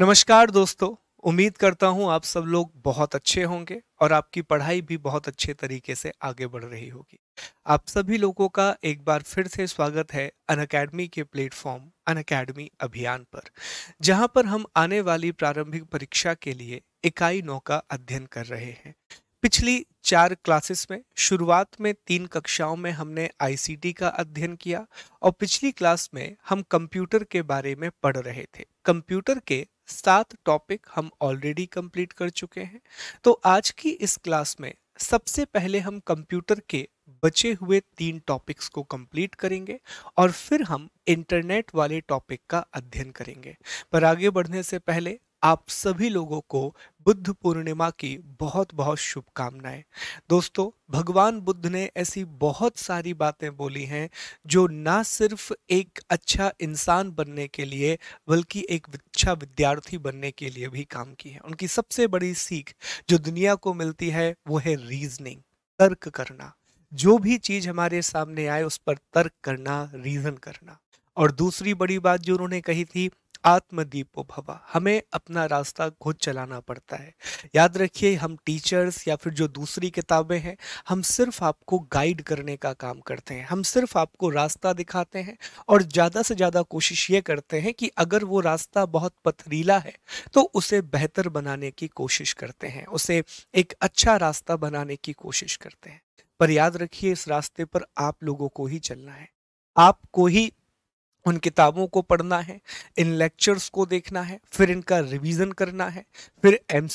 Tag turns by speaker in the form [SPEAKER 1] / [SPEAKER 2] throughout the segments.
[SPEAKER 1] नमस्कार दोस्तों उम्मीद करता हूँ आप सब लोग बहुत अच्छे होंगे और आपकी पढ़ाई भी बहुत अच्छे तरीके से आगे बढ़ रही होगी आप सभी लोगों का एक बार फिर से स्वागत है अन अकेडमी के प्लेटफॉर्म अन अकेडमी अभियान पर जहाँ पर हम आने वाली प्रारंभिक परीक्षा के लिए इकाई नौ का अध्ययन कर रहे हैं पिछली चार क्लासेस में शुरुआत में तीन कक्षाओं में हमने आईसीटी का अध्ययन किया और पिछली क्लास में हम कंप्यूटर के बारे में पढ़ रहे थे कंप्यूटर के सात टॉपिक हम ऑलरेडी कंप्लीट कर चुके हैं तो आज की इस क्लास में सबसे पहले हम कंप्यूटर के बचे हुए तीन टॉपिक्स को कंप्लीट करेंगे और फिर हम इंटरनेट वाले टॉपिक का अध्ययन करेंगे पर आगे बढ़ने से पहले आप सभी लोगों को बुद्ध पूर्णिमा की बहुत बहुत शुभकामनाएं दोस्तों भगवान बुद्ध ने ऐसी बहुत सारी बातें बोली हैं जो ना सिर्फ एक अच्छा इंसान बनने के लिए बल्कि एक अच्छा विद्यार्थी बनने के लिए भी काम की है उनकी सबसे बड़ी सीख जो दुनिया को मिलती है वो है रीजनिंग तर्क करना जो भी चीज हमारे सामने आए उस पर तर्क करना रीजन करना और दूसरी बड़ी बात जो उन्होंने कही थी आत्मदीपो भवा हमें अपना रास्ता खुद चलाना पड़ता है याद रखिए हम टीचर्स या फिर जो दूसरी किताबें हैं हम सिर्फ आपको गाइड करने का काम करते हैं हम सिर्फ आपको रास्ता दिखाते हैं और ज़्यादा से ज़्यादा कोशिश ये करते हैं कि अगर वो रास्ता बहुत पथरीला है तो उसे बेहतर बनाने की कोशिश करते हैं उसे एक अच्छा रास्ता बनाने की कोशिश करते हैं पर याद रखिए इस रास्ते पर आप लोगों को ही चलना है आपको ही उन किताबों को पढ़ना है इन लेक्चर्स को देखना है फिर इनका रिवीजन करना है फिर एम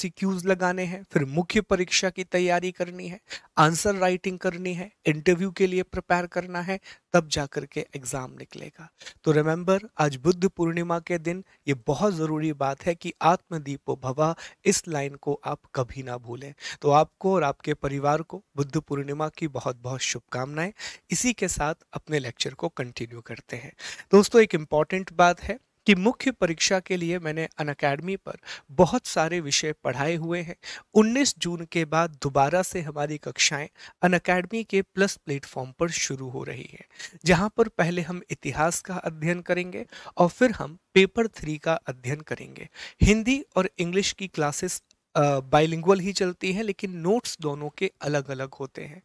[SPEAKER 1] लगाने हैं फिर मुख्य परीक्षा की तैयारी करनी है आंसर राइटिंग करनी है इंटरव्यू के लिए प्रिपेयर करना है तब जाकर के एग्ज़ाम निकलेगा तो रिमेंबर आज बुद्ध पूर्णिमा के दिन ये बहुत ज़रूरी बात है कि आत्मदीपो भवा इस लाइन को आप कभी ना भूलें तो आपको और आपके परिवार को बुद्ध पूर्णिमा की बहुत बहुत शुभकामनाएं इसी के साथ अपने लेक्चर को कंटिन्यू करते हैं दोस्तों एक इम्पॉर्टेंट बात है कि मुख्य परीक्षा के लिए मैंने अन अकेडमी पर बहुत सारे विषय पढ़ाए हुए हैं 19 जून के बाद दोबारा से हमारी कक्षाएं अन अकेडमी के प्लस प्लेटफॉर्म पर शुरू हो रही है जहां पर पहले हम इतिहास का अध्ययन करेंगे और फिर हम पेपर थ्री का अध्ययन करेंगे हिंदी और इंग्लिश की क्लासेस बाइलिंगुअल ही चलती हैं लेकिन नोट्स दोनों के अलग अलग होते हैं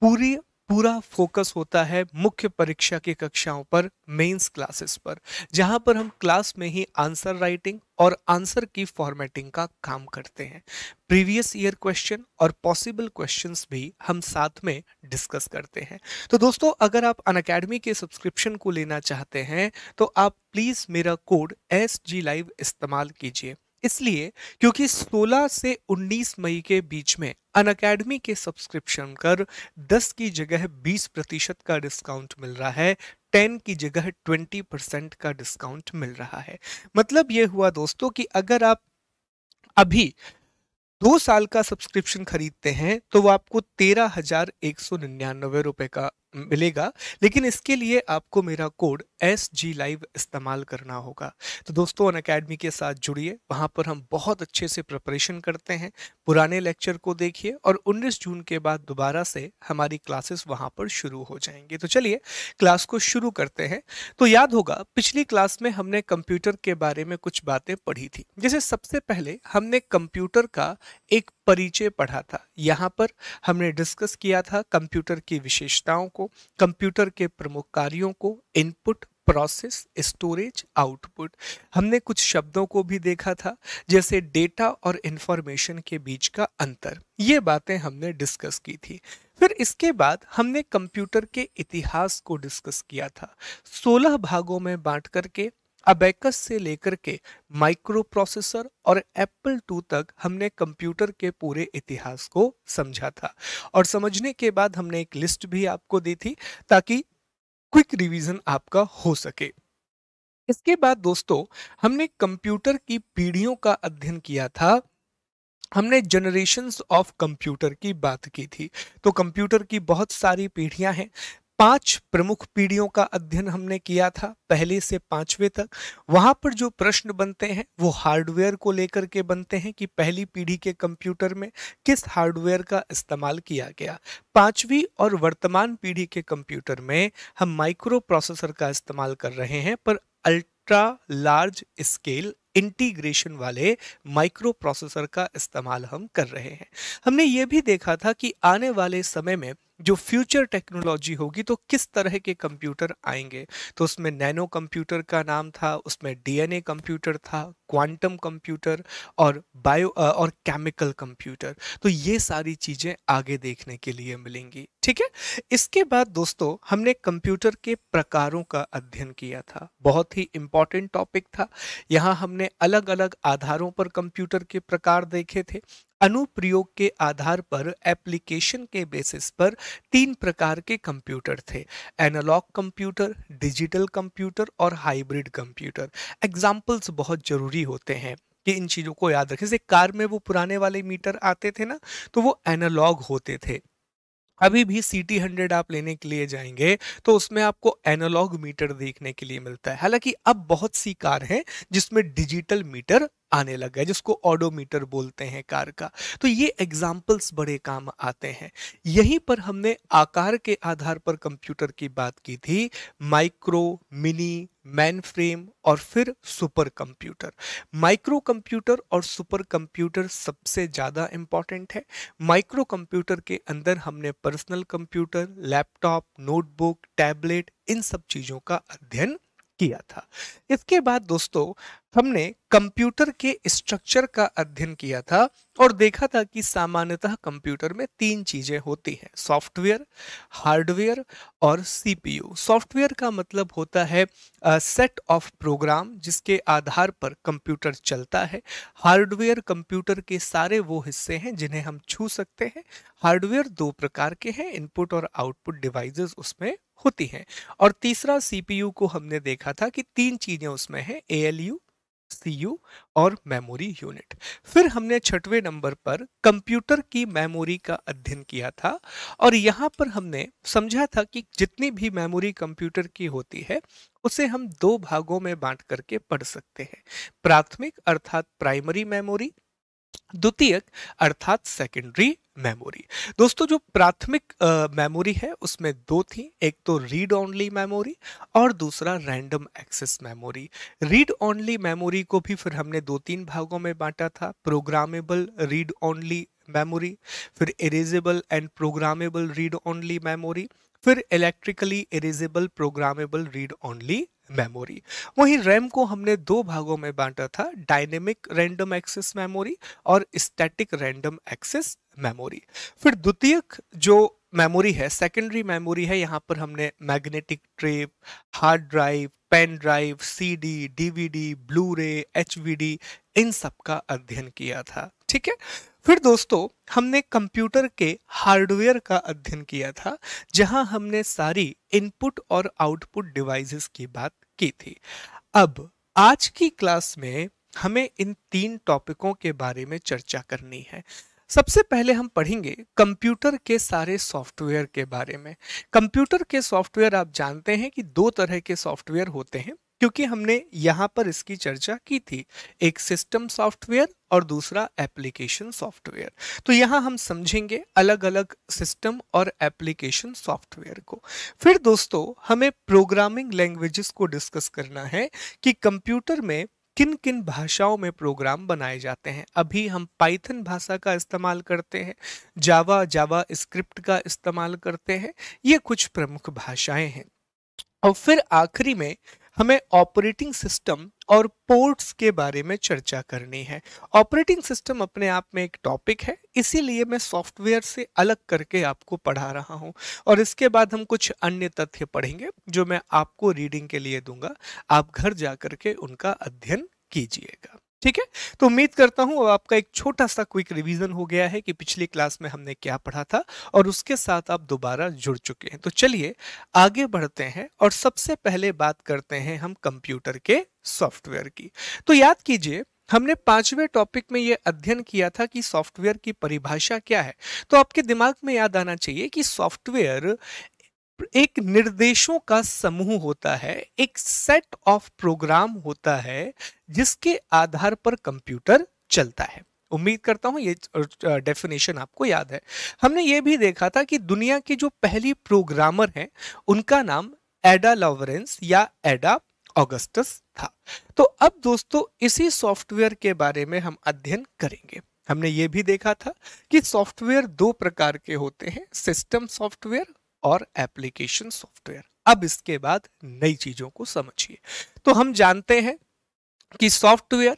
[SPEAKER 1] पूरी पूरा फोकस होता है मुख्य परीक्षा की कक्षाओं पर मेंस क्लासेस पर जहां पर हम क्लास में ही आंसर राइटिंग और आंसर की फॉर्मेटिंग का काम करते हैं प्रीवियस ईयर क्वेश्चन और पॉसिबल क्वेश्चंस भी हम साथ में डिस्कस करते हैं तो दोस्तों अगर आप अन अकेडमी के सब्सक्रिप्शन को लेना चाहते हैं तो आप प्लीज़ मेरा कोड एस जी लाइव इस्तेमाल कीजिए इसलिए क्योंकि 16 से 19 मई के बीच में अन अकेडमी के सब्सक्रिप्शन कर 10 की जगह 20 प्रतिशत का डिस्काउंट मिल रहा है 10 की जगह 20 परसेंट का डिस्काउंट मिल रहा है मतलब ये हुआ दोस्तों कि अगर आप अभी दो साल का सब्सक्रिप्शन खरीदते हैं तो वो आपको तेरह हजार एक सौ निन्यानवे रुपए का मिलेगा लेकिन इसके लिए आपको मेरा कोड एस जी लाइव इस्तेमाल करना होगा तो दोस्तों अन अकेडमी के साथ जुड़िए वहाँ पर हम बहुत अच्छे से प्रिपरेशन करते हैं पुराने लेक्चर को देखिए और 19 जून के बाद दोबारा से हमारी क्लासेस वहाँ पर शुरू हो जाएंगी तो चलिए क्लास को शुरू करते हैं तो याद होगा पिछली क्लास में हमने कंप्यूटर के बारे में कुछ बातें पढ़ी थी जैसे सबसे पहले हमने कंप्यूटर का एक परिचय पढ़ा था यहाँ पर हमने डिस्कस किया था कंप्यूटर की विशेषताओं को कंप्यूटर के प्रमुख कार्यों को इनपुट प्रोसेस स्टोरेज आउटपुट हमने कुछ शब्दों को भी देखा था जैसे डेटा और इन्फॉर्मेशन के बीच का अंतर ये बातें हमने डिस्कस की थी फिर इसके बाद हमने कंप्यूटर के इतिहास को डिस्कस किया था 16 भागों में बांट करके अबेकस से लेकर के माइक्रो प्रोसेसर और एप्पल टू तक हमने कंप्यूटर के पूरे इतिहास को समझा था और समझने के बाद हमने एक लिस्ट भी आपको दी थी ताकि क्विक रिवीजन आपका हो सके इसके बाद दोस्तों हमने कंप्यूटर की पीढ़ियों का अध्ययन किया था हमने जनरेशन ऑफ कंप्यूटर की बात की थी तो कंप्यूटर की बहुत सारी पीढ़ियां हैं पांच प्रमुख पीढ़ियों का अध्ययन हमने किया था पहले से पांचवे तक वहां पर जो प्रश्न बनते हैं वो हार्डवेयर को लेकर के बनते हैं कि पहली पीढ़ी के कंप्यूटर में किस हार्डवेयर का इस्तेमाल किया गया पांचवी और वर्तमान पीढ़ी के कंप्यूटर में हम माइक्रो प्रोसेसर का इस्तेमाल कर रहे हैं पर अल्ट्रा लार्ज स्केल इंटीग्रेशन वाले माइक्रो प्रोसेसर का इस्तेमाल हम कर रहे हैं हमने ये भी देखा था कि आने वाले समय में जो फ्यूचर टेक्नोलॉजी होगी तो किस तरह के कंप्यूटर आएंगे तो उसमें नैनो कंप्यूटर का नाम था उसमें डीएनए कंप्यूटर था क्वांटम कंप्यूटर और बायो और केमिकल कंप्यूटर तो ये सारी चीज़ें आगे देखने के लिए मिलेंगी ठीक है इसके बाद दोस्तों हमने कंप्यूटर के प्रकारों का अध्ययन किया था बहुत ही इंपॉर्टेंट टॉपिक था यहाँ हमने अलग अलग आधारों पर कंप्यूटर के प्रकार देखे थे अनुप्रयोग के आधार पर एप्लीकेशन के बेसिस पर तीन प्रकार के कंप्यूटर थे एनालॉग कंप्यूटर डिजिटल कंप्यूटर और हाइब्रिड कंप्यूटर एग्जाम्पल्स बहुत ज़रूरी होते हैं कि इन चीज़ों को याद रखें जैसे कार में वो पुराने वाले मीटर आते थे ना तो वो एनालॉग होते थे अभी भी सी टी हंड्रेड आप लेने के लिए जाएंगे तो उसमें आपको एनालॉग मीटर देखने के लिए मिलता है हालांकि अब बहुत सी कार हैं जिसमें डिजिटल मीटर आने लग गया जिसको ऑडोमीटर बोलते हैं कार का तो ये एग्जाम्पल्स बड़े काम आते हैं यहीं पर हमने आकार के आधार पर कंप्यूटर की बात की थी माइक्रो मिनी मैन फ्रेम और फिर सुपर कंप्यूटर माइक्रो कंप्यूटर और सुपर कंप्यूटर सबसे ज़्यादा इम्पॉर्टेंट है माइक्रो कंप्यूटर के अंदर हमने personal computer laptop notebook tablet इन सब चीज़ों का अध्ययन किया था इसके बाद दोस्तों हमने कंप्यूटर के स्ट्रक्चर का अध्ययन किया था और देखा था कि सामान्यतः कंप्यूटर में तीन चीजें होती हैं सॉफ्टवेयर हार्डवेयर और सीपीयू सॉफ्टवेयर का मतलब होता है सेट ऑफ प्रोग्राम जिसके आधार पर कंप्यूटर चलता है हार्डवेयर कंप्यूटर के सारे वो हिस्से हैं जिन्हें हम छू सकते हैं हार्डवेयर दो प्रकार के हैं इनपुट और आउटपुट डिवाइसेस उसमें होती हैं और तीसरा सीपीयू को हमने देखा था कि तीन चीजें उसमें हैं एएलयू सीयू और मेमोरी यूनिट फिर हमने छठवें नंबर पर कंप्यूटर की मेमोरी का अध्ययन किया था और यहाँ पर हमने समझा था कि जितनी भी मेमोरी कंप्यूटर की होती है उसे हम दो भागों में बांट करके पढ़ सकते हैं प्राथमिक अर्थात प्राइमरी मेमोरी द्वितीयक अर्थात सेकेंडरी मेमोरी दोस्तों जो प्राथमिक मेमोरी है उसमें दो थी एक तो रीड ओनली मेमोरी और दूसरा random access memory read only memory को भी फिर हमने दो तीन भागों में बांटा था प्रोग्रामेबल रीड ओनली मेमोरी फिर erasable and programmable read only memory फिर electrically erasable programmable read only memory वहीं रैम को हमने दो भागों में बांटा था डायनेमिक रैंडम एक्सेस मेमोरी और स्टैटिक रैंडम एक्सेस मेमोरी फिर द्वितीयक जो मेमोरी है सेकेंडरी मेमोरी है यहाँ पर हमने magnetic tape hard drive pen drive CD, DVD, Blu ray एच इन सब का अध्ययन किया था ठीक है फिर दोस्तों हमने कंप्यूटर के हार्डवेयर का अध्ययन किया था जहां हमने सारी इनपुट और आउटपुट डिवाइसेस की बात की थी अब आज की क्लास में हमें इन तीन टॉपिकों के बारे में चर्चा करनी है सबसे पहले हम पढ़ेंगे कंप्यूटर के सारे सॉफ्टवेयर के बारे में कंप्यूटर के सॉफ्टवेयर आप जानते हैं कि दो तरह के सॉफ्टवेयर होते हैं क्योंकि हमने यहाँ पर इसकी चर्चा की थी एक सिस्टम सॉफ्टवेयर और दूसरा एप्लीकेशन सॉफ्टवेयर तो यहाँ हम समझेंगे अलग अलग सिस्टम और एप्लीकेशन सॉफ्टवेयर को फिर दोस्तों हमें प्रोग्रामिंग लैंग्वेजेस को डिस्कस करना है कि कंप्यूटर में किन किन भाषाओं में प्रोग्राम बनाए जाते हैं अभी हम पाइथन भाषा का इस्तेमाल करते हैं जावा जावा स्क्रिप्ट का इस्तेमाल करते हैं ये कुछ प्रमुख भाषाएं हैं और फिर आखिरी में हमें ऑपरेटिंग सिस्टम और पोर्ट्स के बारे में चर्चा करनी है ऑपरेटिंग सिस्टम अपने आप में एक टॉपिक है इसीलिए मैं सॉफ्टवेयर से अलग करके आपको पढ़ा रहा हूँ और इसके बाद हम कुछ अन्य तथ्य पढ़ेंगे जो मैं आपको रीडिंग के लिए दूंगा आप घर जा करके उनका अध्ययन कीजिएगा ठीक है तो उम्मीद करता हूं अब आपका एक छोटा सा क्विक रिवीजन हो गया है कि पिछली क्लास में हमने क्या पढ़ा था और उसके साथ आप दोबारा जुड़ चुके हैं तो चलिए आगे बढ़ते हैं और सबसे पहले बात करते हैं हम कंप्यूटर के सॉफ्टवेयर की तो याद कीजिए हमने पांचवें टॉपिक में यह अध्ययन किया था कि सॉफ्टवेयर की परिभाषा क्या है तो आपके दिमाग में याद आना चाहिए कि सॉफ्टवेयर एक निर्देशों का समूह होता है एक सेट ऑफ प्रोग्राम होता है जिसके आधार पर कंप्यूटर चलता है उम्मीद करता हूं ये डेफिनेशन आपको याद है हमने ये भी देखा था कि दुनिया के जो पहली प्रोग्रामर हैं उनका नाम एडा लॉवरेंस या एडा ऑगस्टस था तो अब दोस्तों इसी सॉफ्टवेयर के बारे में हम अध्ययन करेंगे हमने ये भी देखा था कि सॉफ्टवेयर दो प्रकार के होते हैं सिस्टम सॉफ्टवेयर और एप्लीकेशन सॉफ्टवेयर अब इसके बाद नई चीजों को समझिए तो हम जानते हैं कि सॉफ्टवेयर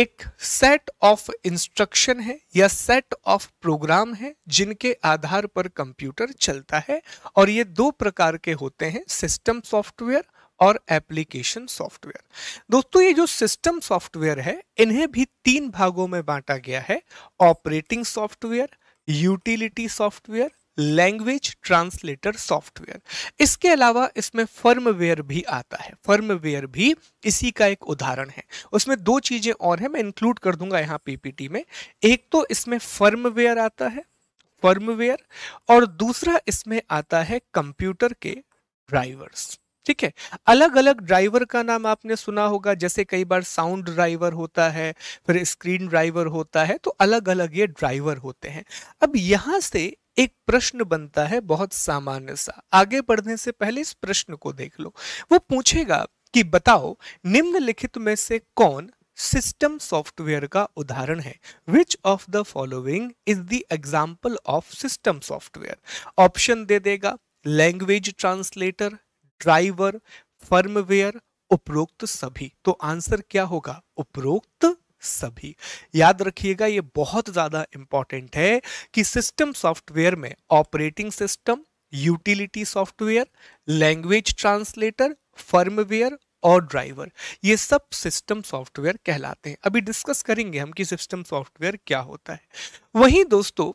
[SPEAKER 1] एक सेट ऑफ इंस्ट्रक्शन है या सेट ऑफ प्रोग्राम है जिनके आधार पर कंप्यूटर चलता है और ये दो प्रकार के होते हैं सिस्टम सॉफ्टवेयर और एप्लीकेशन सॉफ्टवेयर दोस्तों ये जो सिस्टम सॉफ्टवेयर है इन्हें भी तीन भागों में बांटा गया है operating software utility software language translator software इसके अलावा इसमें फर्मवेयर भी आता है फर्मवेयर भी इसी का एक उदाहरण है उसमें दो चीज़ें और हैं मैं इंक्लूड कर दूंगा यहाँ पीपीटी में एक तो इसमें फर्मवेयर आता है फर्मवेयर और दूसरा इसमें आता है कंप्यूटर के ड्राइवर्स ठीक है अलग अलग ड्राइवर का नाम आपने सुना होगा जैसे कई बार साउंड ड्राइवर होता है फिर स्क्रीन ड्राइवर होता है तो अलग अलग ये ड्राइवर होते हैं अब यहां से एक प्रश्न बनता है बहुत सामान्य सा आगे बढ़ने से पहले इस प्रश्न को देख लो वो पूछेगा कि बताओ निम्नलिखित में से कौन सिस्टम सॉफ्टवेयर का उदाहरण है which of the following is the example of system software option दे देगा लैंग्वेज ट्रांसलेटर ड्राइवर फर्मवेयर उपरोक्त सभी तो आंसर क्या होगा उपरोक्त सभी याद रखिएगा ये बहुत ज़्यादा इंपॉर्टेंट है कि सिस्टम सॉफ्टवेयर में operating system utility software language translator firmware और ड्राइवर ये सब सिस्टम सॉफ्टवेयर कहलाते हैं अभी डिस्कस करेंगे हम कि सिस्टम सॉफ्टवेयर क्या होता है वहीं दोस्तों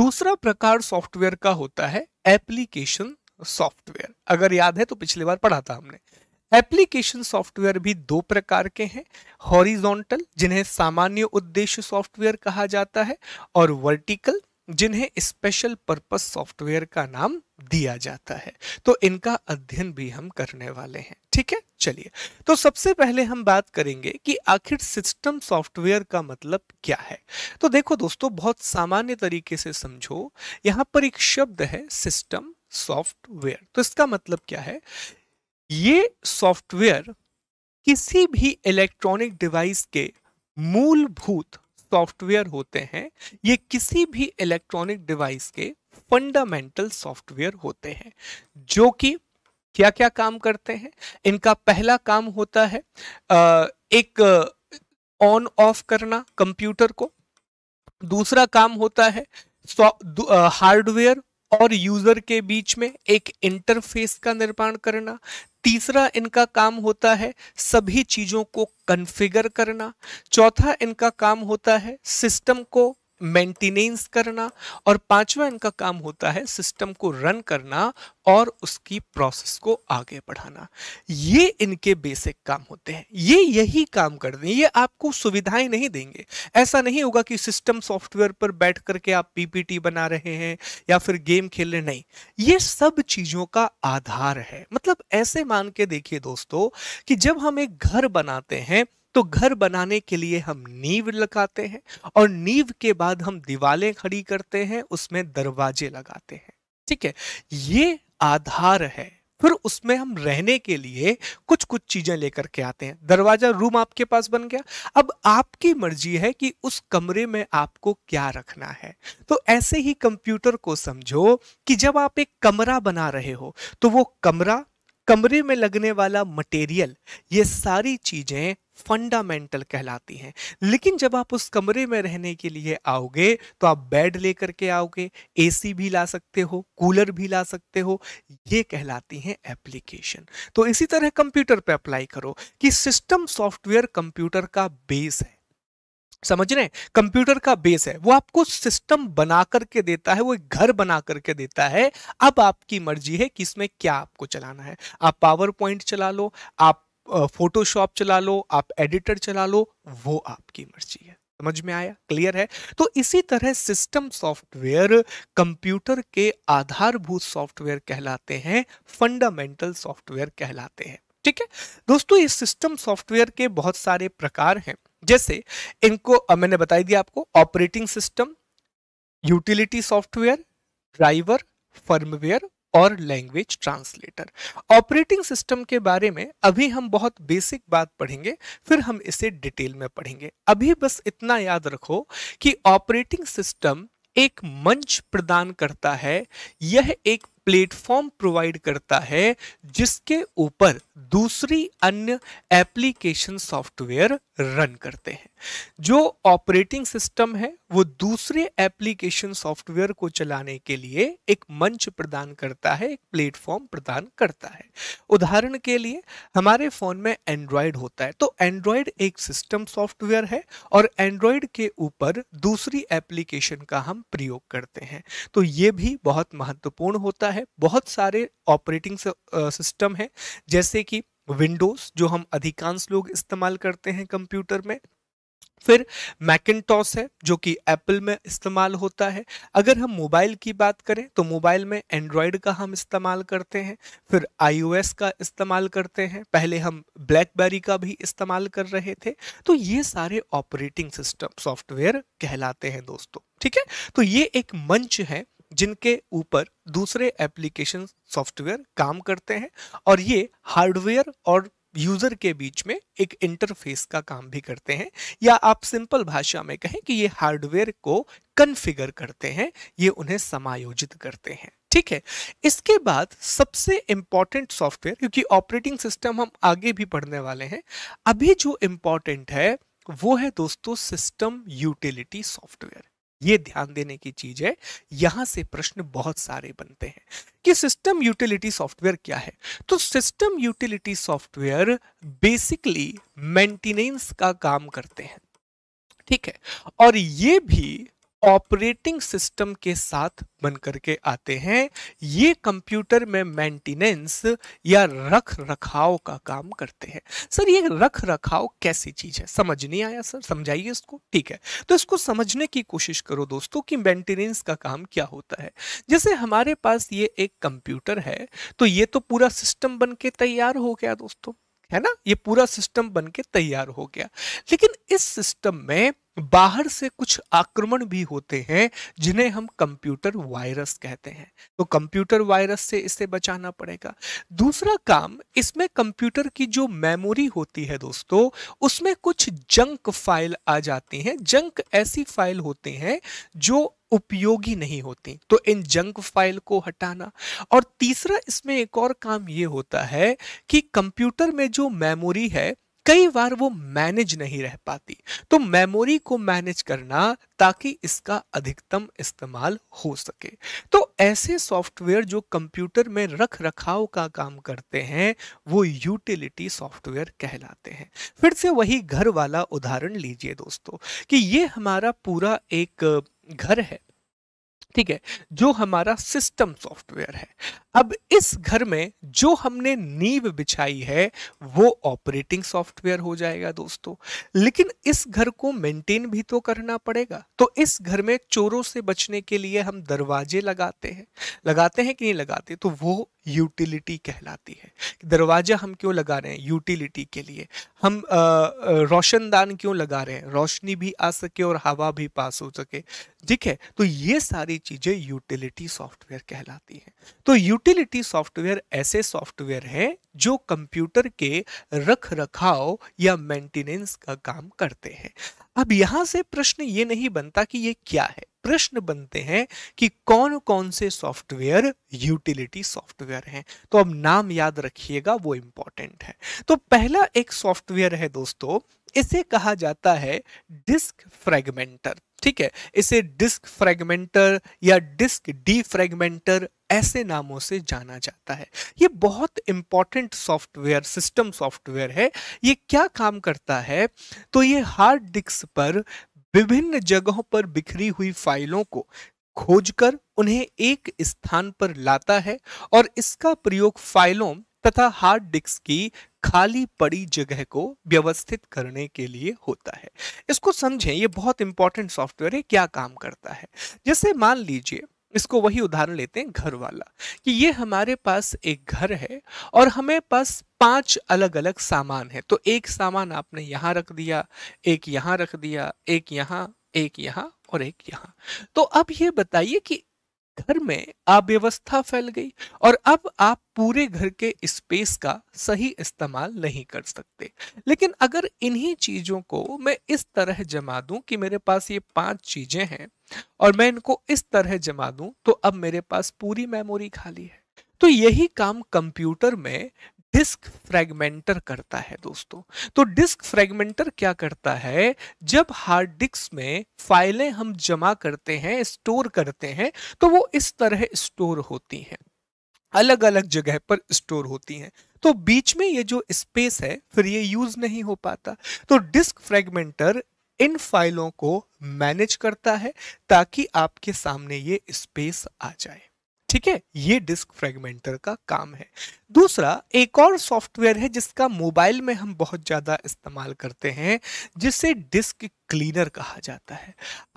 [SPEAKER 1] दूसरा प्रकार सॉफ्टवेयर का होता है एप्लीकेशन सॉफ्टवेयर अगर याद है तो पिछली बार पढ़ा था हमने एप्लीकेशन सॉफ्टवेयर भी दो प्रकार के हैं हॉरिजॉन्टल जिन्हें सामान्य उद्देश्य सॉफ्टवेयर कहा जाता है और वर्टिकल जिन्हें स्पेशल पर्पस सॉफ्टवेयर का नाम दिया जाता है तो इनका अध्ययन भी हम करने वाले हैं ठीक है चलिए तो सबसे पहले हम बात करेंगे कि आखिर सिस्टम सॉफ्टवेयर का मतलब क्या है तो देखो दोस्तों बहुत सामान्य तरीके से समझो यहाँ पर एक शब्द है सिस्टम सॉफ्टवेयर तो इसका मतलब क्या है ये सॉफ्टवेयर किसी भी इलेक्ट्रॉनिक डिवाइस के मूलभूत सॉफ्टवेयर होते हैं ये किसी भी इलेक्ट्रॉनिक डिवाइस के फंडामेंटल सॉफ्टवेयर होते हैं जो कि क्या क्या काम करते हैं इनका पहला काम होता है एक ऑन ऑफ करना कंप्यूटर को दूसरा काम होता है हार्डवेयर और यूजर के बीच में एक इंटरफेस का निर्माण करना तीसरा इनका काम होता है सभी चीज़ों को कन्फिगर करना चौथा इनका काम होता है सिस्टम को मेंटेनेंस करना और पांचवा इनका काम होता है सिस्टम को रन करना और उसकी प्रोसेस को आगे बढ़ाना ये इनके बेसिक काम होते हैं ये यही काम कर दें ये आपको सुविधाएं नहीं देंगे ऐसा नहीं होगा कि सिस्टम सॉफ्टवेयर पर बैठ करके आप पीपीटी बना रहे हैं या फिर गेम खेल रहे नहीं ये सब चीज़ों का आधार है मतलब ऐसे मान के देखिए दोस्तों कि जब हम एक घर बनाते हैं तो घर बनाने के लिए हम नींव लगाते हैं और नींव के बाद हम दीवारें खड़ी करते हैं उसमें दरवाजे लगाते हैं ठीक है ये आधार है फिर उसमें हम रहने के लिए कुछ कुछ चीजें लेकर के आते हैं दरवाजा रूम आपके पास बन गया अब आपकी मर्जी है कि उस कमरे में आपको क्या रखना है तो ऐसे ही कंप्यूटर को समझो कि जब आप एक कमरा बना रहे हो तो वो कमरा कमरे में लगने वाला मटेरियल ये सारी चीज़ें फंडामेंटल कहलाती हैं लेकिन जब आप उस कमरे में रहने के लिए आओगे तो आप बेड लेकर के आओगे एसी भी ला सकते हो कूलर भी ला सकते हो ये कहलाती हैं एप्लीकेशन तो इसी तरह कंप्यूटर पे अप्लाई करो कि सिस्टम सॉफ्टवेयर कंप्यूटर का बेस है समझ रहे हैं कंप्यूटर का बेस है वो आपको सिस्टम बना करके देता है वो एक घर बना करके देता है अब आपकी मर्जी है कि इसमें क्या आपको चलाना है आप पावर पॉइंट चला लो आप फोटोशॉप चला लो आप एडिटर चला लो वो आपकी मर्जी है समझ में आया क्लियर है तो इसी तरह सिस्टम सॉफ्टवेयर कंप्यूटर के आधारभूत सॉफ्टवेयर कहलाते हैं फंडामेंटल सॉफ्टवेयर कहलाते हैं ठीक है दोस्तों इस सिस्टम सॉफ्टवेयर के बहुत सारे प्रकार हैं जैसे इनको मैंने बताई दिया आपको operating system utility software driver firmware और लैंग्वेज ट्रांसलेटर ऑपरेटिंग सिस्टम के बारे में अभी हम बहुत बेसिक बात पढ़ेंगे फिर हम इसे डिटेल में पढ़ेंगे अभी बस इतना याद रखो कि ऑपरेटिंग सिस्टम एक मंच प्रदान करता है यह एक प्लेटफॉर्म प्रोवाइड करता है जिसके ऊपर दूसरी अन्य एप्लीकेशन सॉफ्टवेयर रन करते हैं जो ऑपरेटिंग सिस्टम है वो दूसरे एप्लीकेशन सॉफ्टवेयर को चलाने के लिए एक मंच प्रदान करता है एक प्लेटफॉर्म प्रदान करता है उदाहरण के लिए हमारे फ़ोन में एंड्रॉयड होता है तो एंड्रॉयड एक सिस्टम सॉफ्टवेयर है और एंड्रॉयड के ऊपर दूसरी एप्लीकेशन का हम प्रयोग करते हैं तो ये भी बहुत महत्वपूर्ण होता है है बहुत सारे ऑपरेटिंग सिस्टम हैं जैसे कि विंडोज़ जो हम अधिकांश लोग इस्तेमाल करते हैं कंप्यूटर में फिर मैकेटॉस है जो कि एप्पल में इस्तेमाल होता है अगर हम मोबाइल की बात करें तो मोबाइल में एंड्रॉयड का हम इस्तेमाल करते हैं फिर आईओएस का इस्तेमाल करते हैं पहले हम ब्लैकबेरी का भी इस्तेमाल कर रहे थे तो ये सारे ऑपरेटिंग सिस्टम सॉफ्टवेयर कहलाते हैं दोस्तों ठीक है तो ये एक मंच है जिनके ऊपर दूसरे एप्लीकेशन सॉफ्टवेयर काम करते हैं और ये हार्डवेयर और यूजर के बीच में एक इंटरफेस का काम भी करते हैं या आप सिंपल भाषा में कहें कि ये हार्डवेयर को कन्फिगर करते हैं ये उन्हें समायोजित करते हैं ठीक है इसके बाद सबसे इम्पॉर्टेंट सॉफ्टवेयर क्योंकि ऑपरेटिंग सिस्टम हम आगे भी पढ़ने वाले हैं अभी जो इंपॉर्टेंट है वो है दोस्तों सिस्टम यूटिलिटी सॉफ्टवेयर ये ध्यान देने की चीज है यहां से प्रश्न बहुत सारे बनते हैं कि सिस्टम यूटिलिटी सॉफ्टवेयर क्या है तो system utility software basically maintenance का काम करते हैं ठीक है और ये भी ऑपरेटिंग सिस्टम के साथ बन करके आते हैं ये कंप्यूटर में मेंटेनेंस या रख रखाव का काम करते हैं सर ये रख रखाव कैसी चीज है समझ नहीं आया सर समझाइए इसको ठीक है तो इसको समझने की कोशिश करो दोस्तों कि मेंटेनेंस का काम क्या होता है जैसे हमारे पास ये एक कंप्यूटर है तो ये तो पूरा सिस्टम बन के तैयार हो गया दोस्तों है ना ये पूरा सिस्टम बन के तैयार हो गया लेकिन इस सिस्टम में बाहर से कुछ आक्रमण भी होते हैं जिन्हें हम कंप्यूटर वायरस कहते हैं तो कंप्यूटर वायरस से इसे बचाना पड़ेगा दूसरा काम इसमें कंप्यूटर की जो मेमोरी होती है दोस्तों उसमें कुछ जंक फाइल आ जाती हैं जंक ऐसी फाइल होती हैं जो उपयोगी नहीं होती तो इन जंक फाइल को हटाना और तीसरा इसमें एक और काम ये होता है कि कंप्यूटर में जो मेमोरी है कई बार वो मैनेज नहीं रह पाती तो मेमोरी को मैनेज करना ताकि इसका अधिकतम इस्तेमाल हो सके तो ऐसे सॉफ्टवेयर जो कंप्यूटर में रख रखाव का काम करते हैं वो यूटिलिटी सॉफ्टवेयर कहलाते हैं फिर से वही घर वाला उदाहरण लीजिए दोस्तों कि ये हमारा पूरा एक घर है ठीक है जो हमारा सिस्टम सॉफ्टवेयर है अब इस घर में जो हमने नींव बिछाई है वो ऑपरेटिंग सॉफ्टवेयर हो जाएगा दोस्तों लेकिन इस घर को मेंटेन भी तो करना पड़ेगा तो इस घर में चोरों से बचने के लिए हम दरवाजे लगाते हैं लगाते हैं कि नहीं लगाते तो वो यूटिलिटी कहलाती है दरवाज़ा हम क्यों लगा रहे हैं यूटिलिटी के लिए हम रोशनदान क्यों लगा रहे हैं रोशनी भी आ सके और हवा भी पास हो सके ठीक है तो ये सारी चीज़ें यूटिलिटी सॉफ्टवेयर कहलाती हैं तो यूटिलिटी सॉफ्टवेयर ऐसे सॉफ्टवेयर हैं जो कंप्यूटर के रख रखाव या मेंटेनेंस का काम करते हैं अब यहाँ से प्रश्न ये नहीं बनता कि ये क्या है प्रश्न बनते हैं कि कौन कौन से सॉफ्टवेयर यूटिलिटी सॉफ्टवेयर हैं तो अब नाम याद रखिएगा वो इंपॉर्टेंट है तो पहला एक सॉफ्टवेयर है दोस्तों इसे कहा जाता है डिस्क फ्रेगमेंटर ठीक है इसे डिस्क फ्रेगमेंटर या डिस्क डी फ्रेगमेंटर ऐसे नामों से जाना जाता है ये बहुत इंपॉर्टेंट सॉफ्टवेयर सिस्टम सॉफ्टवेयर है ये क्या काम करता है तो ये हार्ड डिस्क पर विभिन्न जगहों पर बिखरी हुई फाइलों को खोजकर उन्हें एक स्थान पर लाता है और इसका प्रयोग फाइलों तथा हार्ड डिस्क की खाली पड़ी जगह को व्यवस्थित करने के लिए होता है इसको समझें ये बहुत इंपॉर्टेंट सॉफ्टवेयर है क्या काम करता है जैसे मान लीजिए इसको वही उदाहरण लेते हैं घर वाला कि ये हमारे पास एक घर है और हमें पास पांच अलग अलग सामान है तो एक सामान आपने यहाँ रख दिया एक यहाँ रख दिया एक यहाँ एक यहाँ और एक यहाँ तो अब ये बताइए कि घर में अव्यवस्था फैल गई और अब आप पूरे घर के स्पेस का सही इस्तेमाल नहीं कर सकते लेकिन अगर इन्हीं चीजों को मैं इस तरह जमा दूं कि मेरे पास ये पांच चीजें हैं और मैं इनको इस तरह जमा दूं तो अब मेरे पास पूरी मेमोरी खाली है तो यही काम कंप्यूटर में डिस्क फ्रेगमेंटर करता है दोस्तों तो डिस्क फ्रेगमेंटर क्या करता है जब हार्ड डिस्क में फाइलें हम जमा करते हैं स्टोर करते हैं तो वो इस तरह स्टोर होती हैं अलग अलग जगह पर स्टोर होती हैं तो बीच में ये जो स्पेस है फिर ये यूज नहीं हो पाता तो डिस्क फ्रेगमेंटर इन फाइलों को मैनेज करता है ताकि आपके सामने ये स्पेस आ जाए ठीक है ये डिस्क फ्रेगमेंटर का काम है दूसरा एक और सॉफ्टवेयर है जिसका मोबाइल में हम बहुत ज़्यादा इस्तेमाल करते हैं जिसे डिस्क क्लीनर कहा जाता है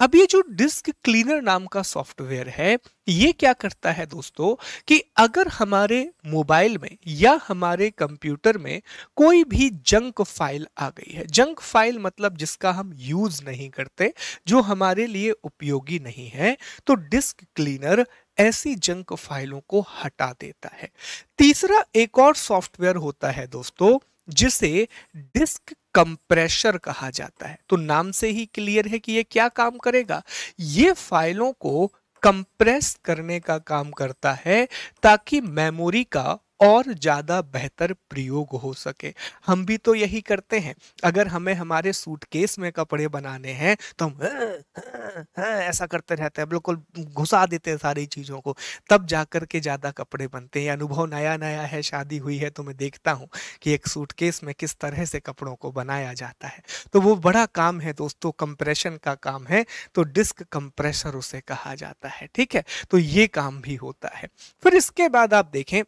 [SPEAKER 1] अब ये जो डिस्क क्लीनर नाम का सॉफ्टवेयर है ये क्या करता है दोस्तों कि अगर हमारे मोबाइल में या हमारे कंप्यूटर में कोई भी जंक फाइल आ गई है जंक फाइल मतलब जिसका हम यूज नहीं करते जो हमारे लिए उपयोगी नहीं है तो डिस्क क्लीनर ऐसी जंक फाइलों को हटा देता है तीसरा एक और सॉफ्टवेयर होता है दोस्तों जिसे डिस्क कंप्रेशर कहा जाता है तो नाम से ही क्लियर है कि ये क्या काम करेगा ये फाइलों को कंप्रेस करने का काम करता है ताकि मेमोरी का और ज़्यादा बेहतर प्रयोग हो सके हम भी तो यही करते हैं अगर हमें हमारे सूटकेस में कपड़े बनाने हैं तो हम हाँ, हाँ, हाँ, ऐसा करते रहते हैं बिल्कुल घुसा देते हैं सारी चीज़ों को तब जा कर के ज़्यादा कपड़े बनते हैं अनुभव नया नया है शादी हुई है तो मैं देखता हूँ कि एक सूटकेस में किस तरह से कपड़ों को बनाया जाता है तो वो बड़ा काम है दोस्तों कंप्रेशन का काम है तो डिस्क कंप्रेशर उसे कहा जाता है ठीक है तो ये काम भी होता है फिर इसके बाद आप देखें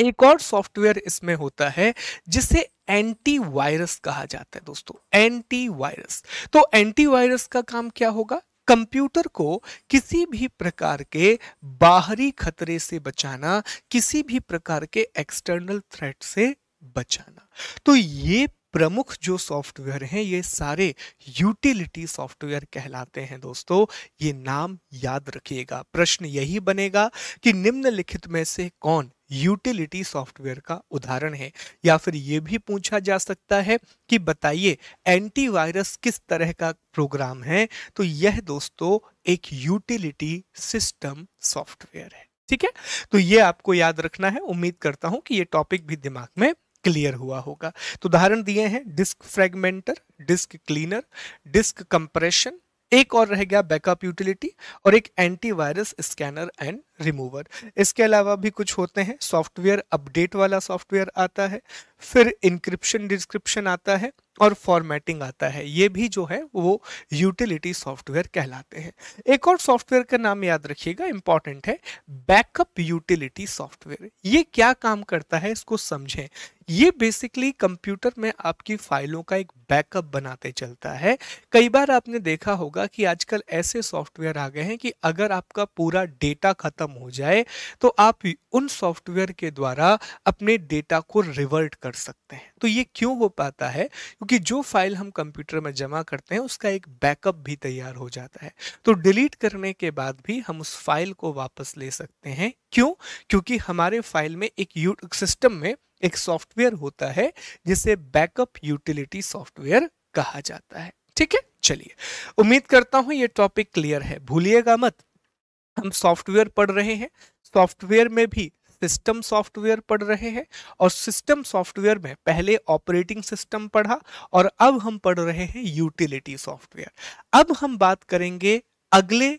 [SPEAKER 1] एक और सॉफ्टवेयर इसमें होता है जिसे एंटीवायरस कहा जाता है दोस्तों एंटीवायरस तो एंटीवायरस का काम क्या होगा कंप्यूटर को किसी भी प्रकार के बाहरी खतरे से बचाना किसी भी प्रकार के एक्सटर्नल थ्रेट से बचाना तो ये प्रमुख जो सॉफ्टवेयर हैं ये सारे यूटिलिटी सॉफ्टवेयर कहलाते हैं दोस्तों ये नाम याद रखिएगा प्रश्न यही बनेगा कि निम्नलिखित में से कौन यूटिलिटी सॉफ्टवेयर का उदाहरण है या फिर ये भी पूछा जा सकता है कि बताइए एंटीवायरस किस तरह का प्रोग्राम है तो यह दोस्तों एक यूटिलिटी सिस्टम सॉफ्टवेयर है ठीक है तो ये आपको याद रखना है उम्मीद करता हूं कि ये टॉपिक भी दिमाग में क्लियर हुआ होगा तो उदाहरण दिए हैं disk fragmenter disk cleaner disk compression एक और रह गया बैकअप यूटिलिटी और एक एंटीवायरस स्कैनर एंड रिमूवर इसके अलावा भी कुछ होते हैं सॉफ्टवेयर अपडेट वाला सॉफ्टवेयर आता है फिर इंक्रिप्शन डिस्क्रिप्शन आता है और फॉर्मेटिंग आता है ये भी जो है वो यूटिलिटी सॉफ्टवेयर कहलाते हैं एक और सॉफ्टवेयर का नाम याद रखिएगा इंपॉर्टेंट है बैकअप यूटिलिटी सॉफ्टवेयर ये क्या काम करता है इसको समझें ये बेसिकली कंप्यूटर में आपकी फाइलों का एक बैकअप बनाते चलता है कई बार आपने देखा होगा कि आजकल ऐसे सॉफ्टवेयर आ गए हैं कि अगर आपका पूरा डेटा खत्म हो जाए तो आप उन सॉफ्टवेयर के द्वारा अपने डेटा को रिवर्ट कर सकते हैं तो ये क्यों हो पाता है क्योंकि जो फाइल हम कंप्यूटर में जमा करते हैं उसका एक बैकअप भी तैयार हो जाता है तो डिलीट करने के बाद भी हम उस फाइल को वापस ले सकते हैं क्यों क्योंकि हमारे फाइल में एक सिस्टम में एक सॉफ्टवेयर होता है जिसे बैकअप यूटिलिटी सॉफ्टवेयर कहा जाता है ठीक है चलिए उम्मीद करता हूं ये टॉपिक क्लियर है भूलिएगा मत हम सॉफ्टवेयर पढ़ रहे हैं सॉफ्टवेयर में भी सिस्टम सॉफ्टवेयर पढ़ रहे हैं और सिस्टम सॉफ्टवेयर में पहले ऑपरेटिंग सिस्टम पढ़ा और अब हम पढ़ रहे हैं यूटिलिटी सॉफ्टवेयर अब हम बात करेंगे अगले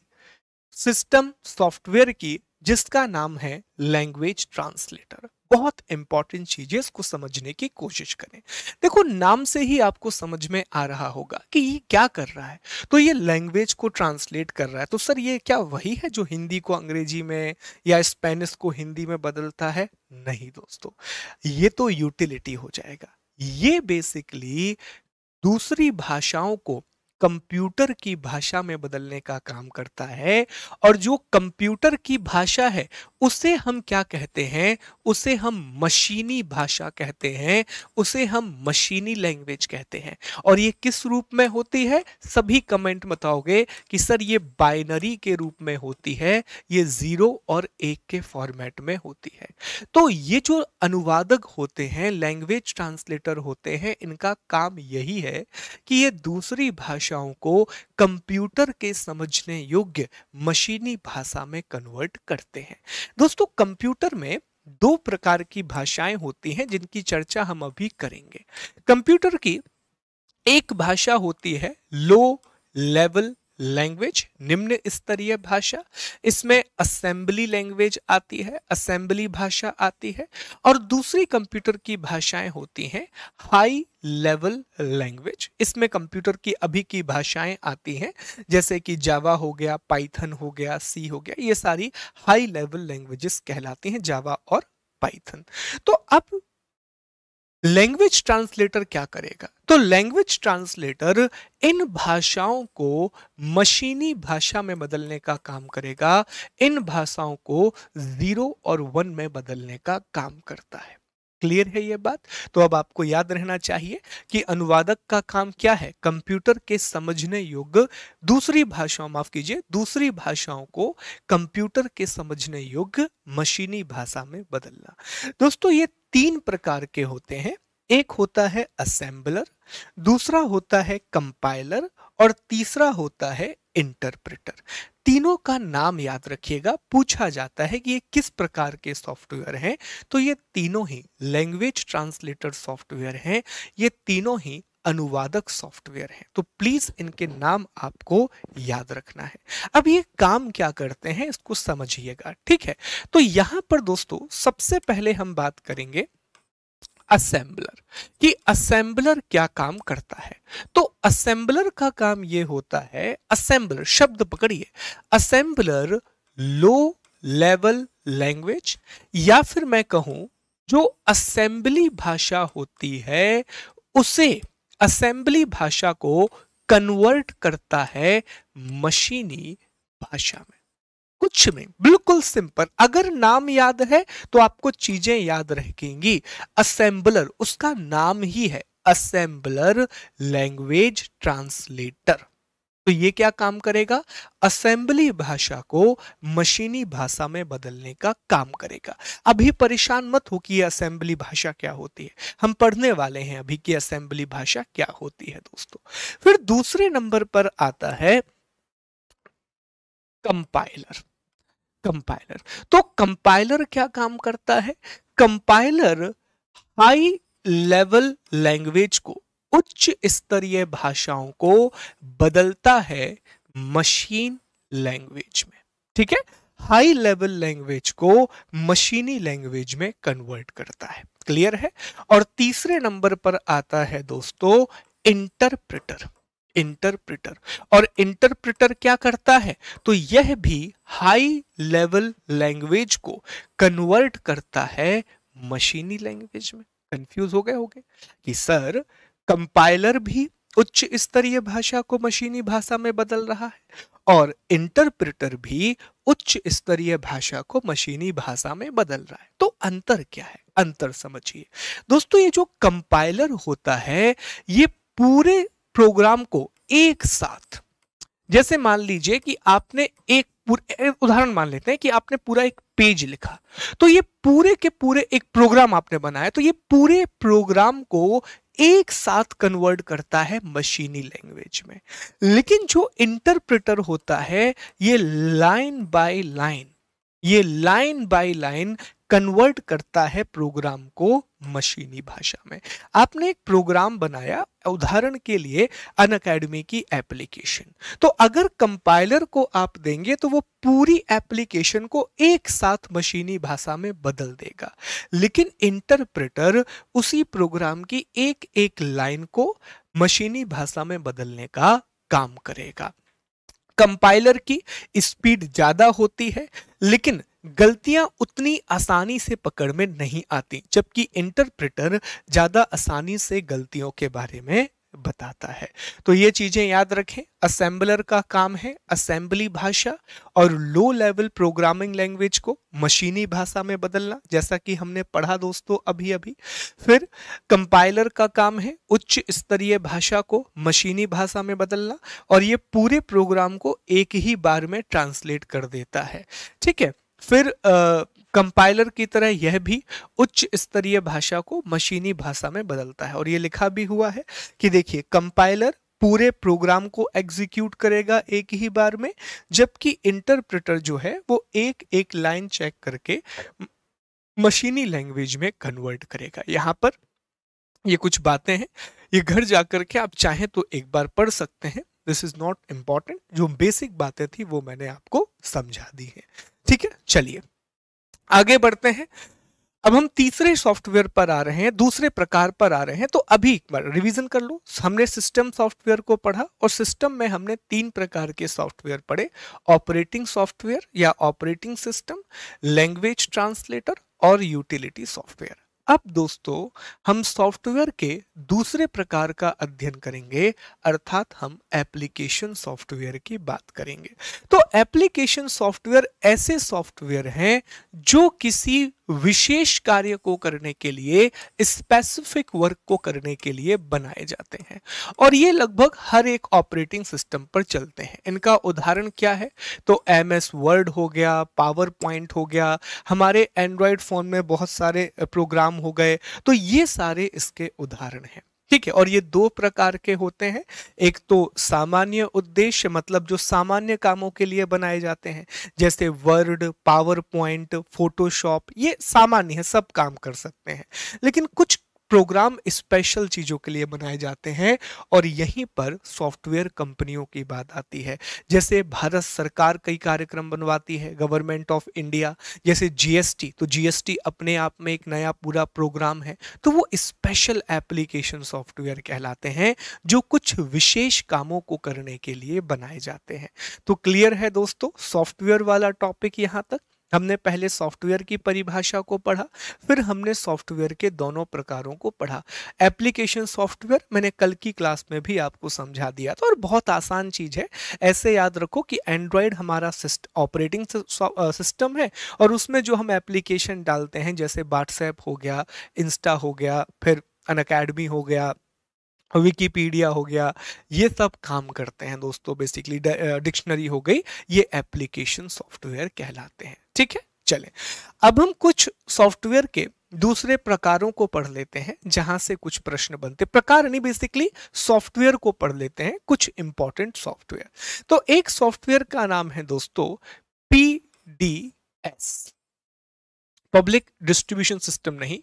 [SPEAKER 1] सिस्टम सॉफ्टवेयर की जिसका नाम है लैंग्वेज ट्रांसलेटर बहुत इंपॉर्टेंट चीज है इसको समझने की कोशिश करें देखो नाम से ही आपको समझ में आ रहा होगा कि ये क्या कर रहा है तो ये लैंग्वेज को ट्रांसलेट कर रहा है तो सर ये क्या वही है जो हिंदी को अंग्रेजी में या स्पेनिश को हिंदी में बदलता है नहीं दोस्तों ये तो यूटिलिटी हो जाएगा ये बेसिकली दूसरी भाषाओं को कंप्यूटर की भाषा में बदलने का काम करता है और जो कंप्यूटर की भाषा है उसे हम क्या कहते हैं उसे हम मशीनी भाषा कहते हैं उसे हम मशीनी लैंग्वेज कहते हैं और ये किस रूप में होती है सभी कमेंट बताओगे कि सर ये बाइनरी के रूप में होती है ये जीरो और एक के फॉर्मेट में होती है तो ये जो अनुवादक होते हैं लैंग्वेज ट्रांसलेटर होते हैं इनका काम यही है कि ये दूसरी भाषा भाषाओं को कंप्यूटर के समझने योग्य मशीनी भाषा में कन्वर्ट करते हैं दोस्तों कंप्यूटर में दो प्रकार की भाषाएं होती हैं जिनकी चर्चा हम अभी करेंगे कंप्यूटर की एक भाषा होती है लो लेवल लैंग्वेज निम्न स्तरीय भाषा इसमें असेंबली लैंग्वेज आती है असेंबली भाषा आती है और दूसरी कंप्यूटर की भाषाएं होती हैं हाई लेवल लैंग्वेज इसमें कंप्यूटर की अभी की भाषाएं आती हैं जैसे कि जावा हो गया पाइथन हो गया सी हो गया ये सारी हाई लेवल लैंग्वेजेस कहलाती हैं जावा और पाइथन तो अब लैंग्वेज ट्रांसलेटर क्या करेगा तो लैंग्वेज ट्रांसलेटर इन भाषाओं को मशीनी भाषा में बदलने का काम करेगा इन भाषाओं को जीरो और वन में बदलने का काम करता है क्लियर है ये बात तो अब आपको याद रहना चाहिए कि अनुवादक का काम क्या है कंप्यूटर के समझने योग्य दूसरी भाषाओं माफ कीजिए दूसरी भाषाओं को कंप्यूटर के समझने योग्य मशीनी भाषा में बदलना दोस्तों ये तीन प्रकार के होते हैं एक होता है असेंबलर दूसरा होता है कंपाइलर और तीसरा होता है इंटरप्रेटर तीनों का नाम याद रखिएगा पूछा जाता है कि ये किस प्रकार के सॉफ्टवेयर हैं तो ये तीनों ही लैंग्वेज ट्रांसलेटर सॉफ्टवेयर हैं ये तीनों ही अनुवादक सॉफ्टवेयर हैं तो प्लीज इनके नाम आपको याद रखना है अब ये काम क्या करते हैं इसको समझिएगा ठीक है तो यहाँ पर दोस्तों सबसे पहले हम बात करेंगे असेंबलर कि असेंबलर क्या काम करता है तो असेंबलर का काम ये होता है असेंबलर शब्द पकड़िए असेंबलर लो लेवल लैंग्वेज या फिर मैं कहूं जो असेंबली भाषा होती है उसे असेंबली भाषा को कन्वर्ट करता है मशीनी भाषा में कुछ में बिल्कुल सिंपल अगर नाम याद है तो आपको चीजें याद रहेंगी असेंबलर उसका नाम ही है असेंबलर लैंग्वेज ट्रांसलेटर तो ये क्या काम करेगा असेंबली भाषा को मशीनी भाषा में बदलने का काम करेगा अभी परेशान मत हो कि असेंबली भाषा क्या होती है हम पढ़ने वाले हैं अभी की असेंबली भाषा क्या होती है दोस्तों फिर दूसरे नंबर पर आता है कंपाइलर कंपाइलर तो कंपाइलर क्या काम करता है कंपाइलर हाई लेवल लैंग्वेज को उच्च स्तरीय भाषाओं को बदलता है मशीन लैंग्वेज में ठीक है हाई लेवल लैंग्वेज को मशीनी लैंग्वेज में कन्वर्ट करता है क्लियर है और तीसरे नंबर पर आता है दोस्तों इंटरप्रेटर इंटरप्रिटर और इंटरप्रिटर क्या करता है तो यह भी हाई लेवल लैंग्वेज को कन्वर्ट करता है मशीनी लैंग्वेज में कंफ्यूज हो गए हो गए कि सर कंपाइलर भी उच्च स्तरीय भाषा को मशीनी भाषा में बदल रहा है और इंटरप्रिटर भी उच्च स्तरीय भाषा को मशीनी भाषा में बदल रहा है तो अंतर क्या है अंतर समझिए दोस्तों ये जो कंपाइलर होता है ये पूरे प्रोग्राम को एक साथ जैसे मान लीजिए कि आपने एक उदाहरण मान लेते हैं कि आपने पूरा एक पेज लिखा तो ये पूरे के पूरे एक प्रोग्राम आपने बनाया तो ये पूरे प्रोग्राम को एक साथ कन्वर्ट करता है मशीनी लैंग्वेज में लेकिन जो इंटरप्रेटर होता है ये लाइन बाय लाइन ये लाइन बाय लाइन कन्वर्ट करता है प्रोग्राम को मशीनी भाषा में आपने एक प्रोग्राम बनाया उदाहरण के लिए अन की एप्लीकेशन तो अगर कंपाइलर को आप देंगे तो वो पूरी एप्लीकेशन को एक साथ मशीनी भाषा में बदल देगा लेकिन इंटरप्रेटर उसी प्रोग्राम की एक एक लाइन को मशीनी भाषा में बदलने का काम करेगा कंपाइलर की स्पीड ज्यादा होती है लेकिन गलतियां उतनी आसानी से पकड़ में नहीं आती जबकि इंटरप्रेटर ज़्यादा आसानी से गलतियों के बारे में बताता है तो ये चीज़ें याद रखें असेंबलर का काम है असेंबली भाषा और लो लेवल प्रोग्रामिंग लैंग्वेज को मशीनी भाषा में बदलना जैसा कि हमने पढ़ा दोस्तों अभी अभी फिर कंपाइलर का काम है उच्च स्तरीय भाषा को मशीनी भाषा में बदलना और ये पूरे प्रोग्राम को एक ही बार में ट्रांसलेट कर देता है ठीक है फिर कंपाइलर की तरह यह भी उच्च स्तरीय भाषा को मशीनी भाषा में बदलता है और ये लिखा भी हुआ है कि देखिए कंपाइलर पूरे प्रोग्राम को एग्जीक्यूट करेगा एक ही बार में जबकि इंटरप्रेटर जो है वो एक एक लाइन चेक करके मशीनी लैंग्वेज में कन्वर्ट करेगा यहाँ पर ये कुछ बातें हैं ये घर जाकर के आप चाहें तो एक बार पढ़ सकते हैं दिस इज नॉट इम्पॉर्टेंट जो बेसिक बातें थी वो मैंने आपको समझा दी है ठीक है चलिए आगे बढ़ते हैं अब हम तीसरे सॉफ्टवेयर पर आ रहे हैं दूसरे प्रकार पर आ रहे हैं तो अभी एक बार रिवीजन कर लो हमने सिस्टम सॉफ्टवेयर को पढ़ा और सिस्टम में हमने तीन प्रकार के सॉफ्टवेयर पढ़े ऑपरेटिंग सॉफ्टवेयर या ऑपरेटिंग सिस्टम लैंग्वेज ट्रांसलेटर और यूटिलिटी सॉफ्टवेयर अब दोस्तों हम सॉफ्टवेयर के दूसरे प्रकार का अध्ययन करेंगे अर्थात हम एप्लीकेशन सॉफ्टवेयर की बात करेंगे तो एप्लीकेशन सॉफ्टवेयर ऐसे सॉफ्टवेयर हैं जो किसी विशेष कार्य को करने के लिए स्पेसिफिक वर्क को करने के लिए बनाए जाते हैं और ये लगभग हर एक ऑपरेटिंग सिस्टम पर चलते हैं इनका उदाहरण क्या है तो एम एस वर्ड हो गया पावर पॉइंट हो गया हमारे एंड्रॉयड फ़ोन में बहुत सारे प्रोग्राम हो गए तो ये सारे इसके उदाहरण हैं ठीक है और ये दो प्रकार के होते हैं एक तो सामान्य उद्देश्य मतलब जो सामान्य कामों के लिए बनाए जाते हैं जैसे वर्ड पावर पॉइंट फोटोशॉप ये सामान्य है सब काम कर सकते हैं लेकिन कुछ प्रोग्राम स्पेशल चीज़ों के लिए बनाए जाते हैं और यहीं पर सॉफ्टवेयर कंपनियों की बात आती है जैसे भारत सरकार कई कार्यक्रम बनवाती है गवर्नमेंट ऑफ इंडिया जैसे जीएसटी तो जीएसटी अपने आप में एक नया पूरा प्रोग्राम है तो वो स्पेशल एप्लीकेशन सॉफ्टवेयर कहलाते हैं जो कुछ विशेष कामों को करने के लिए बनाए जाते हैं तो क्लियर है दोस्तों सॉफ्टवेयर वाला टॉपिक यहाँ तक हमने पहले सॉफ्टवेयर की परिभाषा को पढ़ा फिर हमने सॉफ्टवेयर के दोनों प्रकारों को पढ़ा एप्लीकेशन सॉफ्टवेयर मैंने कल की क्लास में भी आपको समझा दिया था और बहुत आसान चीज़ है ऐसे याद रखो कि एंड्रॉयड हमारा ऑपरेटिंग सिस्टम है और उसमें जो हम एप्लीकेशन डालते हैं जैसे व्हाट्सएप हो गया इंस्टा हो गया फिर अन अकेडमी हो गया विकीपीडिया हो गया ये सब काम करते हैं दोस्तों बेसिकली डिक्शनरी हो गई ये एप्लीकेशन सॉफ्टवेयर कहलाते हैं ठीक है चले अब हम कुछ सॉफ्टवेयर के दूसरे प्रकारों को पढ़ लेते हैं जहां से कुछ प्रश्न बनते प्रकार नहीं बेसिकली सॉफ्टवेयर को पढ़ लेते हैं कुछ इंपॉर्टेंट सॉफ्टवेयर तो एक सॉफ्टवेयर का नाम है दोस्तों P D S public distribution system नहीं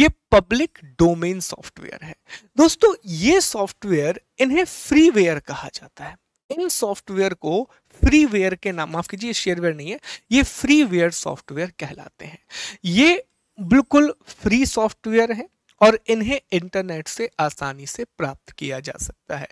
[SPEAKER 1] ये पब्लिक डोमेन सॉफ्टवेयर है दोस्तों ये सॉफ्टवेयर इन्हें फ्रीवेयर कहा जाता है इन सॉफ्टवेयर को फ्रीवेयर के नाम माफ कीजिए शेयरवेयर नहीं है ये फ्रीवेयर सॉफ्टवेयर कहलाते हैं ये बिल्कुल फ्री सॉफ्टवेयर है और इन्हें इंटरनेट से आसानी से प्राप्त किया जा सकता है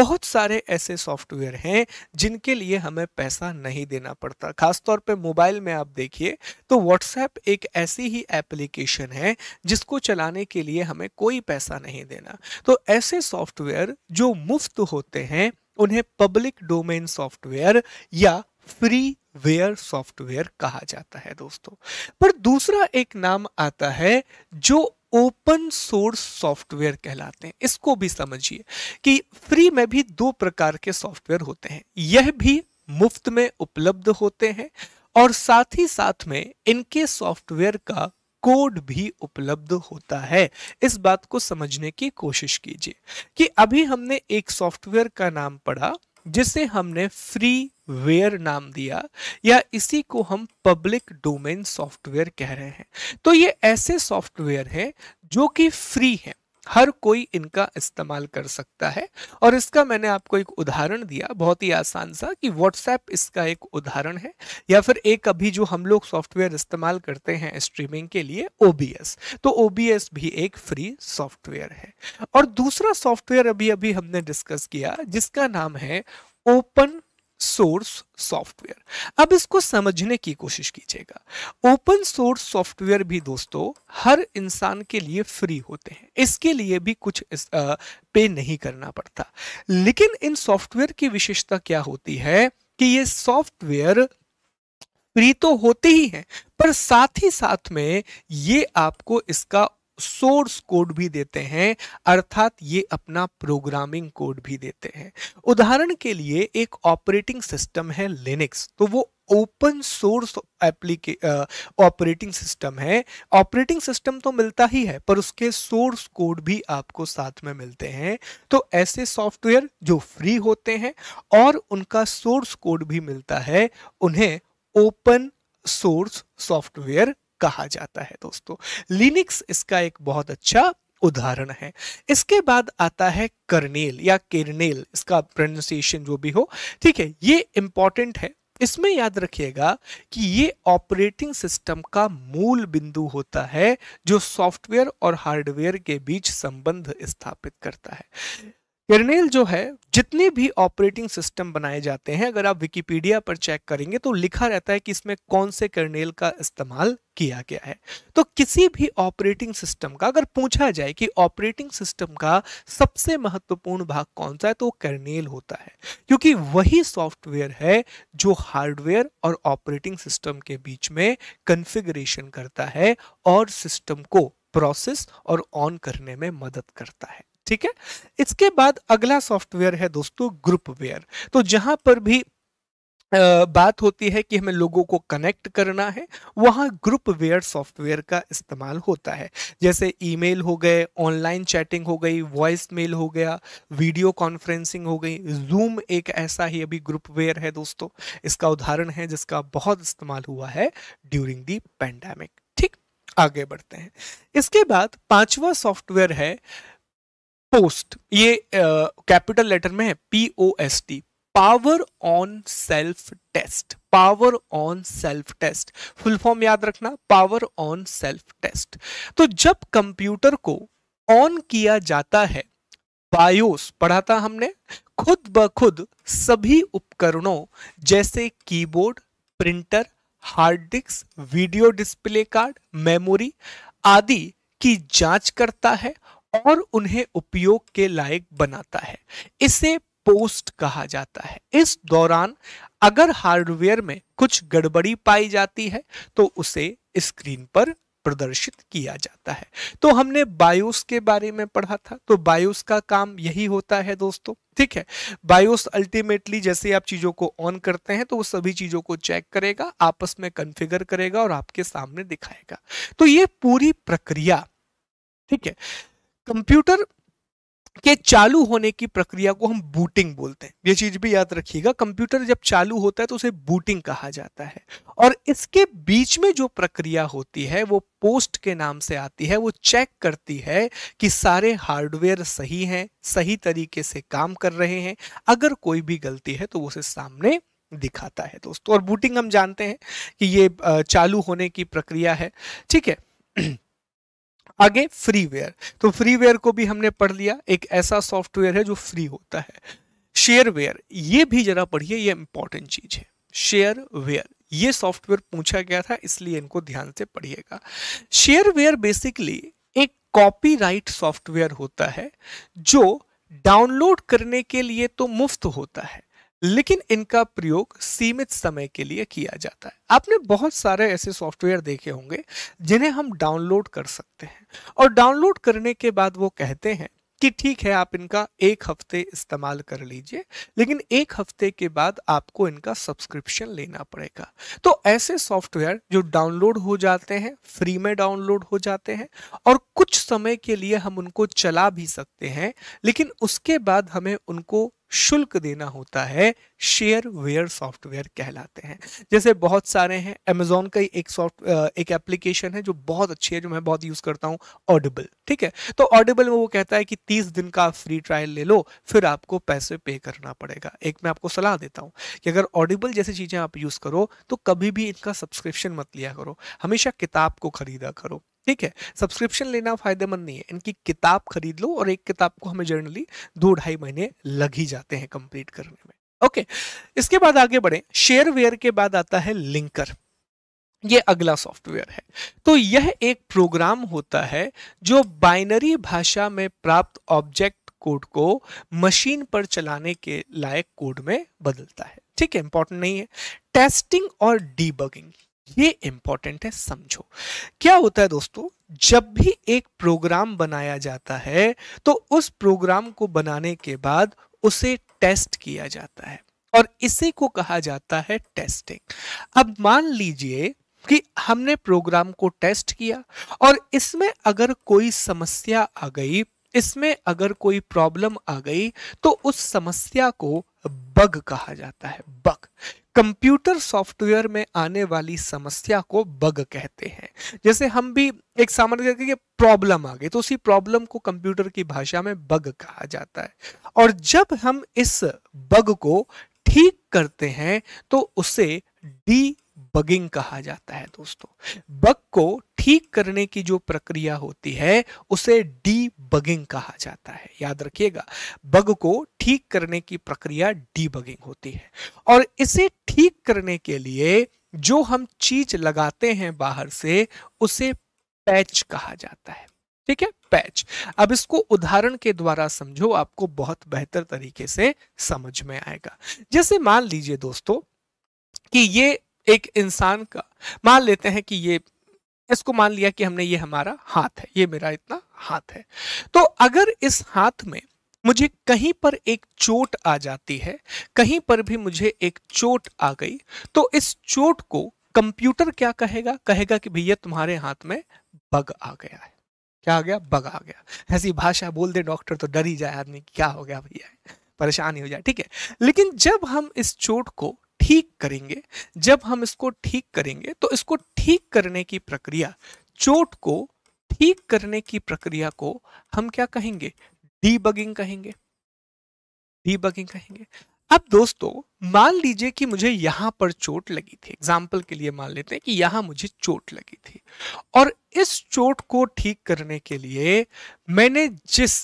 [SPEAKER 1] बहुत सारे ऐसे सॉफ्टवेयर हैं जिनके लिए हमें पैसा नहीं देना पड़ता खासतौर पर मोबाइल में आप देखिए तो व्हाट्सएप एक ऐसी ही एप्लीकेशन है जिसको चलाने के लिए हमें कोई पैसा नहीं देना तो ऐसे सॉफ्टवेयर जो मुफ्त होते हैं उन्हें पब्लिक डोमेन सॉफ्टवेयर या फ्री वेयर सॉफ्टवेयर कहा जाता है दोस्तों पर दूसरा एक नाम आता है जो ओपन सोर्स सॉफ्टवेयर कहलाते हैं इसको भी समझिए कि फ्री में भी दो प्रकार के सॉफ्टवेयर होते हैं यह भी मुफ्त में उपलब्ध होते हैं और साथ ही साथ में इनके सॉफ्टवेयर का कोड भी उपलब्ध होता है इस बात को समझने की कोशिश कीजिए कि अभी हमने एक सॉफ्टवेयर का नाम पढ़ा जिसे हमने फ्री वेयर नाम दिया या इसी को हम पब्लिक डोमेन सॉफ्टवेयर कह रहे हैं तो ये ऐसे सॉफ्टवेयर हैं जो कि फ्री हैं हर कोई इनका इस्तेमाल कर सकता है और इसका मैंने आपको एक उदाहरण दिया बहुत ही आसान सा कि व्हाट्सएप इसका एक उदाहरण है या फिर एक अभी जो हम लोग सॉफ्टवेयर इस्तेमाल करते हैं स्ट्रीमिंग के लिए ओबीएस तो ओबीएस भी एक फ्री सॉफ्टवेयर है और दूसरा सॉफ्टवेयर अभी अभी हमने डिस्कस किया जिसका नाम है ओपन सोर्स सॉफ्टवेयर अब इसको समझने की कोशिश कीजिएगा ओपन सोर्स सॉफ्टवेयर भी दोस्तों हर इंसान के लिए फ्री होते हैं इसके लिए भी कुछ इस, आ, पे नहीं करना पड़ता लेकिन इन सॉफ्टवेयर की विशेषता क्या होती है कि ये सॉफ्टवेयर फ्री तो होते ही हैं पर साथ ही साथ में ये आपको इसका सोर्स कोड भी देते हैं अर्थात ये अपना प्रोग्रामिंग कोड भी देते हैं उदाहरण के लिए एक ऑपरेटिंग सिस्टम है लिनक्स तो वो ओपन सोर्स एप्लीके ऑपरेटिंग सिस्टम है ऑपरेटिंग सिस्टम तो मिलता ही है पर उसके सोर्स कोड भी आपको साथ में मिलते हैं तो ऐसे सॉफ्टवेयर जो फ्री होते हैं और उनका सोर्स कोड भी मिलता है उन्हें ओपन सोर्स सॉफ्टवेयर कहा जाता है दोस्तों लिनिक्स इसका एक बहुत अच्छा उदाहरण है इसके बाद आता है करनेल या किरनेल इसका प्रोनाउंसिएशन जो भी हो ठीक है ये इंपॉर्टेंट है इसमें याद रखिएगा कि ये ऑपरेटिंग सिस्टम का मूल बिंदु होता है जो सॉफ्टवेयर और हार्डवेयर के बीच संबंध स्थापित करता है कर्नेल जो है जितने भी ऑपरेटिंग सिस्टम बनाए जाते हैं अगर आप विकिपीडिया पर चेक करेंगे तो लिखा रहता है कि इसमें कौन से कर्नेल का इस्तेमाल किया गया है तो किसी भी ऑपरेटिंग सिस्टम का अगर पूछा जाए कि ऑपरेटिंग सिस्टम का सबसे महत्वपूर्ण भाग कौन सा है तो कर्नेल होता है क्योंकि वही सॉफ्टवेयर है जो हार्डवेयर और ऑपरेटिंग सिस्टम के बीच में कन्फिग्रेशन करता है और सिस्टम को प्रोसेस और ऑन करने में मदद करता है ठीक है इसके बाद अगला सॉफ्टवेयर है दोस्तों ग्रुपवेयर तो जहां पर भी बात होती है कि हमें लोगों को कनेक्ट करना है वहाँ ग्रुप वेयर सॉफ्टवेयर का इस्तेमाल होता है जैसे ईमेल हो गए ऑनलाइन चैटिंग हो गई वॉइस मेल हो गया वीडियो कॉन्फ्रेंसिंग हो गई जूम एक ऐसा ही अभी ग्रुप वेयर है दोस्तों इसका उदाहरण है जिसका बहुत इस्तेमाल हुआ है ड्यूरिंग दी पेंडेमिक ठीक आगे बढ़ते हैं इसके बाद पाँचवा सॉफ्टवेयर है पोस्ट ये कैपिटल uh, लेटर में है P O S T power on self test power on self test full form याद रखना पावर ऑन सेल्फ टेस्ट तो जब कंप्यूटर को ऑन किया जाता है बायोस पढ़ा था हमने खुद ब खुद सभी उपकरणों जैसे keyboard printer hard disk video display card memory आदि की जांच करता है और उन्हें उपयोग के लायक बनाता है इसे पोस्ट कहा जाता है इस दौरान अगर हार्डवेयर में कुछ गड़बड़ी पाई जाती है तो उसे स्क्रीन पर प्रदर्शित किया जाता है तो हमने बायोस के बारे में पढ़ा था तो बायोस का काम यही होता है दोस्तों ठीक है बायोस अल्टीमेटली जैसे आप चीज़ों को ऑन करते हैं तो वो सभी चीज़ों को चेक करेगा आपस में कॉन्फ़िगर करेगा और आपके सामने दिखाएगा तो ये पूरी प्रक्रिया ठीक है कंप्यूटर के चालू होने की प्रक्रिया को हम बूटिंग बोलते हैं ये चीज भी याद रखिएगा कंप्यूटर जब चालू होता है तो उसे बूटिंग कहा जाता है और इसके बीच में जो प्रक्रिया होती है वो पोस्ट के नाम से आती है वो चेक करती है कि सारे हार्डवेयर सही हैं सही तरीके से काम कर रहे हैं अगर कोई भी गलती है तो वो उसे सामने दिखाता है दोस्तों और बूटिंग हम जानते हैं कि ये चालू होने की प्रक्रिया है ठीक है आगे फ्रीवेयर तो फ्रीवेयर को भी हमने पढ़ लिया एक ऐसा सॉफ्टवेयर है जो फ्री होता है शेयरवेयर ये भी जरा पढ़िए ये इंपॉर्टेंट चीज है शेयरवेयर ये सॉफ्टवेयर पूछा गया था इसलिए इनको ध्यान से पढ़िएगा शेयरवेयर बेसिकली एक कॉपीराइट सॉफ्टवेयर होता है जो डाउनलोड करने के लिए तो मुफ्त होता है लेकिन इनका प्रयोग सीमित समय के लिए किया जाता है आपने बहुत सारे ऐसे सॉफ्टवेयर देखे होंगे जिन्हें हम डाउनलोड कर सकते हैं और डाउनलोड करने के बाद वो कहते हैं कि ठीक है आप इनका एक हफ्ते इस्तेमाल कर लीजिए लेकिन एक हफ्ते के बाद आपको इनका सब्सक्रिप्शन लेना पड़ेगा तो ऐसे सॉफ्टवेयर जो डाउनलोड हो जाते हैं फ्री में डाउनलोड हो जाते हैं और कुछ समय के लिए हम उनको चला भी सकते हैं लेकिन उसके बाद हमें उनको शुल्क देना होता है शेयर वेयर सॉफ्टवेयर कहलाते हैं जैसे बहुत सारे हैं अमेजोन का एक सॉफ्ट एक एप्लीकेशन है जो बहुत अच्छी है जो मैं बहुत यूज़ करता हूँ ऑडिबल ठीक है तो ऑडिबल में वो कहता है कि तीस दिन का आप फ्री ट्रायल ले लो फिर आपको पैसे पे करना पड़ेगा एक मैं आपको सलाह देता हूँ कि अगर ऑडिबल जैसी चीज़ें आप यूज़ करो तो कभी भी इनका सब्सक्रिप्शन मत लिया करो हमेशा किताब को खरीदा करो ठीक है सब्सक्रिप्शन लेना फायदेमंद नहीं है इनकी किताब खरीद लो और एक किताब को हमें जनरली दो ढाई महीने लग ही जाते हैं कंप्लीट करने में ओके इसके बाद आगे बढ़े शेयरवेयर के बाद आता है लिंकर ये अगला सॉफ्टवेयर है तो यह एक प्रोग्राम होता है जो बाइनरी भाषा में प्राप्त ऑब्जेक्ट कोड को मशीन पर चलाने के लायक कोड में बदलता है ठीक है इंपॉर्टेंट नहीं है टेस्टिंग और डीबगिंग ये इंपॉर्टेंट है समझो क्या होता है दोस्तों जब भी एक प्रोग्राम बनाया जाता है तो उस प्रोग्राम को बनाने के बाद उसे टेस्ट किया जाता है और इसी को कहा जाता है टेस्टिंग अब मान लीजिए कि हमने प्रोग्राम को टेस्ट किया और इसमें अगर कोई समस्या आ गई इसमें अगर कोई प्रॉब्लम आ गई तो उस समस्या को बग कहा जाता है बग कंप्यूटर सॉफ्टवेयर में आने वाली समस्या को बग कहते हैं जैसे हम भी एक सामान्य करके प्रॉब्लम आ गई तो उसी प्रॉब्लम को कंप्यूटर की भाषा में बग कहा जाता है और जब हम इस बग को ठीक करते हैं तो उसे डी बगिंग कहा जाता है दोस्तों बग को ठीक करने की जो प्रक्रिया होती है उसे डी बगिंग कहा जाता है याद रखिएगा बग को ठीक करने की प्रक्रिया डी बगिंग होती है और इसे ठीक करने के लिए जो हम चीज लगाते हैं बाहर से उसे पैच कहा जाता है ठीक है पैच अब इसको उदाहरण के द्वारा समझो आपको बहुत बेहतर तरीके से समझ में आएगा जैसे मान लीजिए दोस्तों कि ये एक इंसान का मान लेते हैं कि ये इसको मान लिया कि हमने ये हमारा हाथ है ये मेरा इतना हाथ है तो अगर इस हाथ में मुझे कहीं पर एक चोट आ जाती है कहीं पर भी मुझे एक चोट आ गई तो इस चोट को कंप्यूटर क्या कहेगा कहेगा कि भैया तुम्हारे हाथ में बग आ गया है क्या आ गया बग आ गया ऐसी भाषा बोल दे डॉक्टर तो डर ही जाए आदमी क्या हो गया भैया परेशानी हो जाए ठीक है लेकिन जब हम इस चोट को ठीक करेंगे जब हम इसको ठीक करेंगे तो इसको ठीक करने की प्रक्रिया चोट को ठीक करने की प्रक्रिया को हम क्या कहेंगे डीबगिंग कहेंगे डीबगिंग कहेंगे अब दोस्तों मान लीजिए कि मुझे यहां पर चोट लगी थी एग्जाम्पल के लिए मान लेते हैं कि यहां मुझे चोट लगी थी और इस चोट को ठीक करने के लिए मैंने जिस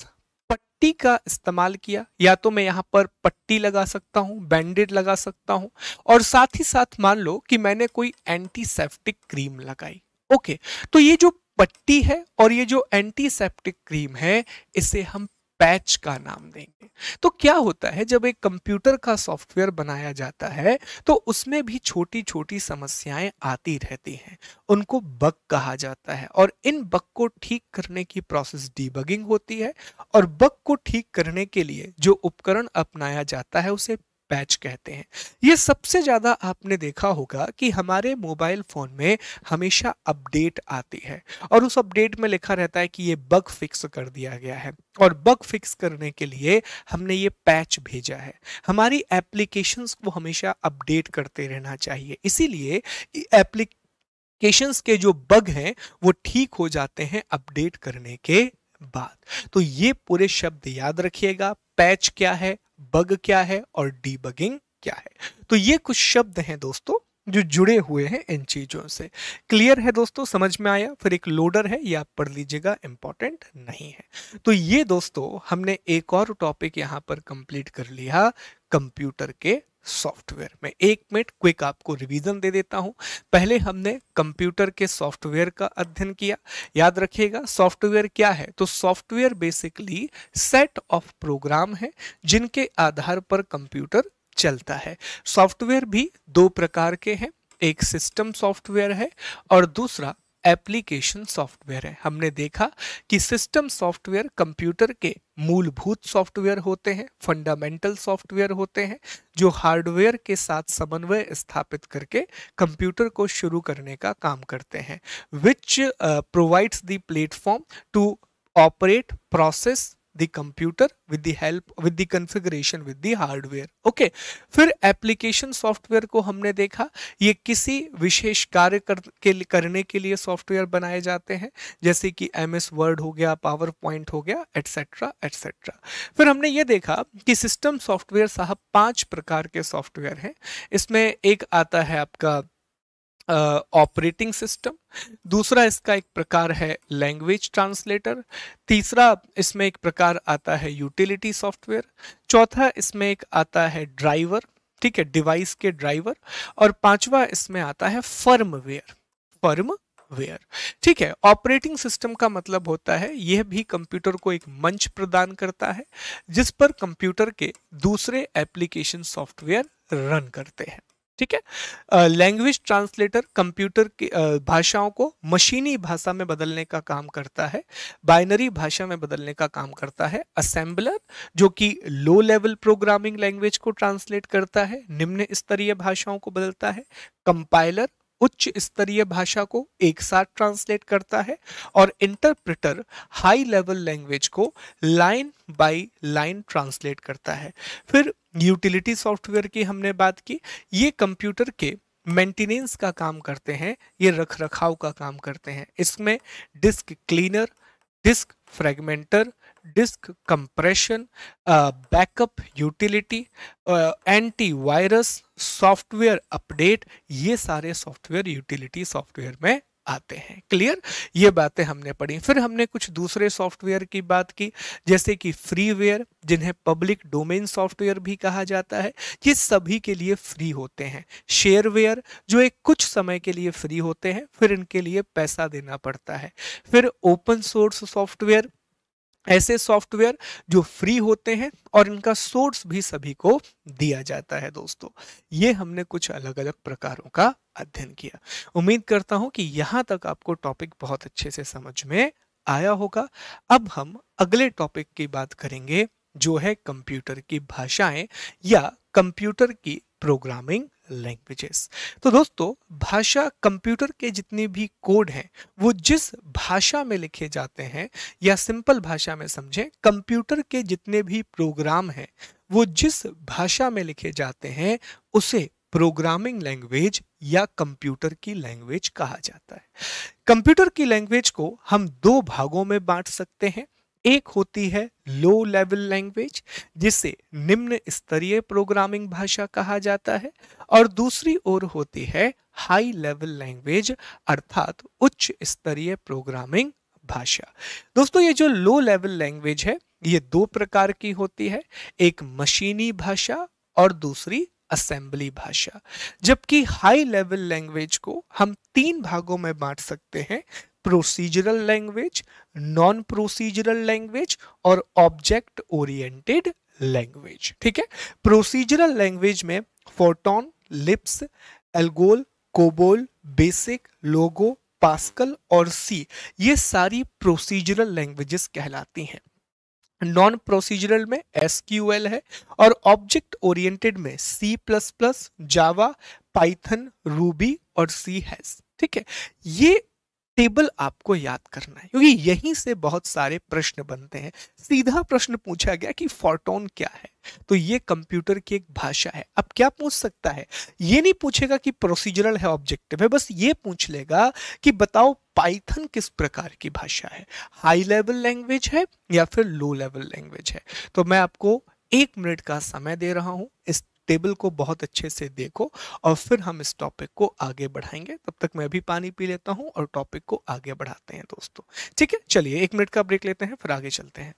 [SPEAKER 1] पट्टी का इस्तेमाल किया या तो मैं यहाँ पर पट्टी लगा सकता हूँ बैंडेड लगा सकता हूँ और साथ ही साथ मान लो कि मैंने कोई एंटीसेप्टिक क्रीम लगाई ओके तो ये जो पट्टी है और ये जो एंटीसेप्टिक क्रीम है इसे हम पैच का नाम देंगे तो क्या होता है जब एक कंप्यूटर का सॉफ्टवेयर बनाया जाता है तो उसमें भी छोटी छोटी समस्याएं आती रहती हैं उनको बग कहा जाता है और इन बग को ठीक करने की प्रोसेस डीबगिंग होती है और बग को ठीक करने के लिए जो उपकरण अपनाया जाता है उसे पैच कहते हैं ये सबसे ज़्यादा आपने देखा होगा कि हमारे मोबाइल फ़ोन में हमेशा अपडेट आती है और उस अपडेट में लिखा रहता है कि ये बग फिक्स कर दिया गया है और बग फिक्स करने के लिए हमने ये पैच भेजा है हमारी एप्लीकेशंस को हमेशा अपडेट करते रहना चाहिए इसीलिए एप्लीकेशंस के जो बग हैं वो ठीक हो जाते हैं अपडेट करने के बाद तो ये पूरे शब्द याद रखिएगा पैच क्या है बग क्या है और डीबगिंग क्या है तो ये कुछ शब्द हैं दोस्तों जो जुड़े हुए हैं इन चीज़ों से क्लियर है दोस्तों समझ में आया फिर एक लोडर है ये आप पढ़ लीजिएगा इंपॉर्टेंट नहीं है तो ये दोस्तों हमने एक और टॉपिक यहां पर कंप्लीट कर लिया कंप्यूटर के सॉफ्टवेयर में एक मिनट क्विक आपको रिवीजन दे देता हूं पहले हमने कंप्यूटर के सॉफ्टवेयर का अध्ययन किया याद रखिएगा सॉफ्टवेयर क्या है तो software basically set of program है जिनके आधार पर कंप्यूटर चलता है सॉफ्टवेयर भी दो प्रकार के हैं एक सिस्टम सॉफ्टवेयर है और दूसरा एप्लीकेशन सॉफ्टवेयर है हमने देखा कि सिस्टम सॉफ्टवेयर कंप्यूटर के मूलभूत सॉफ्टवेयर होते हैं फंडामेंटल सॉफ्टवेयर होते हैं जो हार्डवेयर के साथ समन्वय स्थापित करके कंप्यूटर को शुरू करने का काम करते हैं which provides the platform to operate process the computer with the help with the configuration with the hardware okay okay. फिर एप्लीकेशन सॉफ्टवेयर को हमने देखा ये किसी विशेष कार्य कर, के करने के लिए सॉफ्टवेयर बनाए जाते हैं जैसे कि एम एस वर्ड हो गया पावर पॉइंट हो गया एट्सेट्रा एट्सेट्रा फिर हमने ये देखा कि सिस्टम सॉफ्टवेयर साहब पांच प्रकार के सॉफ्टवेयर हैं इसमें एक आता है आपका ऑपरेटिंग सिस्टम दूसरा इसका एक प्रकार है लैंग्वेज ट्रांसलेटर तीसरा इसमें एक प्रकार आता है यूटिलिटी सॉफ्टवेयर चौथा इसमें एक आता है ड्राइवर ठीक है डिवाइस के ड्राइवर और पांचवा इसमें आता है फर्मवेयर फर्म वेयर ठीक है ऑपरेटिंग सिस्टम का मतलब होता है यह भी कंप्यूटर को एक मंच प्रदान करता है जिस पर कंप्यूटर के दूसरे एप्लीकेशन सॉफ्टवेयर रन करते हैं ठीक है लैंग्वेज ट्रांसलेटर कंप्यूटर की भाषाओं को मशीनी भाषा में बदलने का काम करता है बाइनरी भाषा में बदलने का काम करता है असेंबलर जो कि लो लेवल प्रोग्रामिंग लैंग्वेज को ट्रांसलेट करता है निम्न स्तरीय भाषाओं को बदलता है कंपाइलर उच्च स्तरीय भाषा को एक साथ ट्रांसलेट करता है और इंटरप्रेटर हाई लेवल लैंग्वेज को लाइन बाय लाइन ट्रांसलेट करता है फिर यूटिलिटी सॉफ्टवेयर की हमने बात की ये कंप्यूटर के मेंटेनेंस का काम करते हैं ये रख रखाव का काम करते हैं इसमें disk cleaner disk fragmenter disk compression, uh, backup utility, uh, antivirus, software update ये सारे सॉफ्टवेयर यूटिलिटी सॉफ्टवेयर में आते हैं क्लियर ये बातें हमने पढ़ी फिर हमने कुछ दूसरे सॉफ्टवेयर की बात की जैसे कि फ्रीवेयर जिन्हें पब्लिक डोमेन सॉफ्टवेयर भी कहा जाता है ये सभी के लिए फ्री होते हैं शेयरवेयर जो एक कुछ समय के लिए फ्री होते हैं फिर इनके लिए पैसा देना पड़ता है फिर ओपन सोर्स सॉफ्टवेयर ऐसे सॉफ्टवेयर जो फ्री होते हैं और इनका सोर्स भी सभी को दिया जाता है दोस्तों ये हमने कुछ अलग अलग प्रकारों का अध्ययन किया उम्मीद करता हूं कि यहाँ तक आपको टॉपिक बहुत अच्छे से समझ में आया होगा अब हम अगले टॉपिक की बात करेंगे जो है कंप्यूटर की भाषाएं या कंप्यूटर की प्रोग्रामिंग लैंग्वेजेस तो दोस्तों भाषा कंप्यूटर के जितने भी कोड हैं वो जिस भाषा में लिखे जाते हैं या सिंपल भाषा में समझें कंप्यूटर के जितने भी प्रोग्राम हैं वो जिस भाषा में लिखे जाते हैं उसे प्रोग्रामिंग लैंग्वेज या कंप्यूटर की लैंग्वेज कहा जाता है कंप्यूटर की लैंग्वेज को हम दो भागों में बांट सकते हैं एक होती है लो लेवल लैंग्वेज जिसे निम्न स्तरीय प्रोग्रामिंग भाषा कहा जाता है और दूसरी ओर होती है हाई लेवल लैंग्वेज अर्थात उच्च स्तरीय प्रोग्रामिंग भाषा दोस्तों ये जो लो लेवल लैंग्वेज है ये दो प्रकार की होती है एक मशीनी भाषा और दूसरी असेंबली भाषा जबकि हाई लेवल लैंग्वेज को हम तीन भागों में बांट सकते हैं procedural language non procedural language और ऑब्जेक्ट ओरिएंटेड लैंग्वेज ठीक है प्रोसीजरल लैंग्वेज में फोटोन लिप्स ALGOL COBOL BASIC Logo Pascal और सी ये सारी प्रोसीजरल लैंग्वेजेस कहलाती हैं नॉन प्रोसीजरल में एस है और ऑब्जेक्ट ओरिएंटेड में C plus plus Java Python Ruby और सी हैज ठीक है ये टेबल आपको याद करना है क्योंकि यहीं से बहुत सारे प्रश्न बनते हैं सीधा प्रश्न पूछा गया कि फोटोन क्या है तो ये कंप्यूटर की एक भाषा है अब क्या पूछ सकता है ये नहीं पूछेगा कि प्रोसीजरल है ऑब्जेक्टिव है बस ये पूछ लेगा कि बताओ पाइथन किस प्रकार की भाषा है हाई लेवल लैंग्वेज है या फिर लो लेवल लैंग्वेज है तो मैं आपको एक मिनट का समय दे रहा हूं इस टेबल को बहुत अच्छे से देखो और फिर हम इस टॉपिक को आगे बढ़ाएंगे तब तक मैं भी पानी पी लेता हूँ और टॉपिक को आगे बढ़ाते हैं दोस्तों ठीक है चलिए एक मिनट का ब्रेक लेते हैं फिर आगे चलते हैं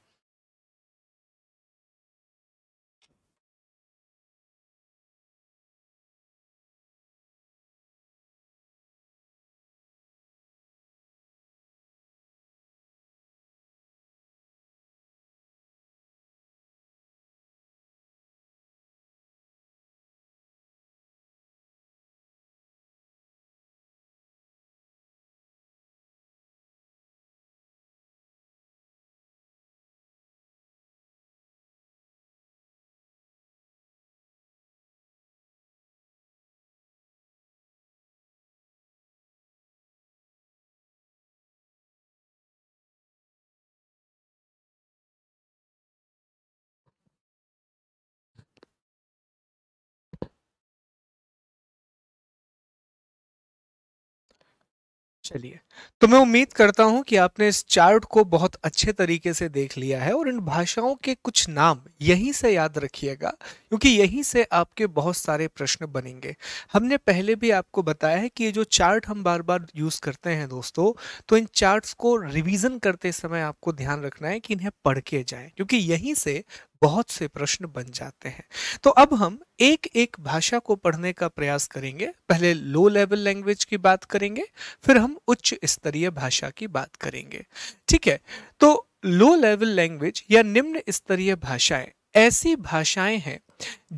[SPEAKER 1] चलिए तो मैं उम्मीद करता हूं कि आपने इस चार्ट को बहुत अच्छे तरीके से देख लिया है और इन भाषाओं के कुछ नाम यहीं से याद रखिएगा क्योंकि यहीं से आपके बहुत सारे प्रश्न बनेंगे हमने पहले भी आपको बताया है कि ये जो चार्ट हम बार बार यूज़ करते हैं दोस्तों तो इन चार्ट्स को रिवीजन करते समय आपको ध्यान रखना है कि इन्हें पढ़ के जाए क्योंकि यहीं से बहुत से प्रश्न बन जाते हैं तो अब हम एक एक भाषा को पढ़ने का प्रयास करेंगे पहले लो लेवल लैंग्वेज की बात करेंगे फिर हम उच्च स्तरीय भाषा की बात करेंगे ठीक है तो लो लेवल लैंग्वेज या निम्न स्तरीय भाषाएं ऐसी भाषाएं हैं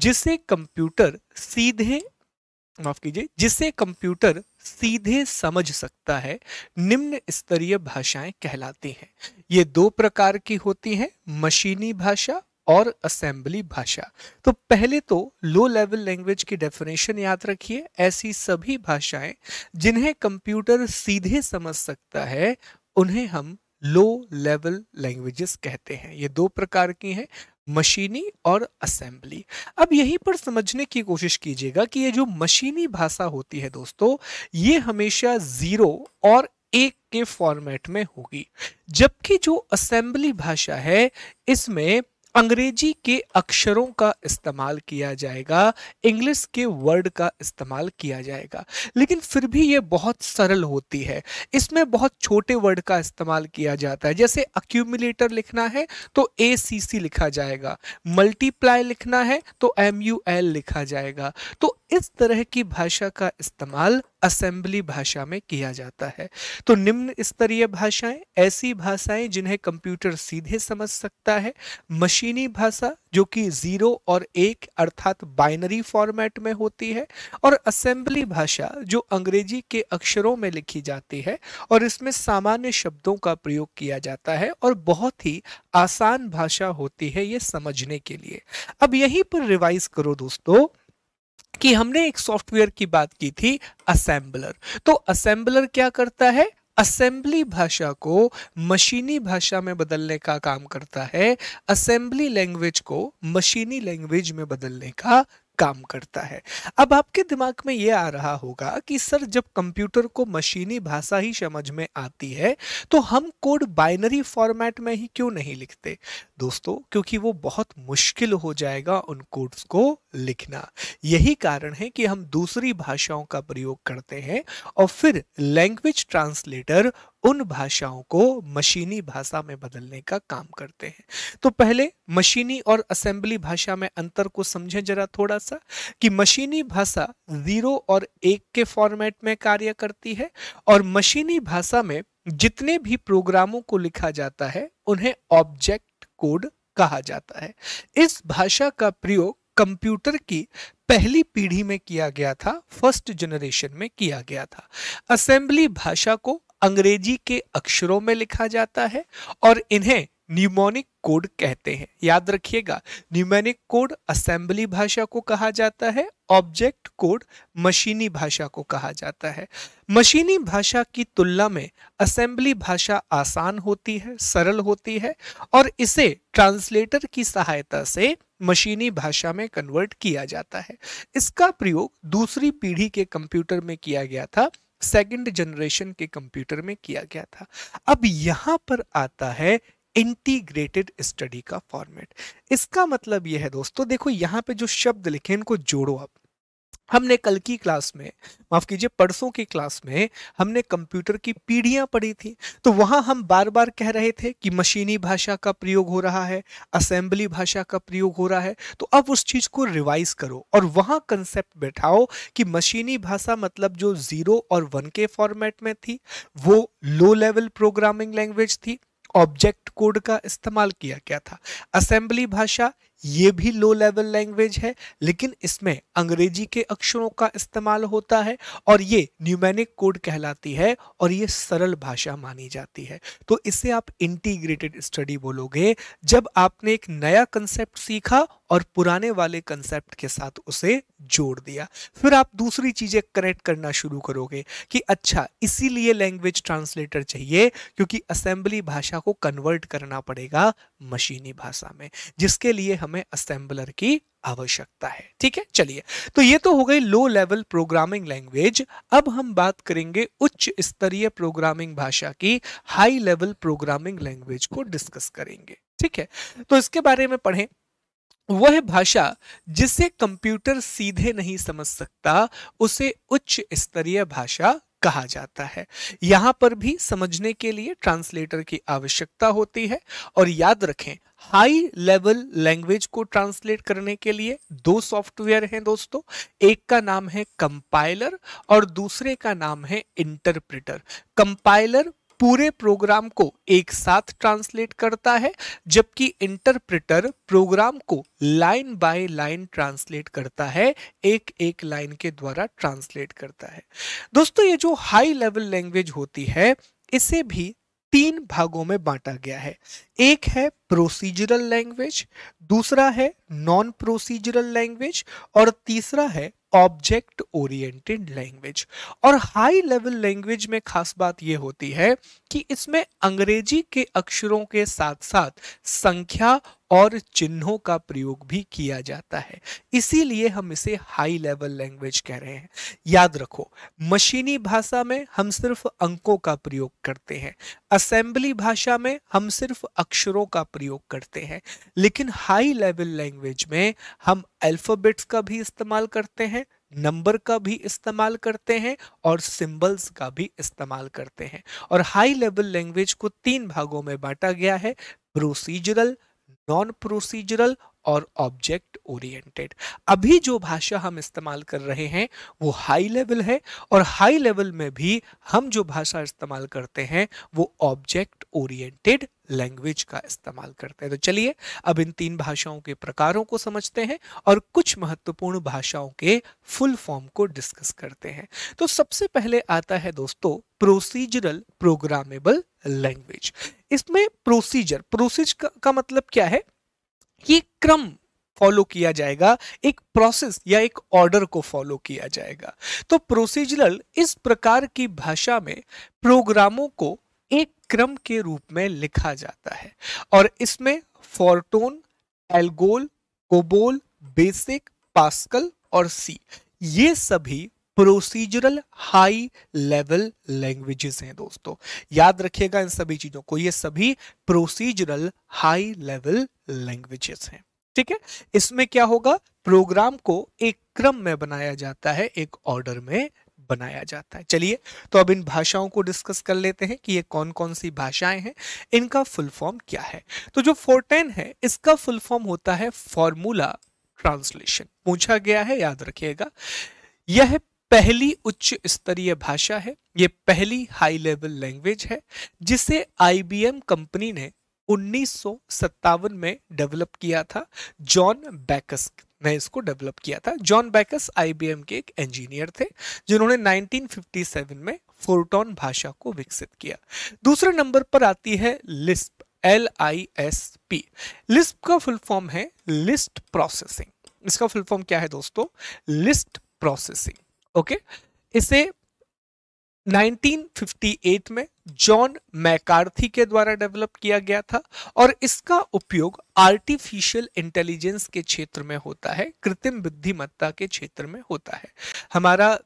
[SPEAKER 1] जिसे कंप्यूटर सीधे माफ कीजिए जिसे कंप्यूटर सीधे समझ सकता है निम्न स्तरीय भाषाएं कहलाती हैं ये दो प्रकार की होती हैं मशीनी भाषा और असेंबली भाषा तो पहले तो लो लेवल लैंग्वेज की डेफिनेशन याद रखिए ऐसी सभी भाषाएं जिन्हें कंप्यूटर सीधे समझ सकता है उन्हें हम लो लेवल लैंग्वेजेस कहते हैं ये दो प्रकार की हैं मशीनी और असेंबली अब यहीं पर समझने की कोशिश कीजिएगा कि ये जो मशीनी भाषा होती है दोस्तों ये हमेशा ज़ीरो और एक के फॉर्मेट में होगी जबकि जो असेंबली भाषा है इसमें अंग्रेजी के अक्षरों का इस्तेमाल किया जाएगा इंग्लिश के वर्ड का इस्तेमाल किया जाएगा लेकिन फिर भी ये बहुत सरल होती है इसमें बहुत छोटे वर्ड का इस्तेमाल किया जाता है जैसे अक्यूमुलेटर लिखना है तो ए सी सी लिखा जाएगा मल्टीप्लाई लिखना है तो एम यू एल लिखा जाएगा तो इस तरह की भाषा का इस्तेमाल असेंबली भाषा में किया जाता है तो निम्न स्तरीय भाषाएं ऐसी भाषाएं जिन्हें कंप्यूटर सीधे समझ सकता है मशीन मशीनी भाषा जो कि जीरो और एक अर्थात बाइनरी फॉर्मेट में होती है और असेंबली भाषा जो अंग्रेजी के अक्षरों में लिखी जाती है और इसमें सामान्य शब्दों का प्रयोग किया जाता है और बहुत ही आसान भाषा होती है ये समझने के लिए अब यहीं पर रिवाइज करो दोस्तों कि हमने एक सॉफ्टवेयर की बात की थी असेंबलर तो असेंबलर क्या करता है असेंबली भाषा को मशीनी भाषा में बदलने का काम करता है असेंबली लैंग्वेज को मशीनी लैंग्वेज में बदलने का काम करता है अब आपके दिमाग में ये आ रहा होगा कि सर जब कंप्यूटर को मशीनी भाषा ही समझ में आती है तो हम कोड बाइनरी फॉर्मेट में ही क्यों नहीं लिखते दोस्तों क्योंकि वो बहुत मुश्किल हो जाएगा उन कोड्स को लिखना यही कारण है कि हम दूसरी भाषाओं का प्रयोग करते हैं और फिर लैंग्वेज ट्रांसलेटर उन भाषाओं को मशीनी भाषा में बदलने का काम करते हैं तो पहले मशीनी और असेंबली भाषा में अंतर को समझें जरा थोड़ा सा कि मशीनी भाषा जीरो और एक के फॉर्मेट में कार्य करती है और मशीनी भाषा में जितने भी प्रोग्रामों को लिखा जाता है उन्हें ऑब्जेक्ट कोड कहा जाता है इस भाषा का प्रयोग कंप्यूटर की पहली पीढ़ी में किया गया था फर्स्ट जनरेशन में किया गया था असेंबली भाषा को अंग्रेजी के अक्षरों में लिखा जाता है और इन्हें न्यूमोनिक कोड कहते हैं याद रखिएगा न्यूमोनिक कोड असेंबली भाषा को कहा जाता है ऑब्जेक्ट कोड मशीनी भाषा को कहा जाता है मशीनी भाषा की तुलना में असेंबली भाषा आसान होती है सरल होती है और इसे ट्रांसलेटर की सहायता से मशीनी भाषा में कन्वर्ट किया जाता है इसका प्रयोग दूसरी पीढ़ी के कंप्यूटर में किया गया था सेकंड जनरेशन के कंप्यूटर में किया गया था अब यहाँ पर आता है इंटीग्रेटेड स्टडी का फॉर्मेट इसका मतलब यह है दोस्तों देखो यहाँ पे जो शब्द लिखे इनको जोड़ो आप हमने कल की क्लास में माफ कीजिए परसों की क्लास में हमने कंप्यूटर की पीढ़ियां पढ़ी थी तो वहां हम बार बार कह रहे थे कि मशीनी भाषा का प्रयोग हो रहा है असेंबली भाषा का प्रयोग हो रहा है तो अब उस चीज को रिवाइज करो और वहां कंसेप्ट बैठाओ कि मशीनी भाषा मतलब जो जीरो और वन के फॉर्मेट में थी वो लो लेवल प्रोग्रामिंग लैंग्वेज थी ऑब्जेक्ट कोड का इस्तेमाल किया गया था असेंबली भाषा ये भी लो लेवल लैंग्वेज है लेकिन इसमें अंग्रेजी के अक्षरों का इस्तेमाल होता है और ये न्यूमैनिक कोड कहलाती है और ये सरल भाषा मानी जाती है तो इसे आप इंटीग्रेटेड स्टडी बोलोगे जब आपने एक नया कंसेप्ट सीखा और पुराने वाले कंसेप्ट के साथ उसे जोड़ दिया फिर आप दूसरी चीज़ें कनेक्ट करना शुरू करोगे कि अच्छा इसीलिए लैंग्वेज ट्रांसलेटर चाहिए क्योंकि असेंबली भाषा को कन्वर्ट करना पड़ेगा मशीनी भाषा में जिसके लिए हमें हमें असेंबलर की आवश्यकता है ठीक है चलिए तो ये तो हो गई लो लेवल प्रोग्रामिंग लैंग्वेज अब हम बात करेंगे उच्च स्तरीय प्रोग्रामिंग भाषा की हाई लेवल प्रोग्रामिंग लैंग्वेज को डिस्कस करेंगे ठीक है तो इसके बारे में पढ़ें वह भाषा जिसे कंप्यूटर सीधे नहीं समझ सकता उसे उच्च स्तरीय भाषा कहा जाता है यहां पर भी समझने के लिए ट्रांसलेटर की आवश्यकता होती है और याद रखें हाई लेवल लैंग्वेज को ट्रांसलेट करने के लिए दो सॉफ्टवेयर हैं दोस्तों एक का नाम है कंपाइलर और दूसरे का नाम है इंटरप्रिटर कंपाइलर पूरे प्रोग्राम को एक साथ ट्रांसलेट करता है जबकि इंटरप्रेटर प्रोग्राम को लाइन बाय लाइन ट्रांसलेट करता है एक एक लाइन के द्वारा ट्रांसलेट करता है दोस्तों ये जो हाई लेवल लैंग्वेज होती है इसे भी तीन भागों में बांटा गया है एक है प्रोसीजरल लैंग्वेज दूसरा है नॉन प्रोसीजरल लैंग्वेज और तीसरा है ऑब्जेक्ट ओरिएंटेड लैंग्वेज और हाई लेवल लैंग्वेज में खास बात यह होती है कि इसमें अंग्रेजी के अक्षरों के साथ साथ संख्या और चिन्हों का प्रयोग भी किया जाता है इसीलिए हम इसे हाई लेवल लैंग्वेज कह रहे हैं याद रखो मशीनी भाषा में हम सिर्फ अंकों का प्रयोग करते हैं असेंबली भाषा में हम सिर्फ अक्षरों का प्रयोग करते हैं लेकिन हाई लेवल लैंग्वेज में हम अल्फाबेट्स का भी इस्तेमाल करते हैं नंबर का भी इस्तेमाल करते हैं और सिंबल्स का भी इस्तेमाल करते हैं और हाई लेवल लैंग्वेज को तीन भागों में बांटा गया है प्रोसीजरल नॉन प्रोसीजरल और ऑब्जेक्ट ओरिएंटेड अभी जो भाषा हम इस्तेमाल कर रहे हैं वो हाई लेवल है और हाई लेवल में भी हम जो भाषा इस्तेमाल करते हैं वो ऑब्जेक्ट ओरिएंटेड लैंग्वेज का इस्तेमाल करते हैं तो चलिए अब इन तीन भाषाओं के प्रकारों को समझते हैं और कुछ महत्वपूर्ण भाषाओं के फुल फॉर्म को डिस्कस करते हैं तो सबसे पहले आता है दोस्तों प्रोसीजरल प्रोग्रामेबल लैंग्वेज इसमें प्रोसीजर प्रोसीज का, का मतलब क्या है ये क्रम फॉलो किया जाएगा एक प्रोसेस या एक ऑर्डर को फॉलो किया जाएगा तो प्रोसीजरल इस प्रकार की भाषा में प्रोग्रामों को एक क्रम के रूप में लिखा जाता है और इसमें Fortran ALGOL COBOL BASIC Pascal और सी ये सभी प्रोसीजरल हाई लेवल लैंग्वेजेस हैं दोस्तों याद रखिएगा इन सभी चीजों को ये सभी प्रोसीजरल हाई लेवल लैंग्वेजेस हैं ठीक है इसमें क्या होगा प्रोग्राम को एक क्रम में बनाया जाता है एक ऑर्डर में बनाया जाता है चलिए तो अब इन भाषाओं को डिस्कस कर लेते हैं कि ये कौन कौन सी भाषाएं हैं इनका फुल फॉर्म क्या है तो जो फोर्टेन है इसका फुल फॉर्म होता है फॉर्मूला ट्रांसलेशन पूछा गया है याद रखिएगा यह पहली उच्च स्तरीय भाषा है यह पहली हाई लेवल लैंग्वेज है जिसे आईबीएम कंपनी ने उन्नीस में डेवलप किया था जॉन बैकस ने इसको डेवलप किया था जॉन बैकस आईबीएम के एक इंजीनियर थे जिन्होंने 1957 में फोर्टॉन भाषा को विकसित किया दूसरे नंबर पर आती है LISP L I S P LISP का फुल फॉर्म है लिस्ट प्रोसेसिंग इसका फुल फॉर्म क्या है दोस्तों लिस्ट प्रोसेसिंग ओके इसे 1958 में जॉन मैकार्थी के द्वारा डेवलप किया गया था और इसका उपयोग आर्टिफिशियल इंटेलिजेंस के क्षेत्र में होता है कृत्रिम बुद्धिमत्ता के क्षेत्र में होता है हमारा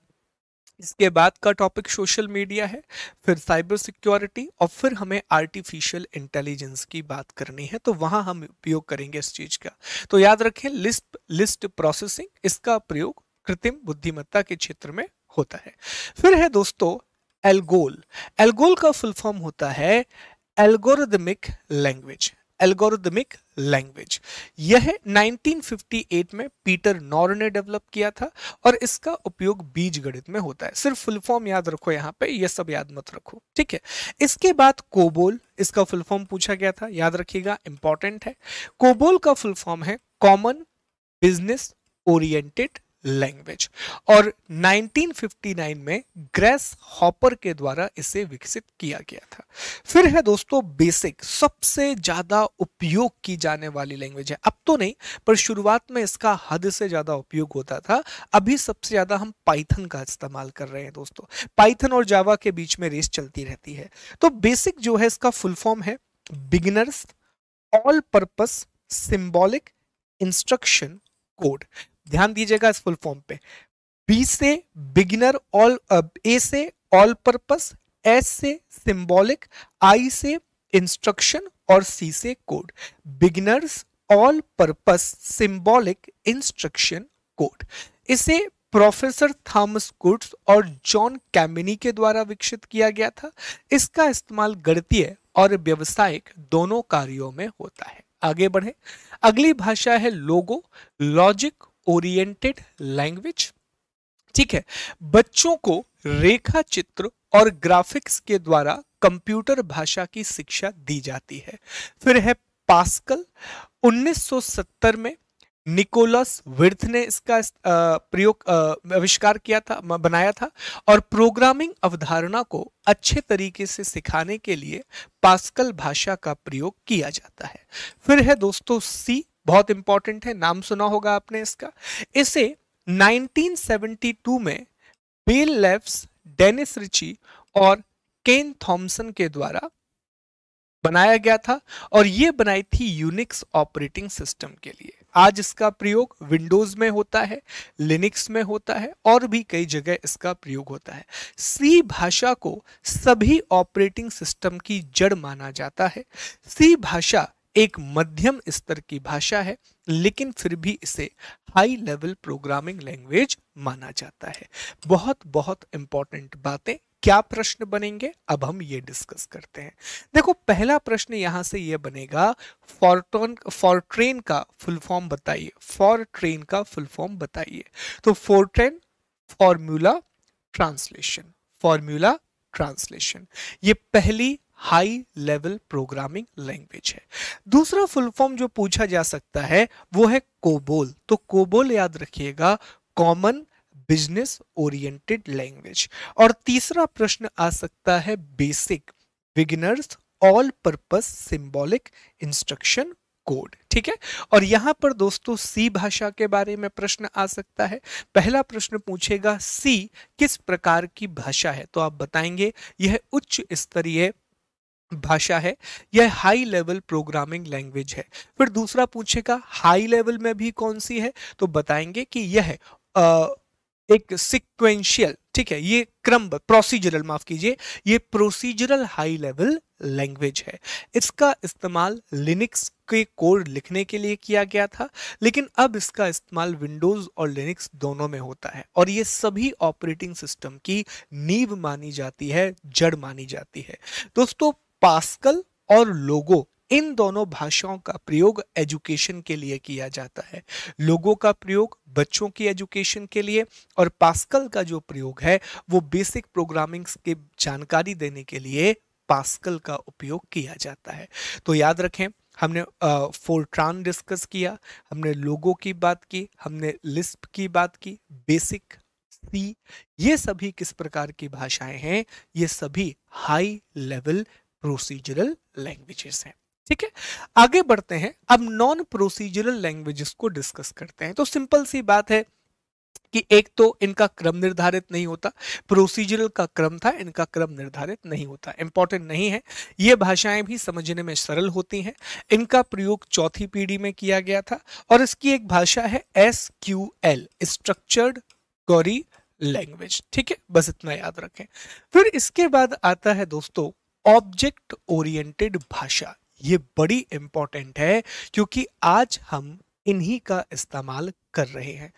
[SPEAKER 1] इसके बाद का टॉपिक सोशल मीडिया है फिर साइबर सिक्योरिटी और फिर हमें आर्टिफिशियल इंटेलिजेंस की बात करनी है तो वहाँ हम उपयोग करेंगे इस चीज़ का तो याद रखें लिस्ट लिस्ट प्रोसेसिंग इसका प्रयोग कृत्रिम बुद्धिमत्ता के क्षेत्र में होता है फिर है दोस्तों एल्गोल एल्गोल का फुल फॉर्म होता है एल्गोरिदमिक लैंग्वेज एल्गोरिदमिक लैंग्वेज यह 1958 में पीटर नॉर ने डेवलप किया था और इसका उपयोग बीज गणित में होता है सिर्फ फुल फॉर्म याद रखो यहाँ पे यह सब याद मत रखो ठीक है इसके बाद कोबोल इसका फुल फॉर्म पूछा गया था याद रखिएगा इंपॉर्टेंट है कोबोल का फुल फॉर्म है कॉमन बिजनेस ओरिएंटेड लैंग्वेज और 1959 में ग्रेस हॉपर के द्वारा इसे विकसित किया गया था फिर है दोस्तों बेसिक सबसे ज़्यादा उपयोग की जाने वाली लैंग्वेज है अब तो नहीं पर शुरुआत में इसका हद से ज़्यादा उपयोग होता था अभी सबसे ज़्यादा हम पाइथन का इस्तेमाल कर रहे हैं दोस्तों पाइथन और जावा के बीच में रेस चलती रहती है तो बेसिक जो है इसका फुल फॉर्म है beginners all purpose symbolic instruction code ध्यान दीजिएगा इस फुल फॉर्म पे बी से बिगिनर ऑल ए से ऑल पर्पस एस से सिंबॉलिक आई से इंस्ट्रक्शन और सी से code beginners all purpose symbolic instruction code इसे प्रोफेसर थॉमस गुड्स और जॉन कैमिनी के द्वारा विकसित किया गया था इसका इस्तेमाल गणतीय और व्यवसायिक दोनों कार्यों में होता है आगे बढ़े अगली भाषा है लोगो लॉजिक ओरिएंटेड लैंग्वेज ठीक है बच्चों को रेखा चित्र और ग्राफिक्स के द्वारा कंप्यूटर भाषा की शिक्षा दी जाती है फिर है पास्कल 1970 में निकोलस विर्थ ने इसका प्रयोग आविष्कार किया था बनाया था और प्रोग्रामिंग अवधारणा को अच्छे तरीके से सिखाने के लिए पास्कल भाषा का प्रयोग किया जाता है फिर है दोस्तों सी बहुत इंपॉर्टेंट है नाम सुना होगा आपने इसका इसे 1972 में बिल लेफ्स डेनिस रिची और केन थॉमसन के द्वारा बनाया गया था और यह बनाई थी यूनिक्स ऑपरेटिंग सिस्टम के लिए आज इसका प्रयोग विंडोज में होता है लिनक्स में होता है और भी कई जगह इसका प्रयोग होता है सी भाषा को सभी ऑपरेटिंग सिस्टम की जड़ माना जाता है सी भाषा एक मध्यम स्तर की भाषा है लेकिन फिर भी इसे हाई लेवल प्रोग्रामिंग लैंग्वेज माना जाता है बहुत बहुत इंपॉर्टेंट बातें क्या प्रश्न बनेंगे अब हम ये डिस्कस करते हैं देखो पहला प्रश्न यहां से ये बनेगा फॉर्टोन फॉरट्रेन का फुल फॉर्म बताइए फॉरट्रेन का फुल फॉर्म बताइए तो Fortran formula translation formula translation ये पहली हाई लेवल प्रोग्रामिंग लैंग्वेज है दूसरा फुल फॉर्म जो पूछा जा सकता है वो है कोबोल तो कोबोल याद रखिएगा कॉमन बिजनेस ओरिएंटेड लैंग्वेज और तीसरा प्रश्न आ सकता है BASIC beginners all purpose symbolic instruction code ठीक है और यहां पर दोस्तों सी भाषा के बारे में प्रश्न आ सकता है पहला प्रश्न पूछेगा सी किस प्रकार की भाषा है तो आप बताएंगे यह उच्च स्तरीय भाषा है यह हाई लेवल प्रोग्रामिंग लैंग्वेज है फिर दूसरा पूछेगा हाई लेवल में भी कौन सी है तो बताएंगे कि यह आ, एक सिक्वेंशियल ठीक है ये क्रम प्रोसीजरल माफ कीजिए ये प्रोसीजरल हाई लेवल लैंग्वेज है इसका इस्तेमाल लिनक्स के कोड लिखने के लिए किया गया था लेकिन अब इसका इस्तेमाल विंडोज और लिनक्स दोनों में होता है और ये सभी ऑपरेटिंग सिस्टम की नींव मानी जाती है जड़ मानी जाती है दोस्तों पास्कल और लोगो इन दोनों भाषाओं का प्रयोग एजुकेशन के लिए किया जाता है लोगों का प्रयोग बच्चों की एजुकेशन के लिए और पास्कल का जो प्रयोग है वो बेसिक प्रोग्रामिंग्स के जानकारी देने के लिए पास्कल का उपयोग किया जाता है तो याद रखें हमने फोर्ट्रान डिस्कस किया हमने लोगों की बात की हमने लिस्प की बात की बेसिक सी ये सभी किस प्रकार की भाषाएं हैं ये सभी हाई लेवल प्रोसीजरल लैंग्वेजेस हैं ठीक है आगे बढ़ते हैं अब नॉन प्रोसीजरल लैंग्वेजेस को डिस्कस करते हैं तो सिंपल सी बात है कि एक तो इनका क्रम निर्धारित नहीं होता प्रोसीजरल का क्रम था इनका क्रम निर्धारित नहीं होता इंपॉर्टेंट नहीं है ये भाषाएं भी समझने में सरल होती हैं इनका प्रयोग चौथी पीढ़ी में किया गया था और इसकी एक भाषा है S Q L structured query language ठीक है बस इतना याद रखें फिर इसके बाद आता है दोस्तों ऑब्जेक्ट ओरिएंटेड भाषा ये बड़ी इंपॉर्टेंट है क्योंकि आज हम इन्हीं का इस्तेमाल कर रहे हैं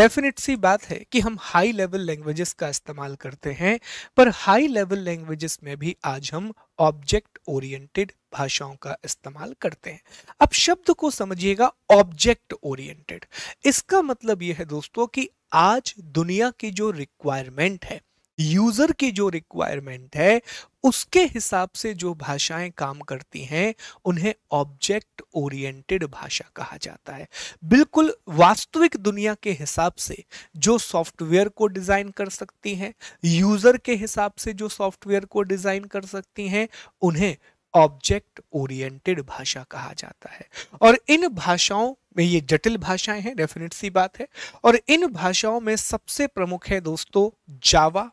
[SPEAKER 1] डेफिनेट सी बात है कि हम हाई लेवल लैंग्वेजेस का इस्तेमाल करते हैं पर हाई लेवल लैंग्वेजेस में भी आज हम ऑब्जेक्ट ओरिएंटेड भाषाओं का इस्तेमाल करते हैं अब शब्द को समझिएगा ऑब्जेक्ट ओरिएंटेड इसका मतलब यह है दोस्तों कि आज दुनिया की जो रिक्वायरमेंट है यूजर की जो रिक्वायरमेंट है उसके हिसाब से जो भाषाएं काम करती हैं उन्हें ऑब्जेक्ट ओरिएंटेड भाषा कहा जाता है बिल्कुल वास्तविक दुनिया के हिसाब से जो सॉफ्टवेयर को डिज़ाइन कर सकती हैं यूज़र के हिसाब से जो सॉफ्टवेयर को डिज़ाइन कर सकती हैं उन्हें ऑब्जेक्ट ओरिएंटेड भाषा कहा जाता है और इन भाषाओं में ये जटिल भाषाएं हैं डेफिनेट सी बात है और इन भाषाओं में सबसे प्रमुख है दोस्तों Java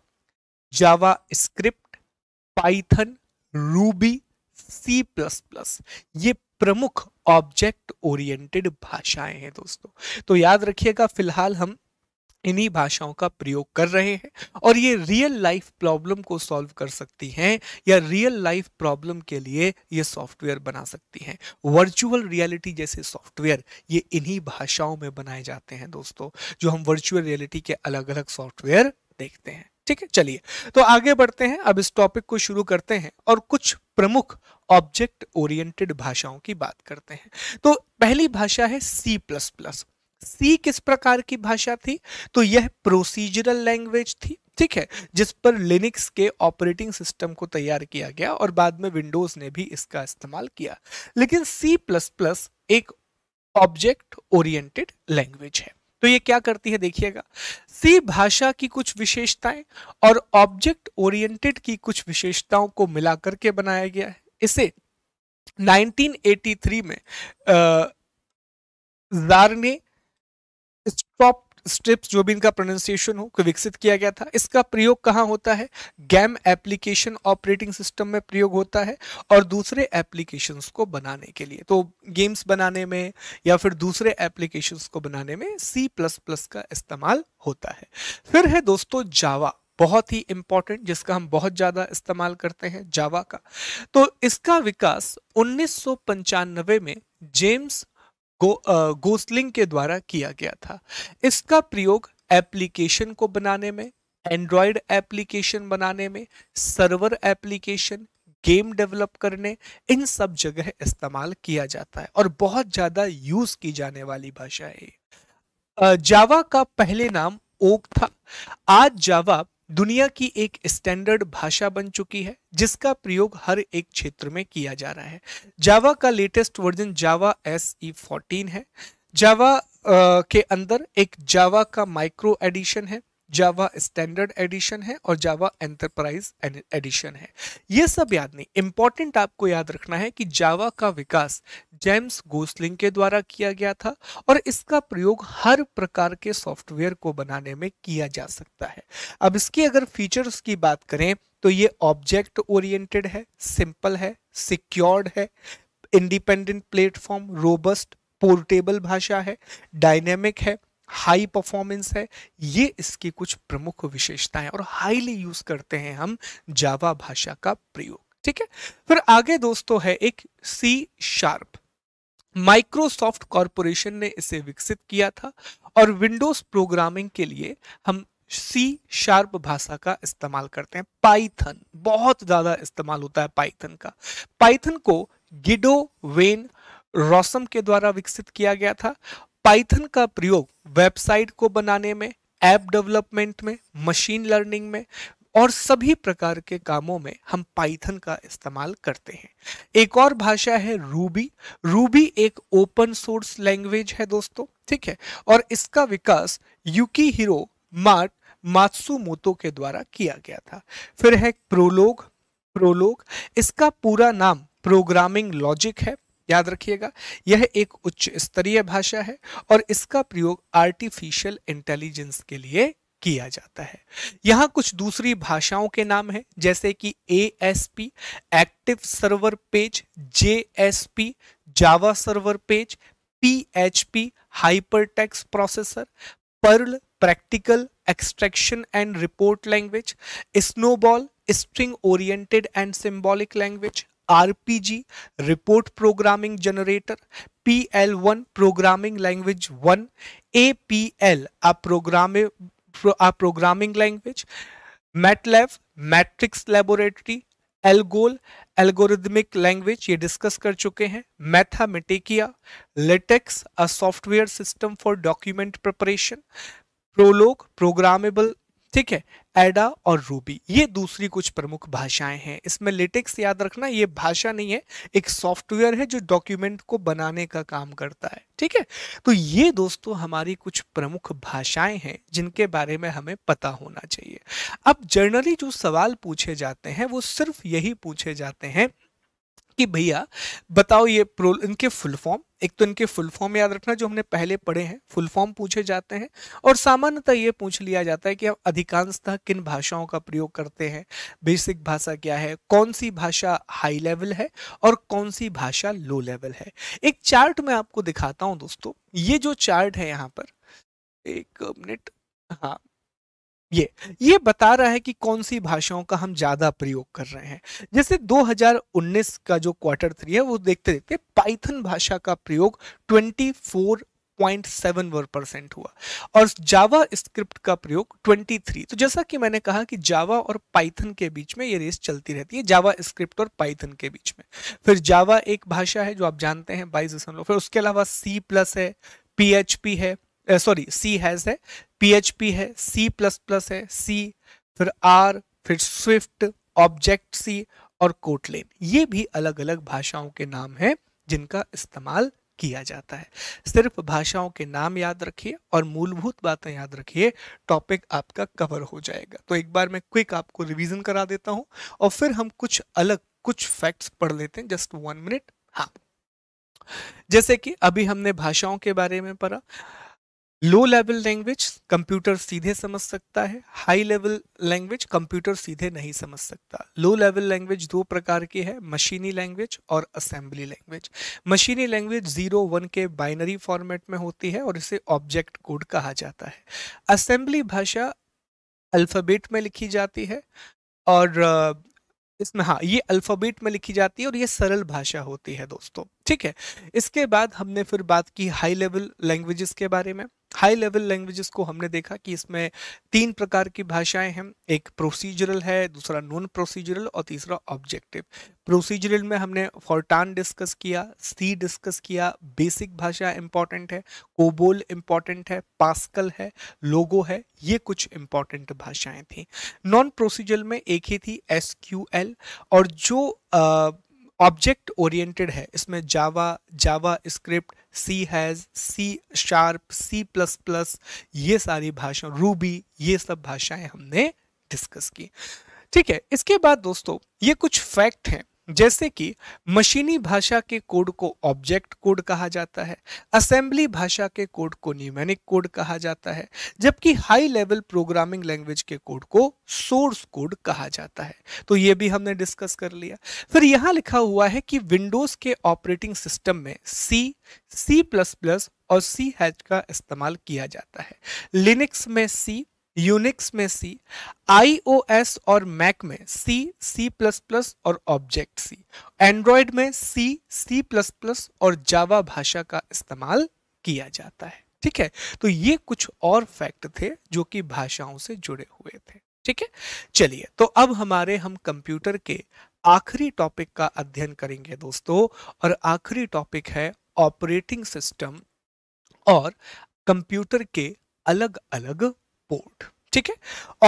[SPEAKER 1] JavaScript Python Ruby C plus plus ये प्रमुख ऑब्जेक्ट ओरिएंटेड भाषाएं हैं दोस्तों तो याद रखिएगा फिलहाल हम इन्हीं भाषाओं का प्रयोग कर रहे हैं और ये रियल लाइफ प्रॉब्लम को सॉल्व कर सकती हैं या रियल लाइफ प्रॉब्लम के लिए ये सॉफ्टवेयर बना सकती हैं वर्चुअल रियलिटी जैसे सॉफ्टवेयर ये इन्हीं भाषाओं में बनाए जाते हैं दोस्तों जो हम वर्चुअल रियलिटी के अलग अलग सॉफ्टवेयर देखते हैं ठीक है चलिए तो आगे बढ़ते हैं अब इस टॉपिक को शुरू करते हैं और कुछ प्रमुख ऑब्जेक्ट ओरिएंटेड भाषाओं की बात करते हैं तो पहली भाषा है सी प्लस प्लस सी किस प्रकार की भाषा थी तो यह प्रोसीजरल लैंग्वेज थी ठीक है जिस पर लिनक्स के ऑपरेटिंग सिस्टम को तैयार किया गया और बाद में विंडोज ने भी इसका इस्तेमाल किया लेकिन सी प्लस प्लस एक ऑब्जेक्ट ओरिएंटेड लैंग्वेज है तो ये क्या करती है देखिएगा सी भाषा की कुछ विशेषताएं और ऑब्जेक्ट ओरिएंटेड की कुछ विशेषताओं को मिलाकर के बनाया गया है इसे 1983 में जार ने स्टॉप स्ट्रिप्स जो भी इनका प्रोनाउंसिएशन हो विकसित किया गया था इसका प्रयोग कहाँ होता है गैम एप्लीकेशन ऑपरेटिंग सिस्टम में प्रयोग होता है और दूसरे एप्लीकेशंस को बनाने के लिए तो गेम्स बनाने में या फिर दूसरे एप्लीकेशंस को बनाने में सी प्लस प्लस का इस्तेमाल होता है फिर है दोस्तों जावा बहुत ही इम्पॉर्टेंट जिसका हम बहुत ज़्यादा इस्तेमाल करते हैं जावा का तो इसका विकास उन्नीस में जेम्स गो गोस्लिंग के द्वारा किया गया था इसका प्रयोग एप्लीकेशन को बनाने में एंड्रॉयड एप्लीकेशन बनाने में सर्वर एप्लीकेशन गेम डेवलप करने इन सब जगह इस्तेमाल किया जाता है और बहुत ज़्यादा यूज़ की जाने वाली भाषा है जावा का पहले नाम ओक था आज जावा दुनिया की एक स्टैंडर्ड भाषा बन चुकी है जिसका प्रयोग हर एक क्षेत्र में किया जा रहा है जावा का latest version Java S E fourteen है जावा के अंदर एक जावा का माइक्रो एडिशन है जावा स्टैंडर्ड एडिशन है और जावा एंटरप्राइज एडिशन है ये सब याद नहीं इंपॉर्टेंट आपको याद रखना है कि जावा का विकास जेम्स गोसलिंग के द्वारा किया गया था और इसका प्रयोग हर प्रकार के सॉफ्टवेयर को बनाने में किया जा सकता है अब इसकी अगर फीचर्स की बात करें तो ये ऑब्जेक्ट ओरिएंटेड है सिंपल है सिक्योर्ड है इंडिपेंडेंट प्लेटफॉर्म रोबस्ट पोर्टेबल भाषा है डायनेमिक है हाई परफॉर्मेंस है ये इसकी कुछ प्रमुख विशेषताएं और हाईली यूज करते हैं हम जावा भाषा का प्रयोग ठीक है फिर आगे दोस्तों है एक सी शार्प माइक्रोसॉफ्ट कॉरपोरेशन ने इसे विकसित किया था और विंडोज प्रोग्रामिंग के लिए हम सी शार्प भाषा का इस्तेमाल करते हैं पाइथन बहुत ज्यादा इस्तेमाल होता है पाइथन का पाइथन को गिडो वेन रॉसम के द्वारा विकसित किया गया था पाइथन का प्रयोग वेबसाइट को बनाने में ऐप डेवलपमेंट में मशीन लर्निंग में और सभी प्रकार के कामों में हम पाइथन का इस्तेमाल करते हैं एक और भाषा है रूबी रूबी एक ओपन सोर्स लैंग्वेज है दोस्तों ठीक है और इसका विकास युकी हीरो मार्ट मोतो के द्वारा किया गया था फिर है प्रोलोग प्रोलोग इसका पूरा नाम प्रोग्रामिंग लॉजिक है याद रखिएगा यह एक उच्च स्तरीय भाषा है और इसका प्रयोग आर्टिफिशियल इंटेलिजेंस के लिए किया जाता है यहां कुछ दूसरी भाषाओं के नाम हैं जैसे कि A active server page J Java server page P text processor Perl practical extraction and report language SNOBOL string oriented and symbolic language RPG, Report Programming Generator, PL1 Programming Language 1, APL a, programmi a programming language, MATLAB matrix laboratory ALGOL algorithmic language ये discuss कर चुके हैं Mathematica LaTeX a software system for document preparation Prolog programmable ठीक है एडा और Ruby ये दूसरी कुछ प्रमुख भाषाएं हैं इसमें लेटेक्स याद रखना ये भाषा नहीं है एक सॉफ्टवेयर है जो डॉक्यूमेंट को बनाने का काम करता है ठीक है तो ये दोस्तों हमारी कुछ प्रमुख भाषाएं हैं जिनके बारे में हमें पता होना चाहिए अब जनरली जो सवाल पूछे जाते हैं वो सिर्फ यही पूछे जाते हैं कि भैया बताओ ये प्रो इनके फुल फॉर्म एक तो इनके फुल फॉर्म याद रखना जो हमने पहले पढ़े हैं फुल फॉर्म पूछे जाते हैं और सामान्यतः ये पूछ लिया जाता है कि हम अधिकांशतः किन भाषाओं का प्रयोग करते हैं बेसिक भाषा क्या है कौन सी भाषा हाई लेवल है और कौन सी भाषा लो लेवल है एक चार्ट मैं आपको दिखाता हूँ दोस्तों ये जो चार्ट है यहाँ पर एक मिनट हाँ ये ये बता रहा है कि कौन सी भाषाओं का हम ज्यादा प्रयोग कर रहे हैं जैसे 2019 का जो क्वार्टर थ्री है वो देखते देखते पाइथन भाषा का प्रयोग 24.7 परसेंट हुआ और जावा स्क्रिप्ट का प्रयोग 23 तो जैसा कि मैंने कहा कि जावा और पाइथन के बीच में ये रेस चलती रहती है जावा स्क्रिप्ट और पाइथन के बीच में फिर जावा एक भाषा है जो आप जानते हैं बाईस फिर उसके अलावा सी प्लस है पी है सॉरी सी हैज है पी है सी प्लस प्लस है सी फिर आर फिर स्विफ्ट ऑब्जेक्ट सी और कोटलेन ये भी अलग अलग भाषाओं के नाम हैं जिनका इस्तेमाल किया जाता है सिर्फ भाषाओं के नाम याद रखिए और मूलभूत बातें याद रखिए टॉपिक आपका कवर हो जाएगा तो एक बार मैं क्विक आपको रिवीजन करा देता हूं और फिर हम कुछ अलग कुछ फैक्ट्स पढ़ लेते हैं जस्ट वन मिनट हाँ जैसे कि अभी हमने भाषाओं के बारे में पढ़ा लो लेवल लैंग्वेज कंप्यूटर सीधे समझ सकता है हाई लेवल लैंग्वेज कंप्यूटर सीधे नहीं समझ सकता लो लेवल लैंग्वेज दो प्रकार की है मशीनी लैंग्वेज और असेंबली लैंग्वेज मशीनी लैंग्वेज जीरो वन के बाइनरी फॉर्मेट में होती है और इसे ऑब्जेक्ट कोड कहा जाता है असेंबली भाषा अल्फ़ाबेट में लिखी जाती है और इसमें हाँ ये अल्फ़ाबेट में लिखी जाती है और ये सरल भाषा होती है दोस्तों ठीक है इसके बाद हमने फिर बात की हाई लेवल लैंग्वेजेस के बारे में हाई लेवल लैंग्वेजेस को हमने देखा कि इसमें तीन प्रकार की भाषाएं हैं एक प्रोसीजरल है दूसरा नॉन प्रोसीजरल और तीसरा ऑब्जेक्टिव प्रोसीजरल में हमने फोर्टान डिस्कस किया सी डिस्कस किया बेसिक भाषा इंपॉर्टेंट है कोबोल इंपॉर्टेंट है पास्कल है लोगो है ये कुछ इंपॉर्टेंट भाषाएं थी नॉन प्रोसीजरल में एक ही थी एस और जो आ, ऑब्जेक्ट ओरिएंटेड है इसमें Java JavaScript C hash C sharp C plus plus ये सारी भाषा रूबी ये सब भाषाएं हमने डिस्कस की ठीक है इसके बाद दोस्तों ये कुछ फैक्ट हैं जैसे कि मशीनी भाषा के कोड को ऑब्जेक्ट कोड कहा जाता है असेंबली भाषा के कोड को न्यूमेनिक कोड कहा जाता है जबकि हाई लेवल प्रोग्रामिंग लैंग्वेज के कोड को सोर्स कोड कहा जाता है तो ये भी हमने डिस्कस कर लिया फिर यहाँ लिखा हुआ है कि विंडोज के ऑपरेटिंग सिस्टम में सी सी प्लस प्लस और सी हैच का इस्तेमाल किया जाता है लिनिक्स में सी यूनिक्स में सी आईओएस और मैक में सी सी प्लस प्लस और ऑब्जेक्ट सी एंड्रॉयड में सी सी प्लस प्लस और जावा भाषा का इस्तेमाल किया जाता है ठीक है तो ये कुछ और फैक्ट थे जो कि भाषाओं से जुड़े हुए थे ठीक है चलिए तो अब हमारे हम कंप्यूटर के आखिरी टॉपिक का अध्ययन करेंगे दोस्तों और आखिरी टॉपिक है ऑपरेटिंग सिस्टम और कंप्यूटर के अलग अलग पोर्ट ठीक है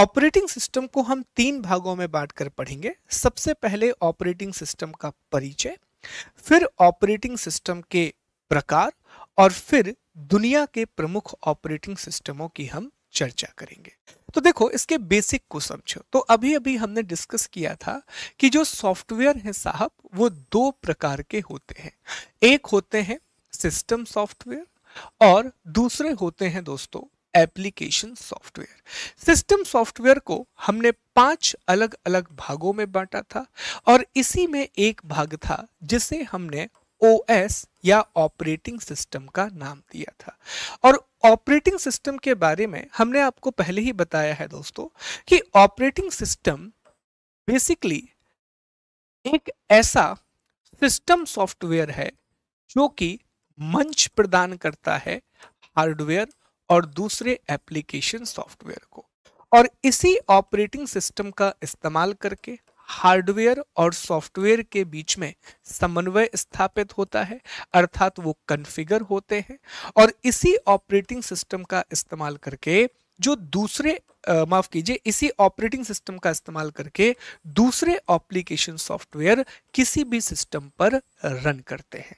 [SPEAKER 1] ऑपरेटिंग सिस्टम को हम तीन भागों में बांट कर पढ़ेंगे सबसे पहले ऑपरेटिंग सिस्टम का परिचय फिर ऑपरेटिंग सिस्टम के प्रकार और फिर दुनिया के प्रमुख ऑपरेटिंग सिस्टमों की हम चर्चा करेंगे तो देखो इसके बेसिक को समझो तो अभी अभी हमने डिस्कस किया था कि जो सॉफ्टवेयर है साहब वो दो प्रकार के होते हैं एक होते हैं सिस्टम सॉफ्टवेयर और दूसरे होते हैं दोस्तों एप्लीकेशन सॉफ्टवेयर सिस्टम सॉफ्टवेयर को हमने पांच अलग अलग भागों में बांटा था और इसी में एक भाग था जिसे हमने ओएस या ऑपरेटिंग सिस्टम का नाम दिया था और ऑपरेटिंग सिस्टम के बारे में हमने आपको पहले ही बताया है दोस्तों कि ऑपरेटिंग सिस्टम बेसिकली एक ऐसा सिस्टम सॉफ्टवेयर है जो कि मंच प्रदान करता है हार्डवेयर और दूसरे एप्लीकेशन सॉफ्टवेयर को और इसी ऑपरेटिंग सिस्टम का इस्तेमाल करके हार्डवेयर और सॉफ्टवेयर के बीच में समन्वय स्थापित होता है अर्थात वो कन्फिगर होते हैं और इसी ऑपरेटिंग सिस्टम का इस्तेमाल करके जो दूसरे माफ कीजिए इसी ऑपरेटिंग सिस्टम का इस्तेमाल करके दूसरे ऑप्लीकेशन सॉफ्टवेयर किसी भी सिस्टम पर रन करते हैं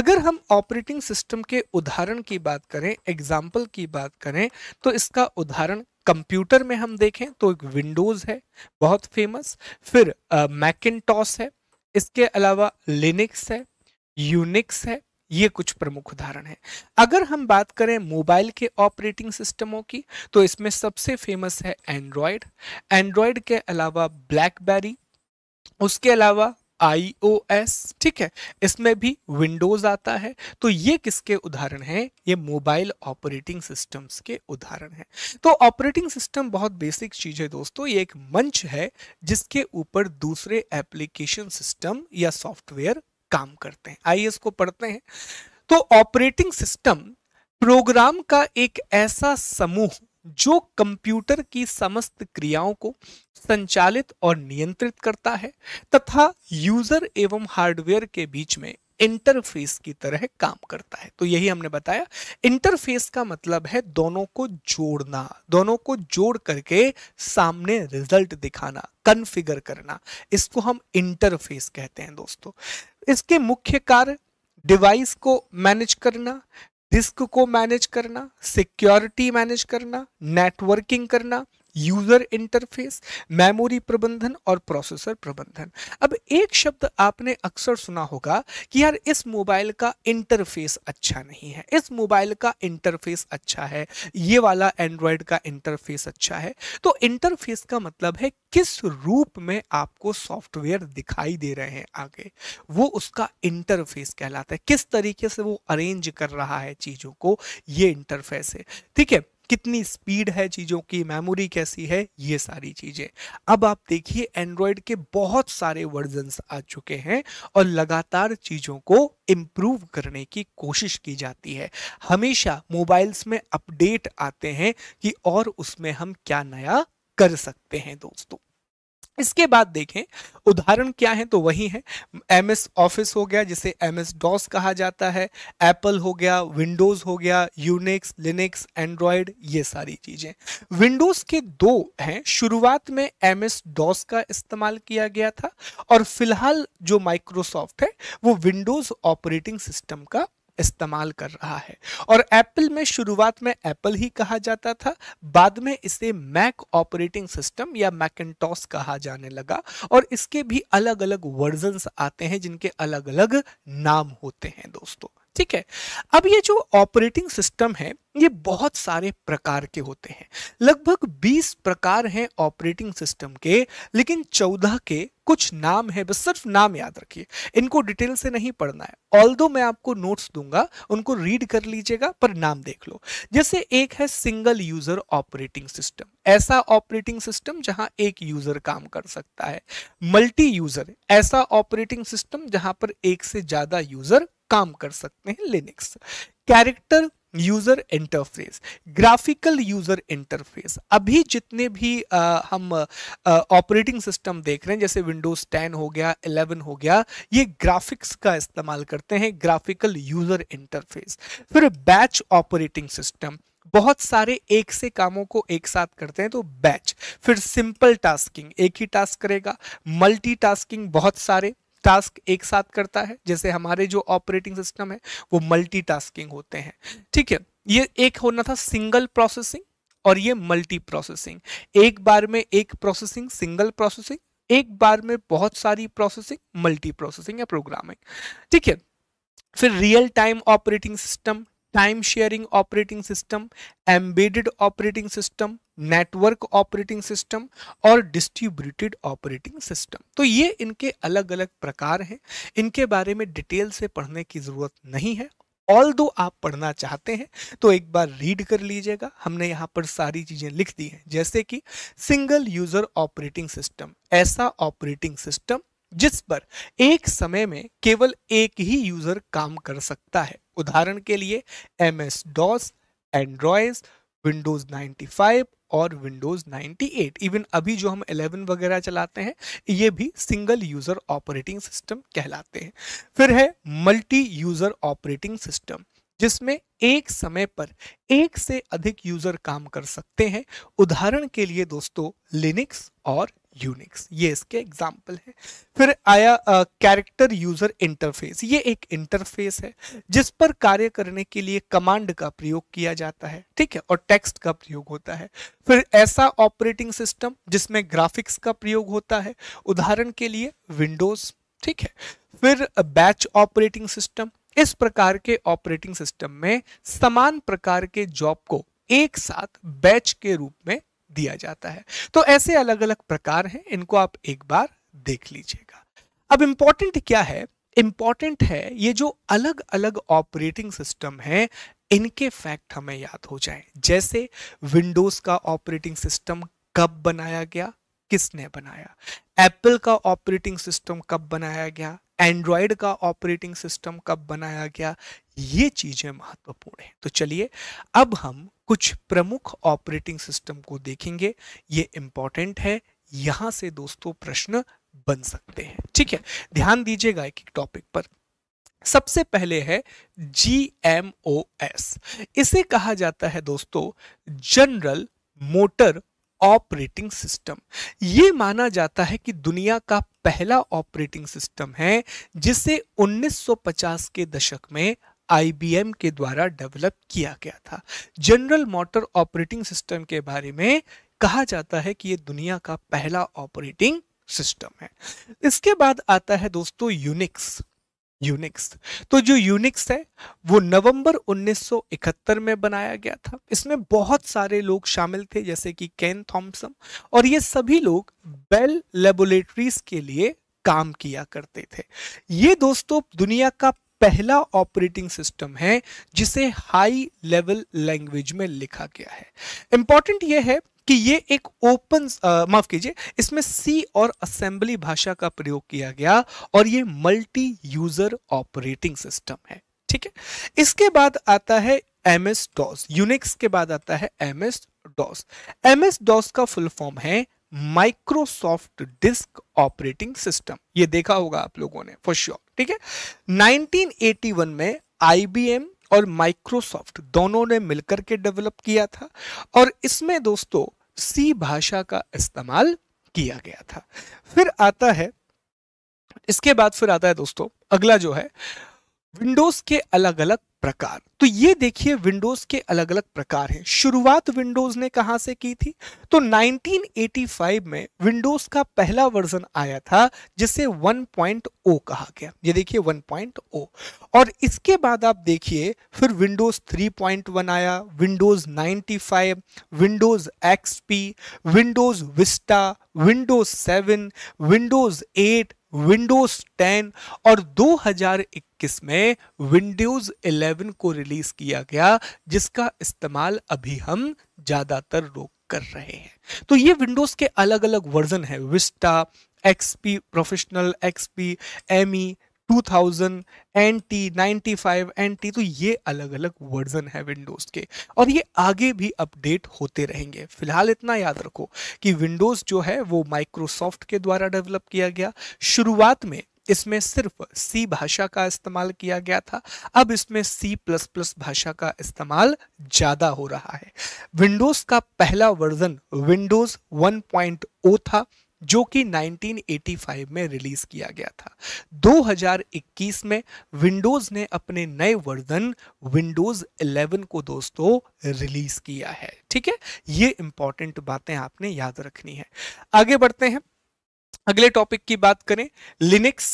[SPEAKER 1] अगर हम ऑपरेटिंग सिस्टम के उदाहरण की बात करें एग्जाम्पल की बात करें तो इसका उदाहरण कंप्यूटर में हम देखें तो एक विंडोज़ है बहुत फेमस फिर मैकिन uh, है इसके अलावा लिनिक्स है यूनिक्स है ये कुछ प्रमुख उदाहरण है अगर हम बात करें मोबाइल के ऑपरेटिंग सिस्टमों की तो इसमें सबसे फेमस है एंड्रॉयड एंड्रॉयड के अलावा ब्लैकबेरी उसके अलावा आईओएस ठीक है इसमें भी विंडोज आता है तो ये किसके उदाहरण हैं ये मोबाइल ऑपरेटिंग सिस्टम्स के उदाहरण हैं तो ऑपरेटिंग सिस्टम बहुत बेसिक चीज है दोस्तों ये एक मंच है जिसके ऊपर दूसरे एप्लीकेशन सिस्टम या सॉफ्टवेयर काम करते हैं आइए इसको पढ़ते हैं तो ऑपरेटिंग सिस्टम प्रोग्राम का एक ऐसा समूह जो कंप्यूटर की समस्त क्रियाओं को संचालित और नियंत्रित करता है तथा यूजर एवं हार्डवेयर के बीच में इंटरफेस की तरह काम करता है तो यही हमने बताया इंटरफेस का मतलब है दोनों को जोड़ना दोनों को जोड़ करके सामने रिजल्ट दिखाना कन्फिगर करना इसको हम इंटरफेस कहते हैं दोस्तों इसके मुख्य कार्य डिवाइस को मैनेज करना डिस्क को मैनेज करना सिक्योरिटी मैनेज करना नेटवर्किंग करना यूजर इंटरफेस मेमोरी प्रबंधन और प्रोसेसर प्रबंधन अब एक शब्द आपने अक्सर सुना होगा कि यार इस मोबाइल का इंटरफेस अच्छा नहीं है इस मोबाइल का इंटरफेस अच्छा है ये वाला एंड्रॉयड का इंटरफेस अच्छा है तो इंटरफेस का मतलब है किस रूप में आपको सॉफ्टवेयर दिखाई दे रहे हैं आगे वो उसका इंटरफेस कहलाता है किस तरीके से वो अरेंज कर रहा है चीज़ों को ये इंटरफेस है ठीक है कितनी स्पीड है चीज़ों की मेमोरी कैसी है ये सारी चीज़ें अब आप देखिए एंड्रॉयड के बहुत सारे वर्जन्स आ चुके हैं और लगातार चीज़ों को इम्प्रूव करने की कोशिश की जाती है हमेशा मोबाइल्स में अपडेट आते हैं कि और उसमें हम क्या नया कर सकते हैं दोस्तों इसके बाद देखें उदाहरण क्या है तो वही है एम एस ऑफिस हो गया जिसे एम एस डॉस कहा जाता है एप्पल हो गया विंडोज हो गया यूनिक्स लिनिक्स एंड्रॉयड ये सारी चीजें विंडोज के दो हैं शुरुआत में एम एस डॉस का इस्तेमाल किया गया था और फिलहाल जो माइक्रोसॉफ्ट है वो विंडोज ऑपरेटिंग सिस्टम का इस्तेमाल कर रहा है और एप्पल में शुरुआत में एप्पल ही कहा जाता था बाद में इसे मैक ऑपरेटिंग सिस्टम या मैकेटॉस कहा जाने लगा और इसके भी अलग अलग वर्जन्स आते हैं जिनके अलग अलग नाम होते हैं दोस्तों ठीक है अब ये जो ऑपरेटिंग सिस्टम है ये बहुत सारे प्रकार के होते हैं लगभग 20 प्रकार हैं ऑपरेटिंग सिस्टम के लेकिन 14 के कुछ नाम है बस सिर्फ नाम याद रखिए इनको डिटेल से नहीं पढ़ना है ऑल मैं आपको नोट्स दूंगा उनको रीड कर लीजिएगा पर नाम देख लो जैसे एक है सिंगल यूजर ऑपरेटिंग सिस्टम ऐसा ऑपरेटिंग सिस्टम जहां एक यूजर काम कर सकता है मल्टी यूजर ऐसा ऑपरेटिंग सिस्टम जहां पर एक से ज्यादा यूजर काम कर सकते हैं Linux character user interface graphical user interface अभी जितने भी आ, हम ऑपरेटिंग सिस्टम देख रहे हैं जैसे विंडोज 10 हो गया 11 हो गया ये ग्राफिक्स का इस्तेमाल करते हैं ग्राफिकल यूजर इंटरफेस फिर बैच ऑपरेटिंग सिस्टम बहुत सारे एक से कामों को एक साथ करते हैं तो बैच फिर सिंपल टास्किंग एक ही टास्क करेगा मल्टी बहुत सारे टास्क एक साथ करता है जैसे हमारे जो ऑपरेटिंग सिस्टम है वो मल्टीटास्किंग होते हैं ठीक है ये एक होना था सिंगल प्रोसेसिंग और ये मल्टी प्रोसेसिंग एक बार में एक प्रोसेसिंग सिंगल प्रोसेसिंग एक बार में बहुत सारी प्रोसेसिंग मल्टी प्रोसेसिंग या प्रोग्रामिंग ठीक है फिर real time operating system time sharing operating system embedded operating system network operating system और डिस्ट्रीब्यूटेड ऑपरेटिंग सिस्टम तो ये इनके अलग अलग प्रकार हैं इनके बारे में डिटेल से पढ़ने की ज़रूरत नहीं है ऑल दो आप पढ़ना चाहते हैं तो एक बार रीड कर लीजिएगा हमने यहाँ पर सारी चीज़ें लिख दी हैं जैसे कि सिंगल यूज़र ऑपरेटिंग सिस्टम ऐसा ऑपरेटिंग सिस्टम जिस पर एक समय में केवल एक ही यूजर काम कर सकता है उदाहरण के लिए M S DOS Androids Windows 95 और विंडोज 98 इवन अभी जो हम 11 वगैरह चलाते हैं ये भी सिंगल यूजर ऑपरेटिंग सिस्टम कहलाते हैं फिर है मल्टी यूजर ऑपरेटिंग सिस्टम जिसमें एक समय पर एक से अधिक यूजर काम कर सकते हैं उदाहरण के लिए दोस्तों लिनक्स और यूनिक्स ये इसके एग्जाम्पल है फिर आया कैरेक्टर यूजर इंटरफेस ये एक इंटरफेस है जिस पर कार्य करने के लिए कमांड का प्रयोग किया जाता है ठीक है और टेक्स्ट का प्रयोग होता है फिर ऐसा ऑपरेटिंग सिस्टम जिसमें ग्राफिक्स का प्रयोग होता है उदाहरण के लिए विंडोज ठीक है फिर बैच ऑपरेटिंग सिस्टम इस प्रकार के ऑपरेटिंग सिस्टम में समान प्रकार के जॉब को एक साथ बैच के रूप में दिया जाता है तो ऐसे अलग अलग प्रकार हैं इनको आप एक बार देख लीजिएगा अब इम्पॉर्टेंट क्या है इम्पॉर्टेंट है ये जो अलग अलग ऑपरेटिंग सिस्टम है इनके फैक्ट हमें याद हो जाए जैसे विंडोज का ऑपरेटिंग सिस्टम कब बनाया गया किसने बनाया एप्पल का ऑपरेटिंग सिस्टम कब बनाया गया एंड्रॉयड का ऑपरेटिंग सिस्टम कब बनाया गया ये चीजें महत्वपूर्ण हैं तो चलिए अब हम कुछ प्रमुख ऑपरेटिंग सिस्टम को देखेंगे ये इंपॉर्टेंट है यहां से दोस्तों प्रश्न बन सकते हैं ठीक है ध्यान दीजिएगा एक टॉपिक पर सबसे पहले है जी एम ओ एस इसे कहा जाता है दोस्तों जनरल मोटर ऑपरेटिंग सिस्टम ये माना जाता है कि दुनिया का पहला ऑपरेटिंग सिस्टम है जिसे 1950 के दशक में आईबीएम के द्वारा डेवलप किया गया था जनरल मोटर ऑपरेटिंग सिस्टम के बारे में कहा जाता है कि ये दुनिया का पहला ऑपरेटिंग सिस्टम है इसके बाद आता है दोस्तों यूनिक्स यूनिक्स तो जो यूनिक्स है वो नवंबर 1971 में बनाया गया था इसमें बहुत सारे लोग शामिल थे जैसे कि केन थॉम्सन और ये सभी लोग बेल लेबोरेटरीज के लिए काम किया करते थे ये दोस्तों दुनिया का पहला ऑपरेटिंग सिस्टम है जिसे हाई लेवल लैंग्वेज में लिखा गया है इंपॉर्टेंट यह है कि ये एक ओपन माफ कीजिए इसमें सी और असेंबली भाषा का प्रयोग किया गया और ये मल्टी यूजर ऑपरेटिंग सिस्टम है ठीक है इसके बाद आता है एम एस डॉस यूनिक्स के बाद आता है M S DOS M S DOS का फुल फॉर्म है माइक्रोसॉफ्ट डिस्क ऑपरेटिंग सिस्टम ये देखा होगा आप लोगों ने फॉर श्योर ठीक है 1981 में आईबीएम और माइक्रोसॉफ्ट दोनों ने मिलकर के डेवलप किया था और इसमें दोस्तों सी भाषा का इस्तेमाल किया गया था फिर आता है इसके बाद फिर आता है दोस्तों अगला जो है विंडोज के अलग अलग प्रकार तो ये देखिए विंडोज के अलग अलग प्रकार हैं शुरुआत विंडोज ने कहा से की थी तो 1985 में विंडोज का पहला वर्जन आया था जिसे 1.0 कहा गया ये देखिए 1.0 और इसके बाद आप देखिए फिर विंडोज 3.1 आया Windows 95 Windows XP Windows Vista Windows 7 Windows 8 Windows 10 और 2021 में विंडोज 11 को रिलीज किया गया जिसका इस्तेमाल अभी हम ज़्यादातर लोग कर रहे हैं तो ये विंडोज़ के अलग अलग वर्जन है Vista XP professional XP M E 2000 NT 95 NT तो ये अलग अलग वर्जन है विंडोज़ के और ये आगे भी अपडेट होते रहेंगे फिलहाल इतना याद रखो कि विंडोज़ जो है वो माइक्रोसॉफ्ट के द्वारा डेवलप किया गया शुरुआत में इसमें सिर्फ सी भाषा का इस्तेमाल किया गया था अब इसमें सी प्लस प्लस भाषा का इस्तेमाल ज़्यादा हो रहा है विंडोज़ का पहला वर्जन विंडोज़ 1.0 था जो कि 1985 में रिलीज किया गया था 2021 में विंडोज़ ने अपने नए वर्जन विंडोज़ 11 को दोस्तों रिलीज किया है ठीक है ये इंपॉर्टेंट बातें आपने याद रखनी है आगे बढ़ते हैं अगले टॉपिक की बात करें Linux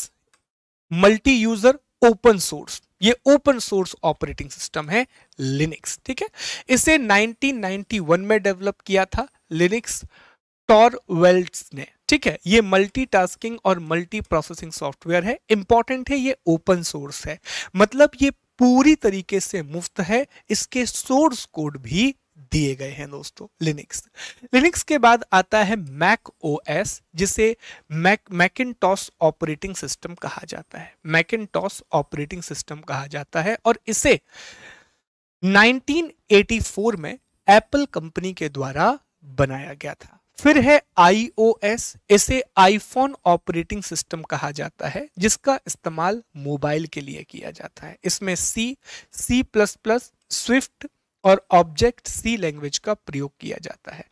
[SPEAKER 1] multi user open source ये ओपन सोर्स ऑपरेटिंग सिस्टम है लिनिक्स ठीक है इसे 1991 में डेवलप किया था लिनिक्स टॉरवेल्ट्स ने ठीक है ये मल्टीटास्किंग और मल्टी प्रोसेसिंग सॉफ्टवेयर है इंपॉर्टेंट है ये ओपन सोर्स है मतलब ये पूरी तरीके से मुफ्त है इसके सोर्स कोड भी दिए गए हैं दोस्तों लिनक्स लिनक्स के बाद आता है मैक ओ एस जिसे मैक मैकिनटॉस ऑपरेटिंग सिस्टम कहा जाता है मैकिनटॉस ऑपरेटिंग सिस्टम कहा जाता है और इसे 1984 में एप्पल कंपनी के द्वारा बनाया गया था फिर है आईओएस इसे आईफोन ऑपरेटिंग सिस्टम कहा जाता है जिसका इस्तेमाल मोबाइल के लिए किया जाता है इसमें C C plus plus Swift और ऑब्जेक्ट सी लैंग्वेज का प्रयोग किया जाता है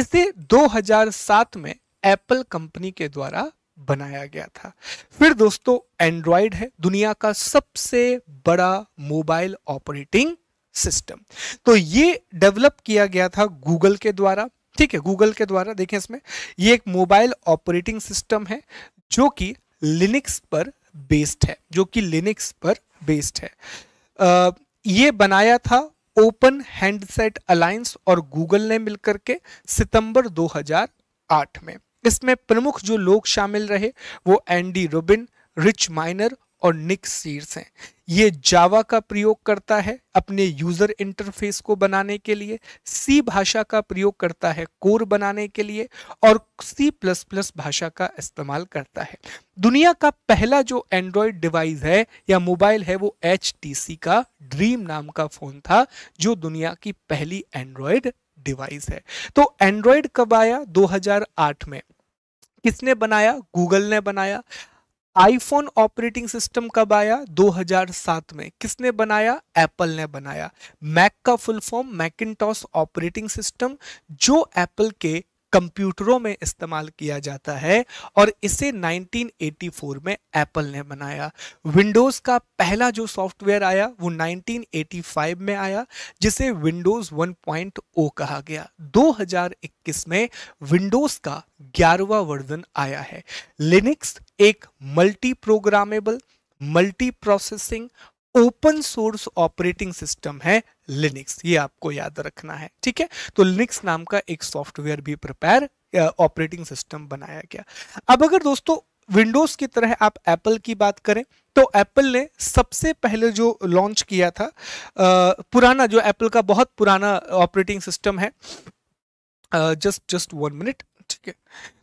[SPEAKER 1] इसे 2007 में एप्पल कंपनी के द्वारा बनाया गया था फिर दोस्तों एंड्रॉयड है दुनिया का सबसे बड़ा मोबाइल ऑपरेटिंग सिस्टम तो ये डेवलप किया गया था गूगल के द्वारा ठीक है गूगल के द्वारा देखें इसमें ये एक मोबाइल ऑपरेटिंग सिस्टम है जो कि लिनक्स पर बेस्ड है जो कि लिनक्स पर बेस्ड है आ, ये बनाया था ओपन हैंडसेट अलायंस और गूगल ने मिलकर के सितंबर 2008 में इसमें प्रमुख जो लोग शामिल रहे वो एंडी रोबिन रिच माइनर और निक सीर्स हैं ये जावा का प्रयोग करता है अपने यूजर इंटरफेस को बनाने के लिए सी भाषा का प्रयोग करता है कोर बनाने के लिए और सी प्लस प्लस भाषा का इस्तेमाल करता है दुनिया का पहला जो एंड्रॉयड डिवाइस है या मोबाइल है वो एच का ड्रीम नाम का फोन था जो दुनिया की पहली एंड्रॉयड डिवाइस है तो एंड्रॉयड कब आया 2008 में किसने बनाया गूगल ने बनाया आईफोन ऑपरेटिंग सिस्टम कब आया 2007 में किसने बनाया एप्पल ने बनाया मैक का full form Macintosh operating system जो एप्पल के कंप्यूटरों में इस्तेमाल किया जाता है और इसे 1984 में एप्पल ने बनाया विंडोज का पहला जो सॉफ्टवेयर आया वो 1985 में आया जिसे विंडोज 1.0 कहा गया 2021 में विंडोज का ग्यारहवा वर्जन आया है लिनक्स एक multi programmable multi processing open source operating system है लिनिक्स ये आपको याद रखना है ठीक है तो लिनिक्स नाम का एक सॉफ्टवेयर भी प्रिपेयर ऑपरेटिंग सिस्टम बनाया गया अब अगर दोस्तों विंडोज की तरह आप एप्पल की बात करें तो एप्पल ने सबसे पहले जो लॉन्च किया था पुराना जो एप्पल का बहुत पुराना ऑपरेटिंग सिस्टम है जस्ट जस्ट वन मिनट ठीक है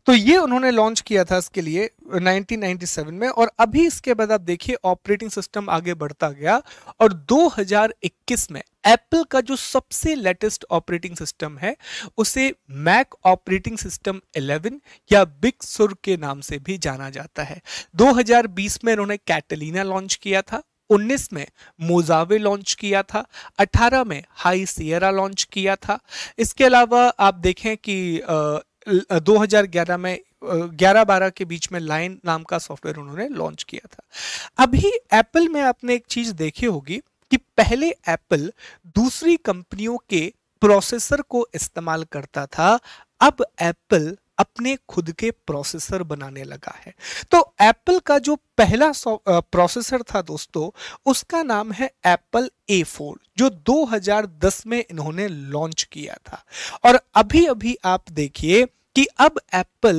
[SPEAKER 1] तो ये उन्होंने लॉन्च किया था इसके लिए 1997 uh, में और अभी इसके बाद आप देखिए ऑपरेटिंग सिस्टम आगे बढ़ता गया और 2021 में एप्पल का जो सबसे लेटेस्ट ऑपरेटिंग सिस्टम है उसे मैक ऑपरेटिंग सिस्टम 11 या बिग सुर के नाम से भी जाना जाता है 2020 में उन्होंने कैटलिना लॉन्च किया था 19 में मोजावे लॉन्च किया था 18 में हाई सियरा लॉन्च किया था इसके अलावा आप देखें कि uh, 2011 में 11-12 के बीच में लाइन नाम का सॉफ्टवेयर उन्होंने लॉन्च किया था अभी एप्पल में आपने एक चीज देखी होगी कि पहले एप्पल दूसरी कंपनियों के प्रोसेसर को इस्तेमाल करता था अब एप्पल अपने खुद के प्रोसेसर बनाने लगा है तो एप्पल का जो पहला प्रोसेसर था दोस्तों उसका नाम है एप्पल ए फोर जो 2010 में इन्होंने लॉन्च किया था और अभी अभी आप देखिए कि अब Apple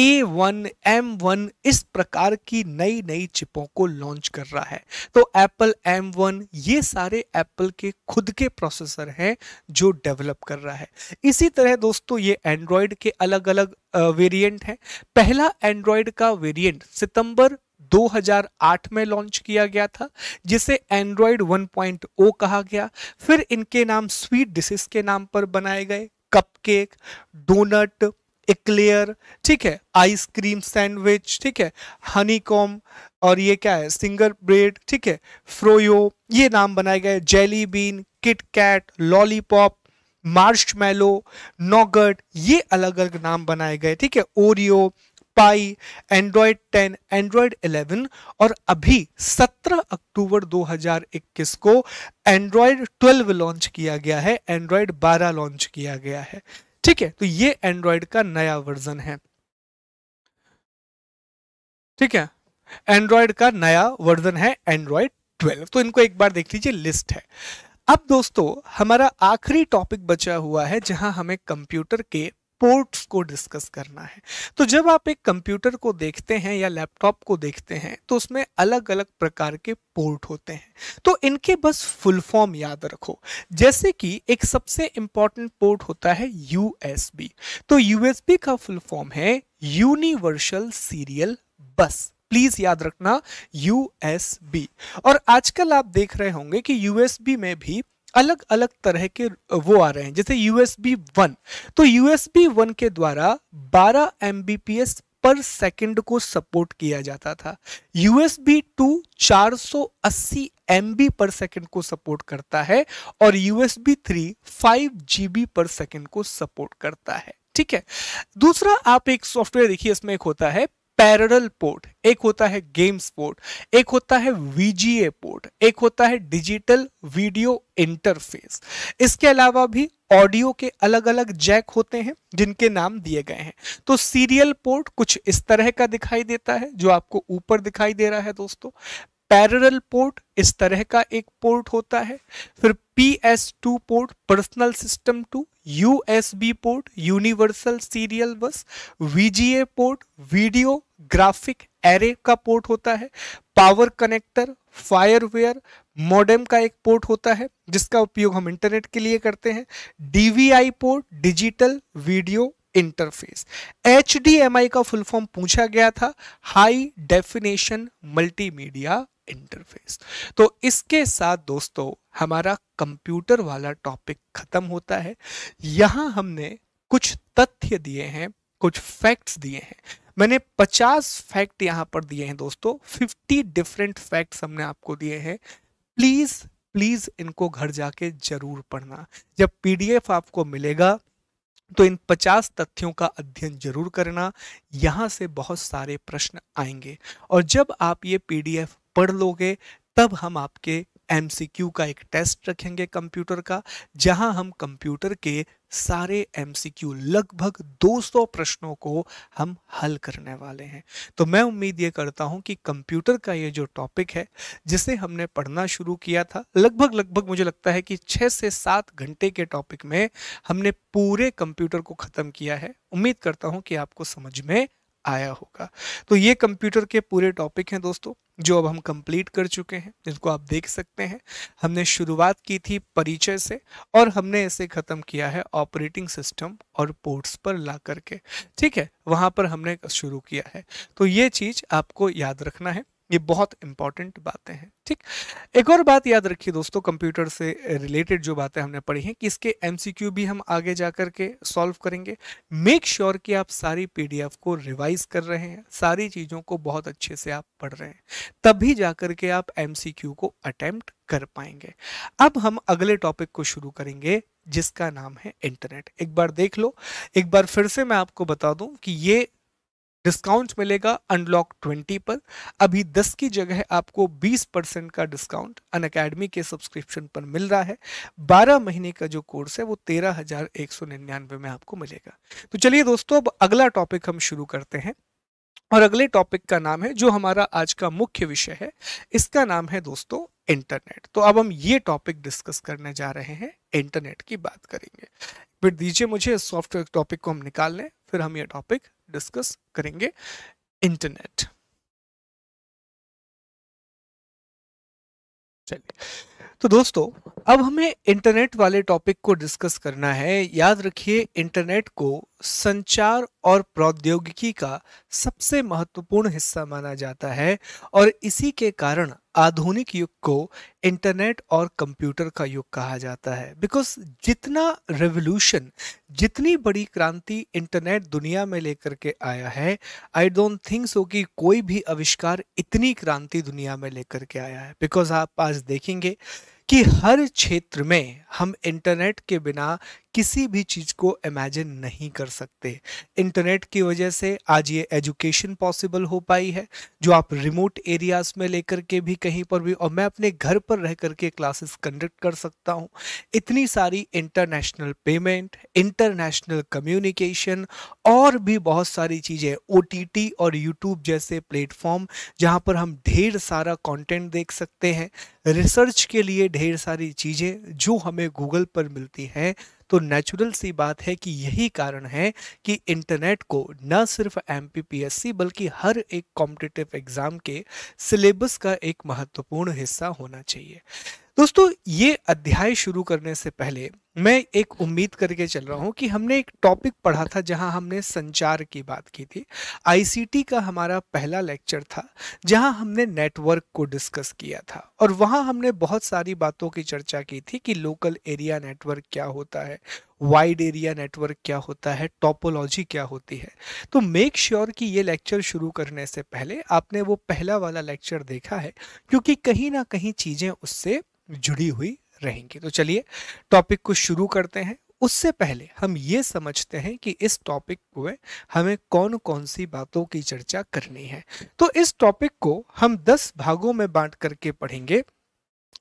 [SPEAKER 1] A one M one इस प्रकार की नई नई चिपों को लॉन्च कर रहा है तो एप्पल एम वन ये सारे एप्पल के खुद के प्रोसेसर हैं जो डेवलप कर रहा है इसी तरह दोस्तों ये एंड्रॉयड के अलग अलग वेरिएंट हैं पहला एंड्रॉयड का वेरिएंट सितंबर 2008 में लॉन्च किया गया था जिसे एंड्रॉयड 1.0 कहा गया फिर इनके नाम स्वीट डिशेस के नाम पर बनाए गए कपकेक डोनट एक्लेयर ठीक है आइसक्रीम सैंडविच ठीक है हनीकॉम और ये क्या है सिंगर ब्रेड ठीक है फ्रोयो ये नाम बनाए गए Jelly Bean KitKat Lollipop Marshmallow Nougat ये अलग अलग नाम बनाए गए ठीक है ओरियो पाई एंड्रॉयड 10 एंड्रॉयड 11 और अभी 17 अक्टूबर 2021 को एंड्रॉयड 12 लॉन्च किया गया है एंड्रॉयड 12 लॉन्च किया गया है ठीक है तो ये एंड्रॉयड का नया वर्जन है ठीक है एंड्रॉयड का नया वर्जन है एंड्रॉयड 12 तो इनको एक बार देख लीजिए लिस्ट है अब दोस्तों हमारा आखिरी टॉपिक बचा हुआ है जहां हमें कंप्यूटर के पोर्ट्स को डिस्कस करना है तो जब आप एक कंप्यूटर को देखते हैं या लैपटॉप को देखते हैं तो उसमें अलग अलग प्रकार के पोर्ट होते हैं तो इनके बस फुल फॉर्म याद रखो जैसे कि एक सबसे इंपॉर्टेंट पोर्ट होता है यूएसबी तो यूएसबी का फुल फॉर्म है यूनिवर्सल सीरियल बस प्लीज याद रखना यूएसबी और आजकल आप देख रहे होंगे कि यूएसबी में भी अलग अलग तरह के वो आ रहे हैं जैसे यूएसबी वन तो यूएसबी वन के द्वारा 12 एमबीपीएस पर सेकंड को सपोर्ट किया जाता था USB two 480 B per second को सपोर्ट करता है और USB three five B per second को सपोर्ट करता है ठीक है दूसरा आप एक सॉफ्टवेयर देखिए इसमें एक होता है पैरल पोर्ट एक होता है गेम्स पोर्ट एक होता है वीजीए पोर्ट एक होता है डिजिटल वीडियो इंटरफेस इसके अलावा भी ऑडियो के अलग अलग जैक होते हैं जिनके नाम दिए गए हैं तो सीरियल पोर्ट कुछ इस तरह का दिखाई देता है जो आपको ऊपर दिखाई दे रहा है दोस्तों पैरल पोर्ट इस तरह का एक पोर्ट होता है फिर P S two port personal system two U S B port universal serial bus V G A port video graphic array का पोर्ट होता है पावर कनेक्टर फायरवेयर मॉडेम का एक पोर्ट होता है जिसका उपयोग हम इंटरनेट के लिए करते हैं D V I port digital video interface H D M I का फुल फॉर्म पूछा गया था हाई डेफिनेशन मल्टीमीडिया इंटरफेस तो इसके साथ दोस्तों हमारा कंप्यूटर वाला टॉपिक खत्म होता है यहाँ हमने कुछ तथ्य दिए हैं कुछ फैक्ट्स दिए हैं मैंने 50 फैक्ट यहाँ पर दिए हैं दोस्तों 50 डिफरेंट फैक्ट्स हमने आपको दिए हैं प्लीज प्लीज इनको घर जाके जरूर पढ़ना जब पीडीएफ आपको मिलेगा तो इन 50 तथ्यों का अध्ययन जरूर करना यहाँ से बहुत सारे प्रश्न आएंगे और जब आप ये पीडीएफ पढ़ लोगे तब हम आपके एम का एक टेस्ट रखेंगे कंप्यूटर का जहां हम कंप्यूटर के सारे एम लगभग 200 प्रश्नों को हम हल करने वाले हैं तो मैं उम्मीद ये करता हूं कि कंप्यूटर का ये जो टॉपिक है जिसे हमने पढ़ना शुरू किया था लगभग लगभग मुझे लगता है कि छः से सात घंटे के टॉपिक में हमने पूरे कंप्यूटर को ख़त्म किया है उम्मीद करता हूं कि आपको समझ में आया होगा तो ये कंप्यूटर के पूरे टॉपिक हैं दोस्तों जो अब हम कंप्लीट कर चुके हैं जिनको आप देख सकते हैं हमने शुरुआत की थी परिचय से और हमने इसे ख़त्म किया है ऑपरेटिंग सिस्टम और पोर्ट्स पर ला करके ठीक है वहाँ पर हमने शुरू किया है तो ये चीज़ आपको याद रखना है ये बहुत इंपॉर्टेंट बातें हैं ठीक एक और बात याद रखिए दोस्तों कंप्यूटर से रिलेटेड जो बातें हमने पढ़ी हैं कि इसके एम भी हम आगे जा कर के सॉल्व करेंगे मेक श्योर sure कि आप सारी पी को रिवाइज कर रहे हैं सारी चीज़ों को बहुत अच्छे से आप पढ़ रहे हैं तभी जा कर के आप एम को अटैम्प्ट कर पाएंगे अब हम अगले टॉपिक को शुरू करेंगे जिसका नाम है इंटरनेट एक बार देख लो एक बार फिर से मैं आपको बता दूं कि ये डिस्काउंट मिलेगा अनलॉक 20 पर अभी 10 की जगह आपको 20 परसेंट का डिस्काउंट अन अकेडमी के सब्सक्रिप्शन पर मिल रहा है 12 महीने का जो कोर्स है वो तेरह हजार एक सौ निन्यानवे में आपको मिलेगा तो चलिए दोस्तों अब अगला टॉपिक हम शुरू करते हैं और अगले टॉपिक का नाम है जो हमारा आज का मुख्य विषय है इसका नाम है दोस्तों इंटरनेट तो अब हम ये टॉपिक डिस्कस करने जा रहे हैं इंटरनेट की बात करेंगे फिर दीजिए मुझे सॉफ्टवेयर टॉपिक को हम निकाल लें फिर हम ये टॉपिक डिस्कस करेंगे इंटरनेट चलिए तो दोस्तों अब हमें इंटरनेट वाले टॉपिक को डिस्कस करना है याद रखिए इंटरनेट को संचार और प्रौद्योगिकी का सबसे महत्वपूर्ण हिस्सा माना जाता है और इसी के कारण आधुनिक युग को इंटरनेट और कंप्यूटर का युग कहा जाता है बिकॉज जितना रेवोल्यूशन जितनी बड़ी क्रांति इंटरनेट दुनिया में लेकर के आया है आई डोंट थिंक सो कि कोई भी आविष्कार इतनी क्रांति दुनिया में लेकर के आया है बिकॉज आप आज देखेंगे कि हर क्षेत्र में हम इंटरनेट के बिना किसी भी चीज़ को इमेजिन नहीं कर सकते इंटरनेट की वजह से आज ये एजुकेशन पॉसिबल हो पाई है जो आप रिमोट एरियाज़ में लेकर के भी कहीं पर भी और मैं अपने घर पर रह कर के क्लासेस कंडक्ट कर सकता हूँ इतनी सारी इंटरनेशनल पेमेंट इंटरनेशनल कम्युनिकेशन और भी बहुत सारी चीज़ें ओ और यूट्यूब जैसे प्लेटफॉर्म जहाँ पर हम ढेर सारा कॉन्टेंट देख सकते हैं रिसर्च के लिए ढेर सारी चीज़ें जो हमें गूगल पर मिलती हैं तो नेचुरल सी बात है कि यही कारण है कि इंटरनेट को न सिर्फ एम बल्कि हर एक कॉम्पिटिटिव एग्ज़ाम के सिलेबस का एक महत्वपूर्ण हिस्सा होना चाहिए दोस्तों ये अध्याय शुरू करने से पहले मैं एक उम्मीद करके चल रहा हूँ कि हमने एक टॉपिक पढ़ा था जहाँ हमने संचार की बात की थी आईसीटी का हमारा पहला लेक्चर था जहाँ हमने नेटवर्क को डिस्कस किया था और वहाँ हमने बहुत सारी बातों की चर्चा की थी कि लोकल एरिया नेटवर्क क्या होता है वाइड एरिया नेटवर्क क्या होता है टॉपोलॉजी क्या होती है तो मेक श्योर sure कि ये लेक्चर शुरू करने से पहले आपने वो पहला वाला लेक्चर देखा है क्योंकि कहीं ना कहीं चीज़ें उससे जुड़ी हुई रहेंगी तो चलिए टॉपिक को शुरू करते हैं उससे पहले हम ये समझते हैं कि इस टॉपिक में हमें कौन कौन सी बातों की चर्चा करनी है तो इस टॉपिक को हम 10 भागों में बांट करके पढ़ेंगे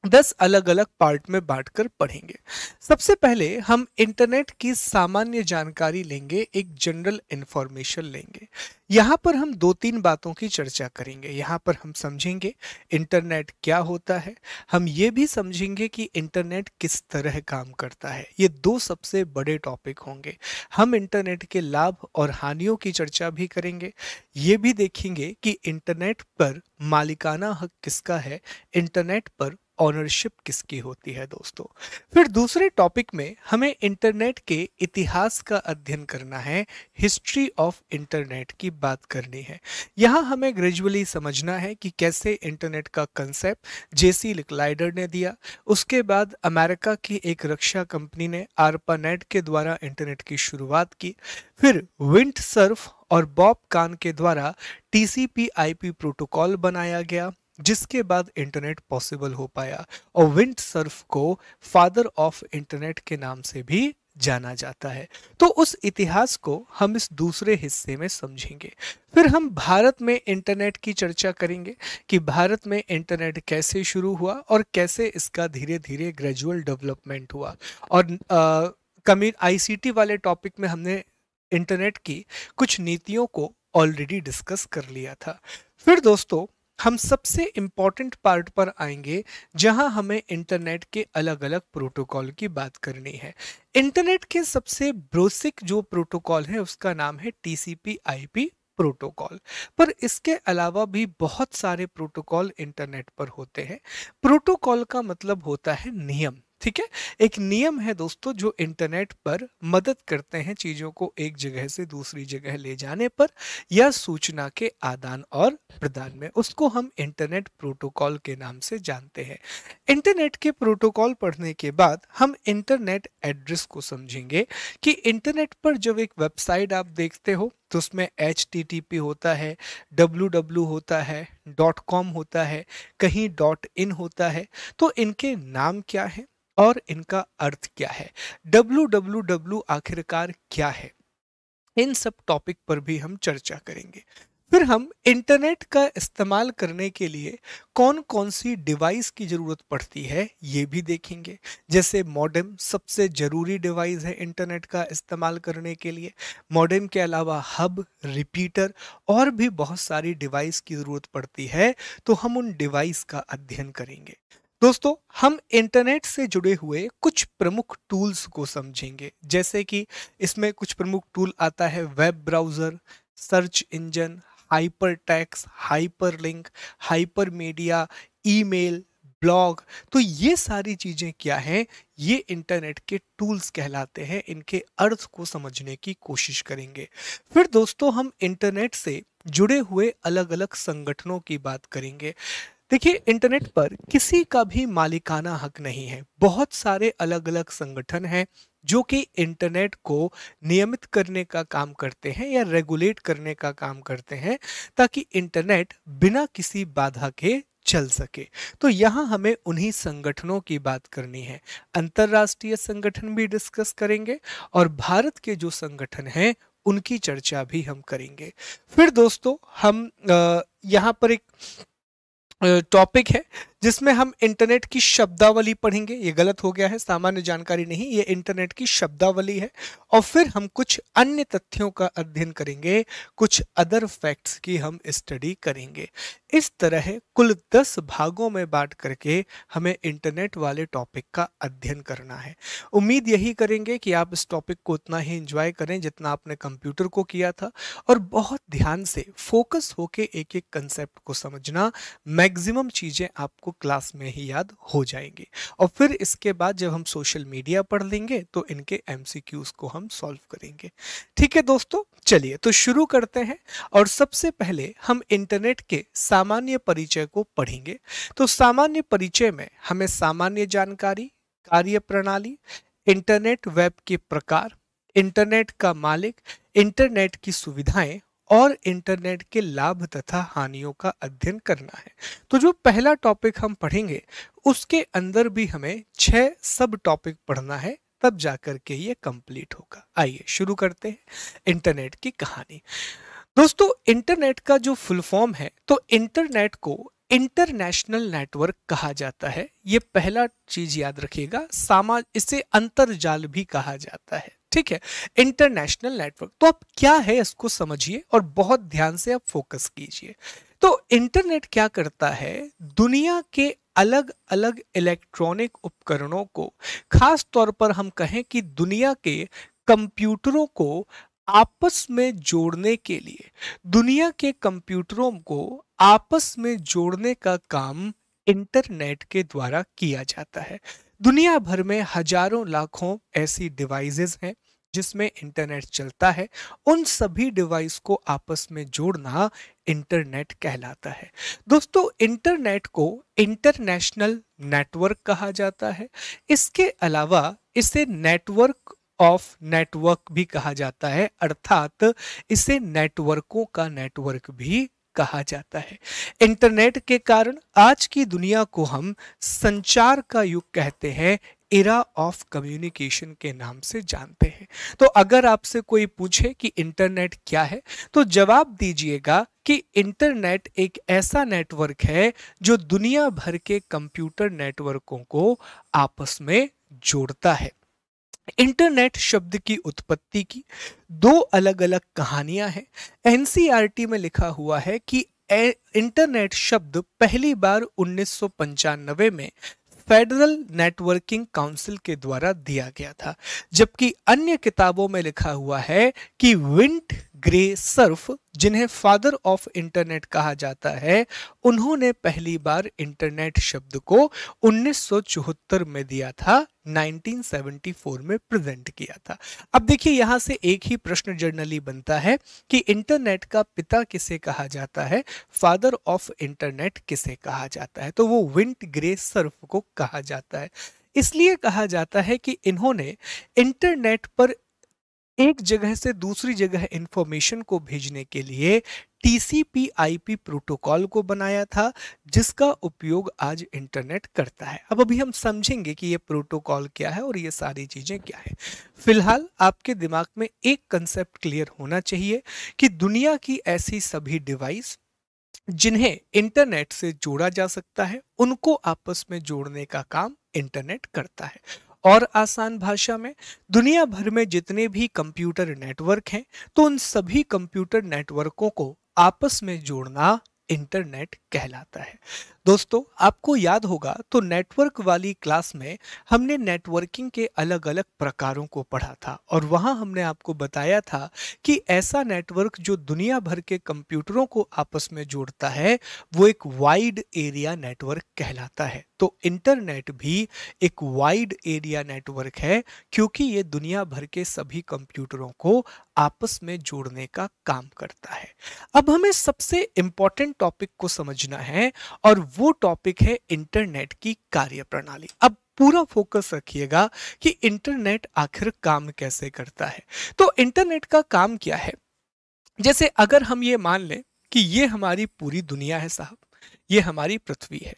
[SPEAKER 1] दस अलग अलग पार्ट में बांटकर पढ़ेंगे सबसे पहले हम इंटरनेट की सामान्य जानकारी लेंगे एक जनरल इन्फॉर्मेशन लेंगे यहाँ पर हम दो तीन बातों की चर्चा करेंगे यहाँ पर हम समझेंगे इंटरनेट क्या होता है हम ये भी समझेंगे कि इंटरनेट किस तरह काम करता है ये दो सबसे बड़े टॉपिक होंगे हम इंटरनेट के लाभ और हानियों की चर्चा भी करेंगे ये भी देखेंगे कि इंटरनेट पर मालिकाना हक किसका है इंटरनेट पर ऑनरशिप किसकी होती है दोस्तों फिर दूसरे टॉपिक में हमें इंटरनेट के इतिहास का अध्ययन करना है हिस्ट्री ऑफ इंटरनेट की बात करनी है यहाँ हमें ग्रेजुअली समझना है कि कैसे इंटरनेट का कंसेप्ट जेसी लिकलाइडर ने दिया उसके बाद अमेरिका की एक रक्षा कंपनी ने आरपानेट के द्वारा इंटरनेट की शुरुआत की फिर विंट सर्फ और बॉब कान के द्वारा टीसीपी आईपी प्रोटोकॉल बनाया गया जिसके बाद इंटरनेट पॉसिबल हो पाया और विंट सर्फ को फादर ऑफ इंटरनेट के नाम से भी जाना जाता है तो उस इतिहास को हम इस दूसरे हिस्से में समझेंगे फिर हम भारत में इंटरनेट की चर्चा करेंगे कि भारत में इंटरनेट कैसे शुरू हुआ और कैसे इसका धीरे धीरे ग्रेजुअल डेवलपमेंट हुआ और कमी आईसीटी वाले टॉपिक में हमने इंटरनेट की कुछ नीतियों को ऑलरेडी डिस्कस कर लिया था फिर दोस्तों हम सबसे इम्पॉर्टेंट पार्ट पर आएंगे जहां हमें इंटरनेट के अलग अलग प्रोटोकॉल की बात करनी है इंटरनेट के सबसे ब्रोसिक जो प्रोटोकॉल है उसका नाम है टीसीपी आईपी प्रोटोकॉल पर इसके अलावा भी बहुत सारे प्रोटोकॉल इंटरनेट पर होते हैं प्रोटोकॉल का मतलब होता है नियम ठीक है एक नियम है दोस्तों जो इंटरनेट पर मदद करते हैं चीजों को एक जगह से दूसरी जगह ले जाने पर या सूचना के आदान और प्रदान में उसको हम इंटरनेट प्रोटोकॉल के नाम से जानते हैं इंटरनेट के प्रोटोकॉल पढ़ने के बाद हम इंटरनेट एड्रेस को समझेंगे कि इंटरनेट पर जब एक वेबसाइट आप देखते हो तो उसमें एच होता है डब्लू होता है डॉट कॉम होता है कहीं डॉट इन होता है तो इनके नाम क्या हैं और इनका अर्थ क्या है डब्लू आखिरकार क्या है इन सब टॉपिक पर भी हम चर्चा करेंगे फिर हम इंटरनेट का इस्तेमाल करने के लिए कौन कौन सी डिवाइस की ज़रूरत पड़ती है ये भी देखेंगे जैसे मॉडेम सबसे ज़रूरी डिवाइस है इंटरनेट का इस्तेमाल करने के लिए मॉडेम के अलावा हब रिपीटर और भी बहुत सारी डिवाइस की ज़रूरत पड़ती है तो हम उन डिवाइस का अध्ययन करेंगे दोस्तों हम इंटरनेट से जुड़े हुए कुछ प्रमुख टूल्स को समझेंगे जैसे कि इसमें कुछ प्रमुख टूल आता है web browser search engine hyper text hyper link hyper media email blog तो ये सारी चीज़ें क्या हैं ये इंटरनेट के टूल्स कहलाते हैं इनके अर्थ को समझने की कोशिश करेंगे फिर दोस्तों हम इंटरनेट से जुड़े हुए अलग अलग संगठनों की बात करेंगे देखिए इंटरनेट पर किसी का भी मालिकाना हक नहीं है बहुत सारे अलग अलग संगठन हैं जो कि इंटरनेट को नियमित करने का काम करते हैं या रेगुलेट करने का काम करते हैं ताकि इंटरनेट बिना किसी बाधा के चल सके तो यहाँ हमें उन्हीं संगठनों की बात करनी है अंतर्राष्ट्रीय संगठन भी डिस्कस करेंगे और भारत के जो संगठन हैं उनकी चर्चा भी हम करेंगे फिर दोस्तों हम यहाँ पर एक टॉपिक है जिसमें हम इंटरनेट की शब्दावली पढ़ेंगे ये गलत हो गया है सामान्य जानकारी नहीं ये इंटरनेट की शब्दावली है और फिर हम कुछ अन्य तथ्यों का अध्ययन करेंगे कुछ अदर फैक्ट्स की हम स्टडी करेंगे इस तरह कुल दस भागों में बांट करके हमें इंटरनेट वाले टॉपिक का अध्ययन करना है उम्मीद यही करेंगे कि आप इस टॉपिक को उतना ही इंजॉय करें जितना आपने कंप्यूटर को किया था और बहुत ध्यान से फोकस होके एक एक कंसेप्ट को समझना मैक्सिमम चीज़ें आपको आपको क्लास में ही याद हो जाएंगे और फिर इसके बाद जब हम सोशल मीडिया पढ़ लेंगे तो इनके एम को हम सॉल्व करेंगे ठीक है दोस्तों चलिए तो शुरू करते हैं और सबसे पहले हम इंटरनेट के सामान्य परिचय को पढ़ेंगे तो सामान्य परिचय में हमें सामान्य जानकारी कार्य प्रणाली इंटरनेट वेब के प्रकार इंटरनेट का मालिक इंटरनेट की सुविधाएं और इंटरनेट के लाभ तथा हानियों का अध्ययन करना है तो जो पहला टॉपिक हम पढ़ेंगे उसके अंदर भी हमें छह सब टॉपिक पढ़ना है तब जाकर के ये कंप्लीट होगा आइए शुरू करते हैं इंटरनेट की कहानी दोस्तों इंटरनेट का जो फुल फॉर्म है तो इंटरनेट को इंटरनेशनल नेटवर्क कहा जाता है ये पहला चीज याद रखिएगा सामा इसे अंतरजाल भी कहा जाता है ठीक है इंटरनेशनल नेटवर्क तो अब क्या है इसको समझिए और बहुत ध्यान से आप फोकस कीजिए तो इंटरनेट क्या करता है दुनिया के अलग अलग इलेक्ट्रॉनिक उपकरणों को खास तौर पर हम कहें कि दुनिया के कंप्यूटरों को आपस में जोड़ने के लिए दुनिया के कंप्यूटरों को आपस में जोड़ने का काम इंटरनेट के द्वारा किया जाता है दुनिया भर में हजारों लाखों ऐसी डिवाइसेस हैं जिसमें इंटरनेट चलता है उन सभी डिवाइस को आपस में जोड़ना इंटरनेट कहलाता है दोस्तों इंटरनेट को इंटरनेशनल नेटवर्क कहा जाता है इसके अलावा इसे नेटवर्क ऑफ नेटवर्क भी कहा जाता है अर्थात इसे नेटवर्कों का नेटवर्क भी कहा जाता है इंटरनेट के कारण आज की दुनिया को हम संचार का युग कहते हैं इरा ऑफ कम्युनिकेशन के नाम से जानते हैं तो अगर आपसे कोई पूछे कि इंटरनेट क्या है तो जवाब दीजिएगा कि इंटरनेट एक ऐसा नेटवर्क है जो दुनिया भर के कंप्यूटर नेटवर्कों को आपस में जोड़ता है इंटरनेट शब्द की उत्पत्ति की दो अलग अलग कहानियां हैं एनसीईआरटी e में लिखा हुआ है कि इंटरनेट शब्द पहली बार उन्नीस में फेडरल नेटवर्किंग काउंसिल के द्वारा दिया गया था जबकि अन्य किताबों में लिखा हुआ है कि विंट ग्रे सर्फ जिन्हें फादर ऑफ इंटरनेट कहा जाता है उन्होंने पहली बार इंटरनेट शब्द को 1974 में दिया था 1974 में प्रेजेंट किया था अब देखिए यहां से एक ही प्रश्न जर्नली बनता है कि इंटरनेट का पिता किसे कहा जाता है फादर ऑफ इंटरनेट किसे कहा जाता है तो वो विंट ग्रे सर्फ को कहा जाता है इसलिए कहा जाता है कि इन्होंने इंटरनेट पर एक जगह से दूसरी जगह इंफॉर्मेशन को भेजने के लिए TCP/IP प्रोटोकॉल को बनाया था जिसका उपयोग आज इंटरनेट करता है अब अभी हम समझेंगे कि ये प्रोटोकॉल क्या है और ये सारी चीज़ें क्या है फिलहाल आपके दिमाग में एक कंसेप्ट क्लियर होना चाहिए कि दुनिया की ऐसी सभी डिवाइस जिन्हें इंटरनेट से जोड़ा जा सकता है उनको आपस में जोड़ने का काम इंटरनेट करता है और आसान भाषा में दुनिया भर में जितने भी कंप्यूटर नेटवर्क हैं तो उन सभी कंप्यूटर नेटवर्कों को आपस में जोड़ना इंटरनेट कहलाता है दोस्तों आपको याद होगा तो नेटवर्क वाली क्लास में हमने नेटवर्किंग के अलग अलग प्रकारों को पढ़ा था और वहाँ हमने आपको बताया था कि ऐसा नेटवर्क जो दुनिया भर के कंप्यूटरों को आपस में जोड़ता है वो एक वाइड एरिया नेटवर्क कहलाता है तो इंटरनेट भी एक वाइड एरिया नेटवर्क है क्योंकि ये दुनिया भर के सभी कंप्यूटरों को आपस में जोड़ने का काम करता है अब हमें सबसे इंपॉर्टेंट टॉपिक को समझना है और वो टॉपिक है इंटरनेट की कार्य प्रणाली अब पूरा फोकस रखिएगा कि इंटरनेट आखिर काम कैसे करता है तो इंटरनेट का काम क्या है जैसे अगर हम ये मान लें कि ये हमारी पूरी दुनिया है साहब ये हमारी पृथ्वी है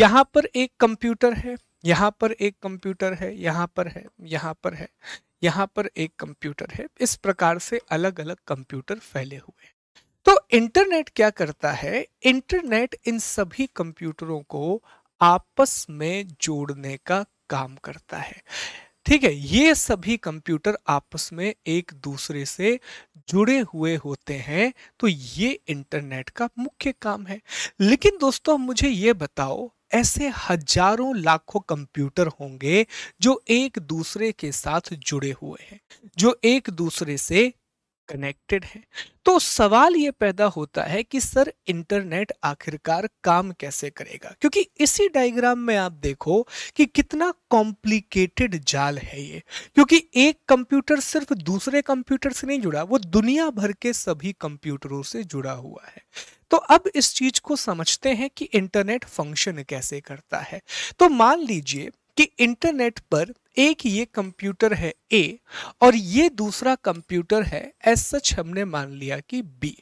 [SPEAKER 1] यहाँ पर एक कंप्यूटर है यहाँ पर एक कंप्यूटर है यहाँ पर है यहाँ पर है यहाँ पर एक कंप्यूटर है इस प्रकार से अलग अलग कंप्यूटर फैले हुए हैं तो इंटरनेट क्या करता है इंटरनेट इन सभी कंप्यूटरों को आपस में जोड़ने का काम करता है ठीक है ये सभी कंप्यूटर आपस में एक दूसरे से जुड़े हुए होते हैं तो ये इंटरनेट का मुख्य काम है लेकिन दोस्तों मुझे ये बताओ ऐसे हजारों लाखों कंप्यूटर होंगे जो एक दूसरे के साथ जुड़े हुए हैं जो एक दूसरे से कनेक्टेड है तो सवाल ये पैदा होता है कि सर इंटरनेट आखिरकार काम कैसे करेगा क्योंकि इसी डायग्राम में आप देखो कि कितना कॉम्प्लिकेटेड जाल है ये क्योंकि एक कंप्यूटर सिर्फ दूसरे कंप्यूटर से नहीं जुड़ा वो दुनिया भर के सभी कंप्यूटरों से जुड़ा हुआ है तो अब इस चीज को समझते हैं कि इंटरनेट फंक्शन कैसे करता है तो मान लीजिए कि इंटरनेट पर एक ये कंप्यूटर है ए और ये दूसरा कंप्यूटर है एस सच हमने मान लिया कि बी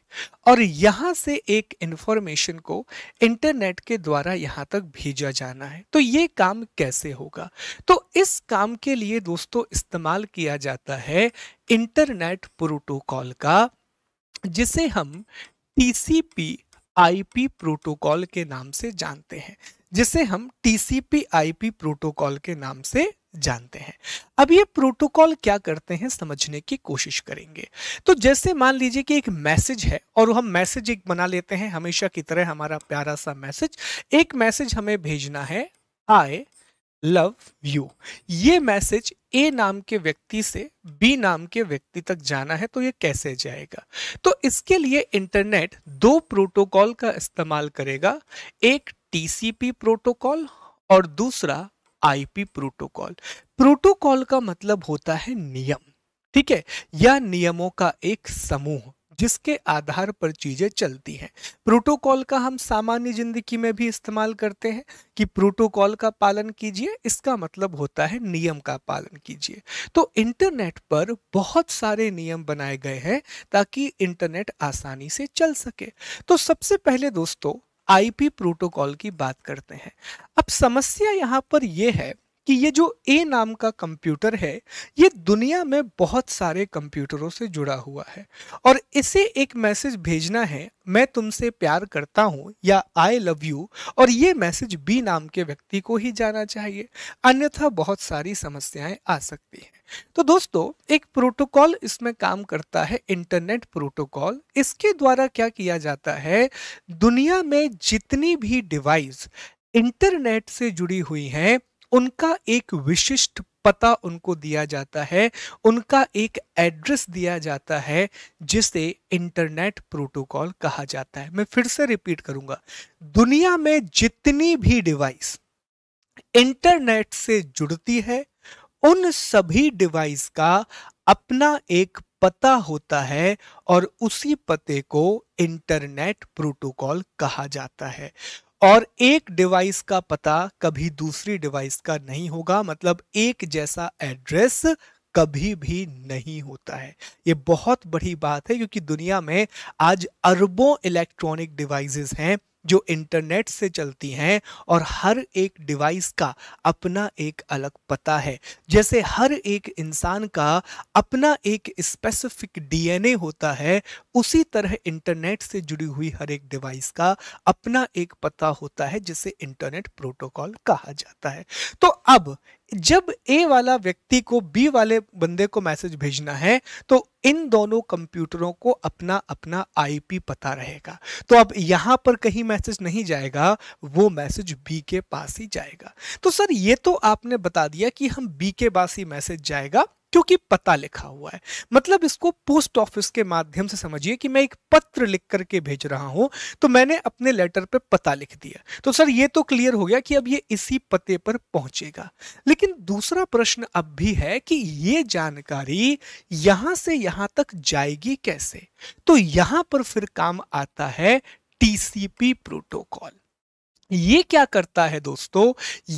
[SPEAKER 1] और यहाँ से एक इंफॉर्मेशन को इंटरनेट के द्वारा यहाँ तक भेजा जाना है तो ये काम कैसे होगा तो इस काम के लिए दोस्तों इस्तेमाल किया जाता है इंटरनेट प्रोटोकॉल का जिसे हम टीसीपी आईपी प्रोटोकॉल के नाम से जानते हैं जिसे हम टीसीपी आईपी प्रोटोकॉल के नाम से जानते हैं अब ये प्रोटोकॉल क्या करते हैं समझने की कोशिश करेंगे तो जैसे मान लीजिए कि एक मैसेज है और हम मैसेज एक बना लेते हैं हमेशा की तरह हमारा प्यारा सा मैसेज एक मैसेज हमें भेजना है आई लव यू ये मैसेज ए नाम के व्यक्ति से बी नाम के व्यक्ति तक जाना है तो ये कैसे जाएगा तो इसके लिए इंटरनेट दो प्रोटोकॉल का इस्तेमाल करेगा एक टीसीपी प्रोटोकॉल और दूसरा आईपी प्रोटोकॉल प्रोटोकॉल का मतलब होता है नियम ठीक है या नियमों का एक समूह जिसके आधार पर चीजें चलती हैं प्रोटोकॉल का हम सामान्य जिंदगी में भी इस्तेमाल करते हैं कि प्रोटोकॉल का पालन कीजिए इसका मतलब होता है नियम का पालन कीजिए तो इंटरनेट पर बहुत सारे नियम बनाए गए हैं ताकि इंटरनेट आसानी से चल सके तो सबसे पहले दोस्तों आईपी प्रोटोकॉल की बात करते हैं अब समस्या यहाँ पर यह है कि ये जो ए नाम का कंप्यूटर है ये दुनिया में बहुत सारे कंप्यूटरों से जुड़ा हुआ है और इसे एक मैसेज भेजना है मैं तुमसे प्यार करता हूँ या आई लव यू और ये मैसेज बी नाम के व्यक्ति को ही जाना चाहिए अन्यथा बहुत सारी समस्याएं आ सकती हैं तो दोस्तों एक प्रोटोकॉल इसमें काम करता है इंटरनेट प्रोटोकॉल इसके द्वारा क्या किया जाता है दुनिया में जितनी भी डिवाइस इंटरनेट से जुड़ी हुई हैं उनका एक विशिष्ट पता उनको दिया जाता है उनका एक एड्रेस दिया जाता है जिसे इंटरनेट प्रोटोकॉल कहा जाता है मैं फिर से रिपीट करूंगा दुनिया में जितनी भी डिवाइस इंटरनेट से जुड़ती है उन सभी डिवाइस का अपना एक पता होता है और उसी पते को इंटरनेट प्रोटोकॉल कहा जाता है और एक डिवाइस का पता कभी दूसरी डिवाइस का नहीं होगा मतलब एक जैसा एड्रेस कभी भी नहीं होता है ये बहुत बड़ी बात है क्योंकि दुनिया में आज अरबों इलेक्ट्रॉनिक डिवाइसेस हैं जो इंटरनेट से चलती हैं और हर एक डिवाइस का अपना एक अलग पता है जैसे हर एक इंसान का अपना एक स्पेसिफिक डीएनए होता है उसी तरह इंटरनेट से जुड़ी हुई हर एक डिवाइस का अपना एक पता होता है जिसे इंटरनेट प्रोटोकॉल कहा जाता है तो अब जब ए वाला व्यक्ति को बी वाले बंदे को मैसेज भेजना है तो इन दोनों कंप्यूटरों को अपना अपना आईपी पता रहेगा तो अब यहां पर कहीं मैसेज नहीं जाएगा वो मैसेज बी के पास ही जाएगा तो सर ये तो आपने बता दिया कि हम बी के पास ही मैसेज जाएगा क्योंकि पता लिखा हुआ है मतलब इसको पोस्ट ऑफिस के माध्यम से समझिए कि मैं एक पत्र लिख करके भेज रहा हूं तो मैंने अपने लेटर पे पता लिख दिया तो सर ये तो क्लियर हो गया कि अब ये इसी पते पर पहुंचेगा लेकिन दूसरा प्रश्न अब भी है कि ये जानकारी यहां से यहां तक जाएगी कैसे तो यहां पर फिर काम आता है टीसीपी प्रोटोकॉल ये क्या करता है दोस्तों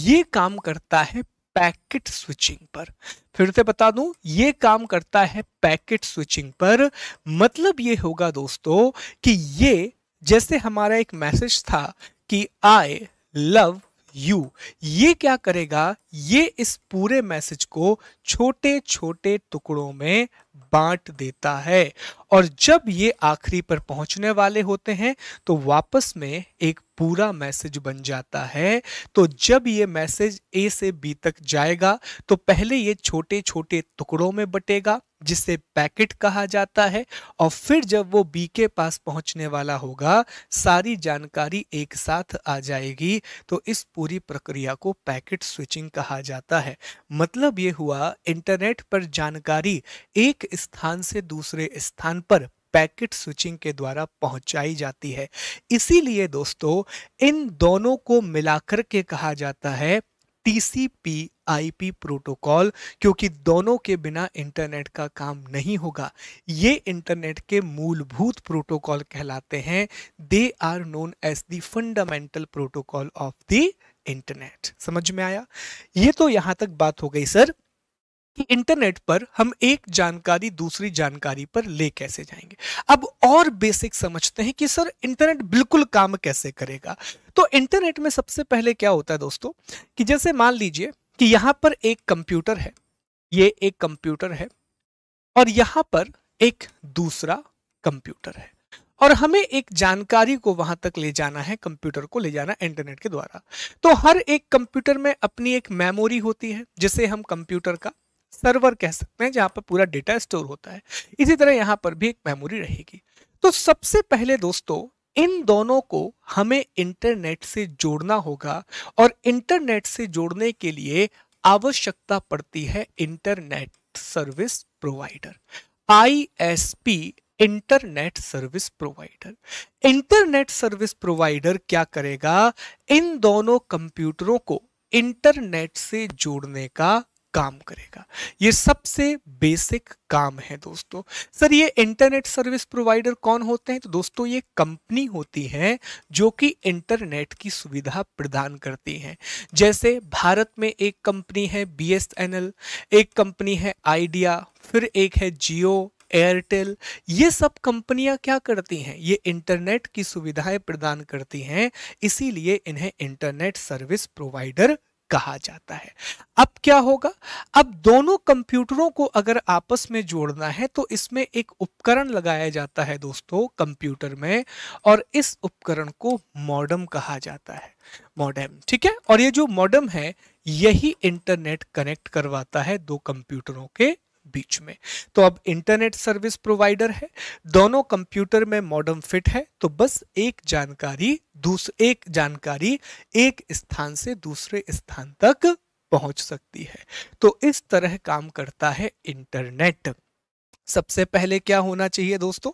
[SPEAKER 1] ये काम करता है पैकेट स्विचिंग पर फिर से बता दूं ये काम करता है पैकेट स्विचिंग पर मतलब ये होगा दोस्तों कि ये जैसे हमारा एक मैसेज था कि आई लव यू ये क्या करेगा ये इस पूरे मैसेज को छोटे छोटे टुकड़ों में बांट देता है और जब ये आखिरी पर पहुंचने वाले होते हैं तो वापस में एक पूरा मैसेज बन जाता है तो जब ये मैसेज ए से बी तक जाएगा तो पहले ये छोटे छोटे टुकड़ों में बटेगा जिसे पैकेट कहा जाता है और फिर जब वो बी के पास पहुंचने वाला होगा सारी जानकारी एक साथ आ जाएगी तो इस पूरी प्रक्रिया को पैकेट स्विचिंग कहा जाता है मतलब ये हुआ इंटरनेट पर जानकारी एक स्थान से दूसरे स्थान पर पैकेट स्विचिंग के द्वारा पहुंचाई जाती है इसीलिए दोस्तों इन दोनों को मिलाकर के कहा जाता है टीसीपी आईपी प्रोटोकॉल क्योंकि दोनों के बिना इंटरनेट का काम नहीं होगा ये इंटरनेट के मूलभूत प्रोटोकॉल कहलाते हैं they are known as the fundamental protocol of the internet समझ में आया ये तो यहां तक बात हो गई सर कि इंटरनेट पर हम एक जानकारी दूसरी जानकारी पर ले कैसे जाएंगे अब और बेसिक समझते हैं कि सर इंटरनेट बिल्कुल काम कैसे करेगा तो इंटरनेट में सबसे पहले क्या होता है दोस्तों कि जैसे मान लीजिए कि यहां पर एक कंप्यूटर है ये एक कंप्यूटर है और यहां पर एक दूसरा कंप्यूटर है और हमें एक जानकारी को वहां तक ले जाना है कंप्यूटर को ले जाना इंटरनेट के द्वारा तो हर एक कंप्यूटर में अपनी एक मेमोरी होती है जिसे हम कंप्यूटर का सर्वर कह सकते हैं जहाँ पर पूरा डेटा स्टोर होता है इसी तरह यहाँ पर भी एक मेमोरी रहेगी तो सबसे पहले दोस्तों इन दोनों को हमें इंटरनेट से जोड़ना होगा और इंटरनेट से जोड़ने के लिए आवश्यकता पड़ती है internet service provider ISP internet service provider internet service provider क्या करेगा इन दोनों कंप्यूटरों को इंटरनेट से जोड़ने का काम करेगा ये सबसे बेसिक काम है दोस्तों सर ये इंटरनेट सर्विस प्रोवाइडर कौन होते हैं तो दोस्तों ये कंपनी होती है जो कि इंटरनेट की सुविधा प्रदान करती हैं जैसे भारत में एक कंपनी है बी एक कंपनी है आइडिया फिर एक है जियो एयरटेल ये सब कंपनियां क्या करती हैं ये इंटरनेट की सुविधाएं प्रदान करती हैं इसीलिए इन्हें इंटरनेट सर्विस प्रोवाइडर कहा जाता है अब क्या होगा अब दोनों कंप्यूटरों को अगर आपस में जोड़ना है तो इसमें एक उपकरण लगाया जाता है दोस्तों कंप्यूटर में और इस उपकरण को मॉडम कहा जाता है मॉडम ठीक है और ये जो मॉडम है यही इंटरनेट कनेक्ट करवाता है दो कंप्यूटरों के बीच में तो अब इंटरनेट सर्विस प्रोवाइडर है दोनों कंप्यूटर में मॉडर्न फिट है तो बस एक जानकारी दूसरे एक जानकारी एक स्थान से दूसरे स्थान तक पहुंच सकती है तो इस तरह काम करता है इंटरनेट सबसे पहले क्या होना चाहिए दोस्तों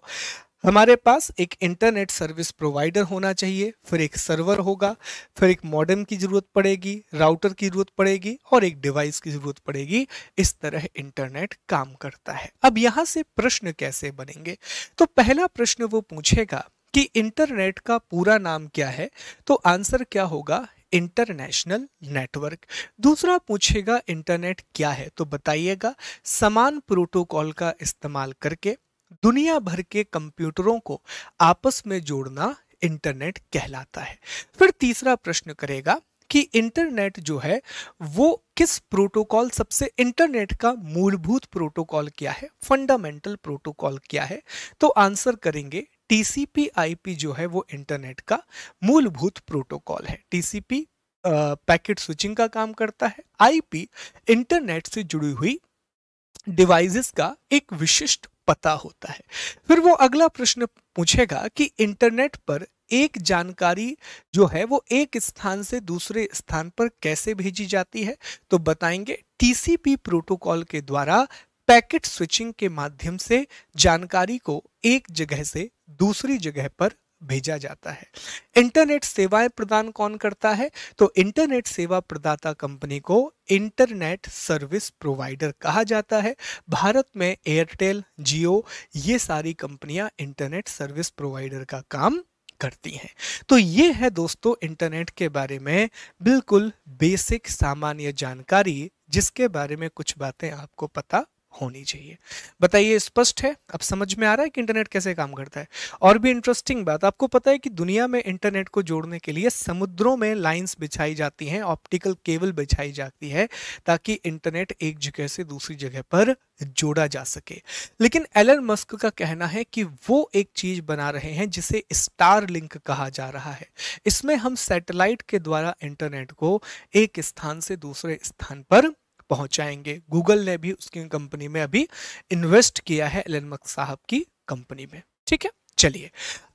[SPEAKER 1] हमारे पास एक इंटरनेट सर्विस प्रोवाइडर होना चाहिए फिर एक सर्वर होगा फिर एक मॉडम की ज़रूरत पड़ेगी राउटर की ज़रूरत पड़ेगी और एक डिवाइस की ज़रूरत पड़ेगी इस तरह इंटरनेट काम करता है अब यहाँ से प्रश्न कैसे बनेंगे तो पहला प्रश्न वो पूछेगा कि इंटरनेट का पूरा नाम क्या है तो आंसर क्या होगा इंटरनेशनल नेटवर्क दूसरा पूछेगा इंटरनेट क्या है तो बताइएगा समान प्रोटोकॉल का इस्तेमाल करके दुनिया भर के कंप्यूटरों को आपस में जोड़ना इंटरनेट कहलाता है फिर तीसरा प्रश्न करेगा कि इंटरनेट जो है वो किस प्रोटोकॉल सबसे इंटरनेट का मूलभूत प्रोटोकॉल क्या है फंडामेंटल प्रोटोकॉल क्या है तो आंसर करेंगे टीसीपी आईपी जो है वो इंटरनेट का मूलभूत प्रोटोकॉल है टीसीपी पैकेट स्विचिंग का काम करता है आईपी इंटरनेट से जुड़ी हुई डिवाइसेस का एक विशिष्ट पता होता है फिर वो अगला प्रश्न पूछेगा कि इंटरनेट पर एक जानकारी जो है वो एक स्थान से दूसरे स्थान पर कैसे भेजी जाती है तो बताएंगे टीसीपी प्रोटोकॉल के द्वारा पैकेट स्विचिंग के माध्यम से जानकारी को एक जगह से दूसरी जगह पर भेजा जाता है इंटरनेट सेवाएं प्रदान कौन करता है तो इंटरनेट सेवा प्रदाता कंपनी को इंटरनेट सर्विस प्रोवाइडर कहा जाता है भारत में एयरटेल जियो ये सारी कंपनियां इंटरनेट सर्विस प्रोवाइडर का काम करती हैं तो ये है दोस्तों इंटरनेट के बारे में बिल्कुल बेसिक सामान्य जानकारी जिसके बारे में कुछ बातें आपको पता होनी चाहिए बताइए स्पष्ट है अब समझ में आ रहा है कि इंटरनेट कैसे काम करता है और भी इंटरेस्टिंग बात आपको पता है कि दुनिया में इंटरनेट को जोड़ने के लिए समुद्रों में लाइंस बिछाई जाती हैं ऑप्टिकल केबल बिछाई जाती है ताकि इंटरनेट एक जगह से दूसरी जगह पर जोड़ा जा सके लेकिन एलन मस्क का कहना है कि वो एक चीज बना रहे हैं जिसे स्टार लिंक कहा जा रहा है इसमें हम सैटेलाइट के द्वारा इंटरनेट को एक स्थान से दूसरे स्थान पर पहुंचाएंगे गूगल ने भी उसकी कंपनी में अभी इन्वेस्ट किया है एलन मक साहब की कंपनी में ठीक है चलिए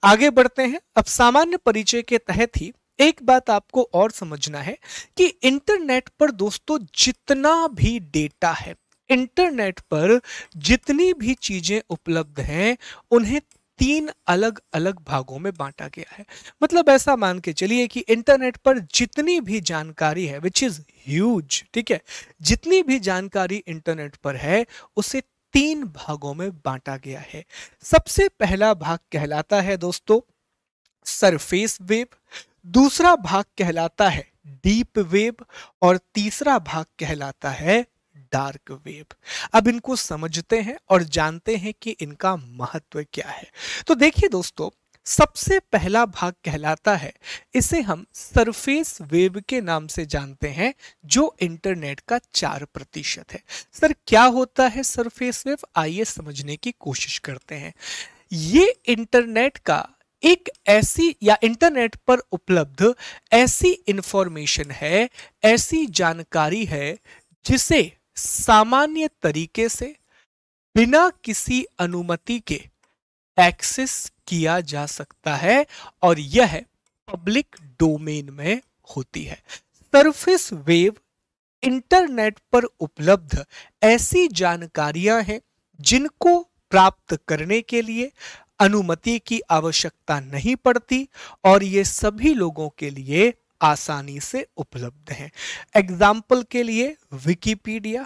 [SPEAKER 1] आगे बढ़ते हैं अब सामान्य परिचय के तहत ही एक बात आपको और समझना है कि इंटरनेट पर दोस्तों जितना भी डेटा है इंटरनेट पर जितनी भी चीजें उपलब्ध हैं उन्हें तीन अलग अलग भागों में बांटा गया है मतलब ऐसा मान के चलिए कि इंटरनेट पर जितनी भी जानकारी है विच इज ह्यूज ठीक है जितनी भी जानकारी इंटरनेट पर है उसे तीन भागों में बांटा गया है सबसे पहला भाग कहलाता है दोस्तों सरफेस वेब दूसरा भाग कहलाता है डीप वेब और तीसरा भाग कहलाता है डार्क वेब अब इनको समझते हैं और जानते हैं कि इनका महत्व क्या है तो देखिए दोस्तों सबसे पहला भाग कहलाता है इसे हम सरफेस वेव के नाम से जानते हैं जो इंटरनेट का चार प्रतिशत है सर क्या होता है सरफेस वेव आइए समझने की कोशिश करते हैं ये इंटरनेट का एक ऐसी या इंटरनेट पर उपलब्ध ऐसी इंफॉर्मेशन है ऐसी जानकारी है जिसे सामान्य तरीके से बिना किसी अनुमति के एक्सेस किया जा सकता है और यह पब्लिक डोमेन में होती है सरफेस वेव इंटरनेट पर उपलब्ध ऐसी जानकारियां हैं जिनको प्राप्त करने के लिए अनुमति की आवश्यकता नहीं पड़ती और ये सभी लोगों के लिए आसानी से उपलब्ध हैं एग्जाम्पल के लिए विकीपीडिया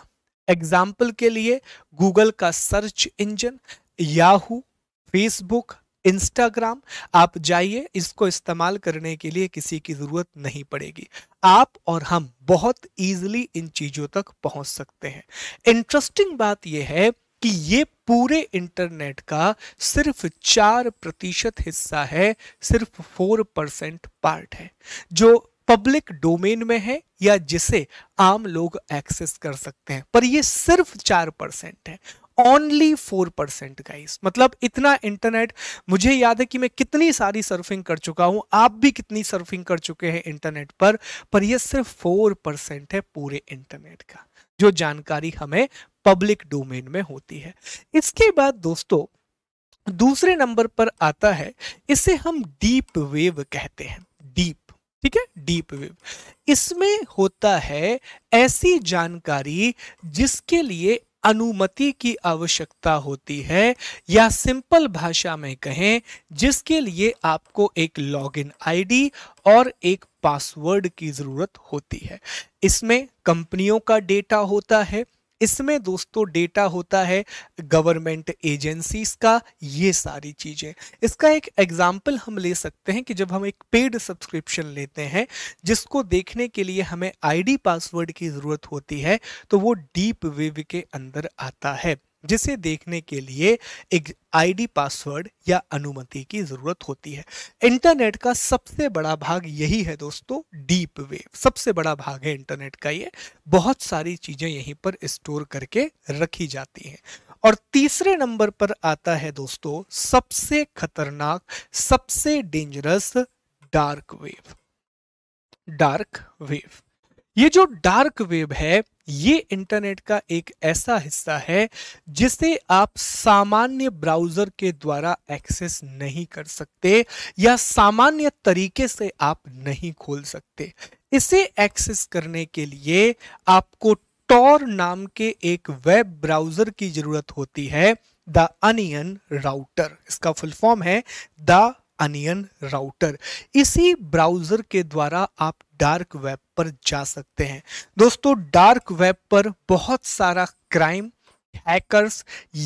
[SPEAKER 1] एग्जाम्पल के लिए गूगल का search engine Yahoo Facebook Instagram आप जाइए इसको इस्तेमाल करने के लिए किसी की ज़रूरत नहीं पड़ेगी आप और हम बहुत ईजिली इन चीज़ों तक पहुंच सकते हैं इंटरेस्टिंग बात यह है कि ये पूरे इंटरनेट का सिर्फ चार प्रतिशत हिस्सा है सिर्फ फोर परसेंट पार्ट है जो पब्लिक डोमेन में है या जिसे आम लोग एक्सेस कर सकते हैं पर ये सिर्फ चार परसेंट है ओनली फोर परसेंट गाइस मतलब इतना इंटरनेट मुझे याद है कि मैं कितनी सारी सर्फिंग कर चुका हूं आप भी कितनी सर्फिंग कर चुके हैं इंटरनेट पर पर यह सिर्फ फोर परसेंट है पूरे इंटरनेट का जो जानकारी हमें पब्लिक डोमेन में होती है इसके बाद दोस्तों दूसरे नंबर पर आता है इसे हम डीप वेव कहते हैं डीप ठीक है डीप वेव इसमें होता है ऐसी जानकारी जिसके लिए अनुमति की आवश्यकता होती है या सिंपल भाषा में कहें जिसके लिए आपको एक लॉगिन आईडी और एक पासवर्ड की ज़रूरत होती है इसमें कंपनियों का डेटा होता है इसमें दोस्तों डेटा होता है गवर्नमेंट एजेंसीज का ये सारी चीज़ें इसका एक एग्जाम्पल हम ले सकते हैं कि जब हम एक पेड सब्सक्रिप्शन लेते हैं जिसको देखने के लिए हमें आईडी पासवर्ड की ज़रूरत होती है तो वो डीप वेव के अंदर आता है जिसे देखने के लिए एक आईडी पासवर्ड या अनुमति की जरूरत होती है इंटरनेट का सबसे बड़ा भाग यही है दोस्तों डीप वेव सबसे बड़ा भाग है इंटरनेट का ये बहुत सारी चीजें यहीं पर स्टोर करके रखी जाती हैं और तीसरे नंबर पर आता है दोस्तों सबसे खतरनाक सबसे dangerous dark web dark web ये जो डार्क वेव है ये इंटरनेट का एक ऐसा हिस्सा है जिसे आप सामान्य ब्राउजर के द्वारा एक्सेस नहीं कर सकते या सामान्य तरीके से आप नहीं खोल सकते इसे एक्सेस करने के लिए आपको टॉर नाम के एक वेब ब्राउजर की जरूरत होती है द अनियन राउटर इसका फुल फॉर्म है द अनियन राउटर इसी ब्राउज़र के द्वारा आप डार्क वेब पर जा सकते हैं दोस्तों डार्क वेब पर बहुत सारा क्राइम हैकर्स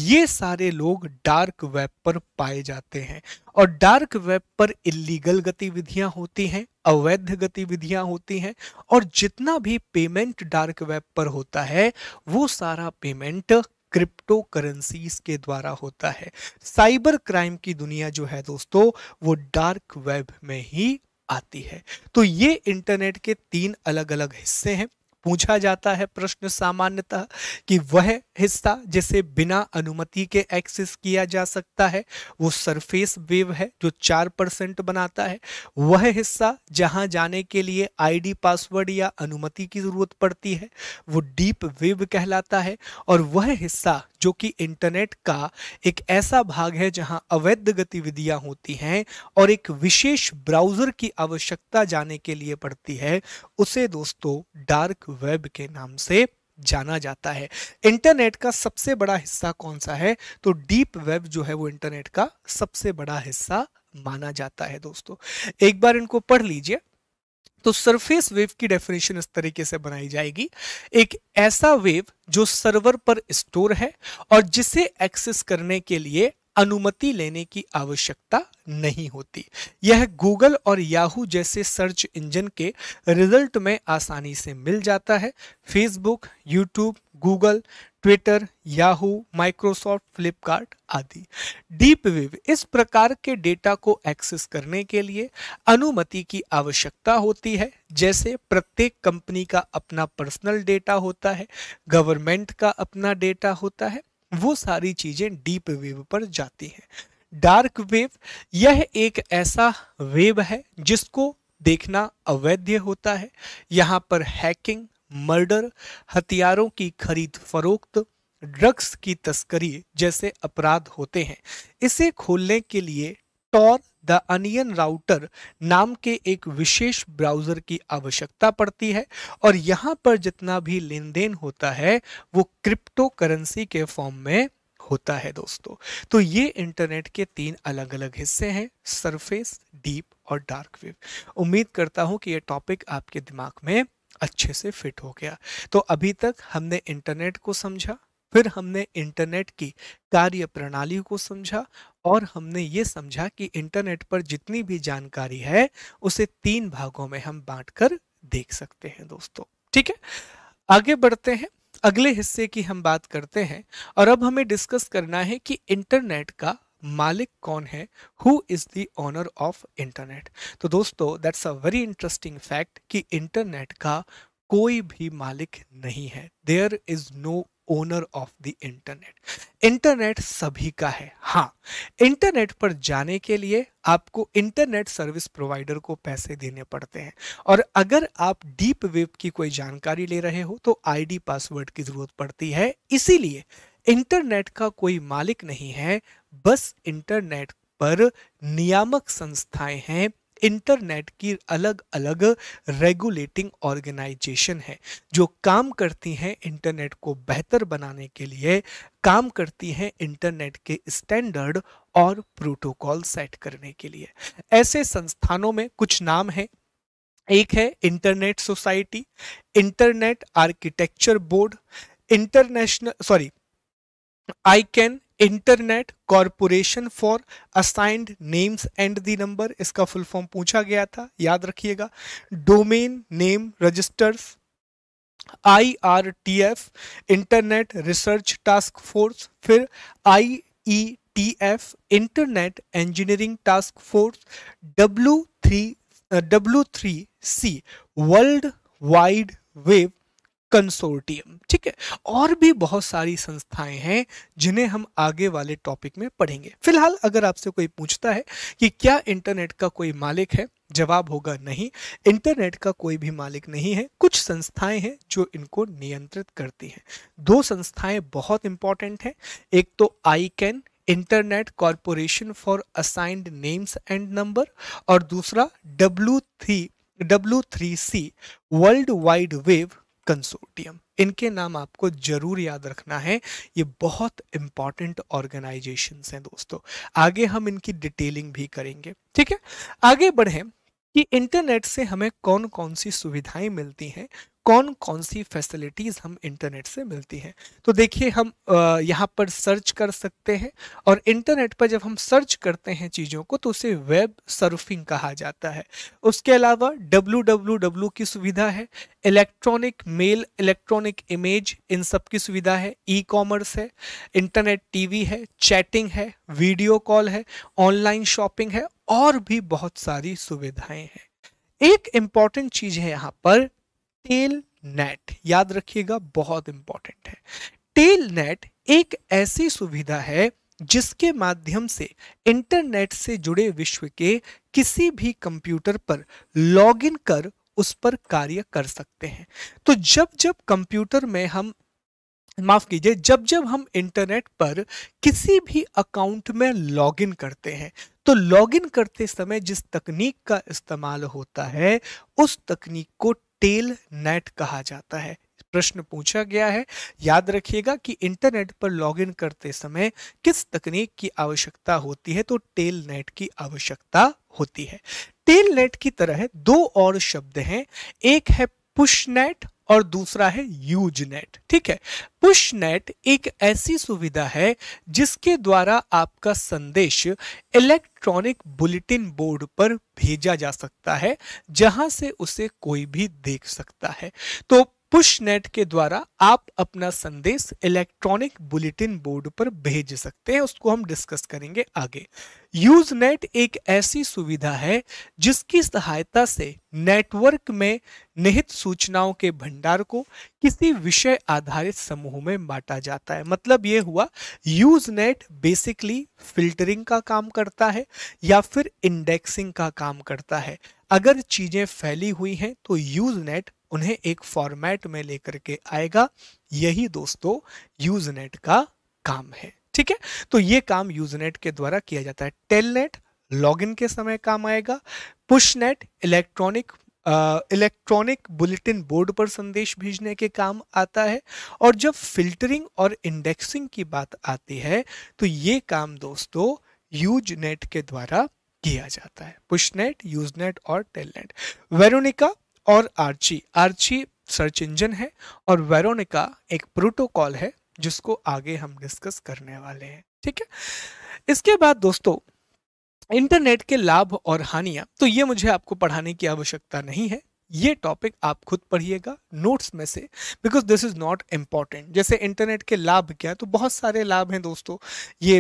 [SPEAKER 1] ये सारे लोग डार्क वेब पर पाए जाते हैं और डार्क वेब पर इलीगल गतिविधियां होती हैं अवैध गतिविधियां होती हैं और जितना भी पेमेंट डार्क वेब पर होता है वो सारा पेमेंट क्रिप्टो करेंसीज के द्वारा होता है साइबर क्राइम की दुनिया जो है दोस्तों वो डार्क वेब में ही आती है तो ये इंटरनेट के तीन अलग अलग हिस्से हैं पूछा जाता है प्रश्न सामान्यतः कि वह हिस्सा जिसे बिना अनुमति के एक्सेस किया जा सकता है वो सरफेस वेव है जो चार परसेंट बनाता है वह हिस्सा जहां जाने के लिए आईडी पासवर्ड या अनुमति की जरूरत पड़ती है वो डीप वेव कहलाता है और वह हिस्सा जो कि इंटरनेट का एक ऐसा भाग है जहां अवैध गतिविधियां होती हैं और एक विशेष ब्राउजर की आवश्यकता जाने के लिए पड़ती है उसे दोस्तों डार्क वेब के नाम से जाना जाता है इंटरनेट का सबसे बड़ा हिस्सा कौन सा है तो डीप वेब जो है वो इंटरनेट का सबसे बड़ा हिस्सा माना जाता है दोस्तों एक बार इनको पढ़ लीजिए तो सरफेस वेव की डेफिनेशन इस तरीके से बनाई जाएगी एक ऐसा वेव जो सर्वर पर स्टोर है और जिसे एक्सेस करने के लिए अनुमति लेने की आवश्यकता नहीं होती यह गूगल और याहू जैसे सर्च इंजन के रिजल्ट में आसानी से मिल जाता है Facebook YouTube Google Twitter Yahoo Microsoft Flipkart आदि डीप वेव इस प्रकार के डेटा को एक्सेस करने के लिए अनुमति की आवश्यकता होती है जैसे प्रत्येक कंपनी का अपना पर्सनल डेटा होता है गवर्नमेंट का अपना डेटा होता है वो सारी चीज़ें डीप वेव पर जाती हैं डार्क वेव यह एक ऐसा वेव है जिसको देखना अवैध होता है यहाँ पर हैकिंग मर्डर हथियारों की खरीद फरोख्त ड्रग्स की तस्करी जैसे अपराध होते हैं इसे खोलने के लिए टॉर द अनियन राउटर नाम के एक विशेष ब्राउजर की आवश्यकता पड़ती है और यहाँ पर जितना भी लेन देन होता है वो क्रिप्टो करेंसी के फॉर्म में होता है दोस्तों तो ये इंटरनेट के तीन अलग अलग हिस्से हैं सरफेस डीप और डार्क वेब उम्मीद करता हूँ कि ये टॉपिक आपके दिमाग में अच्छे से फिट हो गया तो अभी तक हमने इंटरनेट को समझा फिर हमने इंटरनेट की कार्य प्रणाली को समझा और हमने ये समझा कि इंटरनेट पर जितनी भी जानकारी है उसे तीन भागों में हम बांटकर देख सकते हैं दोस्तों ठीक है आगे बढ़ते हैं अगले हिस्से की हम बात करते हैं और अब हमें डिस्कस करना है कि इंटरनेट का मालिक कौन है who is the owner of internet तो दोस्तों that's a very interesting fact कि इंटरनेट का कोई भी मालिक नहीं है there is no owner of the internet internet सभी का है हाँ इंटरनेट पर जाने के लिए आपको इंटरनेट सर्विस प्रोवाइडर को पैसे देने पड़ते हैं और अगर आप डीप वेब की कोई जानकारी ले रहे हो तो आईडी पासवर्ड की जरूरत पड़ती है इसीलिए इंटरनेट का कोई मालिक नहीं है बस इंटरनेट पर नियामक संस्थाएं हैं इंटरनेट की अलग अलग रेगुलेटिंग ऑर्गेनाइजेशन है जो काम करती हैं इंटरनेट को बेहतर बनाने के लिए काम करती हैं इंटरनेट के स्टैंडर्ड और प्रोटोकॉल सेट करने के लिए ऐसे संस्थानों में कुछ नाम हैं एक है internet society internet architecture board international sorry ICANN internet corporation for assigned names and the number इसका फुल फॉर्म पूछा गया था याद रखिएगा domain name registrars I R T F internet research task force फिर I E T F internet engineering task force W three W three C world wide web consortium ठीक है और भी बहुत सारी संस्थाएं हैं जिन्हें हम आगे वाले टॉपिक में पढ़ेंगे फिलहाल अगर आपसे कोई पूछता है कि क्या इंटरनेट का कोई मालिक है जवाब होगा नहीं इंटरनेट का कोई भी मालिक नहीं है कुछ संस्थाएं हैं जो इनको नियंत्रित करती हैं दो संस्थाएं बहुत इंपॉर्टेंट हैं एक तो ICANN internet corporation for assigned names and number और दूसरा W three W three C world wide web consortium इनके नाम आपको जरूर याद रखना है ये बहुत इंपॉर्टेंट ऑर्गेनाइजेशन हैं दोस्तों आगे हम इनकी डिटेलिंग भी करेंगे ठीक है आगे बढ़ें कि इंटरनेट से हमें कौन कौन सी सुविधाएं मिलती हैं कौन कौन सी फैसिलिटीज़ हम इंटरनेट से मिलती हैं तो देखिए हम यहाँ पर सर्च कर सकते हैं और इंटरनेट पर जब हम सर्च करते हैं चीज़ों को तो उसे वेब सर्फिंग कहा जाता है उसके अलावा डब्लू की सुविधा है इलेक्ट्रॉनिक मेल इलेक्ट्रॉनिक इमेज इन सब की सुविधा है ई कॉमर्स है इंटरनेट टी है चैटिंग है वीडियो कॉल है ऑनलाइन शॉपिंग है और भी बहुत सारी सुविधाएं हैं एक इम्पॉर्टेंट चीज़ है यहाँ पर टेल नेट याद रखिएगा बहुत इंपॉर्टेंट है टेल नेट एक ऐसी सुविधा है जिसके माध्यम से इंटरनेट से जुड़े विश्व के किसी भी कंप्यूटर पर लॉगिन कर उस पर कार्य कर सकते हैं तो जब जब कंप्यूटर में हम माफ कीजिए जब जब हम इंटरनेट पर किसी भी अकाउंट में लॉगिन करते हैं तो लॉगिन करते समय जिस तकनीक का इस्तेमाल होता है उस तकनीक को टेल नेट कहा जाता है प्रश्न पूछा गया है याद रखिएगा कि इंटरनेट पर लॉगिन करते समय किस तकनीक की आवश्यकता होती है तो टेल नेट की आवश्यकता होती है टेल नेट की तरह दो और शब्द हैं एक है पुश नेट और दूसरा है यूज नेट ठीक है पुश नेट एक ऐसी सुविधा है जिसके द्वारा आपका संदेश इलेक्ट्रॉनिक बुलेटिन बोर्ड पर भेजा जा सकता है जहां से उसे कोई भी देख सकता है तो पुश नेट के द्वारा आप अपना संदेश इलेक्ट्रॉनिक बुलेटिन बोर्ड पर भेज सकते हैं उसको हम डिस्कस करेंगे आगे यूज नेट एक ऐसी सुविधा है जिसकी सहायता से नेटवर्क में निहित सूचनाओं के भंडार को किसी विषय आधारित समूह में बांटा जाता है मतलब ये हुआ यूज नेट बेसिकली फिल्टरिंग का काम करता है या फिर इंडेक्सिंग का काम करता है अगर चीजें फैली हुई हैं तो यूज नेट उन्हें एक फॉर्मेट में लेकर के आएगा यही दोस्तों यूजनेट का काम है ठीक है तो ये काम यूजनेट के द्वारा किया जाता है टेलनेट लॉगिन के समय काम आएगा पुशनेट इलेक्ट्रॉनिक इलेक्ट्रॉनिक बुलेटिन बोर्ड पर संदेश भेजने के काम आता है और जब फिल्टरिंग और इंडेक्सिंग की बात आती है तो ये काम दोस्तों यूजनेट के द्वारा किया जाता है पुशनेट यूजनेट और टेलनेट वेरोनिका और आर्ची आर्ची सर्च इंजन है और वेरोनिका एक प्रोटोकॉल है जिसको आगे हम डिस्कस करने वाले हैं ठीक है इसके बाद दोस्तों इंटरनेट के लाभ और हानियां तो ये मुझे आपको पढ़ाने की आवश्यकता नहीं है ये टॉपिक आप खुद पढ़िएगा नोट्स में से because this is not important जैसे इंटरनेट के लाभ क्या है तो बहुत सारे लाभ हैं दोस्तों ये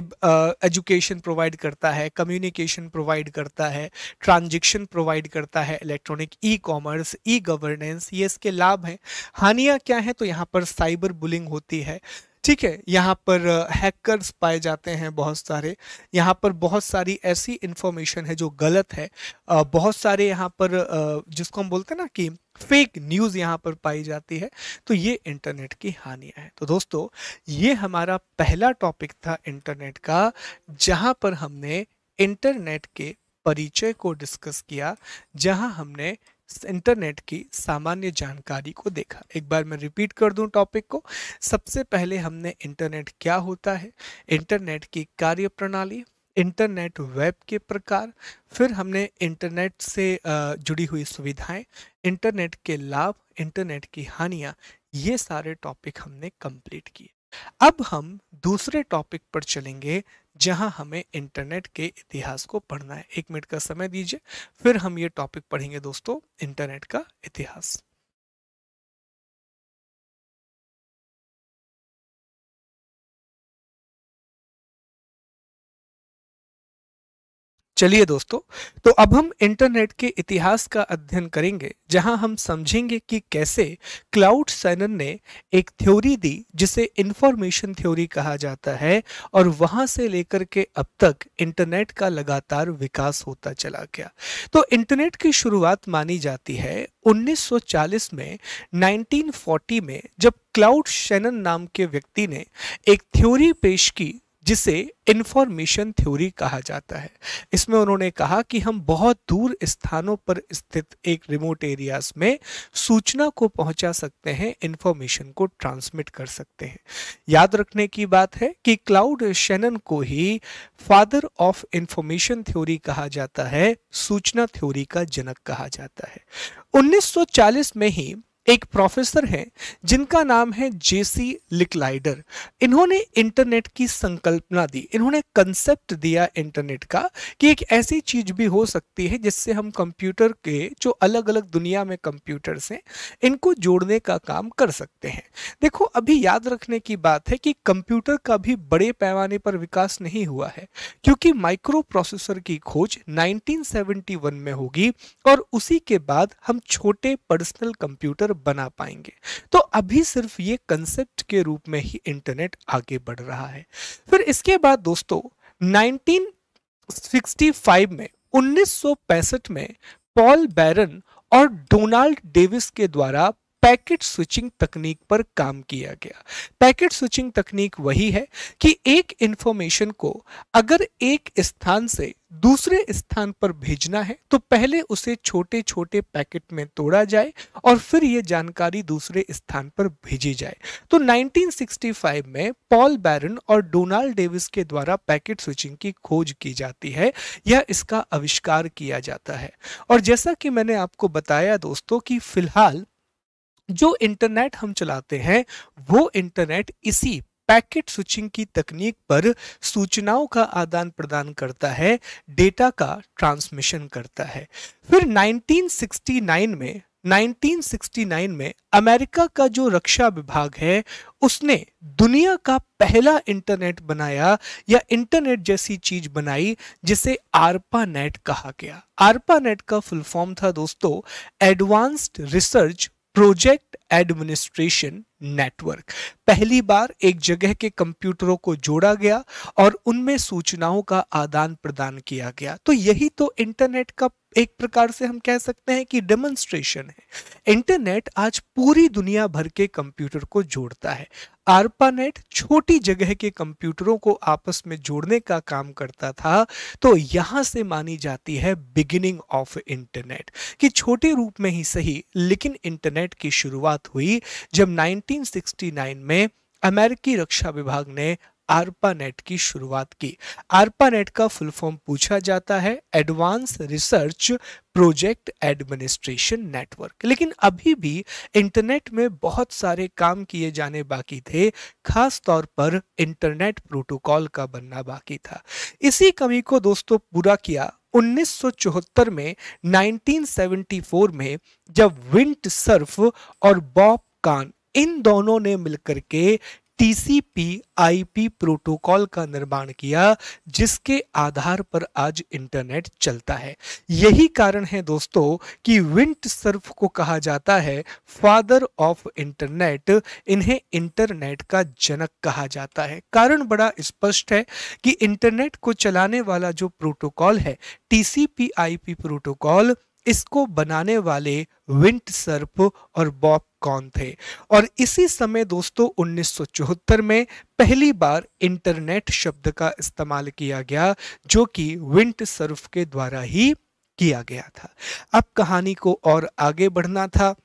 [SPEAKER 1] एजुकेशन uh, प्रोवाइड करता है कम्युनिकेशन प्रोवाइड करता है ट्रांजेक्शन प्रोवाइड करता है electronic E commerce E governance ये इसके लाभ हैं हानियाँ क्या हैं तो यहाँ पर साइबर बुलिंग होती है ठीक है यहाँ पर हैकर्स पाए जाते हैं बहुत सारे यहाँ पर बहुत सारी ऐसी इन्फॉर्मेशन है जो गलत है बहुत सारे यहाँ पर जिसको हम बोलते हैं ना कि फेक न्यूज़ यहाँ पर पाई जाती है तो ये इंटरनेट की हानियाँ हैं तो दोस्तों ये हमारा पहला टॉपिक था इंटरनेट का जहाँ पर हमने इंटरनेट के परिचय को डिस्कस किया जहाँ हमने इंटरनेट की सामान्य जानकारी को देखा एक बार मैं रिपीट कर दूं टॉपिक को सबसे पहले हमने इंटरनेट क्या होता है इंटरनेट की कार्य प्रणाली इंटरनेट वेब के प्रकार फिर हमने इंटरनेट से जुड़ी हुई सुविधाएं इंटरनेट के लाभ इंटरनेट की हानियां ये सारे टॉपिक हमने कंप्लीट किए अब हम दूसरे टॉपिक पर चलेंगे जहां हमें इंटरनेट के इतिहास को पढ़ना है एक मिनट का समय दीजिए फिर हम ये टॉपिक पढ़ेंगे दोस्तों इंटरनेट का इतिहास चलिए दोस्तों तो अब हम इंटरनेट के इतिहास का अध्ययन करेंगे जहां हम समझेंगे कि कैसे क्लाउड सैनन ने एक थ्योरी दी जिसे इंफॉर्मेशन थ्योरी कहा जाता है और वहां से लेकर के अब तक इंटरनेट का लगातार विकास होता चला गया तो इंटरनेट की शुरुआत मानी जाती है 1940 में 1940 में जब क्लाउड शैनन नाम के व्यक्ति ने एक थ्योरी पेश की जिसे इन्फॉर्मेशन थ्योरी कहा जाता है इसमें उन्होंने कहा कि हम बहुत दूर स्थानों पर स्थित एक रिमोट एरियाज में सूचना को पहुंचा सकते हैं इन्फॉर्मेशन को ट्रांसमिट कर सकते हैं याद रखने की बात है कि क्लाउड शेनन को ही फादर ऑफ इंफॉर्मेशन थ्योरी कहा जाता है सूचना थ्योरी का जनक कहा जाता है 1940 में ही एक प्रोफेसर हैं जिनका नाम है जेसी लिकलाइडर इन्होंने इंटरनेट की संकल्पना दी इन्होंने कंसेप्ट दिया इंटरनेट का कि एक ऐसी चीज भी हो सकती है जिससे हम कंप्यूटर के जो अलग अलग दुनिया में कंप्यूटर्स हैं इनको जोड़ने का काम कर सकते हैं देखो अभी याद रखने की बात है कि कंप्यूटर का भी बड़े पैमाने पर विकास नहीं हुआ है क्योंकि माइक्रो प्रोसेसर की खोज नाइनटीन में होगी और उसी के बाद हम छोटे पर्सनल कंप्यूटर बना पाएंगे तो अभी सिर्फ ये कंसेप्ट के रूप में ही इंटरनेट आगे बढ़ रहा है फिर इसके बाद दोस्तों 1965 में 1965 में पॉल बैरन और डोनाल्ड डेविस के द्वारा पैकेट स्विचिंग तकनीक पर काम किया गया पैकेट स्विचिंग तकनीक वही है कि एक इंफॉर्मेशन को अगर एक स्थान से दूसरे स्थान पर भेजना है तो पहले उसे छोटे छोटे पैकेट में तोड़ा जाए और फिर यह जानकारी दूसरे स्थान पर भेजी जाए तो 1965 में पॉल बैरन और डोनाल्ड डेविस के द्वारा पैकेट स्विचिंग की खोज की जाती है या इसका आविष्कार किया जाता है और जैसा कि मैंने आपको बताया दोस्तों कि फिलहाल जो इंटरनेट हम चलाते हैं वो इंटरनेट इसी पैकेट स्विचिंग की तकनीक पर सूचनाओं का आदान प्रदान करता है डेटा का ट्रांसमिशन करता है फिर 1969 में 1969 में अमेरिका का जो रक्षा विभाग है उसने दुनिया का पहला इंटरनेट बनाया या इंटरनेट जैसी चीज बनाई जिसे आरपा नेट कहा गया आरपा नेट का फुल फॉर्म था दोस्तों advanced research project administration network पहली बार एक जगह के कंप्यूटरों को जोड़ा गया और उनमें सूचनाओं का आदान प्रदान किया गया तो यही तो इंटरनेट का एक प्रकार से हम कह सकते हैं कि डेमोन्स्ट्रेशन है इंटरनेट आज पूरी दुनिया भर के कंप्यूटर को जोड़ता है आरपानेट छोटी जगह के कंप्यूटरों को आपस में जोड़ने का काम करता था तो यहां से मानी जाती है बिगिनिंग ऑफ इंटरनेट कि छोटे रूप में ही सही लेकिन इंटरनेट की शुरुआत हुई जब नाइन 1969 में अमेरिकी रक्षा विभाग ने आरपानेट की शुरुआत की आरपानेट का फुल फॉर्म पूछा जाता है advance research project administration network लेकिन अभी भी इंटरनेट में बहुत सारे काम किए जाने बाकी थे खास तौर पर इंटरनेट प्रोटोकॉल का बनना बाकी था इसी कमी को दोस्तों पूरा किया 1974 में 1974 में जब विंट सर्फ और बॉब कान इन दोनों ने मिलकर के टीसीपी आईपी प्रोटोकॉल का निर्माण किया जिसके आधार पर आज इंटरनेट चलता है यही कारण है दोस्तों कि विंट सर्फ को कहा जाता है फादर ऑफ इंटरनेट इन्हें इंटरनेट का जनक कहा जाता है कारण बड़ा स्पष्ट है कि इंटरनेट को चलाने वाला जो प्रोटोकॉल है टीसीपी आईपी प्रोटोकॉल इसको बनाने वाले विंट सर्प और बॉब कौन थे और इसी समय दोस्तों 1974 में पहली बार इंटरनेट शब्द का इस्तेमाल किया गया जो कि विंट सर्फ के द्वारा ही किया गया था अब कहानी को और आगे बढ़ना था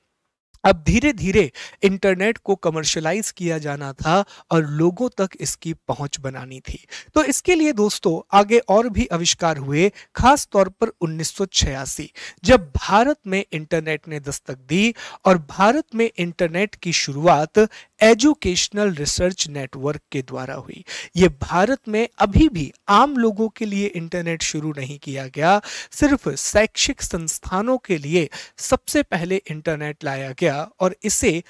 [SPEAKER 1] अब धीरे धीरे इंटरनेट को कमर्शलाइज किया जाना था और लोगों तक इसकी पहुंच बनानी थी तो इसके लिए दोस्तों आगे और भी आविष्कार हुए खास तौर पर उन्नीस जब भारत में इंटरनेट ने दस्तक दी और भारत में इंटरनेट की शुरुआत एजुकेशनल रिसर्च नेटवर्क के द्वारा हुई ये भारत में अभी भी आम लोगों के लिए इंटरनेट शुरू नहीं किया गया सिर्फ शैक्षिक संस्थानों के लिए सबसे पहले इंटरनेट लाया गया किया और इसे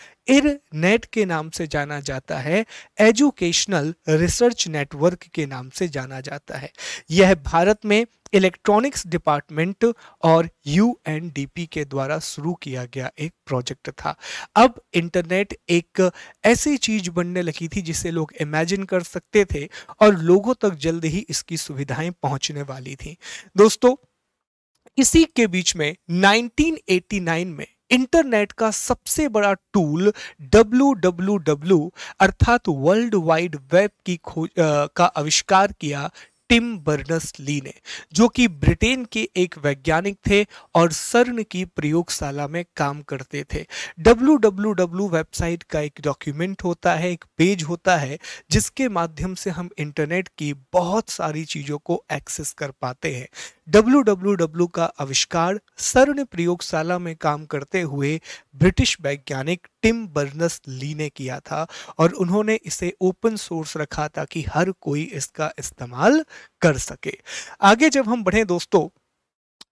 [SPEAKER 1] नेट के नाम से जाना जाता है एजुकेशनल रिसर्च नेटवर्क के नाम से जाना जाता है यह भारत में इलेक्ट्रॉनिक्स डिपार्टमेंट और यूएनडीपी के द्वारा शुरू किया गया एक प्रोजेक्ट था अब इंटरनेट एक ऐसी चीज बनने लगी थी जिसे लोग इमेजिन कर सकते थे और लोगों तक जल्द ही इसकी सुविधाएं पहुंचने वाली थी दोस्तों इसी के बीच में 1989 में इंटरनेट का सबसे बड़ा टूल डब्ल्यू अर्थात वर्ल्ड वाइड वेब की खोज का आविष्कार किया टिम बर्नस ली ने जो कि ब्रिटेन के एक वैज्ञानिक थे और सर्न की प्रयोगशाला में काम करते थे डब्ल्यू वेबसाइट का एक डॉक्यूमेंट होता है एक पेज होता है जिसके माध्यम से हम इंटरनेट की बहुत सारी चीज़ों को एक्सेस कर पाते हैं डब्ल्यू का आविष्कार सर ने प्रयोगशाला में काम करते हुए ब्रिटिश वैज्ञानिक टिम बर्नस ली ने किया था और उन्होंने इसे ओपन सोर्स रखा ताकि हर कोई इसका इस्तेमाल कर सके आगे जब हम बढ़े दोस्तों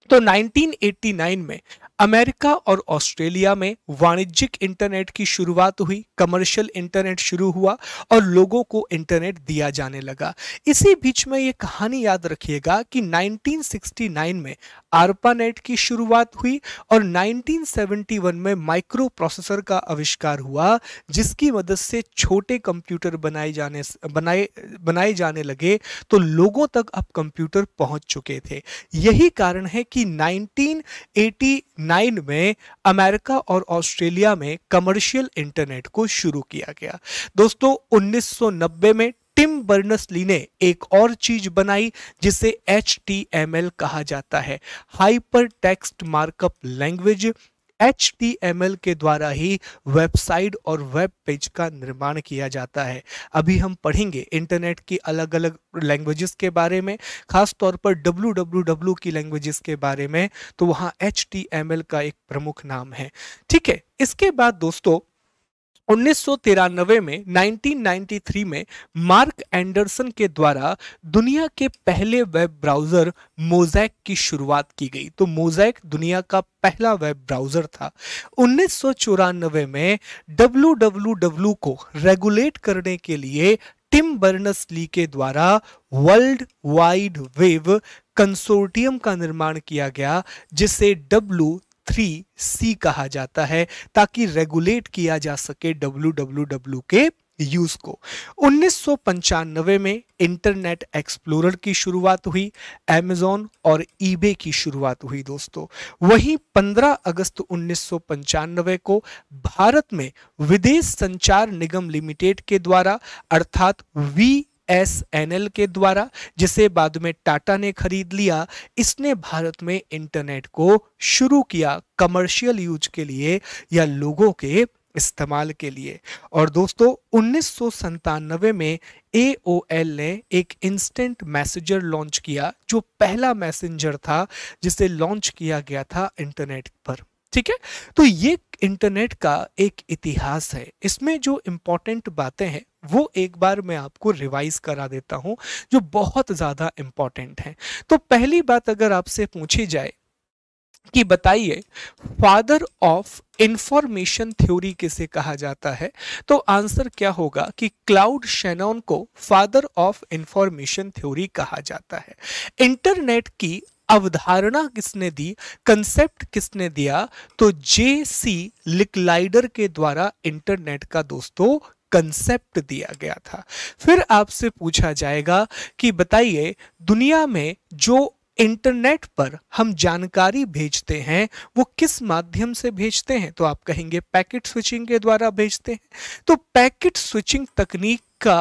[SPEAKER 1] तो 1989 में अमेरिका और ऑस्ट्रेलिया में वाणिज्यिक इंटरनेट की शुरुआत हुई कमर्शियल इंटरनेट शुरू हुआ और लोगों को इंटरनेट दिया जाने लगा इसी बीच में ये कहानी याद रखिएगा कि 1969 में आरपानेट की शुरुआत हुई और 1971 में माइक्रो प्रोसेसर का आविष्कार हुआ जिसकी मदद से छोटे कंप्यूटर बनाए जाने बनाए बनाए जाने लगे तो लोगों तक अब कंप्यूटर पहुंच चुके थे यही कारण है हैं कि 1989 में अमेरिका और ऑस्ट्रेलिया में कमर्शियल इंटरनेट को शुरू किया गया दोस्तों 1990 में टिम बर्नस ली ने एक और चीज बनाई जिसे एच कहा जाता है hyper text markup language H के द्वारा ही वेबसाइट और वेब पेज का निर्माण किया जाता है अभी हम पढ़ेंगे इंटरनेट की अलग अलग लैंग्वेजेस के बारे में खास तौर पर डब्ल्यू की लैंग्वेजेस के बारे में तो वहाँ एच का एक प्रमुख नाम है ठीक है इसके बाद दोस्तों उन्नीस में 1993 में मार्क एंडरसन के द्वारा दुनिया के पहले वेब ब्राउज़र मोजैक की शुरुआत की गई तो मोजैक दुनिया का पहला वेब ब्राउज़र था उन्नीस में डब्ल्यू को रेगुलेट करने के लिए टिम बर्नस ली के द्वारा वर्ल्ड वाइड वेव कंसोर्टियम का निर्माण किया गया जिसे डब्ल्यू थ्री सी कहा जाता है ताकि रेगुलेट किया जा सके डब्ल्यू के यूज को उन्नीस में इंटरनेट एक्सप्लोरर की शुरुआत हुई एमेजोन और ईबे की शुरुआत हुई दोस्तों वहीं 15 अगस्त उन्नीस को भारत में विदेश संचार निगम लिमिटेड के द्वारा अर्थात वी एस एन एल के द्वारा जिसे बाद में टाटा ने खरीद लिया इसने भारत में इंटरनेट को शुरू किया कमर्शियल यूज के लिए या लोगों के इस्तेमाल के लिए और दोस्तों उन्नीस में ए ने एक इंस्टेंट मैसेजर लॉन्च किया जो पहला मैसेंजर था जिसे लॉन्च किया गया था इंटरनेट पर ठीक है तो ये इंटरनेट का एक इतिहास है इसमें जो इम्पोर्टेंट बातें हैं वो एक बार मैं आपको रिवाइज करा देता हूं जो बहुत ज़्यादा इंपॉर्टेंट है तो पहली बात अगर आपसे पूछी जाए कि बताइए फादर ऑफ इंफॉर्मेशन थ्योरी किसे कहा जाता है तो आंसर क्या होगा कि क्लाउड शेनॉन को फादर ऑफ इंफॉर्मेशन थ्योरी कहा जाता है इंटरनेट की अवधारणा किसने दी कंसेप्ट किसने दिया तो जे सी लिकलाइडर के द्वारा इंटरनेट का दोस्तों कंसेप्ट दिया गया था फिर आपसे पूछा जाएगा कि बताइए दुनिया में जो इंटरनेट पर हम जानकारी भेजते हैं वो किस माध्यम से भेजते हैं तो आप कहेंगे पैकेट स्विचिंग के द्वारा भेजते हैं तो पैकेट स्विचिंग तकनीक का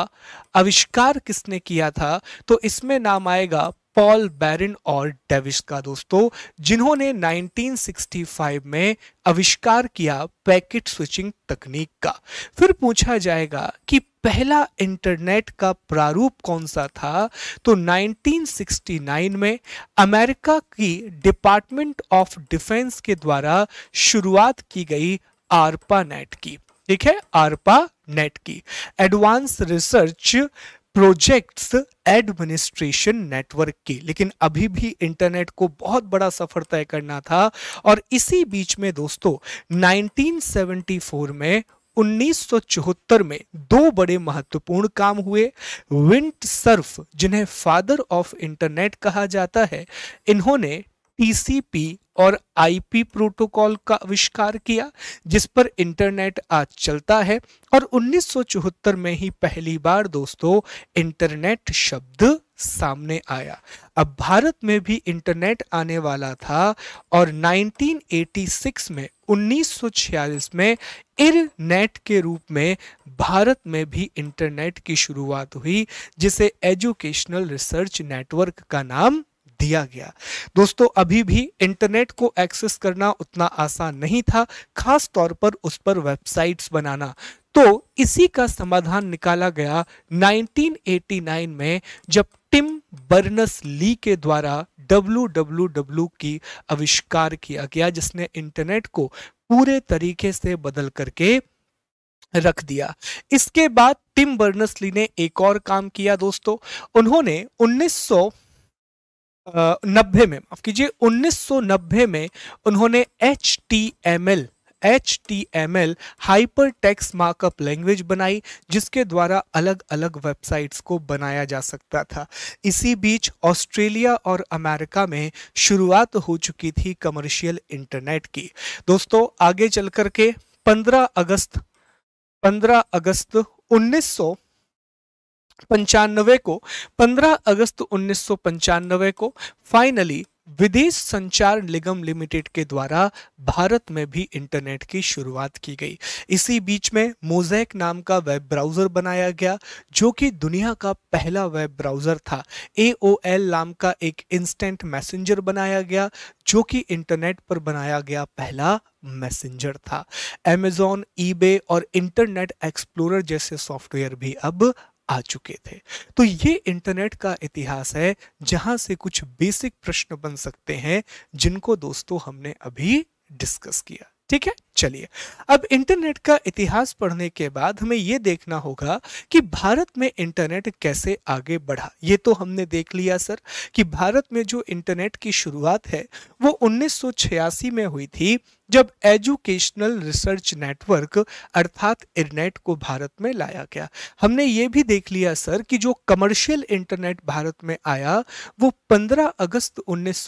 [SPEAKER 1] आविष्कार किसने किया था तो इसमें नाम आएगा पॉल बैरिन और डेविस का दोस्तों जिन्होंने 1965 में आविष्कार किया पैकेट स्विचिंग तकनीक का फिर पूछा जाएगा कि पहला इंटरनेट का प्रारूप कौन सा था तो 1969 में अमेरिका की डिपार्टमेंट ऑफ डिफेंस के द्वारा शुरुआत की गई आरपा नेट की ठीक है आरपा नेट की advance research projects administration network की लेकिन अभी भी इंटरनेट को बहुत बड़ा सफर तय करना था और इसी बीच में दोस्तों 1974 में 1974 में दो बड़े महत्वपूर्ण काम हुए विंट सर्फ जिन्हें फादर ऑफ इंटरनेट कहा जाता है इन्होंने टीसीपी और आईपी प्रोटोकॉल का आविष्कार किया जिस पर इंटरनेट आज चलता है और 1974 में ही पहली बार दोस्तों इंटरनेट शब्द सामने आया अब भारत में भी इंटरनेट आने वाला था और 1986 में 1946 में इरनेट के रूप में भारत में भी इंटरनेट की शुरुआत हुई जिसे एजुकेशनल रिसर्च नेटवर्क का नाम दिया गया दोस्तों अभी भी इंटरनेट को एक्सेस करना उतना आसान नहीं था खास तौर पर उस पर वेबसाइट्स बनाना तो इसी का समाधान निकाला गया 1989 में जब टिम बर्नस ली के द्वारा डब्लू की आविष्कार किया गया जिसने इंटरनेट को पूरे तरीके से बदल करके रख दिया इसके बाद टिम बर्नस ली ने एक और काम किया दोस्तों उन्होंने उन्नीस नब्बे में माफ कीजिए 1990 में उन्होंने H T M L H T M L hyper text markup language बनाई जिसके द्वारा अलग अलग वेबसाइट्स को बनाया जा सकता था इसी बीच ऑस्ट्रेलिया और अमेरिका में शुरुआत हो चुकी थी कमर्शियल इंटरनेट की दोस्तों आगे चल करके 15 अगस्त 15 अगस्त 1900 पंचानवे को 15 अगस्त उन्नीस को फाइनली विदेश संचार निगम लिमिटेड के द्वारा भारत में भी इंटरनेट की शुरुआत की गई इसी बीच में मोजैक नाम का वेब ब्राउज़र बनाया गया जो कि दुनिया का पहला वेब ब्राउज़र था ए नाम का एक इंस्टेंट मैसेंजर बनाया गया जो कि इंटरनेट पर बनाया गया पहला मैसेंजर था एमेजॉन ईबे और इंटरनेट एक्सप्लोरर जैसे सॉफ्टवेयर भी अब आ चुके थे तो ये इंटरनेट का इतिहास है जहां से कुछ बेसिक प्रश्न बन सकते हैं जिनको दोस्तों हमने अभी डिस्कस किया ठीक है चलिए अब इंटरनेट का इतिहास पढ़ने के बाद हमें ये देखना होगा कि भारत में इंटरनेट कैसे आगे बढ़ा ये तो हमने देख लिया सर कि भारत में जो इंटरनेट की शुरुआत है वो 1986 में हुई थी जब एजुकेशनल रिसर्च नेटवर्क अर्थात इरनेट को भारत में लाया गया हमने ये भी देख लिया सर कि जो कमर्शियल इंटरनेट भारत में आया वो 15 अगस्त उन्नीस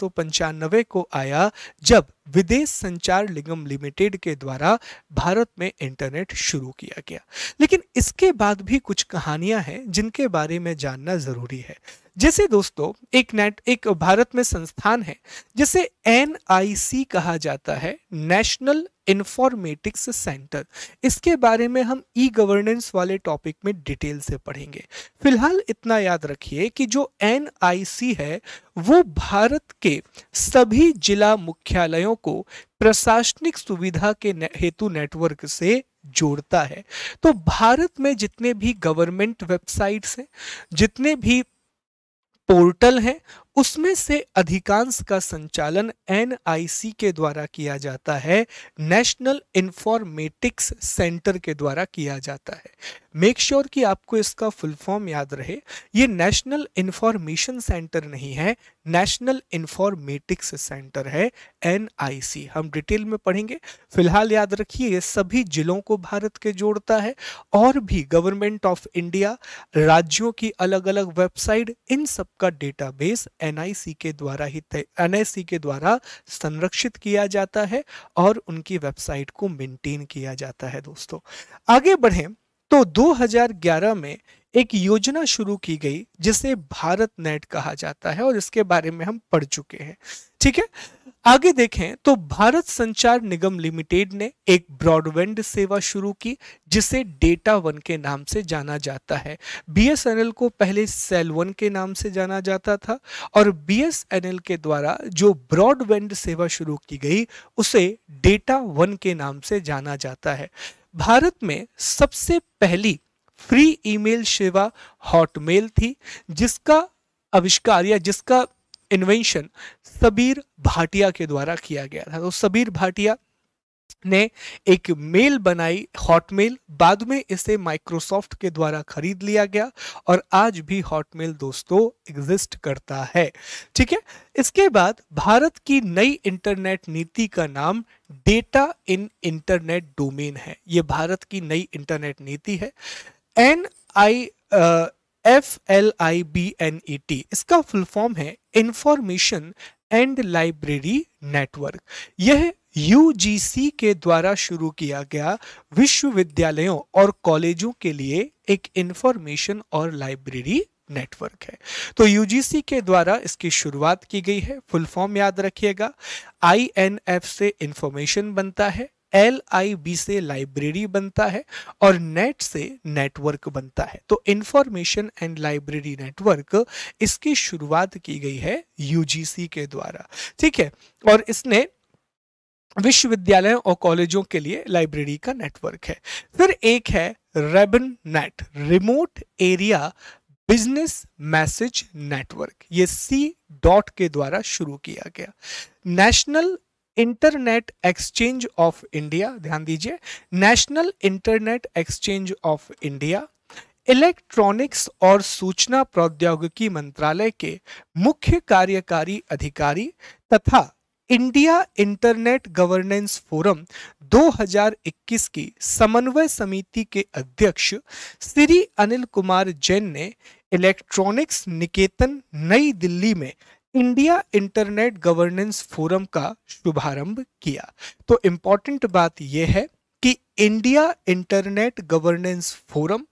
[SPEAKER 1] को आया जब विदेश संचार निगम लिमिटेड के द्वारा भारत में इंटरनेट शुरू किया गया लेकिन इसके बाद भी कुछ कहानियां हैं जिनके बारे में जानना जरूरी है जैसे दोस्तों एक नेट एक भारत में संस्थान है जिसे एन कहा जाता है नेशनल इन्फॉर्मेटिक्स सेंटर इसके बारे में हम ई गवर्नेंस वाले टॉपिक में डिटेल से पढ़ेंगे फिलहाल इतना याद रखिए कि जो एन है वो भारत के सभी जिला मुख्यालयों को प्रशासनिक सुविधा के ने, हेतु नेटवर्क से जोड़ता है तो भारत में जितने भी गवर्नमेंट वेबसाइट्स हैं जितने भी पोर्टल हैं उसमें से अधिकांश का संचालन एनआईसी के द्वारा किया जाता है नेशनल इंफॉर्मेटिक्स सेंटर के द्वारा किया जाता है मेक श्योर sure कि आपको इसका फुल फॉर्म याद रहे ये नेशनल इन्फॉर्मेशन सेंटर नहीं है नेशनल इंफॉर्मेटिक्स सेंटर है एन हम डिटेल में पढ़ेंगे फिलहाल याद रखिए ये सभी जिलों को भारत के जोड़ता है और भी गवर्नमेंट ऑफ इंडिया राज्यों की अलग अलग वेबसाइट इन सब का डेटाबेस एनआईसी के द्वारा ही एन के द्वारा संरक्षित किया जाता है और उनकी वेबसाइट को मेनटेन किया जाता है दोस्तों आगे बढ़ें तो 2011 में एक योजना शुरू की गई जिसे भारत नेट कहा जाता है और इसके बारे में हम पढ़ चुके हैं ठीक है आगे देखें तो भारत संचार निगम लिमिटेड ने एक ब्रॉडबैंड सेवा शुरू की जिसे डेटा वन के नाम से जाना जाता है बीएसएनएल को पहले सेल वन के नाम से जाना जाता था और बीएसएनएल के द्वारा जो ब्रॉडबैंड सेवा शुरू की गई उसे डेटा वन के नाम से जाना जाता है भारत में सबसे पहली फ्री ईमेल सेवा हॉटमेल थी जिसका आविष्कार या जिसका इन्वेंशन सबीर भाटिया के द्वारा किया गया था तो सबीर भाटिया ने एक मेल बनाई हॉटमेल बाद में इसे माइक्रोसॉफ्ट के द्वारा खरीद लिया गया और आज भी हॉटमेल दोस्तों एग्जिस्ट करता है ठीक है इसके बाद भारत की नई इंटरनेट नीति का नाम डेटा इन इंटरनेट डोमेन है ये भारत की नई इंटरनेट नीति है N I F L I B N E T इसका फुल फॉर्म है इंफॉर्मेशन एंड लाइब्रेरी नेटवर्क यह यूजीसी के द्वारा शुरू किया गया विश्वविद्यालयों और कॉलेजों के लिए एक इंफॉर्मेशन और लाइब्रेरी नेटवर्क है तो यूजीसी के द्वारा इसकी शुरुआत की गई है फुल फॉर्म याद रखिएगा आईएनएफ से इंफॉर्मेशन बनता है एल आई बी से लाइब्रेरी बनता है और नेट से नेटवर्क बनता है तो इंफॉर्मेशन एंड लाइब्रेरी नेटवर्क इसकी शुरुआत की गई है यूजीसी के द्वारा ठीक है और इसने विश्वविद्यालयों और कॉलेजों के लिए लाइब्रेरी का नेटवर्क है फिर एक है रेबन net remote area business message network ये सी डॉट के द्वारा शुरू किया गया national internet exchange of India ध्यान दीजिए national internet exchange of India electronics और सूचना प्रौद्योगिकी मंत्रालय के मुख्य कार्यकारी अधिकारी तथा इंडिया इंटरनेट गवर्नेंस फोरम 2021 की समन्वय समिति के अध्यक्ष श्री अनिल कुमार जैन ने इलेक्ट्रॉनिक्स निकेतन नई दिल्ली में इंडिया इंटरनेट गवर्नेंस फोरम का शुभारंभ किया तो इम्पॉर्टेंट बात यह है कि इंडिया इंटरनेट गवर्नेंस फोरम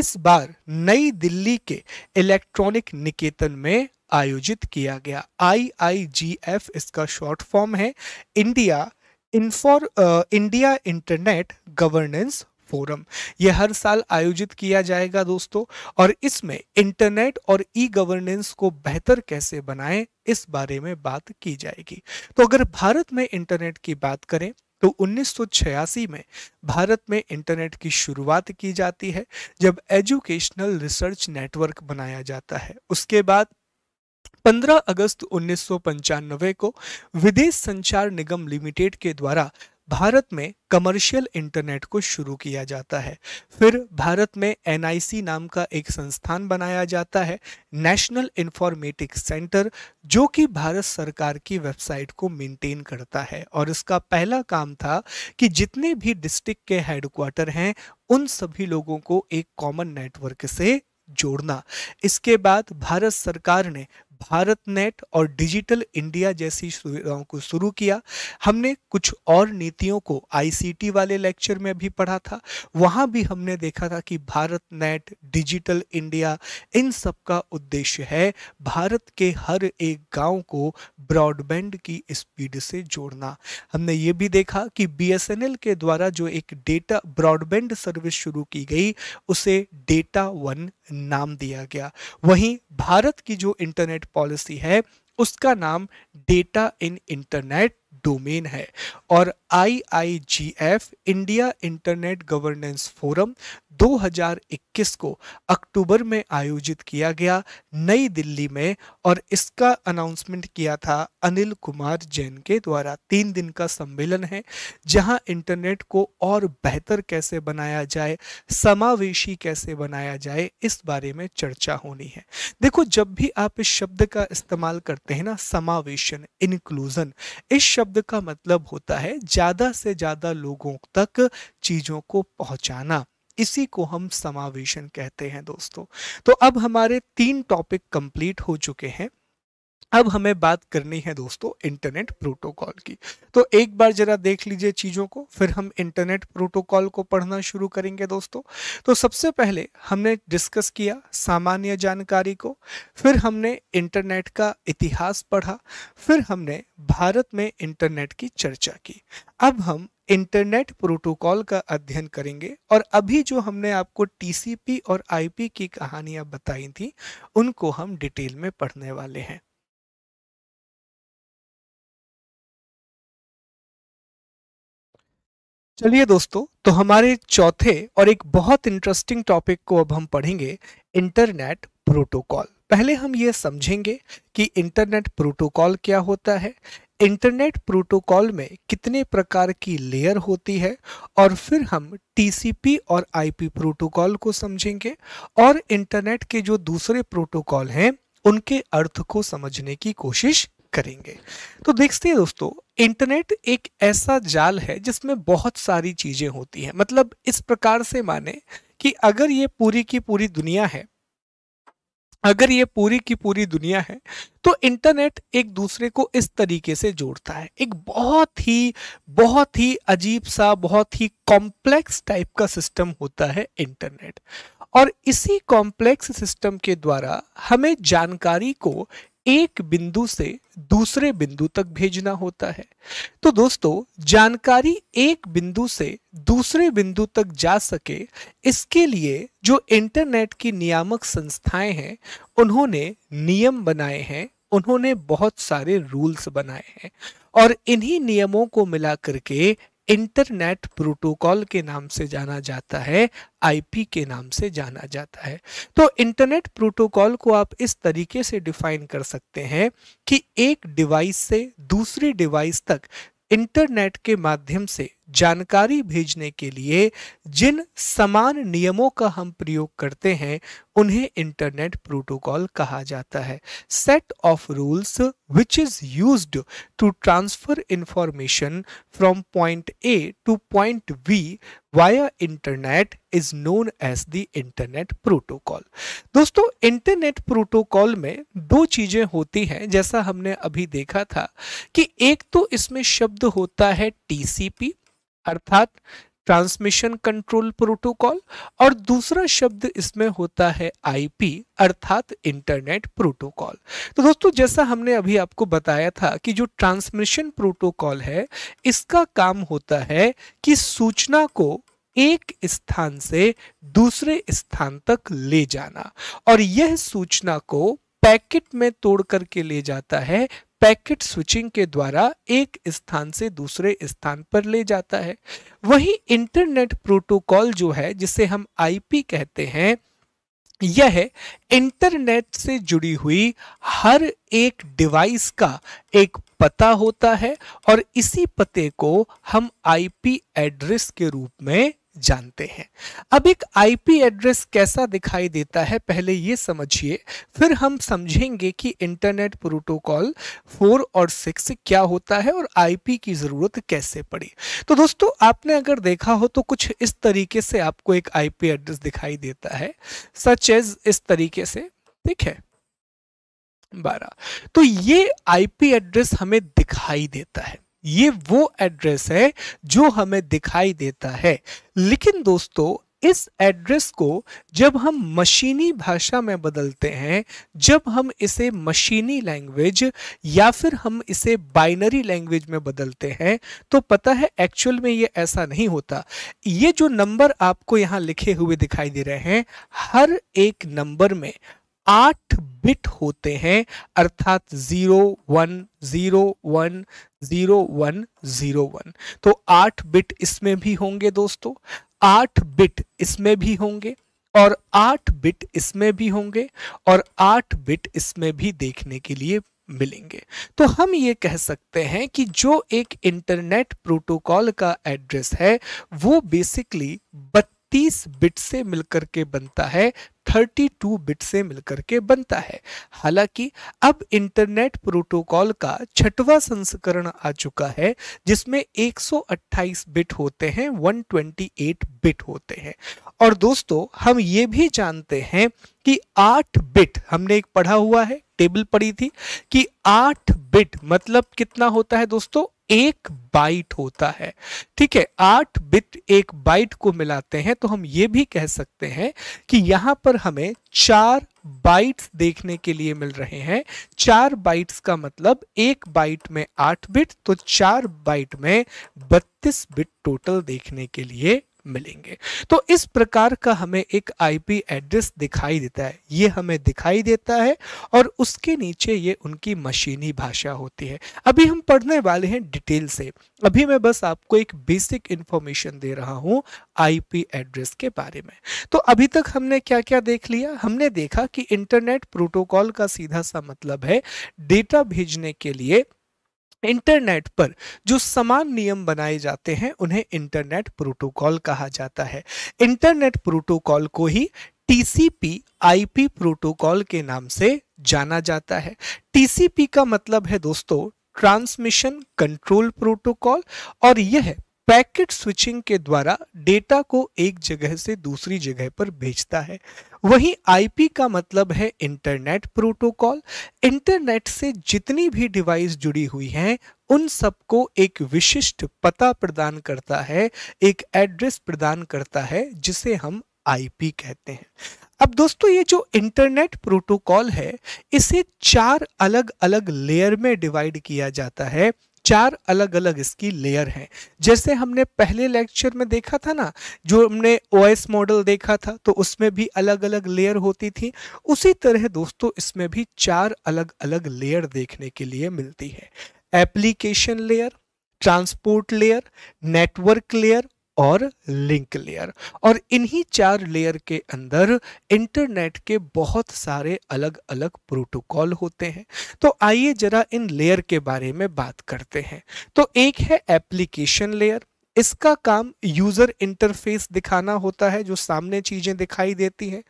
[SPEAKER 1] इस बार नई दिल्ली के इलेक्ट्रॉनिक निकेतन में आयोजित किया गया आईआईजीएफ इसका शॉर्ट फॉर्म है इंडिया इन्फॉर इंडिया इंटरनेट गवर्नेंस फोरम ये हर साल आयोजित किया जाएगा दोस्तों और इसमें इंटरनेट और ई गवर्नेंस को बेहतर कैसे बनाएं इस बारे में बात की जाएगी तो अगर भारत में इंटरनेट की बात करें तो 1986 में भारत में इंटरनेट की शुरुआत की जाती है जब एजुकेशनल रिसर्च नेटवर्क बनाया जाता है उसके बाद 15 अगस्त उन्नीस को विदेश संचार निगम लिमिटेड के द्वारा भारत में कमर्शियल इंटरनेट को शुरू किया जाता है फिर भारत में एनआईसी नाम का एक संस्थान बनाया जाता है नेशनल इंफॉर्मेटिक सेंटर जो कि भारत सरकार की वेबसाइट को मेंटेन करता है और इसका पहला काम था कि जितने भी डिस्ट्रिक्ट के हेडक्वार्टर हैं उन सभी लोगों को एक कॉमन नेटवर्क से जोड़ना इसके बाद भारत सरकार ने भारत नेट और डिजिटल इंडिया जैसी सुविधाओं को शुरू किया हमने कुछ और नीतियों को आईसीटी वाले लेक्चर में भी पढ़ा था वहाँ भी हमने देखा था कि भारत नेट डिजिटल इंडिया इन सब का उद्देश्य है भारत के हर एक गांव को ब्रॉडबैंड की स्पीड से जोड़ना हमने ये भी देखा कि बीएसएनएल के द्वारा जो एक डेटा ब्रॉडबैंड सर्विस शुरू की गई उसे डेटा वन नाम दिया गया वहीं भारत की जो इंटरनेट पॉलिसी है उसका नाम डेटा इन इंटरनेट डोमेन है और F India internet governance forum 2021 को अक्टूबर में आयोजित किया गया नई दिल्ली में और इसका अनाउंसमेंट किया था अनिल कुमार जैन के द्वारा तीन दिन का सम्मेलन है जहां इंटरनेट को और बेहतर कैसे बनाया जाए समावेशी कैसे बनाया जाए इस बारे में चर्चा होनी है देखो जब भी आप इस शब्द का इस्तेमाल करते हैं ना समावेशन इंक्लूजन इस शब्द का मतलब होता है ज़्यादा से ज़्यादा लोगों तक चीज़ों को पहुंचाना इसी को हम समावेशन कहते हैं दोस्तों तो अब हमारे तीन टॉपिक कंप्लीट हो चुके हैं अब हमें बात करनी है दोस्तों इंटरनेट प्रोटोकॉल की तो एक बार जरा देख लीजिए चीज़ों को फिर हम इंटरनेट प्रोटोकॉल को पढ़ना शुरू करेंगे दोस्तों तो सबसे पहले हमने डिस्कस किया सामान्य जानकारी को फिर हमने इंटरनेट का इतिहास पढ़ा फिर हमने भारत में इंटरनेट की चर्चा की अब हम इंटरनेट प्रोटोकॉल का अध्ययन करेंगे और अभी जो हमने आपको टीसीपी और आईपी की कहानियां बताई थी उनको हम डिटेल में पढ़ने वाले हैं चलिए दोस्तों तो हमारे चौथे और एक बहुत इंटरेस्टिंग टॉपिक को अब हम पढ़ेंगे इंटरनेट प्रोटोकॉल पहले हम ये समझेंगे कि इंटरनेट प्रोटोकॉल क्या होता है इंटरनेट प्रोटोकॉल में कितने प्रकार की लेयर होती है और फिर हम टीसीपी और आईपी प्रोटोकॉल को समझेंगे और इंटरनेट के जो दूसरे प्रोटोकॉल हैं उनके अर्थ को समझने की कोशिश करेंगे तो देखते हैं दोस्तों इंटरनेट एक ऐसा जाल है जिसमें बहुत सारी चीज़ें होती हैं मतलब इस प्रकार से माने कि अगर ये पूरी की पूरी दुनिया है अगर ये पूरी की पूरी दुनिया है तो इंटरनेट एक दूसरे को इस तरीके से जोड़ता है एक बहुत ही बहुत ही अजीब सा बहुत ही कॉम्प्लेक्स टाइप का सिस्टम होता है इंटरनेट और इसी कॉम्प्लेक्स सिस्टम के द्वारा हमें जानकारी को एक बिंदु से दूसरे बिंदु तक भेजना होता है तो दोस्तों जानकारी एक बिंदु से दूसरे बिंदु तक जा सके इसके लिए जो इंटरनेट की नियामक संस्थाएं हैं उन्होंने नियम बनाए हैं उन्होंने बहुत सारे रूल्स बनाए हैं और इन्हीं नियमों को मिला करके इंटरनेट प्रोटोकॉल के नाम से जाना जाता है आईपी के नाम से जाना जाता है तो इंटरनेट प्रोटोकॉल को आप इस तरीके से डिफाइन कर सकते हैं कि एक डिवाइस से दूसरी डिवाइस तक इंटरनेट के माध्यम से जानकारी भेजने के लिए जिन समान नियमों का हम प्रयोग करते हैं उन्हें इंटरनेट प्रोटोकॉल कहा जाता है set of rules which is use to transfer information from point A to point B via internet is known as the internet protocol दोस्तों इंटरनेट प्रोटोकॉल में दो चीजें होती हैं जैसा हमने अभी देखा था कि एक तो इसमें शब्द होता है टीसीपी अर्थात ट्रांसमिशन कंट्रोल प्रोटोकॉल और दूसरा शब्द इसमें होता है आईपी अर्थात इंटरनेट प्रोटोकॉल तो दोस्तों जैसा हमने अभी आपको बताया था कि जो ट्रांसमिशन प्रोटोकॉल है इसका काम होता है कि सूचना को एक स्थान से दूसरे स्थान तक ले जाना और यह सूचना को पैकेट में तोड़ करके ले जाता है पैकेट स्विचिंग के द्वारा एक स्थान से दूसरे स्थान पर ले जाता है वही इंटरनेट प्रोटोकॉल जो है जिसे हम आईपी कहते हैं यह इंटरनेट से जुड़ी हुई हर एक डिवाइस का एक पता होता है और इसी पते को हम आईपी एड्रेस के रूप में जानते हैं अब एक आईपी एड्रेस कैसा दिखाई देता है पहले ये समझिए फिर हम समझेंगे कि इंटरनेट प्रोटोकॉल फोर और सिक्स क्या होता है और आईपी की ज़रूरत कैसे पड़ी तो दोस्तों आपने अगर देखा हो तो कुछ इस तरीके से आपको एक आईपी एड्रेस दिखाई देता है सच एज इस तरीके से ठीक है बारह तो ये आईपी एड्रेस हमें दिखाई देता है ये वो एड्रेस है जो हमें दिखाई देता है लेकिन दोस्तों इस एड्रेस को जब हम मशीनी भाषा में बदलते हैं जब हम इसे मशीनी लैंग्वेज या फिर हम इसे बाइनरी लैंग्वेज में बदलते हैं तो पता है एक्चुअल में ये ऐसा नहीं होता ये जो नंबर आपको यहाँ लिखे हुए दिखाई दे रहे हैं हर एक नंबर में आठ बिट होते हैं अर्थात zero one zero one zero one zero one तो आठ बिट इसमें भी होंगे दोस्तों आठ बिट इसमें भी होंगे और आठ बिट इसमें भी होंगे और आठ बिट इसमें भी देखने के लिए मिलेंगे तो हम ये कह सकते हैं कि जो एक इंटरनेट प्रोटोकॉल का एड्रेस है वो बेसिकली बत्तीस तीस बिट से मिलकर के बनता है 32 बिट से मिलकर के बनता है हालांकि अब इंटरनेट प्रोटोकॉल का छठवा संस्करण आ चुका है जिसमें 128 बिट होते हैं 128 बिट होते हैं और दोस्तों हम ये भी जानते हैं कि 8 बिट हमने एक पढ़ा हुआ है टेबल पढ़ी थी कि 8 बिट मतलब कितना होता है दोस्तों एक बाइट होता है ठीक है आठ बिट एक बाइट को मिलाते हैं तो हम ये भी कह सकते हैं कि यहां पर हमें चार बाइट्स देखने के लिए मिल रहे हैं चार बाइट्स का मतलब एक बाइट में आठ बिट तो चार बाइट में बत्तीस बिट टोटल देखने के लिए मिलेंगे तो इस प्रकार का हमें एक आईपी एड्रेस दिखाई देता है ये हमें दिखाई देता है और उसके नीचे ये उनकी मशीनी भाषा होती है अभी हम पढ़ने वाले हैं डिटेल से अभी मैं बस आपको एक बेसिक इन्फॉर्मेशन दे रहा हूँ आईपी एड्रेस के बारे में तो अभी तक हमने क्या क्या देख लिया हमने देखा कि इंटरनेट प्रोटोकॉल का सीधा सा मतलब है डेटा भेजने के लिए इंटरनेट पर जो समान नियम बनाए जाते हैं उन्हें इंटरनेट प्रोटोकॉल कहा जाता है इंटरनेट प्रोटोकॉल को ही टीसीपी आईपी प्रोटोकॉल के नाम से जाना जाता है टीसीपी का मतलब है दोस्तों ट्रांसमिशन कंट्रोल प्रोटोकॉल और यह पैकेट स्विचिंग के द्वारा डेटा को एक जगह से दूसरी जगह पर भेजता है वहीं आईपी का मतलब है इंटरनेट प्रोटोकॉल इंटरनेट से जितनी भी डिवाइस जुड़ी हुई हैं उन सबको एक विशिष्ट पता प्रदान करता है एक एड्रेस प्रदान करता है जिसे हम आईपी कहते हैं अब दोस्तों ये जो इंटरनेट प्रोटोकॉल है इसे चार अलग अलग लेयर में डिवाइड किया जाता है चार अलग अलग इसकी लेयर हैं जैसे हमने पहले लेक्चर में देखा था ना जो हमने ओ मॉडल देखा था तो उसमें भी अलग अलग लेयर होती थी उसी तरह दोस्तों इसमें भी चार अलग अलग लेयर देखने के लिए मिलती है application layer transport layer network layer और लिंक लेयर और इन्हीं चार लेयर के अंदर इंटरनेट के बहुत सारे अलग अलग प्रोटोकॉल होते हैं तो आइए जरा इन लेयर के बारे में बात करते हैं तो एक है एप्लीकेशन लेयर इसका काम यूजर इंटरफेस दिखाना होता है जो सामने चीजें दिखाई देती हैं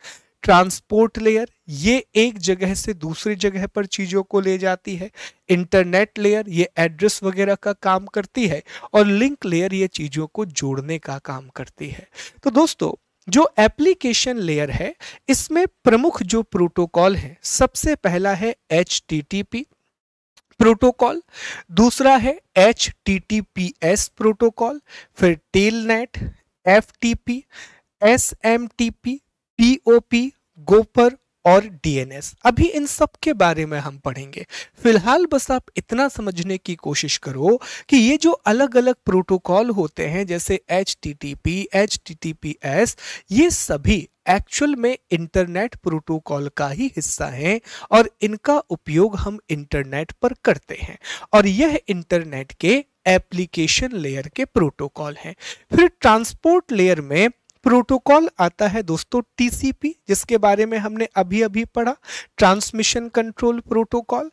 [SPEAKER 1] ट्रांसपोर्ट लेयर ये एक जगह से दूसरी जगह पर चीज़ों को ले जाती है इंटरनेट लेयर ये एड्रेस वगैरह का काम करती है और लिंक लेयर ये चीज़ों को जोड़ने का काम करती है तो दोस्तों जो एप्लीकेशन लेयर है इसमें प्रमुख जो प्रोटोकॉल है सबसे पहला है एच प्रोटोकॉल दूसरा है एच प्रोटोकॉल फिर Telnet F T P S M T P POP e Gopher और डीएनएस अभी इन सब के बारे में हम पढ़ेंगे फिलहाल बस आप इतना समझने की कोशिश करो कि ये जो अलग अलग प्रोटोकॉल होते हैं जैसे H T T P H T T P S ये सभी एक्चुअल में इंटरनेट प्रोटोकॉल का ही हिस्सा हैं और इनका उपयोग हम इंटरनेट पर करते हैं और यह इंटरनेट के एप्लीकेशन लेयर के प्रोटोकॉल हैं फिर ट्रांसपोर्ट लेयर में प्रोटोकॉल आता है दोस्तों टीसीपी जिसके बारे में हमने अभी अभी पढ़ा ट्रांसमिशन कंट्रोल प्रोटोकॉल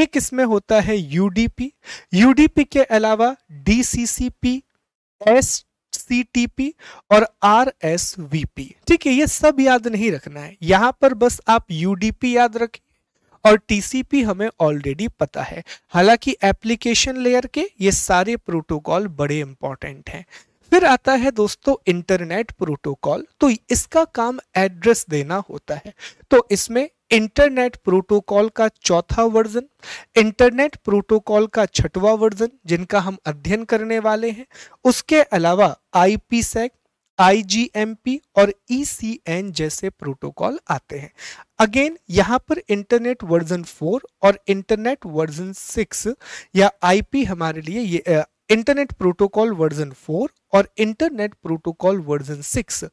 [SPEAKER 1] एक इसमें होता है यूडीपी यूडीपी के अलावा डीसीसीपी एस सीटीपी और आरएसवीपी ठीक है ये सब याद नहीं रखना है यहां पर बस आप यूडीपी याद रखें और टीसीपी हमें ऑलरेडी पता है हालांकि एप्लीकेशन लेयर के ये सारे प्रोटोकॉल बड़े इंपॉर्टेंट हैं फिर आता है दोस्तों इंटरनेट प्रोटोकॉल तो इसका काम एड्रेस देना होता है तो इसमें इंटरनेट प्रोटोकॉल का चौथा वर्जन इंटरनेट प्रोटोकॉल का छठवां वर्जन जिनका हम अध्ययन करने वाले हैं उसके अलावा आई पी सैक और ECN जैसे प्रोटोकॉल आते हैं अगेन यहाँ पर इंटरनेट वर्जन फोर और इंटरनेट वर्जन सिक्स या IP हमारे लिए ये इंटरनेट प्रोटोकॉल वर्जन फोर और इंटरनेट प्रोटोकॉल वर्जन सिक्स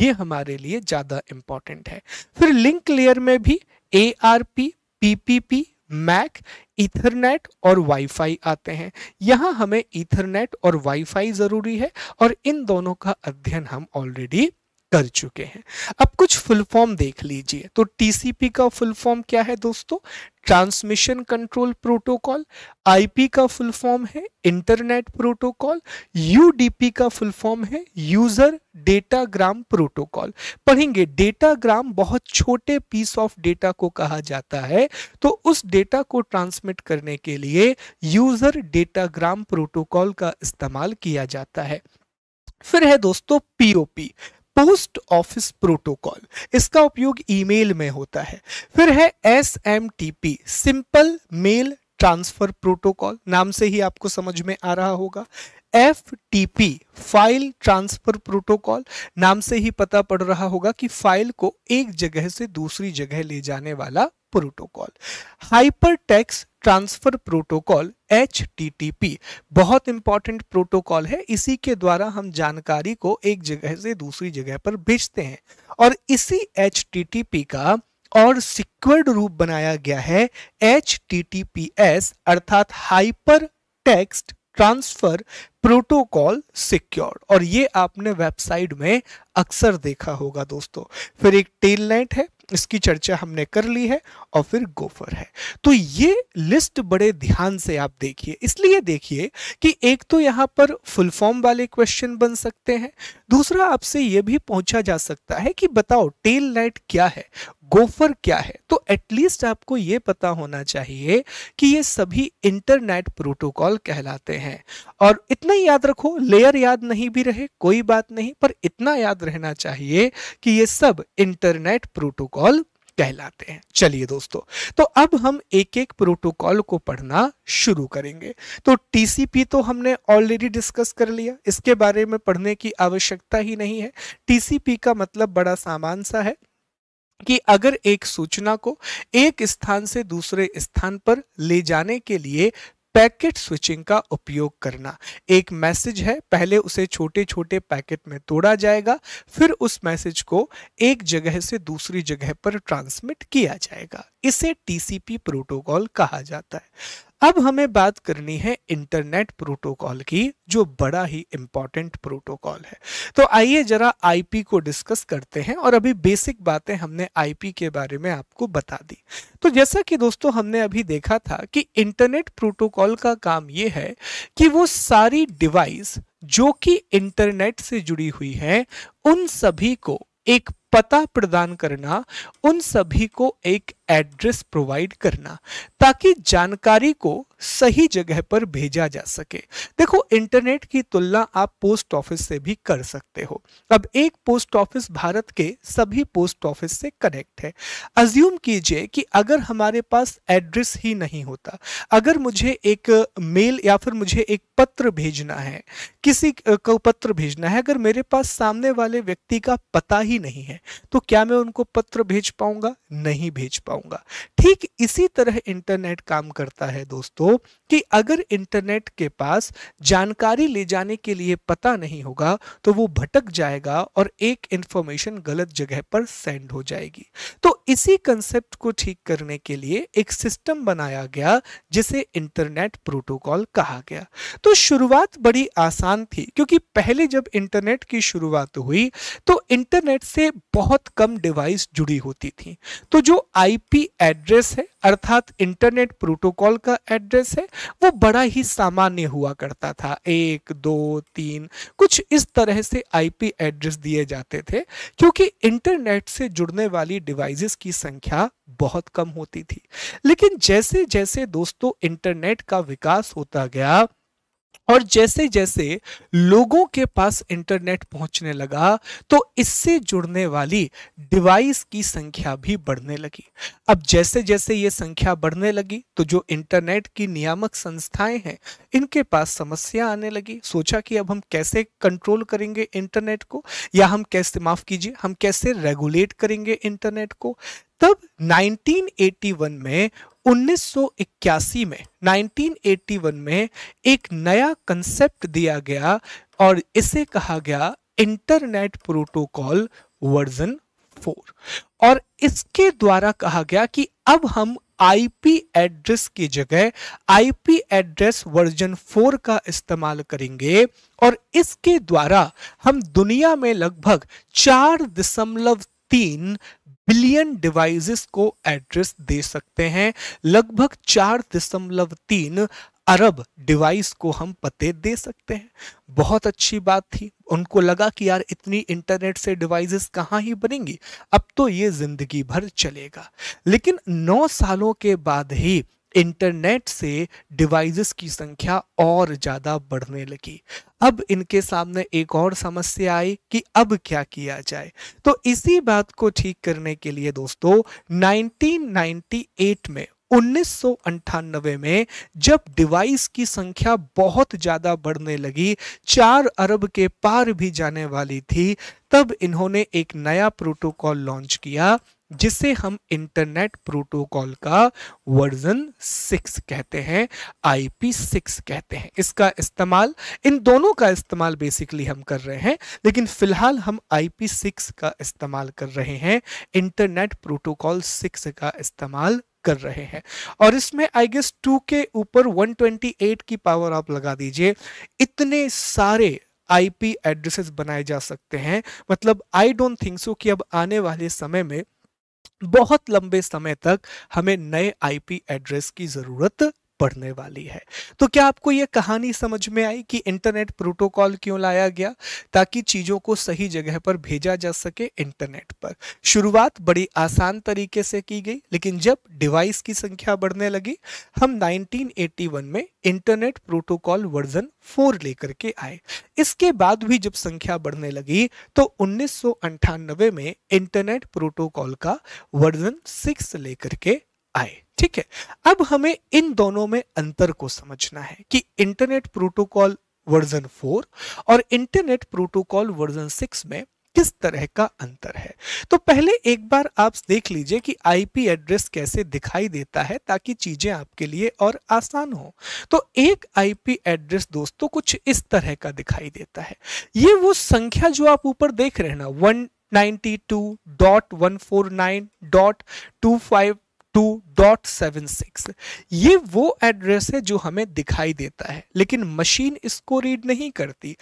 [SPEAKER 1] ये हमारे लिए ज़्यादा इम्पॉर्टेंट है फिर लिंक लेयर में भी A R P P P P MAC Ethernet और वाईफाई आते हैं यहाँ हमें इथरनेट और वाईफाई ज़रूरी है और इन दोनों का अध्ययन हम ऑलरेडी कर चुके हैं अब कुछ फुल फॉर्म देख लीजिए तो टीसीपी का फुल फॉर्म क्या है दोस्तों ट्रांसमिशन कंट्रोल प्रोटोकॉल आईपी का फुल फॉर्म है इंटरनेट प्रोटोकॉल यूडीपी का फुल फॉर्म है यूजर डेटाग्राम प्रोटोकॉल पढ़ेंगे डेटाग्राम बहुत छोटे पीस ऑफ डेटा को कहा जाता है तो उस डेटा को ट्रांसमिट करने के लिए यूजर डेटाग्राम प्रोटोकॉल का इस्तेमाल किया जाता है फिर है दोस्तों पीओपी पोस्ट ऑफिस प्रोटोकॉल इसका उपयोग ईमेल में होता है फिर है S M T P simple mail transfer protocol नाम से ही आपको समझ में आ रहा होगा एफ फाइल ट्रांसफर प्रोटोकॉल नाम से ही पता पड़ रहा होगा कि फाइल को एक जगह से दूसरी जगह ले जाने वाला protocol hyper takes transfer protocol H बहुत इंपॉर्टेंट प्रोटोकॉल है इसी के द्वारा हम जानकारी को एक जगह से दूसरी जगह पर भेजते हैं और इसी एच का और सिक्वर्ड रूप बनाया गया है एच अर्थात hyper text transfer protocol secure और ये आपने वेबसाइट में अक्सर देखा होगा दोस्तों फिर एक टेल है इसकी चर्चा हमने कर ली है और फिर गोफर है तो ये लिस्ट बड़े ध्यान से आप देखिए इसलिए देखिए कि एक तो यहाँ पर फुल फॉर्म वाले क्वेश्चन बन सकते हैं दूसरा आपसे ये भी पूछा जा सकता है कि बताओ टेल नाइट क्या है गोफर क्या है तो एटलीस्ट आपको ये पता होना चाहिए कि ये सभी इंटरनेट प्रोटोकॉल कहलाते हैं और इतना ही याद रखो लेयर याद नहीं भी रहे कोई बात नहीं पर इतना याद रहना चाहिए कि ये सब इंटरनेट प्रोटोकॉल कहलाते हैं चलिए दोस्तों तो अब हम एक एक प्रोटोकॉल को पढ़ना शुरू करेंगे तो टीसीपी तो हमने ऑलरेडी डिस्कस कर लिया इसके बारे में पढ़ने की आवश्यकता ही नहीं है टीसीपी का मतलब बड़ा सामान सा है कि अगर एक सूचना को एक स्थान से दूसरे स्थान पर ले जाने के लिए पैकेट स्विचिंग का उपयोग करना एक मैसेज है पहले उसे छोटे छोटे पैकेट में तोड़ा जाएगा फिर उस मैसेज को एक जगह से दूसरी जगह पर ट्रांसमिट किया जाएगा इसे टीसीपी प्रोटोकॉल कहा जाता है अब हमें बात करनी है इंटरनेट प्रोटोकॉल की जो बड़ा ही इम्पॉर्टेंट प्रोटोकॉल है तो आइए जरा आईपी को डिस्कस करते हैं और अभी बेसिक बातें हमने आईपी के बारे में आपको बता दी तो जैसा कि दोस्तों हमने अभी देखा था कि इंटरनेट प्रोटोकॉल का काम ये है कि वो सारी डिवाइस जो कि इंटरनेट से जुड़ी हुई है उन सभी को एक पता प्रदान करना उन सभी को एक एड्रेस प्रोवाइड करना ताकि जानकारी को सही जगह पर भेजा जा सके देखो इंटरनेट की तुलना आप पोस्ट ऑफिस से भी कर सकते हो अब एक पोस्ट ऑफिस भारत के सभी पोस्ट ऑफिस से कनेक्ट है अज्यूम कीजिए कि अगर हमारे पास एड्रेस ही नहीं होता अगर मुझे एक मेल या फिर मुझे एक पत्र भेजना है किसी को पत्र भेजना है अगर मेरे पास सामने वाले व्यक्ति का पता ही नहीं है तो क्या मैं उनको पत्र भेज पाऊंगा नहीं भेज पाऊंगा ठीक इसी तरह इंटरनेट काम करता है दोस्तों हो कि अगर इंटरनेट के पास जानकारी ले जाने के लिए पता नहीं होगा तो वो भटक जाएगा और एक इंफॉर्मेशन गलत जगह पर सेंड हो जाएगी तो इसी कंसेप्ट को ठीक करने के लिए एक सिस्टम बनाया गया जिसे इंटरनेट प्रोटोकॉल कहा गया तो शुरुआत बड़ी आसान थी क्योंकि पहले जब इंटरनेट की शुरुआत हुई तो इंटरनेट से बहुत कम डिवाइस जुड़ी होती थी तो जो आईपी एड्रेस है अर्थात इंटरनेट प्रोटोकॉल का एड्रेस है वो बड़ा ही सामान्य हुआ करता था एक दो तीन कुछ इस तरह से आईपी एड्रेस दिए जाते थे क्योंकि इंटरनेट से जुड़ने वाली डिवाइसेस की संख्या बहुत कम होती थी लेकिन जैसे जैसे दोस्तों इंटरनेट का विकास होता गया और जैसे जैसे लोगों के पास इंटरनेट पहुंचने लगा तो इससे जुड़ने वाली डिवाइस की संख्या भी बढ़ने लगी अब जैसे जैसे ये संख्या बढ़ने लगी तो जो इंटरनेट की नियामक संस्थाएं हैं इनके पास समस्या आने लगी सोचा कि अब हम कैसे कंट्रोल करेंगे इंटरनेट को या हम कैसे माफ कीजिए हम कैसे रेगुलेट करेंगे इंटरनेट को तब 1981 में 1981 में 1981 में एक नया कंसेप्ट दिया गया और इसे कहा गया इंटरनेट प्रोटोकॉल वर्जन 4 और इसके द्वारा कहा गया कि अब हम आईपी एड्रेस की जगह आईपी एड्रेस वर्जन 4 का इस्तेमाल करेंगे और इसके द्वारा हम दुनिया में लगभग चार दशमलव तीन बिलियन डिवाइसेस को एड्रेस दे सकते हैं लगभग चार दशमलव तीन अरब डिवाइस को हम पते दे सकते हैं बहुत अच्छी बात थी उनको लगा कि यार इतनी इंटरनेट से डिवाइसेस कहाँ ही बनेंगी अब तो ये जिंदगी भर चलेगा लेकिन नौ सालों के बाद ही इंटरनेट से डिवाइसेस की संख्या और ज़्यादा बढ़ने लगी अब इनके सामने एक और समस्या आई कि अब क्या किया जाए तो इसी बात को ठीक करने के लिए दोस्तों 1998 में उन्नीस में जब डिवाइस की संख्या बहुत ज़्यादा बढ़ने लगी चार अरब के पार भी जाने वाली थी तब इन्होंने एक नया प्रोटोकॉल लॉन्च किया जिसे हम इंटरनेट प्रोटोकॉल का वर्जन सिक्स कहते हैं आईपी सिक्स कहते हैं इसका इस्तेमाल इन दोनों का इस्तेमाल बेसिकली हम कर रहे हैं लेकिन फिलहाल हम आईपी सिक्स का इस्तेमाल कर रहे हैं इंटरनेट प्रोटोकॉल सिक्स का इस्तेमाल कर रहे हैं और इसमें आई गेस टू के ऊपर 128 की पावर आप लगा दीजिए इतने सारे आईपी एड्रेसेस बनाए जा सकते हैं मतलब आई डोंट थिंक सो कि अब आने वाले समय में बहुत लंबे समय तक हमें नए आईपी एड्रेस की जरूरत बढ़ने वाली है तो क्या आपको ये कहानी समझ में आई कि इंटरनेट प्रोटोकॉल क्यों लाया गया ताकि चीज़ों को सही जगह पर भेजा जा सके इंटरनेट पर शुरुआत बड़ी आसान तरीके से की गई लेकिन जब डिवाइस की संख्या बढ़ने लगी हम 1981 में इंटरनेट प्रोटोकॉल वर्जन 4 लेकर के आए इसके बाद भी जब संख्या बढ़ने लगी तो उन्नीस में इंटरनेट प्रोटोकॉल का वर्जन सिक्स लेकर के आए ठीक है अब हमें इन दोनों में अंतर को समझना है कि इंटरनेट प्रोटोकॉल वर्जन फोर और इंटरनेट प्रोटोकॉल वर्जन सिक्स में किस तरह का अंतर है तो पहले एक बार आप देख लीजिए कि आईपी एड्रेस कैसे दिखाई देता है ताकि चीजें आपके लिए और आसान हो तो एक आईपी एड्रेस दोस्तों कुछ इस तरह का दिखाई देता है ये वो संख्या जो आप ऊपर देख रहे हैं ना वन फाइव 2.76 ये वो एड्रेस है जो हमें दिखाई देता है लेकिन मशीन इसको रीड नहीं करती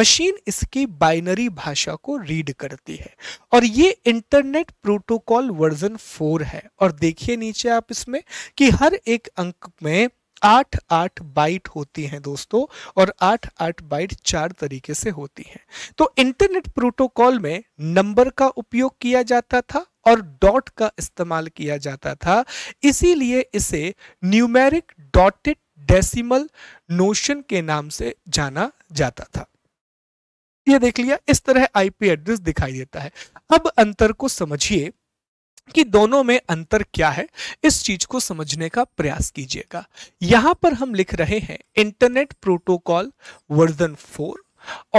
[SPEAKER 1] मशीन इसकी बाइनरी भाषा को रीड करती है और ये इंटरनेट प्रोटोकॉल वर्जन 4 है और देखिए नीचे आप इसमें कि हर एक अंक में आठ आठ बाइट होती हैं दोस्तों और आठ आठ बाइट चार तरीके से होती हैं तो इंटरनेट प्रोटोकॉल में नंबर का उपयोग किया जाता था और डॉट का इस्तेमाल किया जाता था इसीलिए इसे न्यूमेरिक डॉटेड डेसिमल नोशन के नाम से जाना जाता था ये देख लिया इस तरह आईपी एड्रेस दिखाई देता है अब अंतर को समझिए कि दोनों में अंतर क्या है इस चीज को समझने का प्रयास कीजिएगा यहां पर हम लिख रहे हैं इंटरनेट प्रोटोकॉल वर्जन फोर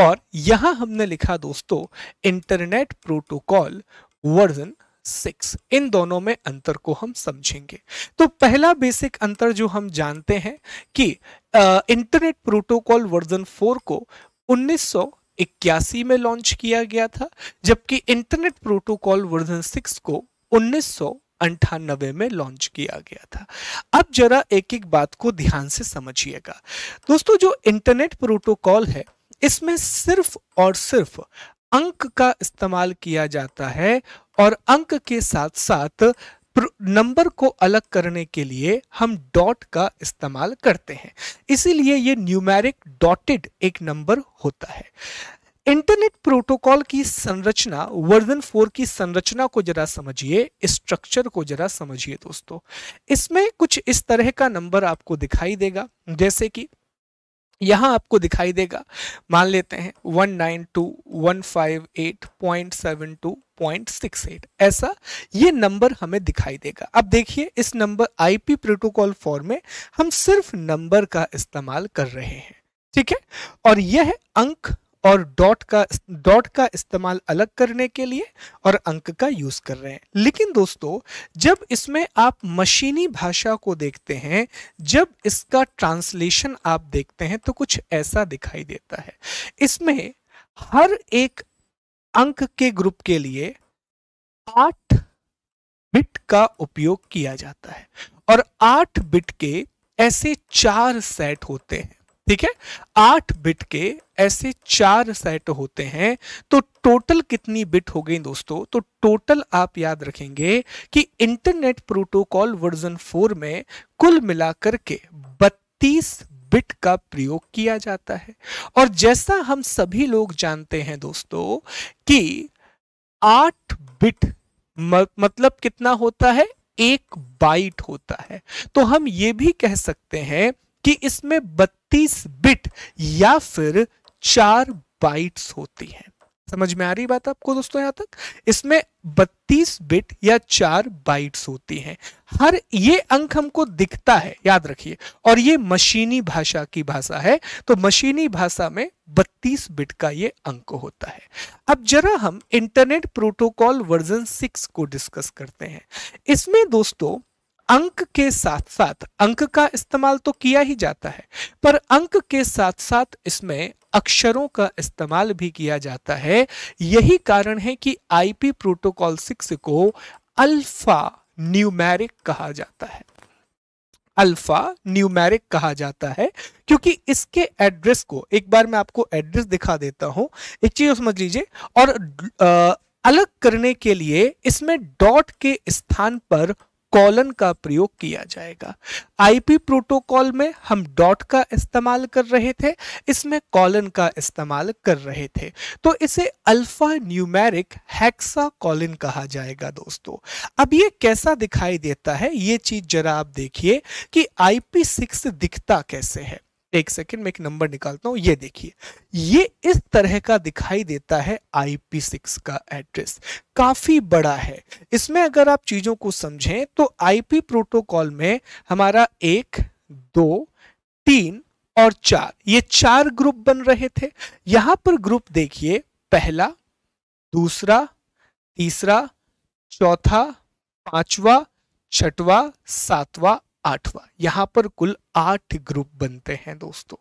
[SPEAKER 1] और यहां हमने लिखा दोस्तों इंटरनेट प्रोटोकॉल वर्जन सिक्स इन दोनों में अंतर को हम समझेंगे तो पहला बेसिक अंतर जो हम जानते हैं कि इंटरनेट प्रोटोकॉल वर्जन फोर को उन्नीस इक्यासी में लॉन्च किया गया था जबकि इंटरनेट प्रोटोकॉल वर्जन सिक्स को उन्नीस में लॉन्च किया गया था अब जरा एक एक बात को ध्यान से समझिएगा दोस्तों जो इंटरनेट प्रोटोकॉल है इसमें सिर्फ और सिर्फ अंक का इस्तेमाल किया जाता है और अंक के साथ साथ नंबर को अलग करने के लिए हम डॉट का इस्तेमाल करते हैं इसीलिए ये न्यूमेरिक डॉटेड एक नंबर होता है इंटरनेट प्रोटोकॉल की संरचना वर्जन फोर की संरचना को जरा समझिए स्ट्रक्चर को जरा समझिए दोस्तों इसमें कुछ इस तरह का नंबर आपको दिखाई देगा जैसे कि यहां आपको दिखाई देगा मान लेते हैं 192.158.72.68 ऐसा ये नंबर हमें दिखाई देगा अब देखिए इस नंबर आईपी प्रोटोकॉल फॉर्म में हम सिर्फ नंबर का इस्तेमाल कर रहे हैं ठीक है और यह अंक और डॉट का डॉट का इस्तेमाल अलग करने के लिए और अंक का यूज कर रहे हैं लेकिन दोस्तों जब इसमें आप मशीनी भाषा को देखते हैं जब इसका ट्रांसलेशन आप देखते हैं तो कुछ ऐसा दिखाई देता है इसमें हर एक अंक के ग्रुप के लिए आठ बिट का उपयोग किया जाता है और आठ बिट के ऐसे चार सेट होते हैं ठीक है आठ बिट के ऐसे चार सेट होते हैं तो टोटल कितनी बिट हो गई दोस्तों तो टोटल आप याद रखेंगे कि इंटरनेट प्रोटोकॉल वर्जन फोर में कुल मिलाकर के बत्तीस बिट का प्रयोग किया जाता है और जैसा हम सभी लोग जानते हैं दोस्तों कि आठ बिट मतलब कितना होता है एक बाइट होता है तो हम ये भी कह सकते हैं कि इसमें 32 बिट या फिर चार बाइट्स होती हैं समझ में आ रही बात आपको दोस्तों यहां तक इसमें 32 बिट या चार बाइट्स होती हैं हर ये अंक हमको दिखता है याद रखिए और ये मशीनी भाषा की भाषा है तो मशीनी भाषा में 32 बिट का ये अंक होता है अब जरा हम इंटरनेट प्रोटोकॉल वर्जन 6 को डिस्कस करते हैं इसमें दोस्तों अंक के साथ साथ अंक का इस्तेमाल तो किया ही जाता है पर अंक के साथ साथ इसमें अक्षरों का इस्तेमाल भी किया जाता है यही कारण है कि आईपी प्रोटोकॉल सिक्स को अल्फा न्यूमेरिक कहा जाता है अल्फा न्यूमेरिक कहा जाता है क्योंकि इसके एड्रेस को एक बार मैं आपको एड्रेस दिखा देता हूं एक चीज समझ लीजिए और आ, अलग करने के लिए इसमें डॉट के स्थान पर कॉलन का प्रयोग किया जाएगा आईपी प्रोटोकॉल में हम डॉट का इस्तेमाल कर रहे थे इसमें कॉलन का इस्तेमाल कर रहे थे तो इसे अल्फा न्यूमेरिक हेक्सा कॉलन कहा जाएगा दोस्तों अब ये कैसा दिखाई देता है ये चीज जरा आप देखिए कि आईपी सिक्स दिखता कैसे है एक सेकंड में एक नंबर निकालता हूँ ये देखिए ये इस तरह का दिखाई देता है सिक्स का एड्रेस काफी बड़ा है इसमें अगर आप चीजों को समझें तो आईपी प्रोटोकॉल में हमारा एक दो तीन और चार ये चार ग्रुप बन रहे थे यहां पर ग्रुप देखिए पहला दूसरा तीसरा चौथा पांचवा छठवा सातवा आठवा यहाँ पर कुल आठ ग्रुप बनते हैं दोस्तों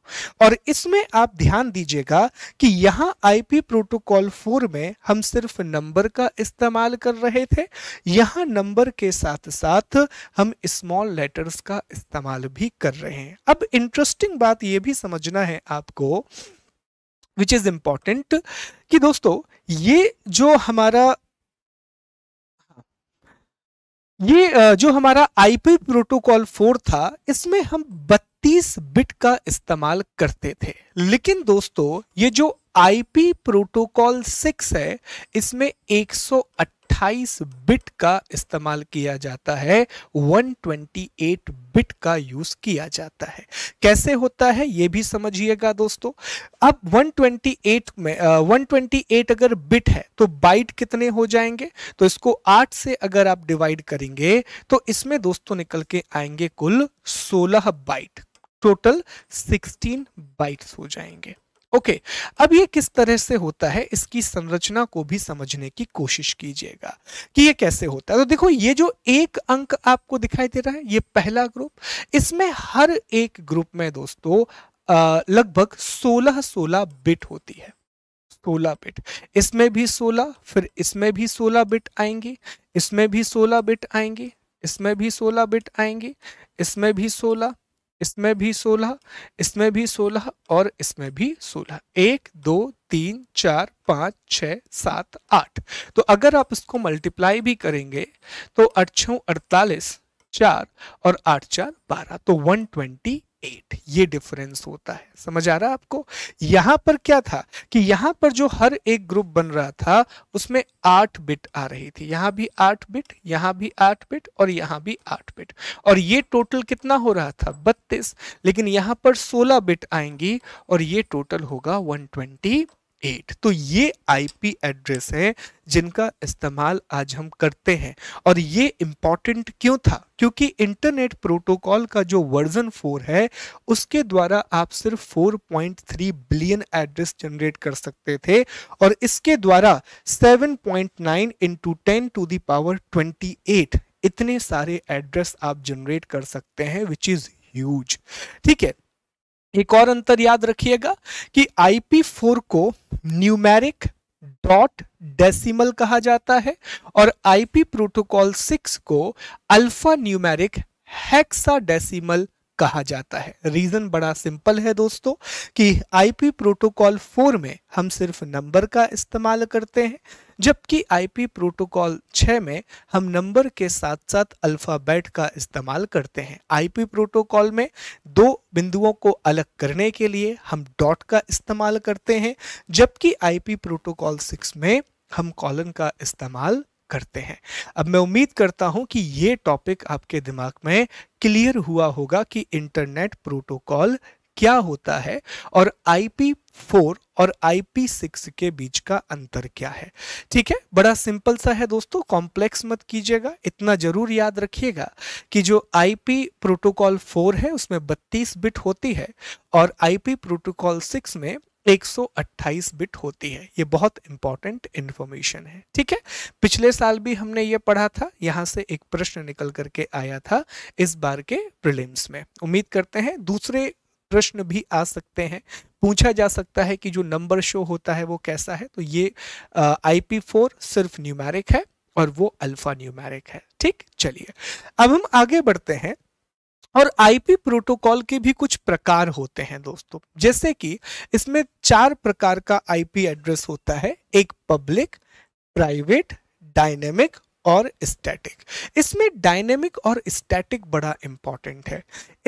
[SPEAKER 1] और इसमें आप ध्यान दीजिएगा कि यहाँ आईपी प्रोटोकॉल फोर में हम सिर्फ नंबर का इस्तेमाल कर रहे थे यहाँ नंबर के साथ साथ हम स्मॉल लेटर्स का इस्तेमाल भी कर रहे हैं अब इंटरेस्टिंग बात यह भी समझना है आपको विच इज इंपॉर्टेंट कि दोस्तों ये जो हमारा ये जो हमारा आईपी प्रोटोकॉल फोर था इसमें हम 32 बिट का इस्तेमाल करते थे लेकिन दोस्तों ये जो आईपी प्रोटोकॉल सिक्स है इसमें 128 बिट का इस्तेमाल किया जाता है 128 बिट का यूज किया जाता है कैसे होता है ये भी समझिएगा दोस्तों अब 128 में uh, 128 अगर बिट है तो बाइट कितने हो जाएंगे तो इसको 8 से अगर आप डिवाइड करेंगे तो इसमें दोस्तों निकल के आएंगे कुल 16 बाइट टोटल 16 बाइट्स हो जाएंगे ओके अब ये किस तरह से होता है इसकी संरचना को भी समझने की कोशिश कीजिएगा कि ये कैसे होता है तो देखो ये जो एक अंक आपको दिखाई दे रहा है ये पहला ग्रुप इसमें हर एक ग्रुप में दोस्तों लगभग 16 16 बिट होती है 16 बिट इसमें भी 16 फिर इसमें भी 16 बिट आएंगे इसमें भी 16 बिट आएंगे इसमें भी 16 बिट आएंगे इसमें भी 16 इसमें भी सोलह इसमें भी सोलह और इसमें भी सोलह एक दो तीन चार पाँच छ सात आठ तो अगर आप इसको मल्टीप्लाई भी करेंगे तो अठ अड़तालीस चार और आठ चार बारह तो वन ट्वेंटी एट ये डिफरेंस होता है समझ आ रहा आपको यहां पर क्या था कि यहां पर जो हर एक ग्रुप बन रहा था उसमें आठ बिट आ रही थी यहां भी आठ बिट यहां भी आठ बिट और यहां भी आठ बिट और ये टोटल कितना हो रहा था बत्तीस लेकिन यहां पर सोलह बिट आएंगी और ये टोटल होगा वन ट्वेंटी एट तो ये आईपी एड्रेस हैं जिनका इस्तेमाल आज हम करते हैं और ये इम्पॉर्टेंट क्यों था क्योंकि इंटरनेट प्रोटोकॉल का जो वर्जन फोर है उसके द्वारा आप सिर्फ four point three billion address generate कर सकते थे और इसके द्वारा seven point nine into ten to the power twenty eight इतने सारे एड्रेस आप जनरेट कर सकते हैं विच इज़ ह्यूज ठीक है एक और अंतर याद रखिएगा कि आईपी फोर को न्यूमेरिक डॉट डेसिमल कहा जाता है और आईपी प्रोटोकॉल सिक्स को अल्फा न्यूमेरिक हेक्सा डेसिमल कहा जाता है रीजन बड़ा सिंपल है दोस्तों कि आईपी प्रोटोकॉल फोर में हम सिर्फ नंबर का इस्तेमाल करते हैं जबकि आईपी प्रोटोकॉल 6 में हम नंबर के साथ साथ अल्फ़ाबेट का इस्तेमाल करते हैं आईपी प्रोटोकॉल में दो बिंदुओं को अलग करने के लिए हम डॉट का इस्तेमाल करते हैं जबकि आईपी प्रोटोकॉल 6 में हम कॉलन का इस्तेमाल करते हैं अब मैं उम्मीद करता हूं कि ये टॉपिक आपके दिमाग में क्लियर हुआ होगा कि इंटरनेट प्रोटोकॉल क्या होता है और आईपी फोर और आईपी सिक्स के बीच का अंतर क्या है ठीक है बड़ा सिंपल सा है दोस्तों कॉम्प्लेक्स मत कीजिएगा इतना जरूर याद रखिएगा कि जो आईपी प्रोटोकॉल फोर है उसमें 32 बिट होती है और आईपी प्रोटोकॉल सिक्स में 128 बिट होती है ये बहुत इंपॉर्टेंट इंफॉर्मेशन है ठीक है पिछले साल भी हमने ये पढ़ा था यहाँ से एक प्रश्न निकल करके आया था इस बार के प्रिलिम्स में उम्मीद करते हैं दूसरे प्रश्न भी आ सकते हैं पूछा जा सकता है कि जो नंबर शो होता है वो कैसा है तो ये आई पी फोर सिर्फ न्यूमेरिक है और वो अल्फा न्यूमेरिक है ठीक चलिए अब हम आगे बढ़ते हैं और आईपी प्रोटोकॉल के भी कुछ प्रकार होते हैं दोस्तों जैसे कि इसमें चार प्रकार का आईपी एड्रेस होता है एक पब्लिक प्राइवेट डायनेमिक और स्टैटिक इसमें डायनेमिक और स्टैटिक बड़ा इंपॉर्टेंट है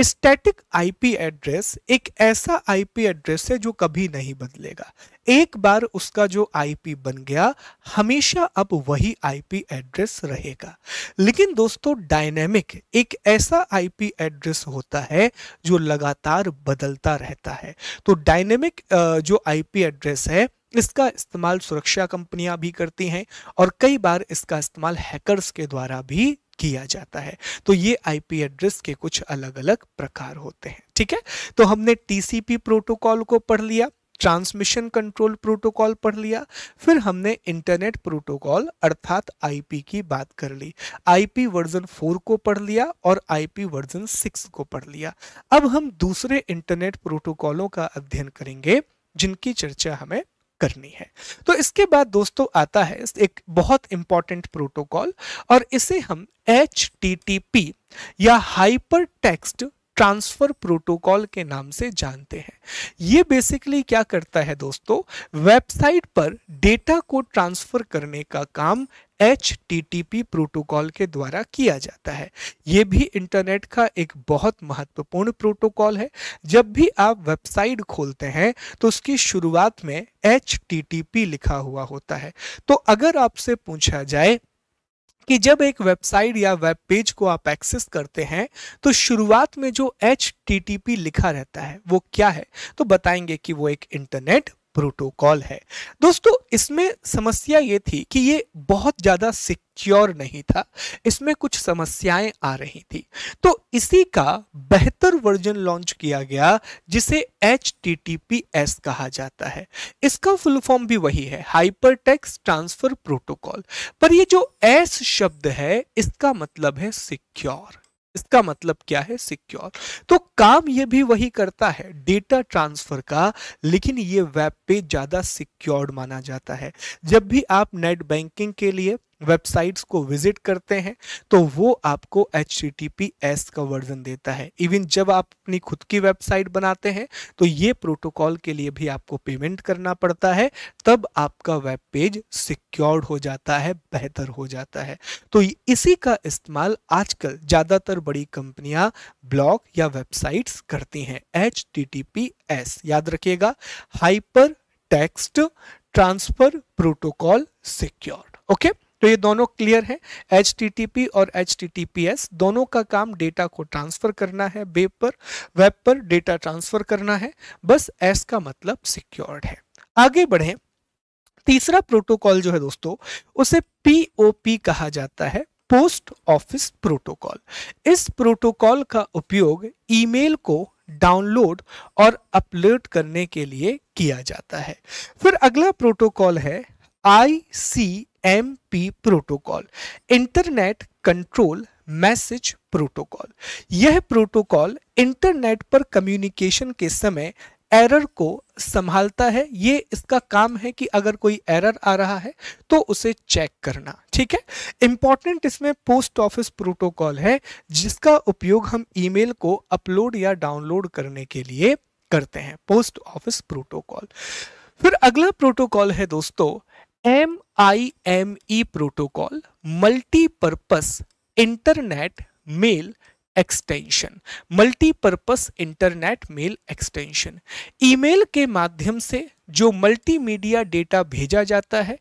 [SPEAKER 1] स्टैटिक आईपी एड्रेस एक ऐसा आईपी एड्रेस है जो कभी नहीं बदलेगा एक बार उसका जो आईपी बन गया हमेशा अब वही आईपी एड्रेस रहेगा लेकिन दोस्तों डायनेमिक एक ऐसा आईपी एड्रेस होता है जो लगातार बदलता रहता है तो डायनेमिक जो आईपी एड्रेस है इसका इस्तेमाल सुरक्षा कंपनियां भी करती हैं और कई बार इसका इस्तेमाल हैकर्स के द्वारा भी किया जाता है तो ये आईपी एड्रेस के कुछ अलग अलग प्रकार होते हैं ठीक है तो हमने टीसीपी प्रोटोकॉल को पढ़ लिया ट्रांसमिशन कंट्रोल प्रोटोकॉल पढ़ लिया फिर हमने इंटरनेट प्रोटोकॉल अर्थात आईपी की बात कर ली आईपी वर्जन फोर को पढ़ लिया और आईपी वर्जन सिक्स को पढ़ लिया अब हम दूसरे इंटरनेट प्रोटोकॉलों का अध्ययन करेंगे जिनकी चर्चा हमें करनी है तो इसके बाद दोस्तों आता है एक बहुत इंपॉर्टेंट प्रोटोकॉल और इसे हम एच या हाइपर टेक्स्ट ट्रांसफर प्रोटोकॉल के नाम से जानते हैं ये बेसिकली क्या करता है दोस्तों वेबसाइट पर डेटा को ट्रांसफर करने का काम एच प्रोटोकॉल के द्वारा किया जाता है ये भी इंटरनेट का एक बहुत महत्वपूर्ण प्रोटोकॉल है जब भी आप वेबसाइट खोलते हैं तो उसकी शुरुआत में एच लिखा हुआ होता है तो अगर आपसे पूछा जाए कि जब एक वेबसाइट या वेब पेज को आप एक्सेस करते हैं तो शुरुआत में जो एच लिखा रहता है वो क्या है तो बताएंगे कि वो एक इंटरनेट प्रोटोकॉल है दोस्तों इसमें समस्या ये थी कि ये बहुत ज़्यादा सिक्योर नहीं था इसमें कुछ समस्याएं आ रही थी तो इसी का बेहतर वर्जन लॉन्च किया गया जिसे एच कहा जाता है इसका फुल फॉर्म भी वही है हाइपर टेक्स ट्रांसफर प्रोटोकॉल पर ये जो एस शब्द है इसका मतलब है सिक्योर इसका मतलब क्या है सिक्योर तो काम ये भी वही करता है डेटा ट्रांसफर का लेकिन ये वेब पे ज़्यादा सिक्योर्ड माना जाता है जब भी आप नेट बैंकिंग के लिए वेबसाइट्स को विजिट करते हैं तो वो आपको एच का वर्जन देता है इवन जब आप अपनी खुद की वेबसाइट बनाते हैं तो ये प्रोटोकॉल के लिए भी आपको पेमेंट करना पड़ता है तब आपका वेब पेज सिक्योर्ड हो जाता है बेहतर हो जाता है तो इसी का इस्तेमाल आजकल ज़्यादातर बड़ी कंपनियां ब्लॉग या वेबसाइट्स करती हैं एच याद रखिएगा hyper text transfer protocol secured okay तो ये दोनों क्लियर है एच और एच दोनों का काम डेटा को ट्रांसफर करना है वेब पर वेब पर डेटा ट्रांसफर करना है बस एस का मतलब सिक्योर्ड है आगे बढ़े तीसरा प्रोटोकॉल जो है दोस्तों उसे पीओपी कहा जाता है पोस्ट ऑफिस प्रोटोकॉल इस प्रोटोकॉल का उपयोग ईमेल को डाउनलोड और अपलोड करने के लिए किया जाता है फिर अगला प्रोटोकॉल है I C M P protocol internet control message protocol यह प्रोटोकॉल इंटरनेट पर कम्युनिकेशन के समय एरर को संभालता है ये इसका काम है कि अगर कोई एरर आ रहा है तो उसे चेक करना ठीक है इंपॉर्टेंट इसमें पोस्ट ऑफिस प्रोटोकॉल है जिसका उपयोग हम ईमेल को अपलोड या डाउनलोड करने के लिए करते हैं पोस्ट ऑफिस प्रोटोकॉल फिर अगला प्रोटोकॉल है दोस्तों M I M E protocol multipurpose internet mail extension multipurpose internet mail extension email के माध्यम से जो मल्टीमीडिया डेटा भेजा जाता है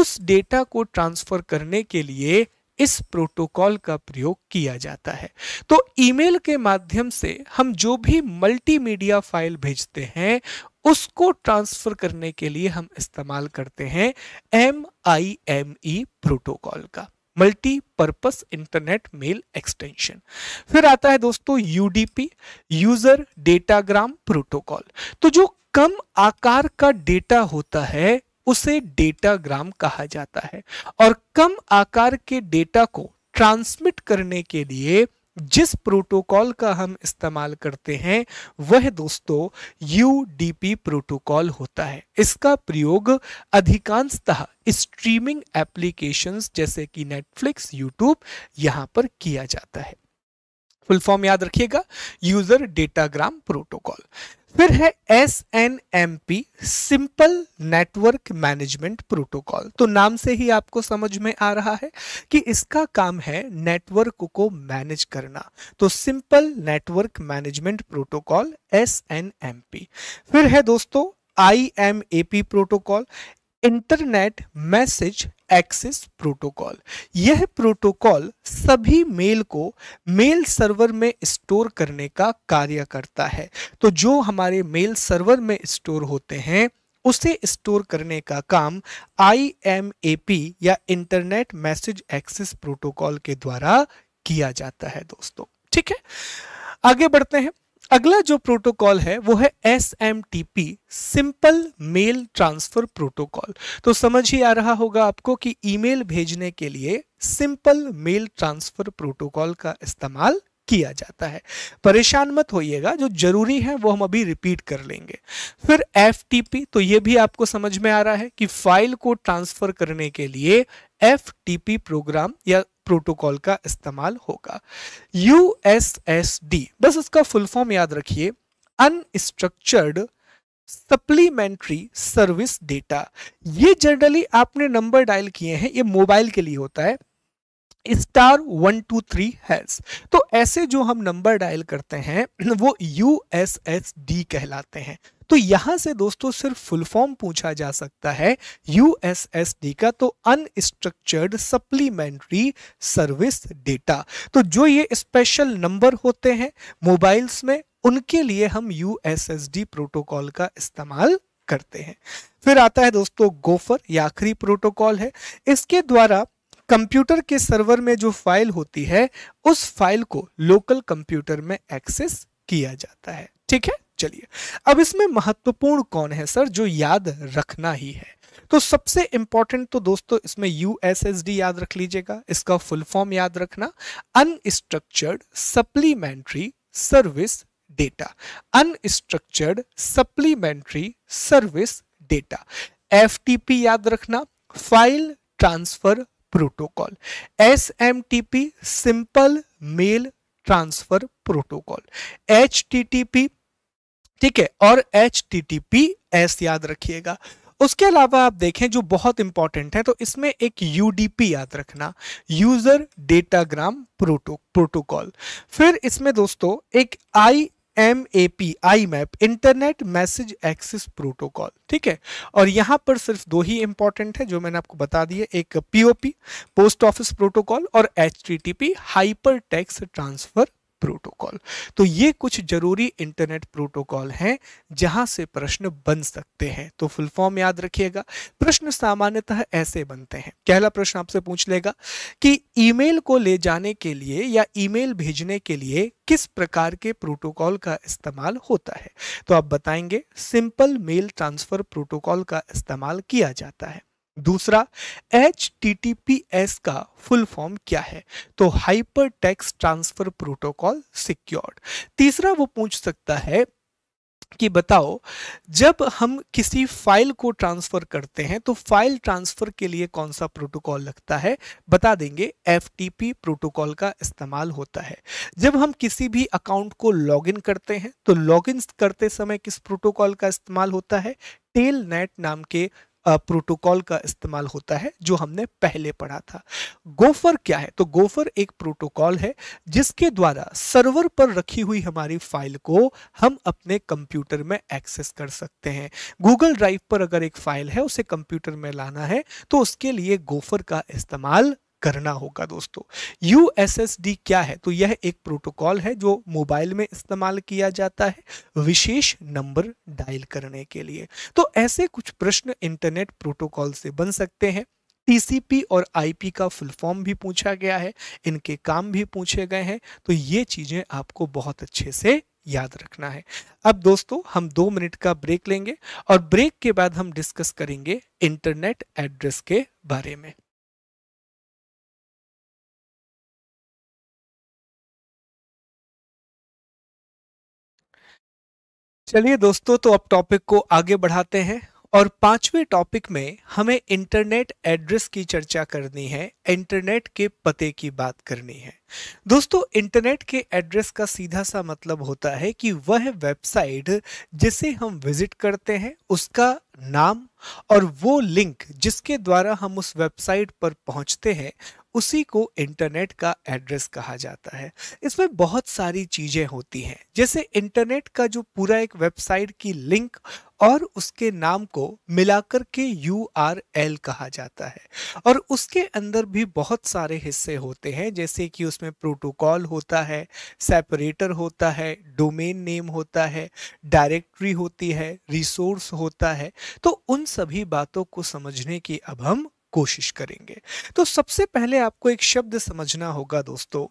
[SPEAKER 1] उस डेटा को ट्रांसफर करने के लिए इस प्रोटोकॉल का प्रयोग किया जाता है तो ईमेल के माध्यम से हम जो भी मल्टीमीडिया फाइल भेजते हैं उसको ट्रांसफर करने के लिए हम इस्तेमाल करते हैं M I M E protocol का मल्टीपर्पस इंटरनेट मेल एक्सटेंशन फिर आता है दोस्तों यूडीपी यूजर डेटाग्राम प्रोटोकॉल तो जो कम आकार का डेटा होता है उसे डेटाग्राम कहा जाता है और कम आकार के डेटा को ट्रांसमिट करने के लिए जिस प्रोटोकॉल का हम इस्तेमाल करते हैं वह दोस्तों यू प्रोटोकॉल होता है इसका प्रयोग अधिकांशतः स्ट्रीमिंग एप्लीकेशंस जैसे कि नेटफ्लिक्स यूट्यूब यहां पर किया जाता है फुल फॉर्म याद रखिएगा यूजर डेटाग्राम प्रोटोकॉल फिर है S N M P simple network management protocol तो नाम से ही आपको समझ में आ रहा है कि इसका काम है नेटवर्क को मैनेज करना तो simple network management protocol S N M P फिर है दोस्तों I M A P protocol internet message access protocol यह प्रोटोकॉल सभी मेल को मेल सर्वर में स्टोर करने का कार्य करता है तो जो हमारे मेल सर्वर में स्टोर होते हैं उसे स्टोर करने का काम आई या इंटरनेट मैसेज एक्सेस प्रोटोकॉल के द्वारा किया जाता है दोस्तों ठीक है आगे बढ़ते हैं अगला जो प्रोटोकॉल है वो है S M T P simple mail transfer protocol तो समझ ही आ रहा होगा आपको कि ईमेल भेजने के लिए सिंपल मेल ट्रांसफर प्रोटोकॉल का इस्तेमाल किया जाता है परेशान मत होइएगा जो जरूरी है वो हम अभी रिपीट कर लेंगे फिर एफ टी पी तो ये भी आपको समझ में आ रहा है कि फाइल को ट्रांसफर करने के लिए एफ टी पी प्रोग्राम या प्रोटोकॉल का इस्तेमाल होगा यू एस एस डी बस इसका फुल फॉर्म याद रखिए अनस्ट्रक्चर्ड सप्लीमेंट्री सर्विस डेटा ये जनरली आपने नंबर डायल किए हैं ये मोबाइल के लिए होता है star one two three hash तो ऐसे जो हम नंबर डायल करते हैं वो यू एस एस डी कहलाते हैं तो यहां से दोस्तों सिर्फ फुल फॉर्म पूछा जा सकता है यूएसएसडी का तो अनस्ट्रक्चर्ड सप्लीमेंट्री सर्विस डेटा तो जो ये स्पेशल नंबर होते हैं मोबाइल्स में उनके लिए हम यूएसएसडी प्रोटोकॉल का इस्तेमाल करते हैं फिर आता है दोस्तों गोफर या आखिरी प्रोटोकॉल है इसके द्वारा कंप्यूटर के सर्वर में जो फाइल होती है उस फाइल को लोकल कंप्यूटर में एक्सेस किया जाता है ठीक है चलिए अब इसमें महत्वपूर्ण कौन है सर जो याद रखना ही है तो सबसे इंपॉर्टेंट तो दोस्तों इसमें यू याद रख लीजिएगा इसका फुल फॉर्म याद रखना unstructured supplementary service data unstructured supplementary service data F याद रखना file transfer protocol S M T P simple mail transfer protocol H T T P ठीक है और H T T P S याद रखिएगा उसके अलावा आप देखें जो बहुत इंपॉर्टेंट है तो इसमें एक यूडीपी याद रखना यूजर डेटाग्राम प्रोटो प्रोटोकॉल फिर इसमें दोस्तों एक I M A P IMAP internet message access protocol ठीक है और यहाँ पर सिर्फ दो ही इंपॉर्टेंट है जो मैंने आपको बता दिए एक पीओपी पोस्ट ऑफिस प्रोटोकॉल और H T T P hyper text transfer protocol तो ये कुछ जरूरी इंटरनेट प्रोटोकॉल हैं जहां से प्रश्न बन सकते हैं तो फुल फॉर्म याद रखिएगा प्रश्न सामान्यतः ऐसे बनते हैं पहला प्रश्न आपसे पूछ लेगा कि ईमेल को ले जाने के लिए या ईमेल भेजने के लिए किस प्रकार के प्रोटोकॉल का इस्तेमाल होता है तो आप बताएंगे सिंपल मेल ट्रांसफर प्रोटोकॉल का इस्तेमाल किया जाता है दूसरा एच का फुल फॉर्म क्या है तो hyper text transfer protocol secured तीसरा वो पूछ सकता है कि बताओ जब हम किसी फाइल को ट्रांसफर करते हैं तो फाइल ट्रांसफर के लिए कौन सा प्रोटोकॉल लगता है बता देंगे एफ प्रोटोकॉल का इस्तेमाल होता है जब हम किसी भी अकाउंट को लॉगिन करते हैं तो लॉगिन करते समय किस प्रोटोकॉल का इस्तेमाल होता है टेल नेट नाम के प्रोटोकॉल का इस्तेमाल होता है जो हमने पहले पढ़ा था गोफर क्या है तो गोफर एक प्रोटोकॉल है जिसके द्वारा सर्वर पर रखी हुई हमारी फाइल को हम अपने कंप्यूटर में एक्सेस कर सकते हैं गूगल ड्राइव पर अगर एक फाइल है उसे कंप्यूटर में लाना है तो उसके लिए गोफर का इस्तेमाल करना होगा दोस्तों यू क्या है तो यह एक प्रोटोकॉल है जो मोबाइल में इस्तेमाल किया जाता है विशेष नंबर डायल करने के लिए तो ऐसे कुछ प्रश्न इंटरनेट प्रोटोकॉल से बन सकते हैं TCP और IP का फुल फॉर्म भी पूछा गया है इनके काम भी पूछे गए हैं तो ये चीज़ें आपको बहुत अच्छे से याद रखना है अब दोस्तों हम दो मिनट का ब्रेक लेंगे और ब्रेक के बाद हम डिस्कस करेंगे इंटरनेट एड्रेस के बारे में चलिए दोस्तों तो अब टॉपिक को आगे बढ़ाते हैं और पांचवें टॉपिक में हमें इंटरनेट एड्रेस की चर्चा करनी है इंटरनेट के पते की बात करनी है दोस्तों इंटरनेट के एड्रेस का सीधा सा मतलब होता है कि वह वेबसाइट जिसे हम विजिट करते हैं उसका नाम और वो लिंक जिसके द्वारा हम उस वेबसाइट पर पहुंचते हैं उसी को इंटरनेट का एड्रेस कहा जाता है इसमें बहुत सारी चीज़ें होती हैं जैसे इंटरनेट का जो पूरा एक वेबसाइट की लिंक और उसके नाम को मिलाकर के यू आर एल कहा जाता है और उसके अंदर भी बहुत सारे हिस्से होते हैं जैसे कि उसमें प्रोटोकॉल होता है सेपरेटर होता है डोमेन नेम होता है डायरेक्टरी होती है रिसोर्स होता है तो उन सभी बातों को समझने की अब हम कोशिश करेंगे तो सबसे पहले आपको एक शब्द समझना होगा दोस्तों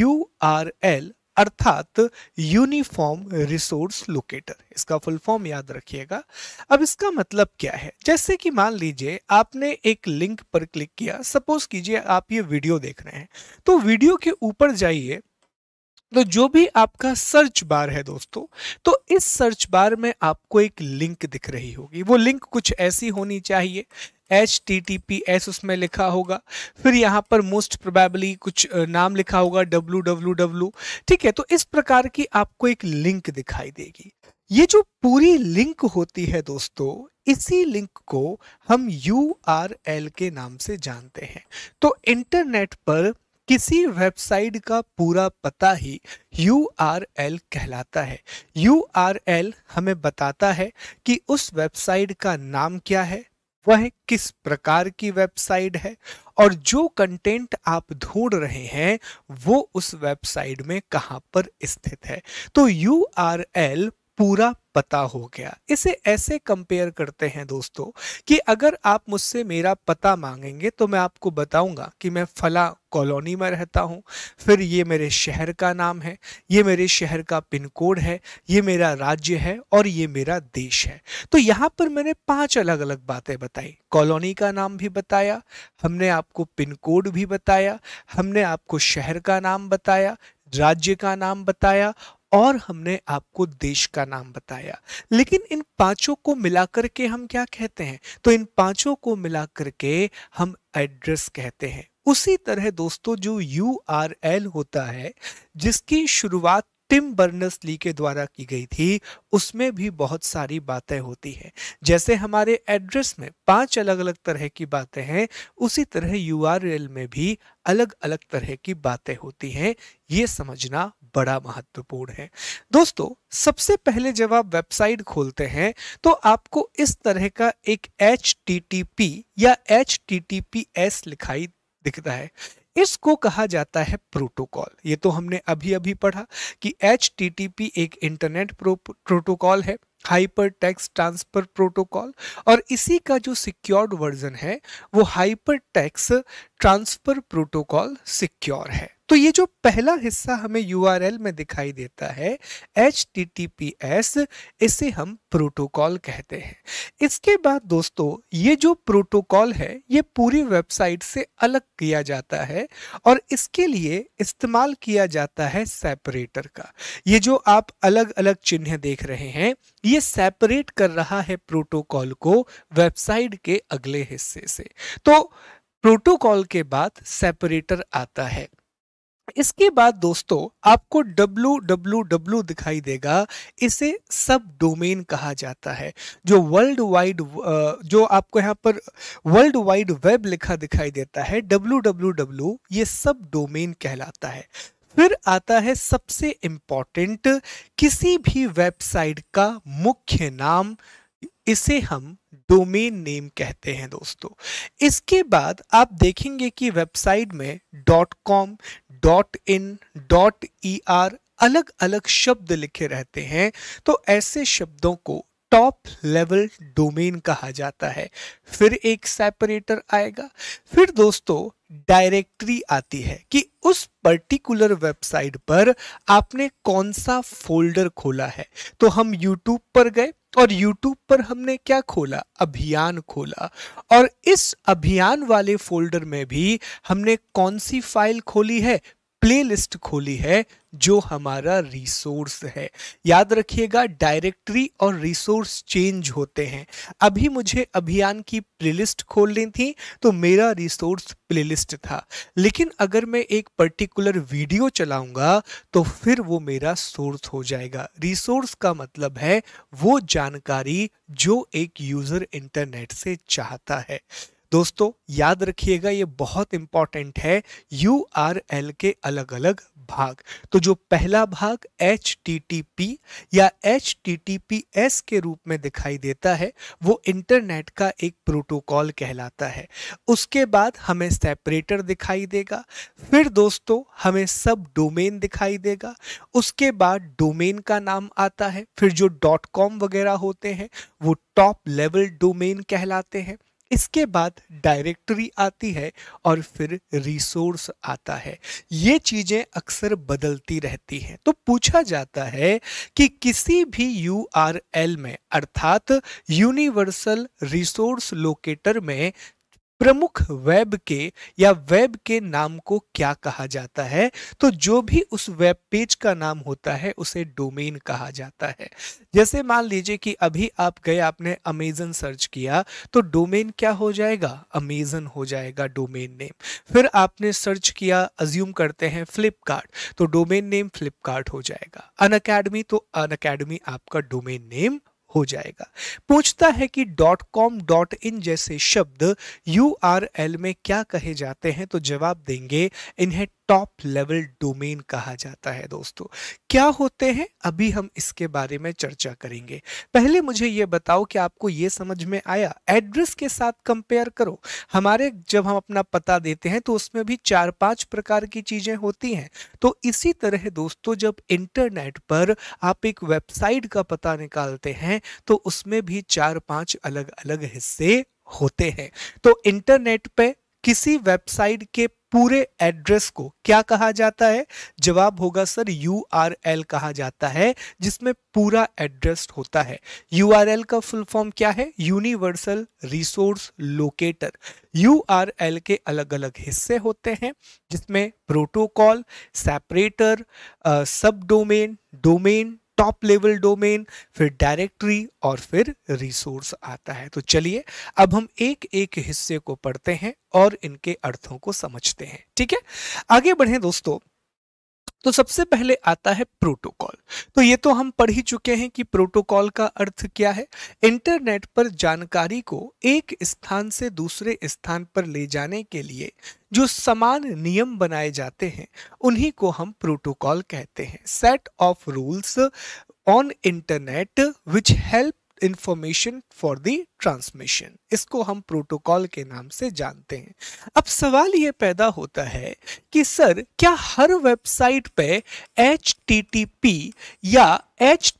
[SPEAKER 1] यू आर एल अर्थात यूनिफॉर्म रिसोर्स लोकेटर इसका फुल फॉर्म याद रखिएगा अब इसका मतलब क्या है जैसे कि मान लीजिए आपने एक लिंक पर क्लिक किया सपोज कीजिए आप ये वीडियो देख रहे हैं तो वीडियो के ऊपर जाइए तो जो भी आपका सर्च बार है दोस्तों तो इस सर्च बार में आपको एक लिंक दिख रही होगी वो लिंक कुछ ऐसी होनी चाहिए H T T P S उसमें लिखा होगा फिर यहाँ पर मोस्ट प्रोबेबली कुछ नाम लिखा होगा डब्लू डब्लू डब्लू ठीक है तो इस प्रकार की आपको एक लिंक दिखाई देगी ये जो पूरी लिंक होती है दोस्तों इसी लिंक को हम यू आर एल के नाम से जानते हैं तो इंटरनेट पर किसी वेबसाइट का पूरा पता ही यू आर एल कहलाता है यू आर एल हमें बताता है कि उस वेबसाइट का नाम क्या है वह किस प्रकार की वेबसाइट है और जो कंटेंट आप ढूंढ रहे हैं वो उस वेबसाइट में कहां पर स्थित है तो यू आर एल पूरा पता हो गया इसे ऐसे कंपेयर करते हैं दोस्तों कि अगर आप मुझसे मेरा पता मांगेंगे तो मैं आपको बताऊंगा कि मैं फला कॉलोनी में रहता हूं फिर ये मेरे शहर का नाम है ये मेरे शहर का पिन कोड है ये मेरा राज्य है और ये मेरा देश है तो यहाँ पर मैंने पांच अलग अलग बातें बताई कॉलोनी का नाम भी बताया हमने आपको पिन कोड भी बताया हमने आपको शहर का नाम बताया राज्य का नाम बताया और हमने आपको देश का नाम बताया लेकिन इन पांचों को मिलाकर के हम क्या कहते हैं तो इन पांचों को मिलाकर के हम एड्रेस कहते हैं उसी तरह दोस्तों जो यू आर एल होता है जिसकी शुरुआत टिम बर्नर्स ली के द्वारा की गई थी उसमें भी बहुत सारी बातें होती हैं जैसे हमारे एड्रेस में पांच अलग अलग तरह की बातें हैं उसी तरह यू में भी अलग अलग तरह की बातें होती हैं ये समझना बड़ा महत्वपूर्ण है दोस्तों सबसे पहले जब आप वेबसाइट खोलते हैं तो आपको इस तरह का एक एच या एच लिखाई दिखता है इसको कहा जाता है प्रोटोकॉल ये तो हमने अभी अभी पढ़ा कि एच एक इंटरनेट प्रोटोकॉल है हाइपर टेक्स ट्रांसफर प्रोटोकॉल और इसी का जो सिक्योर्ड वर्जन है वो hyper text transfer protocol secure है तो ये जो पहला हिस्सा हमें यू में दिखाई देता है एच इसे हम प्रोटोकॉल कहते हैं इसके बाद दोस्तों ये जो प्रोटोकॉल है ये पूरी वेबसाइट से अलग किया जाता है और इसके लिए इस्तेमाल किया जाता है सेपरेटर का ये जो आप अलग अलग चिन्ह देख रहे हैं ये सेपरेट कर रहा है प्रोटोकॉल को वेबसाइट के अगले हिस्से से तो प्रोटोकॉल के बाद सेपरेटर आता है इसके बाद दोस्तों आपको www दिखाई देगा इसे सब डोमेन कहा जाता है जो वर्ल्ड वाइड जो आपको यहाँ पर वर्ल्ड वाइड वेब लिखा दिखाई देता है www ये सब डोमेन कहलाता है फिर आता है सबसे इम्पॉर्टेंट किसी भी वेबसाइट का मुख्य नाम इसे हम डोमेन नेम कहते हैं दोस्तों इसके बाद आप देखेंगे कि वेबसाइट में dot com dot in dot E R अलग अलग शब्द लिखे रहते हैं तो ऐसे शब्दों को टॉप लेवल डोमेन कहा जाता है फिर एक सेपरेटर आएगा फिर दोस्तों डायरेक्टरी आती है कि उस पर्टिकुलर वेबसाइट पर आपने कौन सा फोल्डर खोला है तो हम यूट्यूब पर गए और YouTube पर हमने क्या खोला अभियान खोला और इस अभियान वाले फोल्डर में भी हमने कौन सी फाइल खोली है प्लेलिस्ट खोली है जो हमारा रिसोर्स है याद रखिएगा डायरेक्टरी और रिसोर्स चेंज होते हैं अभी मुझे अभियान की प्लेलिस्ट खोलनी थी तो मेरा रिसोर्स प्लेलिस्ट था लेकिन अगर मैं एक पर्टिकुलर वीडियो चलाऊंगा तो फिर वो मेरा सोर्स हो जाएगा रिसोर्स का मतलब है वो जानकारी जो एक यूज़र इंटरनेट से चाहता है दोस्तों याद रखिएगा ये बहुत इंपॉर्टेंट है यू आर एल के अलग अलग भाग तो जो पहला भाग एच टी टी पी या H T T P S के रूप में दिखाई देता है वो इंटरनेट का एक प्रोटोकॉल कहलाता है उसके बाद हमें सेपरेटर दिखाई देगा फिर दोस्तों हमें सब डोमेन दिखाई देगा उसके बाद डोमेन का नाम आता है फिर जो डॉट कॉम वगैरह होते हैं वो टॉप लेवल डोमेन कहलाते हैं इसके बाद डायरेक्टरी आती है और फिर रिसोर्स आता है ये चीज़ें अक्सर बदलती रहती हैं तो पूछा जाता है कि किसी भी यू में अर्थात यूनिवर्सल रिसोर्स लोकेटर में प्रमुख वेब के या वेब के नाम को क्या कहा जाता है तो जो भी उस वेब पेज का नाम होता है उसे डोमेन कहा जाता है जैसे मान लीजिए कि अभी आप गए आपने अमेजन सर्च किया तो डोमेन क्या हो जाएगा अमेजन हो जाएगा डोमेन नेम फिर आपने सर्च किया अज्यूम करते हैं फ्लिपकार्ट तो डोमेन नेम फ्लिपकार्ट हो जाएगा अन अकेडमी तो अन अकेडमी आपका डोमेन नेम हो जाएगा पूछता है कि डॉट कॉम डॉट इन जैसे शब्द यू में क्या कहे जाते हैं तो जवाब देंगे इन्हें टॉप लेवल डोमेन कहा जाता है दोस्तों क्या होते हैं अभी हम इसके बारे में चर्चा करेंगे पहले मुझे ये बताओ कि आपको ये समझ में आया एड्रेस के साथ कंपेयर करो हमारे जब हम अपना पता देते हैं तो उसमें भी चार पांच प्रकार की चीजें होती हैं तो इसी तरह दोस्तों जब इंटरनेट पर आप एक वेबसाइट का पता निकालते हैं तो उसमें भी चार पांच अलग अलग हिस्से होते हैं तो इंटरनेट पे किसी वेबसाइट के पूरे एड्रेस को क्या कहा जाता है जवाब होगा सर यू आर एल कहा जाता है जिसमें पूरा एड्रेस होता है यू आर एल का फुल फॉर्म क्या है universal resource locator U R L के अलग अलग हिस्से होते हैं जिसमें प्रोटोकॉल सेपरेटर सब domain domain top level domain फिर डायरेक्टरी और फिर रिसोर्स आता है तो चलिए अब हम एक एक हिस्से को पढ़ते हैं और इनके अर्थों को समझते हैं ठीक है आगे बढ़े दोस्तों तो सबसे पहले आता है प्रोटोकॉल तो ये तो हम पढ़ ही चुके हैं कि प्रोटोकॉल का अर्थ क्या है इंटरनेट पर जानकारी को एक स्थान से दूसरे स्थान पर ले जाने के लिए जो समान नियम बनाए जाते हैं उन्हीं को हम प्रोटोकॉल कहते हैं set of rules on internet which help information for the transmission इसको हम प्रोटोकॉल के नाम से जानते हैं अब सवाल ये पैदा होता है कि सर क्या हर वेबसाइट पे एच या एच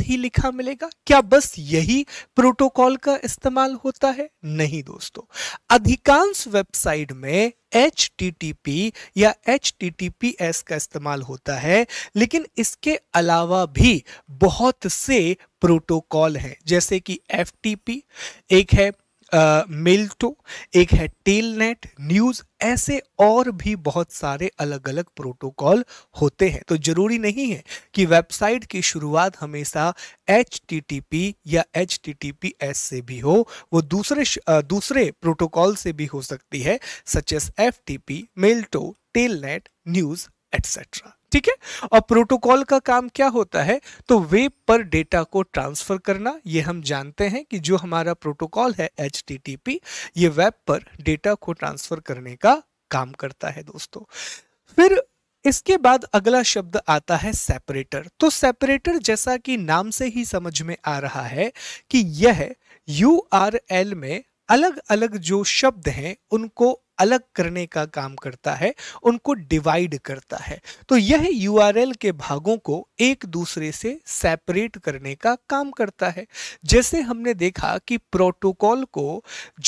[SPEAKER 1] ही लिखा मिलेगा क्या बस यही प्रोटोकॉल का इस्तेमाल होता है नहीं दोस्तों अधिकांश वेबसाइट में एच या एच का इस्तेमाल होता है लेकिन इसके अलावा भी बहुत से प्रोटोकॉल हैं जैसे कि एफ एक है मिल्टो एक है टेलनेट न्यूज़ ऐसे और भी बहुत सारे अलग अलग प्रोटोकॉल होते हैं तो ज़रूरी नहीं है कि वेबसाइट की शुरुआत हमेशा एच या एच से भी हो वो दूसरे दूसरे प्रोटोकॉल से भी हो सकती है such S F T P mailto telnet news etcetera ठीक है और प्रोटोकॉल का काम क्या होता है तो वेब पर डेटा को ट्रांसफर करना ये हम जानते हैं कि जो हमारा प्रोटोकॉल है एच ये वेब पर डेटा को ट्रांसफर करने का काम करता है दोस्तों फिर इसके बाद अगला शब्द आता है सेपरेटर तो सेपरेटर जैसा कि नाम से ही समझ में आ रहा है कि यह यू में अलग अलग जो शब्द हैं उनको अलग करने का काम करता है उनको डिवाइड करता है तो यह यू के भागों को एक दूसरे से सेपरेट करने का काम करता है जैसे हमने देखा कि प्रोटोकॉल को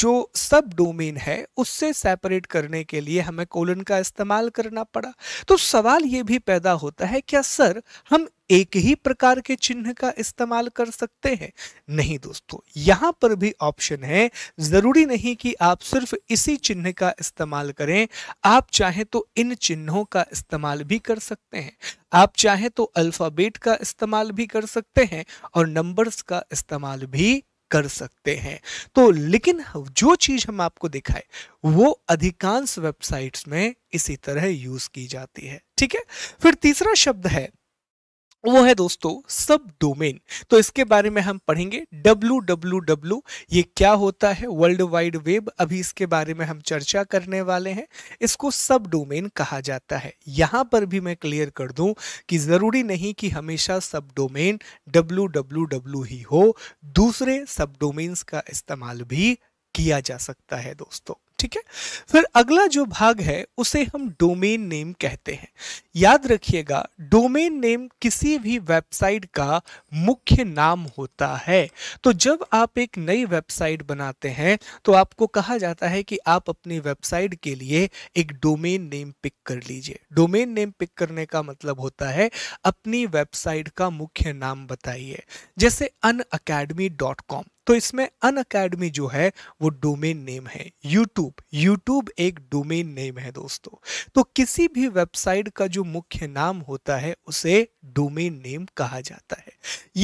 [SPEAKER 1] जो सब डोमेन है उससे सेपरेट करने के लिए हमें कोलन का इस्तेमाल करना पड़ा तो सवाल ये भी पैदा होता है क्या सर हम एक ही प्रकार के चिन्ह का इस्तेमाल कर सकते हैं नहीं दोस्तों यहां पर भी ऑप्शन है जरूरी नहीं कि आप सिर्फ इसी चिन्ह का इस्तेमाल करें आप चाहे तो इन चिन्हों का इस्तेमाल भी कर सकते हैं आप चाहे तो अल्फाबेट का इस्तेमाल भी कर सकते हैं और नंबर्स का इस्तेमाल भी कर सकते हैं तो लेकिन जो चीज हम आपको दिखाए वो अधिकांश वेबसाइट्स में इसी तरह यूज की जाती है ठीक है फिर तीसरा शब्द है वो है दोस्तों सब डोमेन तो इसके बारे में हम पढ़ेंगे डब्लू डब्लू ये क्या होता है वर्ल्ड वाइड वेब अभी इसके बारे में हम चर्चा करने वाले हैं इसको सब डोमेन कहा जाता है यहां पर भी मैं क्लियर कर दूं कि ज़रूरी नहीं कि हमेशा सब डोमेन डब्लू डब्लू ही हो दूसरे सब डोमेन्स का इस्तेमाल भी किया जा सकता है दोस्तों ठीक है फिर अगला जो भाग है उसे हम डोमेन नेम कहते हैं याद रखिएगा डोमेन नेम किसी भी वेबसाइट का मुख्य नाम होता है तो जब आप एक नई वेबसाइट बनाते हैं तो आपको कहा जाता है कि आप अपनी वेबसाइट के लिए एक डोमेन नेम पिक कर लीजिए डोमेन नेम पिक करने का मतलब होता है अपनी वेबसाइट का मुख्य नाम बताइए जैसे अन अकेडमी डॉट कॉम तो इसमें अन अकेडमी जो है वो डोमेन नेम है यूट्यूब यूट्यूब एक डोमेन नेम है दोस्तों तो किसी भी वेबसाइट का जो मुख्य नाम होता है उसे डोमेन नेम कहा जाता है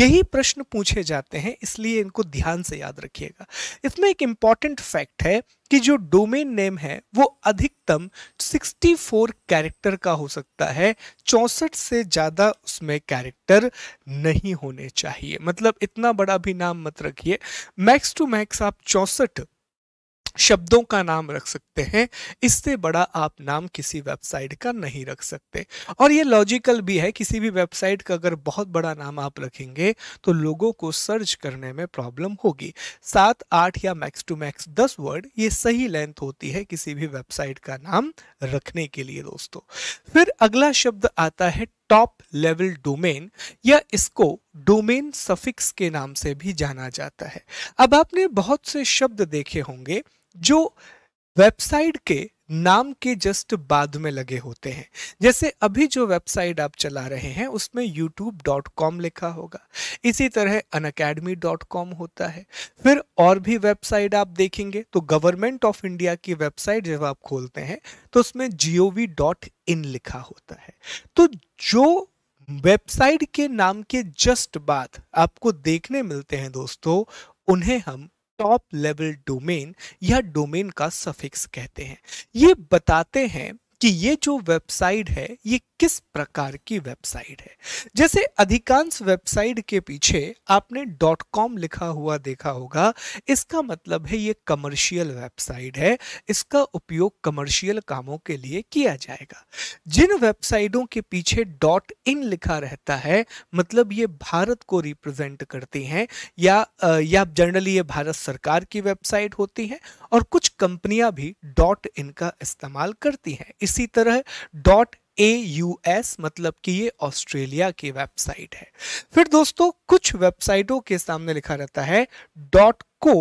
[SPEAKER 1] यही प्रश्न पूछे जाते हैं इसलिए इनको ध्यान से याद रखिएगा इसमें एक इंपॉर्टेंट फैक्ट है कि जो डोमेन नेम है वो अधिकतम 64 कैरेक्टर का हो सकता है चौसठ से ज़्यादा उसमें कैरेक्टर नहीं होने चाहिए मतलब इतना बड़ा भी नाम मत रखिए मैक्स टू मैक्स आप चौसठ शब्दों का नाम रख सकते हैं इससे बड़ा आप नाम किसी वेबसाइट का नहीं रख सकते और ये लॉजिकल भी है किसी भी वेबसाइट का अगर बहुत बड़ा नाम आप रखेंगे तो लोगों को सर्च करने में प्रॉब्लम होगी सात आठ या मैक्स टू मैक्स दस वर्ड ये सही लेंथ होती है किसी भी वेबसाइट का नाम रखने के लिए दोस्तों फिर अगला शब्द आता है टॉप लेवल डोमेन या इसको डोमेन सफिक्स के नाम से भी जाना जाता है अब आपने बहुत से शब्द देखे होंगे जो वेबसाइट के नाम के जस्ट बाद में लगे होते हैं जैसे अभी जो वेबसाइट आप चला रहे हैं उसमें youtube.com लिखा होगा इसी तरह unacademy.com होता है फिर और भी वेबसाइट आप देखेंगे तो गवर्नमेंट ऑफ इंडिया की वेबसाइट जब आप खोलते हैं तो उसमें gov.in लिखा होता है तो जो वेबसाइट के नाम के जस्ट बाद आपको देखने मिलते हैं दोस्तों उन्हें हम टॉप लेवल डोमेन या डोमेन का सफिक्स कहते हैं ये बताते हैं कि ये जो वेबसाइट है ये किस प्रकार की वेबसाइट है जैसे अधिकांश वेबसाइट के पीछे आपने डॉट कॉम लिखा हुआ देखा होगा इसका मतलब है ये कमर्शियल वेबसाइट है इसका उपयोग कमर्शियल कामों के लिए किया जाएगा जिन वेबसाइटों के पीछे डॉट इन लिखा रहता है मतलब ये भारत को रिप्रेजेंट करती हैं या या जनरली ये भारत सरकार की वेबसाइट होती है और कुछ कंपनियां भी डॉट इन का इस्तेमाल करती हैं इसी तरह डॉट ए यू एस मतलब कि ये ऑस्ट्रेलिया की वेबसाइट है फिर दोस्तों कुछ वेबसाइटों के सामने लिखा रहता है डॉट को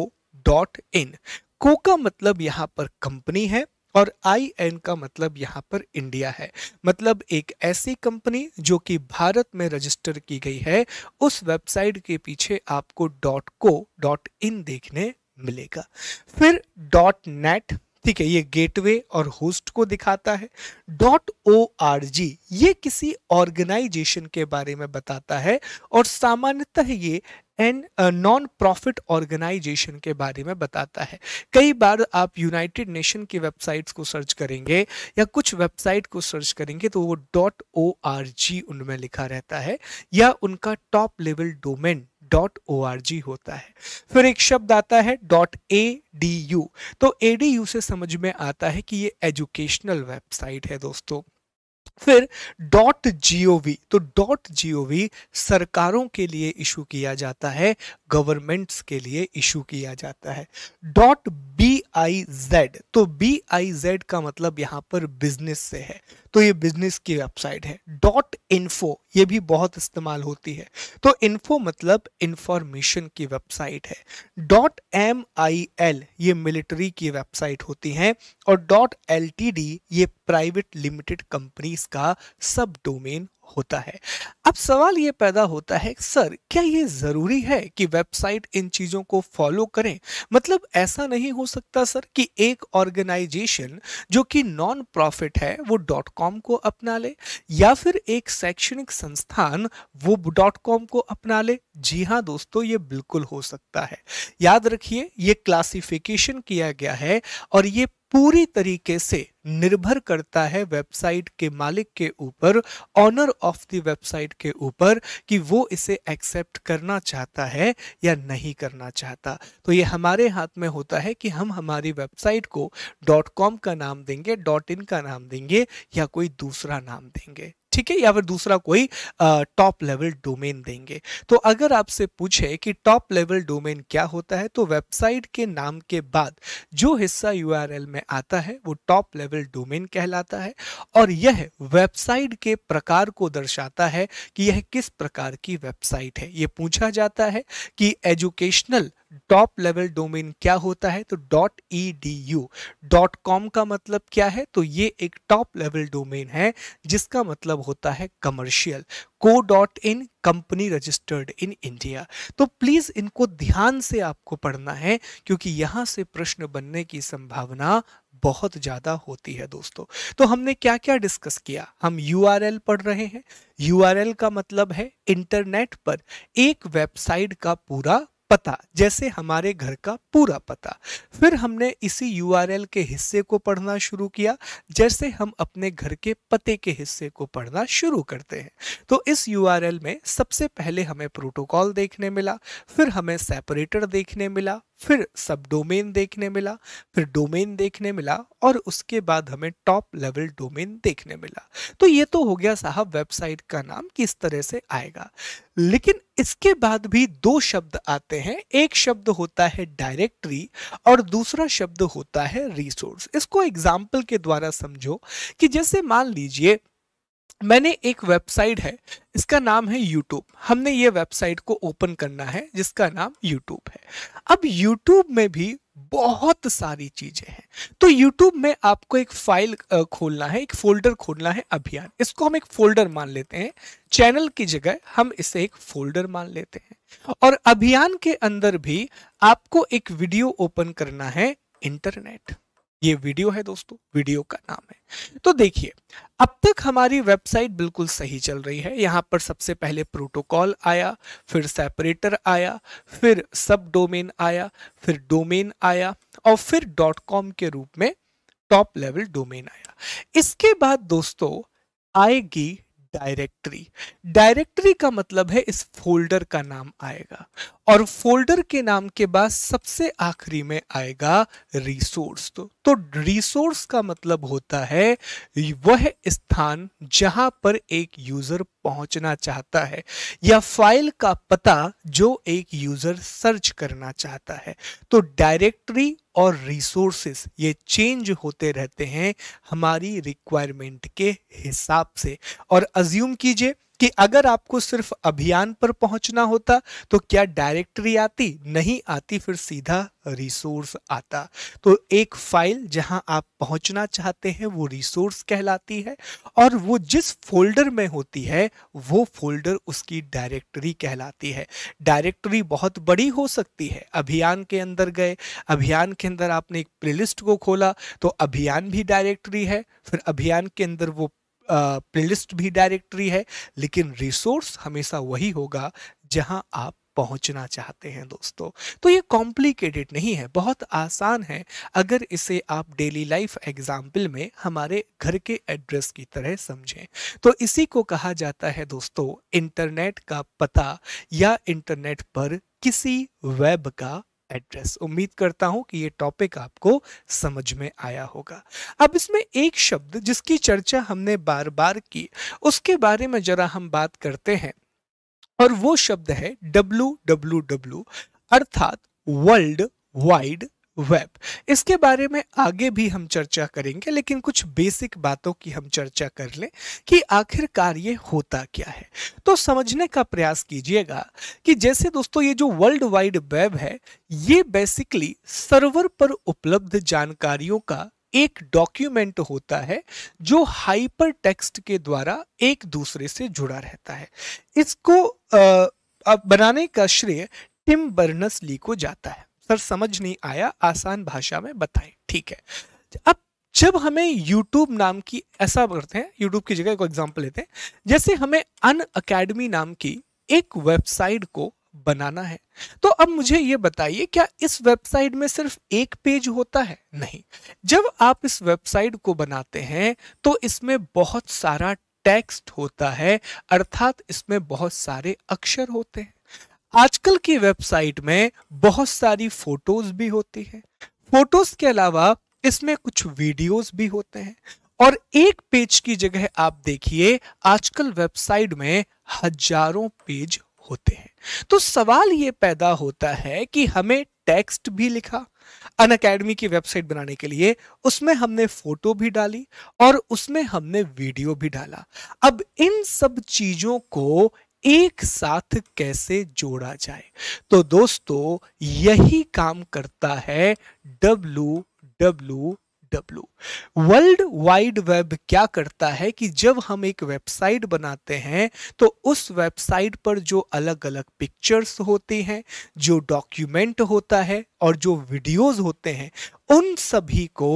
[SPEAKER 1] डॉट इन को का मतलब यहाँ पर कंपनी है और आई एन का मतलब यहाँ पर इंडिया है मतलब एक ऐसी कंपनी जो कि भारत में रजिस्टर की गई है उस वेबसाइट के पीछे आपको डॉट को डॉट इन देखने मिलेगा फिर डॉट नेट ठीक है ये गेटवे और होस्ट को दिखाता है डॉट ओ आर जी ये किसी ऑर्गेनाइजेशन के बारे में बताता है और सामान्यतः ये एन नॉन प्रॉफिट ऑर्गेनाइजेशन के बारे में बताता है कई बार आप यूनाइटेड नेशन की वेबसाइट्स को सर्च करेंगे या कुछ वेबसाइट को सर्च करेंगे तो वो डॉट ओ आर जी उनमें लिखा रहता है या उनका top level domain dot O R G होता है फिर एक शब्द आता है डॉट ए डी यू तो ए डी यू से समझ में आता है कि ये एजुकेशनल वेबसाइट है दोस्तों फिर डॉट जी तो डॉट जी सरकारों के लिए इशू किया जाता है गवर्नमेंट्स के लिए इशू किया जाता है डॉट बी आई जेड तो बी आई जेड का मतलब यहाँ पर बिजनेस से है तो ये बिजनेस की वेबसाइट है डॉट इन्फो ये भी बहुत इस्तेमाल होती है तो इन्फो मतलब इंफॉर्मेशन की वेबसाइट है डॉट एम आई एल ये मिलिट्री की वेबसाइट होती हैं और डॉट एल टी डी ये प्राइवेट लिमिटेड कंपनीज का सब डोमेन होता है अब सवाल ये पैदा होता है सर क्या ये ज़रूरी है कि वेबसाइट इन चीज़ों को फॉलो करें मतलब ऐसा नहीं हो सकता सर कि एक ऑर्गेनाइजेशन जो कि नॉन प्रॉफिट है वो डॉट कॉम को अपना ले या फिर एक शैक्षणिक संस्थान वो डॉट कॉम को अपना ले जी हाँ दोस्तों ये बिल्कुल हो सकता है याद रखिए ये क्लासिफिकेशन किया गया है और ये पूरी तरीके से निर्भर करता है वेबसाइट के मालिक के ऊपर ऑनर ऑफ द वेबसाइट के ऊपर कि वो इसे एक्सेप्ट करना चाहता है या नहीं करना चाहता तो ये हमारे हाथ में होता है कि हम हमारी वेबसाइट को डॉट कॉम का नाम देंगे डॉट इन का नाम देंगे या कोई दूसरा नाम देंगे ठीक है या फिर दूसरा कोई टॉप लेवल डोमेन देंगे तो अगर आपसे पूछे कि टॉप लेवल डोमेन क्या होता है तो वेबसाइट के नाम के बाद जो हिस्सा यू में आता है वो टॉप लेवल डोमेन कहलाता है और यह वेबसाइट के प्रकार को दर्शाता है कि यह किस प्रकार की वेबसाइट है ये पूछा जाता है कि एजुकेशनल टॉप लेवल डोमेन क्या होता है तो dot E D U dot com का मतलब क्या है तो ये एक टॉप लेवल डोमेन है जिसका मतलब होता है कमर्शियल को dot in company registered in India तो प्लीज इनको ध्यान से आपको पढ़ना है क्योंकि यहाँ से प्रश्न बनने की संभावना बहुत ज़्यादा होती है दोस्तों तो हमने क्या क्या डिस्कस किया हम यू पढ़ रहे हैं यू का मतलब है इंटरनेट पर एक वेबसाइट का पूरा पता जैसे हमारे घर का पूरा पता फिर हमने इसी यू के हिस्से को पढ़ना शुरू किया जैसे हम अपने घर के पते के हिस्से को पढ़ना शुरू करते हैं तो इस यू में सबसे पहले हमें प्रोटोकॉल देखने मिला फिर हमें सेपरेटर देखने मिला फिर सब डोमेन देखने मिला फिर डोमेन देखने मिला और उसके बाद हमें टॉप लेवल डोमेन देखने मिला तो ये तो हो गया साहब वेबसाइट का नाम किस तरह से आएगा लेकिन इसके बाद भी दो शब्द आते हैं एक शब्द होता है डायरेक्टरी और दूसरा शब्द होता है रिसोर्स इसको एग्जाम्पल के द्वारा समझो कि जैसे मान लीजिए मैंने एक वेबसाइट है इसका नाम है यूट्यूब हमने ये वेबसाइट को ओपन करना है जिसका नाम यूट्यूब है अब यूट्यूब में भी बहुत सारी चीजें हैं तो YouTube में आपको एक फाइल खोलना है एक फोल्डर खोलना है अभियान इसको हम एक फोल्डर मान लेते हैं चैनल की जगह हम इसे एक फोल्डर मान लेते हैं और अभियान के अंदर भी आपको एक वीडियो ओपन करना है इंटरनेट ये वीडियो है दोस्तों वीडियो का नाम है तो देखिए अब तक हमारी वेबसाइट बिल्कुल सही चल रही है यहाँ पर सबसे पहले प्रोटोकॉल आया फिर सेपरेटर आया फिर सब डोमेन आया फिर डोमेन आया और फिर डॉट कॉम के रूप में टॉप लेवल डोमेन आया इसके बाद दोस्तों आएगी डायरेक्टरी डायरेक्टरी का मतलब है इस फोल्डर का नाम आएगा और फोल्डर के नाम के बाद सबसे आखिरी में आएगा रिसोर्स तो तो रिसोर्स का मतलब होता है वह स्थान जहां पर एक यूजर पहुंचना चाहता है या फाइल का पता जो एक यूजर सर्च करना चाहता है तो डायरेक्टरी और रिसोर्सेस ये चेंज होते रहते हैं हमारी रिक्वायरमेंट के हिसाब से और अज्यूम कीजिए कि अगर आपको सिर्फ अभियान पर पहुंचना होता तो क्या डायरेक्टरी आती नहीं आती फिर सीधा रिसोर्स आता तो एक फाइल जहां आप पहुंचना चाहते हैं वो रिसोर्स कहलाती है और वो जिस फोल्डर में होती है वो फोल्डर उसकी डायरेक्टरी कहलाती है डायरेक्टरी बहुत बड़ी हो सकती है अभियान के अंदर गए अभियान के अंदर आपने एक प्लेलिस्ट को खोला तो अभियान भी डायरेक्टरी है फिर अभियान के अंदर वो प्लेलिस्ट भी डायरेक्टरी है लेकिन रिसोर्स हमेशा वही होगा जहां आप पहुंचना चाहते हैं दोस्तों तो ये कॉम्प्लिकेटेड नहीं है बहुत आसान है अगर इसे आप डेली लाइफ एग्जाम्पल में हमारे घर के एड्रेस की तरह समझें तो इसी को कहा जाता है दोस्तों इंटरनेट का पता या इंटरनेट पर किसी वेब का एड्रेस उम्मीद करता हूं कि ये टॉपिक आपको समझ में आया होगा अब इसमें एक शब्द जिसकी चर्चा हमने बार बार की उसके बारे में जरा हम बात करते हैं और वो शब्द है डब्लू डब्लू डब्लू अर्थात वर्ल्ड वाइड वेब इसके बारे में आगे भी हम चर्चा करेंगे लेकिन कुछ बेसिक बातों की हम चर्चा कर लें कि आखिरकार ये होता क्या है तो समझने का प्रयास कीजिएगा कि जैसे दोस्तों ये जो वर्ल्ड वाइड वेब है ये बेसिकली सर्वर पर उपलब्ध जानकारियों का एक डॉक्यूमेंट होता है जो हाइपर टेक्स्ट के द्वारा एक दूसरे से जुड़ा रहता है इसको आ, बनाने का श्रेय टिम बर्नस ली को जाता है सर समझ नहीं आया आसान भाषा में बताएं ठीक है अब जब हमें YouTube नाम की ऐसा करते हैं YouTube की जगह एक एग्जाम्पल लेते हैं जैसे हमें अन अकेडमी नाम की एक वेबसाइट को बनाना है तो अब मुझे ये बताइए क्या इस वेबसाइट में सिर्फ एक पेज होता है नहीं जब आप इस वेबसाइट को बनाते हैं तो इसमें बहुत सारा टेक्स्ट होता है अर्थात इसमें बहुत सारे अक्षर होते हैं आजकल की वेबसाइट में बहुत सारी फोटोज भी होती है फोटोज के अलावा इसमें कुछ वीडियोस भी होते हैं और एक पेज की जगह आप देखिए आजकल वेबसाइट में हजारों पेज होते हैं तो सवाल ये पैदा होता है कि हमें टेक्स्ट भी लिखा अन अकेडमी की वेबसाइट बनाने के लिए उसमें हमने फोटो भी डाली और उसमें हमने वीडियो भी डाला अब इन सब चीजों को एक साथ कैसे जोड़ा जाए तो दोस्तों यही काम करता है W W world wide web क्या करता है कि जब हम एक वेबसाइट बनाते हैं तो उस वेबसाइट पर जो अलग अलग पिक्चर्स होती हैं जो डॉक्यूमेंट होता है और जो वीडियोस होते हैं उन सभी को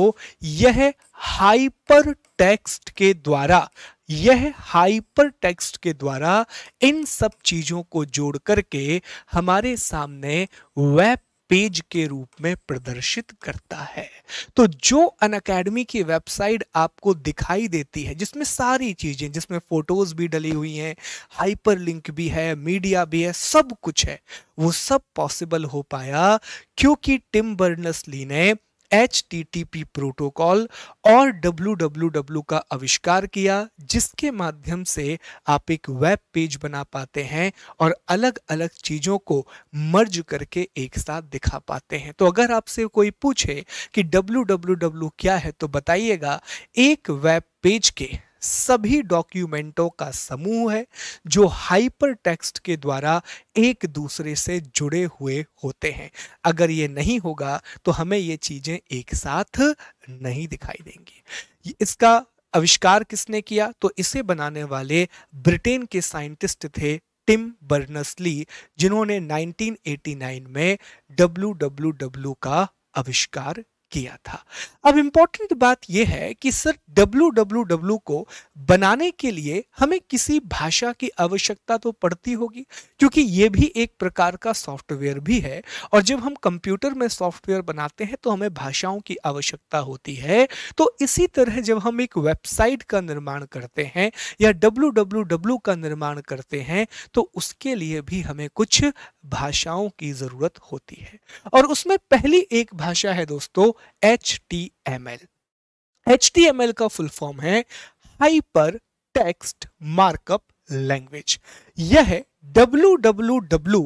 [SPEAKER 1] यह हाइपर टेक्स्ट के द्वारा यह हाइपर टेक्स्ट के द्वारा इन सब चीज़ों को जोड़ करके हमारे सामने वेब पेज के रूप में प्रदर्शित करता है तो जो अन अकेडमी की वेबसाइट आपको दिखाई देती है जिसमें सारी चीज़ें जिसमें फ़ोटोज़ भी डली हुई हैं हाइपर लिंक भी है मीडिया भी है सब कुछ है वो सब पॉसिबल हो पाया क्योंकि टिम बर्नस ली ने एच प्रोटोकॉल और डब्ल्यू का आविष्कार किया जिसके माध्यम से आप एक वेब पेज बना पाते हैं और अलग अलग चीज़ों को मर्ज करके एक साथ दिखा पाते हैं तो अगर आपसे कोई पूछे कि डब्ल्यू क्या है तो बताइएगा एक वेब पेज के सभी डॉक्यूमेंटों का समूह है जो हाइपर टेक्स्ट के द्वारा एक दूसरे से जुड़े हुए होते हैं अगर ये नहीं होगा तो हमें ये चीज़ें एक साथ नहीं दिखाई देंगी इसका आविष्कार किसने किया तो इसे बनाने वाले ब्रिटेन के साइंटिस्ट थे टिम बर्नसली जिन्होंने 1989 में डब्ल्यू का आविष्कार किया था अब इंपॉर्टेंट बात यह है कि सर डब्लू डब्लू डब्लू को बनाने के लिए हमें किसी भाषा की आवश्यकता तो पड़ती होगी क्योंकि ये भी एक प्रकार का सॉफ्टवेयर भी है और जब हम कंप्यूटर में सॉफ्टवेयर बनाते हैं तो हमें भाषाओं की आवश्यकता होती है तो इसी तरह जब हम एक वेबसाइट का निर्माण करते हैं या डब्लू डब्लू डब्लू का निर्माण करते हैं तो उसके लिए भी हमें कुछ भाषाओं की ज़रूरत होती है और उसमें पहली एक भाषा है दोस्तों H T M L H T M L का फुल फॉर्म है हाइपर टेक्स्ट मार्कअप लैंग्वेज यह डब्लू डब्लू डब्लू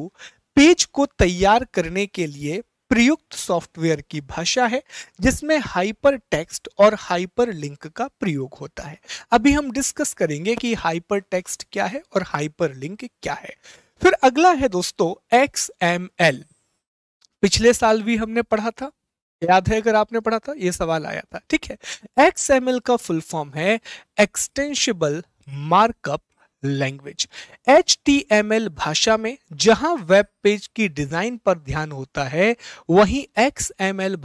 [SPEAKER 1] पेज को तैयार करने के लिए प्रयुक्त सॉफ्टवेयर की भाषा है जिसमें हाइपर टेक्स्ट और हाइपर लिंक का प्रयोग होता है अभी हम डिस्कस करेंगे कि हाइपर टेक्स्ट क्या है और हाइपर लिंक क्या है फिर अगला है दोस्तों एक्स एम एल पिछले साल भी हमने पढ़ा था याद है अगर आपने पढ़ा था ये सवाल आया था ठीक है एक्स का फुल फॉर्म है एक्सटेंशिबल मार्कअप लैंग्वेज एच भाषा में जहां वेब पेज की डिजाइन पर ध्यान होता है वहीं एक्स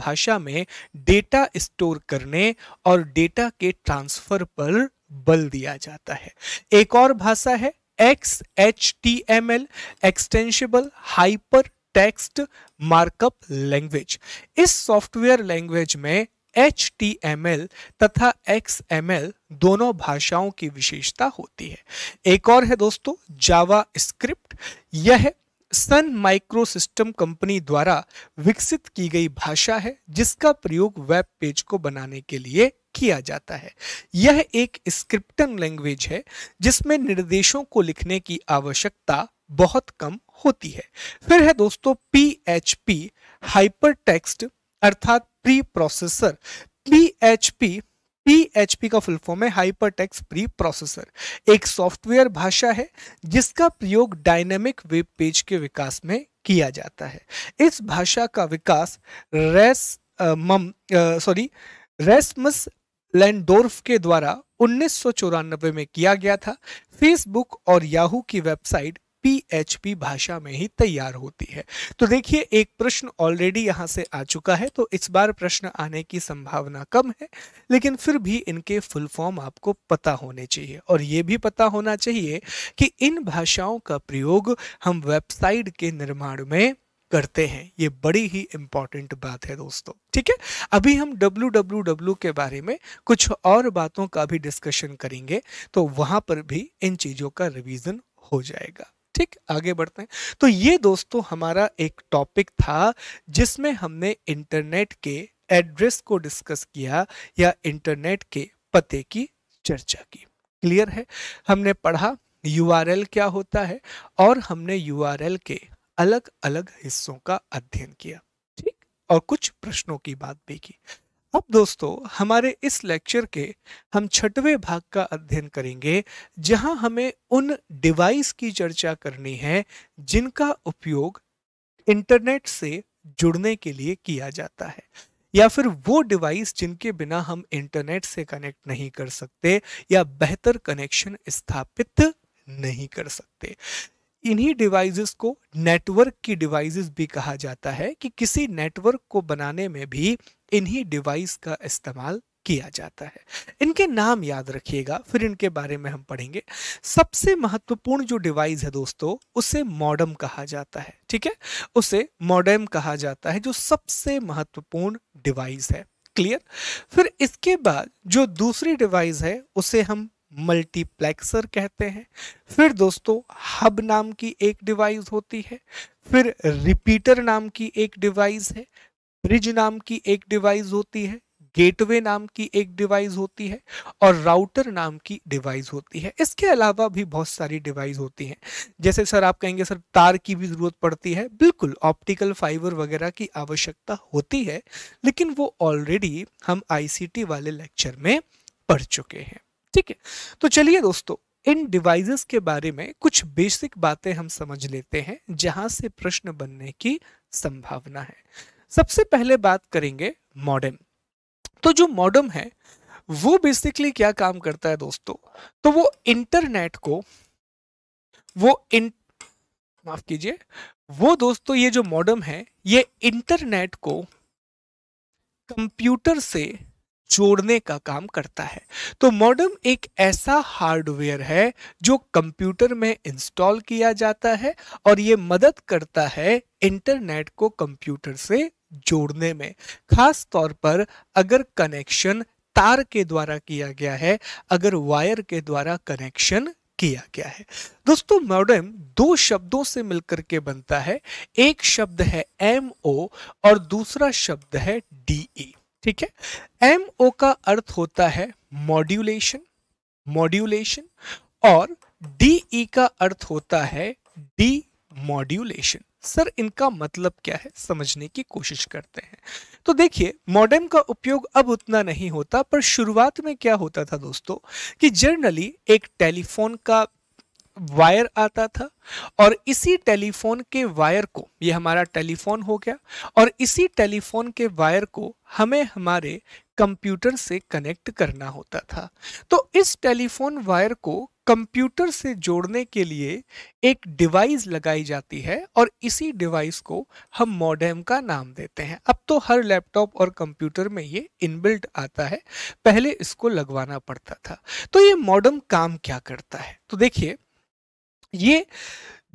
[SPEAKER 1] भाषा में डेटा स्टोर करने और डेटा के ट्रांसफर पर बल दिया जाता है एक और भाषा है X H T M L extensible hyper text markup language इस सॉफ्टवेयर लैंग्वेज में एच तथा एक्स दोनों भाषाओं की विशेषता होती है एक और है दोस्तों जावा स्क्रिप्ट यह सन माइक्रो सिस्टम कंपनी द्वारा विकसित की गई भाषा है जिसका प्रयोग वेब पेज को बनाने के लिए किया जाता है यह एक स्क्रिप्टन लैंग्वेज है जिसमें निर्देशों को लिखने की आवश्यकता बहुत कम होती है फिर है दोस्तों P H P hypertext अर्थात preprocessor P H P पी का फुल फॉर्म है हाइपर टेक्स्ट प्री प्रोसेसर एक सॉफ्टवेयर भाषा है जिसका प्रयोग डायनेमिक वेब पेज के विकास में किया जाता है इस भाषा का विकास रेस मम सॉरी रेसमस लैंडोर्फ के द्वारा उन्नीस में किया गया था फेसबुक और याहू की वेबसाइट पीएचपी भाषा में ही तैयार होती है तो देखिए एक प्रश्न ऑलरेडी यहाँ से आ चुका है तो इस बार प्रश्न आने की संभावना कम है लेकिन फिर भी इनके फुल फॉर्म आपको पता होने चाहिए और ये भी पता होना चाहिए कि इन भाषाओं का प्रयोग हम वेबसाइट के निर्माण में करते हैं ये बड़ी ही इंपॉर्टेंट बात है दोस्तों ठीक है अभी हम डब्ल्यू के बारे में कुछ और बातों का भी डिस्कशन करेंगे तो वहां पर भी इन चीजों का रिवीजन हो जाएगा ठीक आगे बढ़ते हैं तो ये दोस्तों हमारा एक टॉपिक था जिसमें हमने इंटरनेट के एड्रेस को डिस्कस किया या इंटरनेट के पते की चर्चा की क्लियर है हमने पढ़ा यू क्या होता है और हमने यू के अलग अलग हिस्सों का अध्ययन किया ठीक और कुछ प्रश्नों की बात भी की अब दोस्तों हमारे इस लेक्चर के हम छठवें भाग का अध्ययन करेंगे जहां हमें उन डिवाइस की चर्चा करनी है जिनका उपयोग इंटरनेट से जुड़ने के लिए किया जाता है या फिर वो डिवाइस जिनके बिना हम इंटरनेट से कनेक्ट नहीं कर सकते या बेहतर कनेक्शन स्थापित नहीं कर सकते इन्हीं डिवाइसेस को नेटवर्क की डिवाइसेस भी कहा जाता है कि किसी नेटवर्क को बनाने में भी इन्हीं डिवाइस का इस्तेमाल किया जाता है इनके नाम याद रखिएगा फिर इनके बारे में हम पढ़ेंगे सबसे महत्वपूर्ण जो डिवाइस है दोस्तों उसे मॉडम कहा जाता है ठीक है उसे मॉडम कहा जाता है जो सबसे महत्वपूर्ण डिवाइस है क्लियर फिर इसके बाद जो दूसरी डिवाइस है उसे हम मल्टीप्लेक्सर कहते हैं फिर दोस्तों हब नाम की एक डिवाइस होती है फिर रिपीटर नाम की एक डिवाइस है ब्रिज नाम की एक डिवाइस होती है गेटवे नाम की एक डिवाइस होती है और राउटर नाम की डिवाइस होती है इसके अलावा भी बहुत सारी डिवाइस होती हैं जैसे सर आप कहेंगे सर तार की भी ज़रूरत पड़ती है बिल्कुल ऑप्टिकल फाइबर वगैरह की आवश्यकता होती है लेकिन वो ऑलरेडी हम आईसीटी वाले लेक्चर में पढ़ चुके हैं ठीक है तो चलिए दोस्तों इन डिवाइसेस के बारे में कुछ बेसिक बातें हम समझ लेते हैं जहां से प्रश्न बनने की संभावना है सबसे पहले बात करेंगे मॉडम तो जो मॉडम है वो बेसिकली क्या काम करता है दोस्तों तो वो इंटरनेट को वो इन माफ कीजिए वो दोस्तों ये जो मॉडम है ये इंटरनेट को कंप्यूटर से जोड़ने का काम करता है तो मॉडम एक ऐसा हार्डवेयर है जो कंप्यूटर में इंस्टॉल किया जाता है और ये मदद करता है इंटरनेट को कंप्यूटर से जोड़ने में खास तौर पर अगर कनेक्शन तार के द्वारा किया गया है अगर वायर के द्वारा कनेक्शन किया गया है दोस्तों मॉडेम दो शब्दों से मिलकर के बनता है एक शब्द है एम ओ और दूसरा शब्द है डी ई e। ठीक है एम ओ का अर्थ होता है मॉड्यूलेशन मॉड्यूलेशन और डी ई e का अर्थ होता है डी मॉड्यूलेशन सर इनका मतलब क्या है समझने की कोशिश करते हैं तो देखिए मॉडेम का उपयोग अब उतना नहीं होता पर शुरुआत में क्या होता था दोस्तों कि जनरली एक टेलीफोन का वायर आता था और इसी टेलीफोन के वायर को ये हमारा टेलीफोन हो गया और इसी टेलीफोन के वायर को हमें हमारे कंप्यूटर से कनेक्ट करना होता था तो इस टेलीफोन वायर को कंप्यूटर से जोड़ने के लिए एक डिवाइस लगाई जाती है और इसी डिवाइस को हम मॉडेम का नाम देते हैं अब तो हर लैपटॉप और कंप्यूटर में ये इनबिल्ट आता है पहले इसको लगवाना पड़ता था तो ये मॉडेम काम क्या करता है तो देखिए ये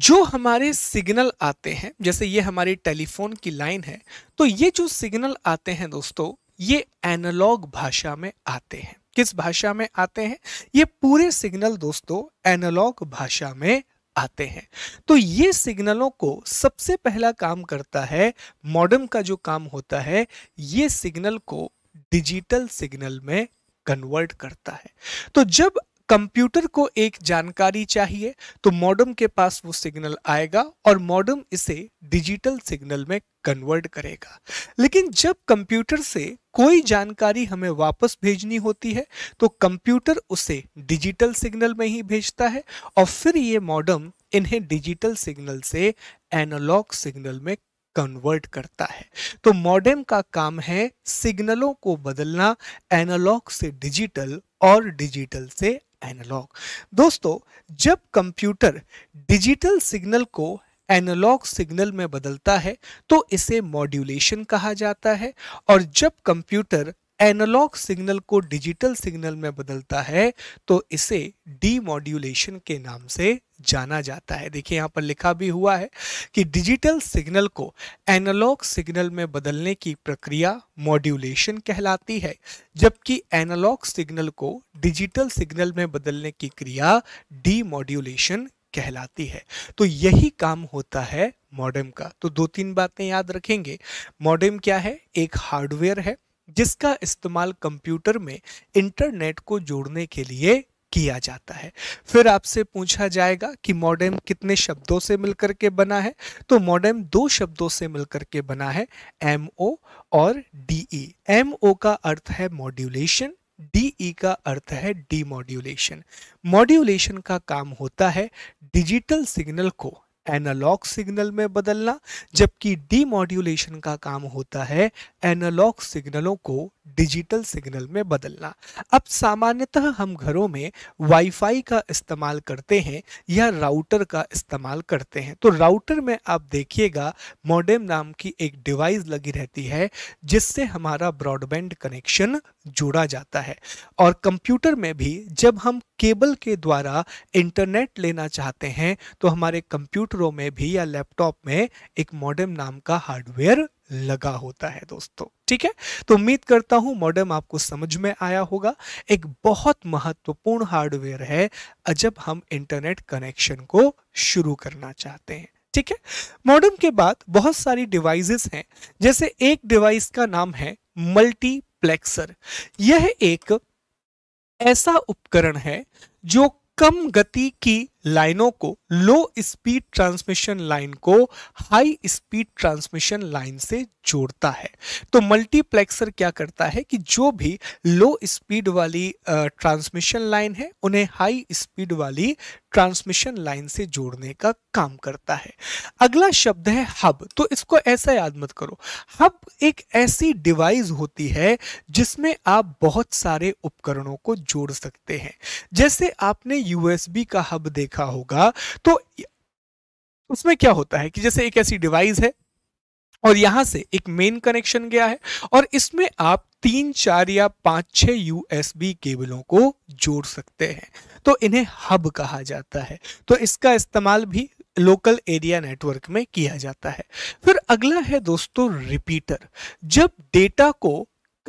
[SPEAKER 1] जो हमारे सिग्नल आते हैं जैसे ये हमारे टेलीफोन की लाइन है तो ये जो सिग्नल आते हैं दोस्तों ये एनालॉग भाषा में आते हैं किस भाषा में आते हैं ये पूरे सिग्नल दोस्तों एनालॉग भाषा में आते हैं तो ये सिग्नलों को सबसे पहला काम करता है मॉडर्म का जो काम होता है ये सिग्नल को डिजिटल सिग्नल में कन्वर्ट करता है तो जब कंप्यूटर को एक जानकारी चाहिए तो मॉडम के पास वो सिग्नल आएगा और मॉडम इसे डिजिटल सिग्नल में कन्वर्ट करेगा लेकिन जब कंप्यूटर से कोई जानकारी हमें वापस भेजनी होती है तो कंप्यूटर उसे डिजिटल सिग्नल में ही भेजता है और फिर ये मॉडम इन्हें डिजिटल सिग्नल से एनालॉग सिग्नल में कन्वर्ट करता है तो मॉडेम का काम है सिग्नलों को बदलना एनालॉग से डिजिटल और डिजिटल से एनालॉग दोस्तों जब कंप्यूटर डिजिटल सिग्नल को एनालॉग सिग्नल में बदलता है तो इसे मॉड्यूलेशन कहा जाता है और जब कंप्यूटर एनालॉग सिग्नल को डिजिटल सिग्नल में बदलता है तो इसे डीमोड्यूलेशन के नाम से जाना जाता है देखिए यहाँ पर लिखा भी हुआ है कि डिजिटल सिग्नल को एनालॉग सिग्नल में बदलने की प्रक्रिया मॉड्यूलेशन कहलाती है जबकि एनालॉग सिग्नल को डिजिटल सिग्नल में बदलने की क्रिया डीमोड्यूलेशन कहलाती है तो यही काम होता है मॉडेम का तो दो तीन बातें याद रखेंगे मॉडेम क्या है एक हार्डवेयर है जिसका इस्तेमाल कंप्यूटर में इंटरनेट को जोड़ने के लिए किया जाता है फिर आपसे पूछा जाएगा कि मॉडेम कितने शब्दों से मिलकर के बना है तो मॉडेम दो शब्दों से मिलकर के बना है एम ओ और डी ई एम ओ का अर्थ है मॉड्यूलेशन डी ई का अर्थ है डी मॉड्यूलेशन मॉड्यूलेशन का काम होता है डिजिटल सिग्नल को एनालॉग सिग्नल में बदलना जबकि डीमोड्यूलेशन का काम होता है एनालॉग सिग्नलों को डिजिटल सिग्नल में बदलना अब सामान्यतः हम घरों में वाईफाई का इस्तेमाल करते हैं या राउटर का इस्तेमाल करते हैं तो राउटर में आप देखिएगा मॉडेम नाम की एक डिवाइस लगी रहती है जिससे हमारा ब्रॉडबैंड कनेक्शन जोड़ा जाता है और कंप्यूटर में भी जब हम केबल के द्वारा इंटरनेट लेना चाहते हैं तो हमारे कंप्यूटरों में भी या लैपटॉप में एक मॉडेम नाम का हार्डवेयर लगा होता है दोस्तों ठीक है तो उम्मीद करता हूं मॉडेम आपको समझ में आया होगा एक बहुत महत्वपूर्ण हार्डवेयर है जब हम इंटरनेट कनेक्शन को शुरू करना चाहते हैं ठीक है मॉडेम के बाद बहुत सारी डिवाइसेस हैं जैसे एक डिवाइस का नाम है मल्टी कंप्लेक्सर यह एक ऐसा उपकरण है जो कम गति की लाइनों को लो स्पीड ट्रांसमिशन लाइन को हाई स्पीड ट्रांसमिशन लाइन से जोड़ता है तो मल्टीप्लेक्सर क्या करता है कि जो भी लो स्पीड वाली ट्रांसमिशन लाइन है उन्हें हाई स्पीड वाली ट्रांसमिशन लाइन से जोड़ने का काम करता है अगला शब्द है हब तो इसको ऐसा याद मत करो हब एक ऐसी डिवाइस होती है जिसमें आप बहुत सारे उपकरणों को जोड़ सकते हैं जैसे आपने यूएसबी का हब देखा देखा होगा तो उसमें क्या होता है कि जैसे एक ऐसी डिवाइस है और यहां से एक मेन कनेक्शन गया है और इसमें आप तीन चार या पांच छह यूएसबी केबलों को जोड़ सकते हैं तो इन्हें हब कहा जाता है तो इसका इस्तेमाल भी लोकल एरिया नेटवर्क में किया जाता है फिर अगला है दोस्तों रिपीटर जब डेटा को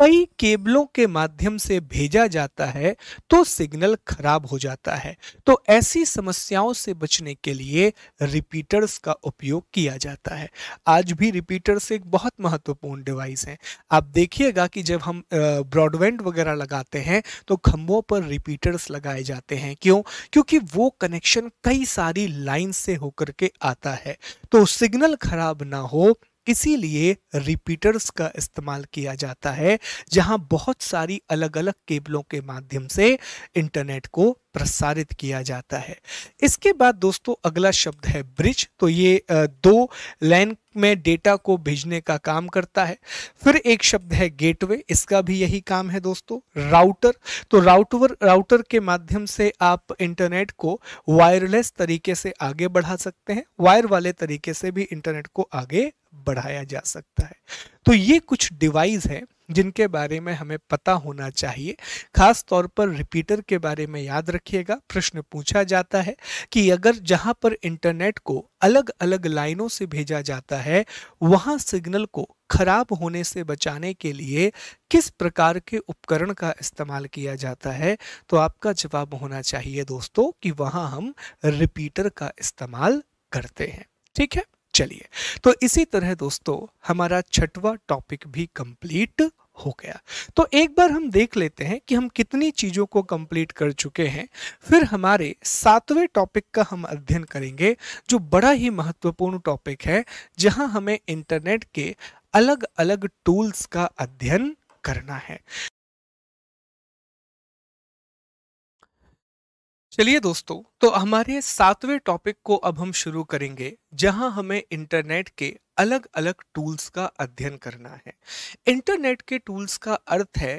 [SPEAKER 1] कई केबलों के माध्यम से भेजा जाता है तो सिग्नल खराब हो जाता है तो ऐसी समस्याओं से बचने के लिए रिपीटर्स का उपयोग किया जाता है आज भी रिपीटर्स एक बहुत महत्वपूर्ण डिवाइस है आप देखिएगा कि जब हम ब्रॉडबैंड वगैरह लगाते हैं तो खंभों पर रिपीटर्स लगाए जाते हैं क्यों क्योंकि वो कनेक्शन कई सारी लाइन से होकर के आता है तो सिग्नल खराब ना हो इसीलिए रिपीटर्स का इस्तेमाल किया जाता है जहां बहुत सारी अलग अलग केबलों के माध्यम से इंटरनेट को प्रसारित किया जाता है इसके बाद दोस्तों अगला शब्द है ब्रिज तो ये दो लाइन में डेटा को भेजने का काम करता है फिर एक शब्द है गेटवे इसका भी यही काम है दोस्तों राउटर तो राउटर राउटर के माध्यम से आप इंटरनेट को वायरलेस तरीके से आगे बढ़ा सकते हैं वायर वाले तरीके से भी इंटरनेट को आगे बढ़ाया जा सकता है तो ये कुछ डिवाइस हैं जिनके बारे में हमें पता होना चाहिए खास तौर पर रिपीटर के बारे में याद रखिएगा प्रश्न पूछा जाता है कि अगर जहां पर इंटरनेट को अलग अलग लाइनों से भेजा जाता है वहां सिग्नल को खराब होने से बचाने के लिए किस प्रकार के उपकरण का इस्तेमाल किया जाता है तो आपका जवाब होना चाहिए दोस्तों कि वहां हम रिपीटर का इस्तेमाल करते हैं ठीक है चलिए तो इसी तरह दोस्तों हमारा छठवा टॉपिक भी कंप्लीट हो गया तो एक बार हम देख लेते हैं कि हम कितनी चीज़ों को कंप्लीट कर चुके हैं फिर हमारे सातवें टॉपिक का हम अध्ययन करेंगे जो बड़ा ही महत्वपूर्ण टॉपिक है जहां हमें इंटरनेट के अलग अलग टूल्स का अध्ययन करना है चलिए दोस्तों तो हमारे सातवें टॉपिक को अब हम शुरू करेंगे जहां हमें इंटरनेट के अलग अलग टूल्स का अध्ययन करना है इंटरनेट के टूल्स का अर्थ है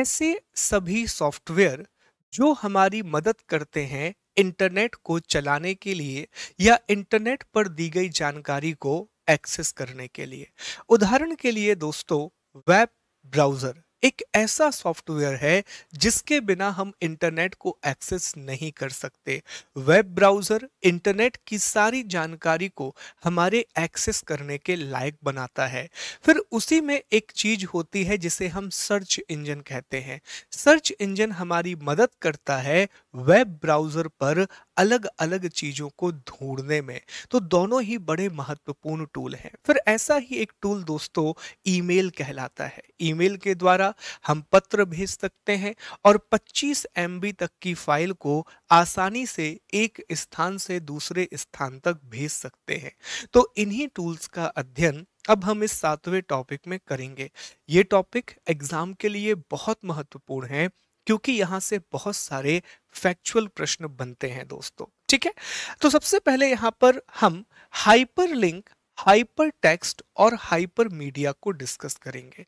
[SPEAKER 1] ऐसे सभी सॉफ्टवेयर जो हमारी मदद करते हैं इंटरनेट को चलाने के लिए या इंटरनेट पर दी गई जानकारी को एक्सेस करने के लिए उदाहरण के लिए दोस्तों वेब ब्राउज़र एक ऐसा सॉफ्टवेयर है जिसके बिना हम इंटरनेट को एक्सेस नहीं कर सकते वेब ब्राउज़र इंटरनेट की सारी जानकारी को हमारे एक्सेस करने के लायक बनाता है फिर उसी में एक चीज़ होती है जिसे हम सर्च इंजन कहते हैं सर्च इंजन हमारी मदद करता है वेब ब्राउज़र पर अलग अलग चीज़ों को ढूंढने में तो दोनों ही बड़े महत्वपूर्ण टूल हैं फिर ऐसा ही एक टूल दोस्तों ईमेल कहलाता है ईमेल के द्वारा हम पत्र भेज सकते हैं और 25 एम तक की फाइल को आसानी से एक स्थान से दूसरे स्थान तक भेज सकते हैं तो इन्हीं टूल्स का अध्ययन अब हम इस सातवें टॉपिक में करेंगे ये टॉपिक एग्जाम के लिए बहुत महत्वपूर्ण है क्योंकि यहाँ से बहुत सारे फैक्चुअल प्रश्न बनते हैं दोस्तों ठीक है तो सबसे पहले यहाँ पर हम हाइपर लिंक हाइपर टेक्स्ट और हाइपर मीडिया को डिस्कस करेंगे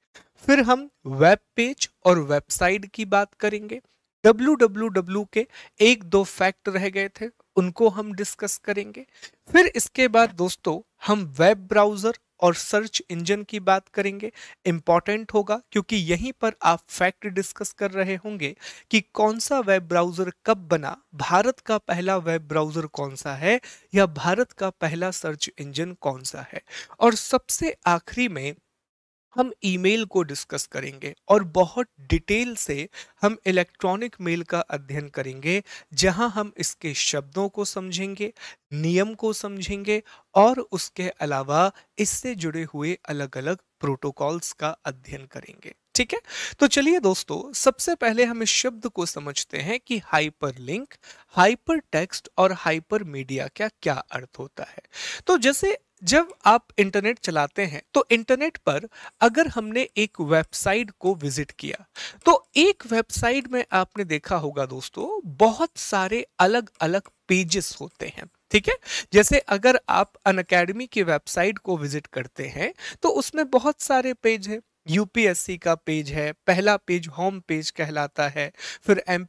[SPEAKER 1] फिर हम वेब पेज और वेबसाइट की बात करेंगे डब्ल्यू के एक दो फैक्ट रह गए थे उनको हम डिस्कस करेंगे फिर इसके बाद दोस्तों हम वेब ब्राउजर और सर्च इंजन की बात करेंगे इम्पॉर्टेंट होगा क्योंकि यहीं पर आप फैक्ट डिस्कस कर रहे होंगे कि कौन सा वेब ब्राउज़र कब बना भारत का पहला वेब ब्राउज़र कौन सा है या भारत का पहला सर्च इंजन कौन सा है और सबसे आखिरी में हम ईमेल को डिस्कस करेंगे और बहुत डिटेल से हम इलेक्ट्रॉनिक मेल का अध्ययन करेंगे जहां हम इसके शब्दों को समझेंगे नियम को समझेंगे और उसके अलावा इससे जुड़े हुए अलग अलग प्रोटोकॉल्स का अध्ययन करेंगे ठीक है तो चलिए दोस्तों सबसे पहले हम इस शब्द को समझते हैं कि हाइपर लिंक हाइपर टेक्स्ट और हाइपर मीडिया क्या क्या अर्थ होता है तो जैसे जब आप इंटरनेट चलाते हैं तो इंटरनेट पर अगर हमने एक वेबसाइट को विजिट किया तो एक वेबसाइट में आपने देखा होगा दोस्तों बहुत सारे अलग अलग पेजेस होते हैं ठीक है जैसे अगर आप अन अकेडमी की वेबसाइट को विजिट करते हैं तो उसमें बहुत सारे पेज हैं यूपीएससी का पेज है पहला पेज होम पेज कहलाता है फिर एम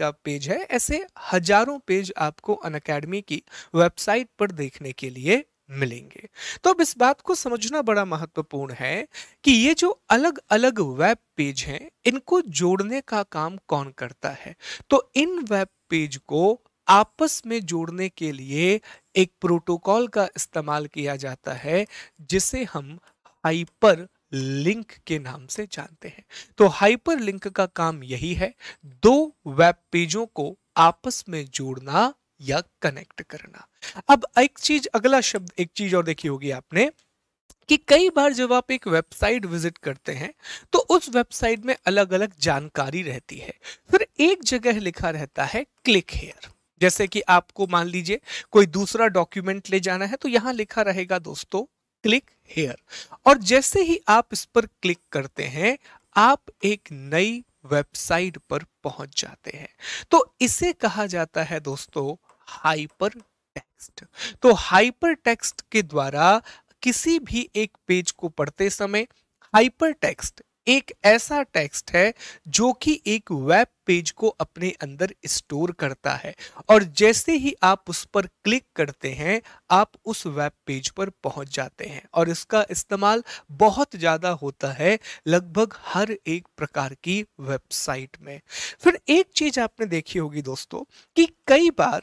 [SPEAKER 1] का पेज है ऐसे हजारों पेज आपको अन अकेडमी की वेबसाइट पर देखने के लिए मिलेंगे तो अब इस बात को समझना बड़ा महत्वपूर्ण है कि ये जो अलग अलग वेब पेज हैं इनको जोड़ने का काम कौन करता है तो इन वेब पेज को आपस में जोड़ने के लिए एक प्रोटोकॉल का इस्तेमाल किया जाता है जिसे हम हाइपर लिंक के नाम से जानते हैं तो हाइपर लिंक का काम यही है दो वेब पेजों को आपस में जोड़ना या कनेक्ट करना अब एक चीज अगला शब्द एक चीज और देखी होगी आपने कि कई बार जब आप एक वेबसाइट विजिट करते हैं तो उस वेबसाइट में अलग अलग जानकारी रहती है फिर एक जगह लिखा रहता है क्लिक हेयर जैसे कि आपको मान लीजिए कोई दूसरा डॉक्यूमेंट ले जाना है तो यहां लिखा रहेगा दोस्तों क्लिक हेयर और जैसे ही आप इस पर क्लिक करते हैं आप एक नई वेबसाइट पर पहुंच जाते हैं तो इसे कहा जाता है दोस्तों हाइपर टेक्स्ट तो हाइपर टेक्स्ट के द्वारा किसी भी एक पेज को पढ़ते समय हाइपर टेक्स्ट एक ऐसा टेक्स्ट है जो कि एक वेब पेज को अपने अंदर स्टोर करता है और जैसे ही आप उस पर क्लिक करते हैं आप उस वेब पेज पर पहुंच जाते हैं और इसका इस्तेमाल बहुत ज़्यादा होता है लगभग हर एक प्रकार की वेबसाइट में फिर एक चीज़ आपने देखी होगी दोस्तों कि कई बार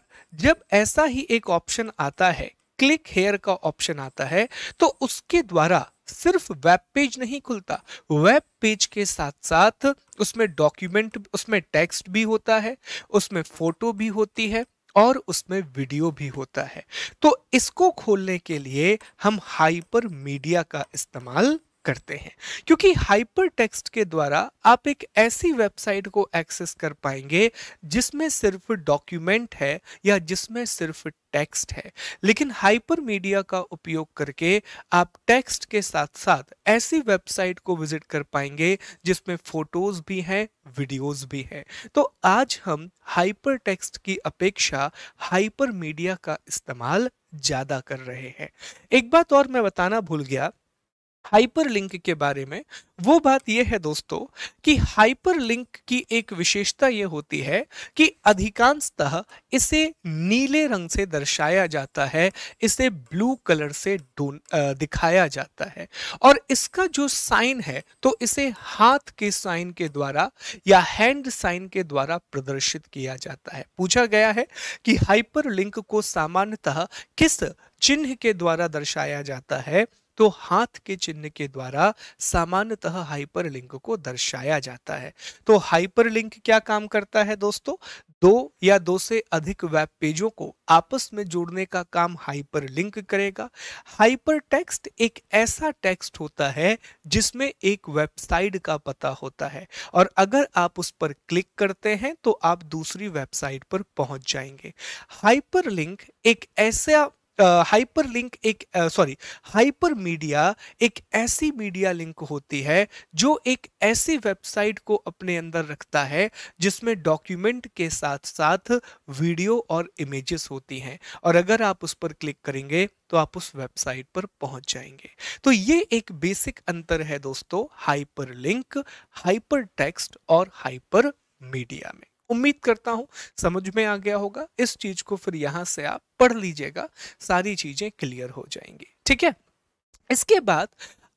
[SPEAKER 1] जब ऐसा ही एक ऑप्शन आता है क्लिक हेयर का ऑप्शन आता है तो उसके द्वारा सिर्फ वेब पेज नहीं खुलता वेब पेज के साथ साथ उसमें डॉक्यूमेंट उसमें टेक्स्ट भी होता है उसमें फोटो भी होती है और उसमें वीडियो भी होता है तो इसको खोलने के लिए हम हाइपर मीडिया का इस्तेमाल करते हैं क्योंकि हाइपर टेक्स्ट के द्वारा आप एक ऐसी वेबसाइट को एक्सेस कर पाएंगे जिसमें सिर्फ डॉक्यूमेंट है या जिसमें सिर्फ टेक्स्ट है लेकिन हाइपर मीडिया का उपयोग करके आप टेक्स्ट के साथ साथ ऐसी वेबसाइट को विजिट कर पाएंगे जिसमें फोटोज भी हैं वीडियोस भी हैं तो आज हम हाइपर टेक्स्ट की अपेक्षा हाइपर मीडिया का इस्तेमाल ज़्यादा कर रहे हैं एक बात और मैं बताना भूल गया हाइपरलिंक के बारे में वो बात यह है दोस्तों कि हाइपरलिंक की एक विशेषता यह होती है कि अधिकांशतः इसे नीले रंग से दर्शाया जाता है इसे ब्लू कलर से दिखाया जाता है और इसका जो साइन है तो इसे हाथ के साइन के द्वारा या हैंड साइन के द्वारा प्रदर्शित किया जाता है पूछा गया है कि हाइपरलिंक को सामान्यतः किस चिन्ह के द्वारा दर्शाया जाता है तो हाथ के चिन्ह के द्वारा सामान्यतः हाइपरलिंक को दर्शाया जाता है तो हाइपरलिंक क्या काम करता है दोस्तों दो या दो से अधिक वेब पेजों को आपस में जोड़ने का काम हाइपर करेगा हाइपर टेक्स्ट एक ऐसा टेक्स्ट होता है जिसमें एक वेबसाइट का पता होता है और अगर आप उस पर क्लिक करते हैं तो आप दूसरी वेबसाइट पर पहुंच जाएंगे हाइपर लिंक एक ऐसा हाइपर लिंक एक सॉरी हाइपर मीडिया एक ऐसी मीडिया लिंक होती है जो एक ऐसी वेबसाइट को अपने अंदर रखता है जिसमें डॉक्यूमेंट के साथ साथ वीडियो और इमेजेस होती हैं और अगर आप उस पर क्लिक करेंगे तो आप उस वेबसाइट पर पहुंच जाएंगे तो ये एक बेसिक अंतर है दोस्तों हाइपर लिंक हाइपर टेक्स्ट और हाइपर मीडिया में उम्मीद करता हूँ समझ में आ गया होगा इस चीज को फिर यहां से आप पढ़ लीजिएगा सारी चीजें क्लियर हो जाएंगी ठीक है इसके बाद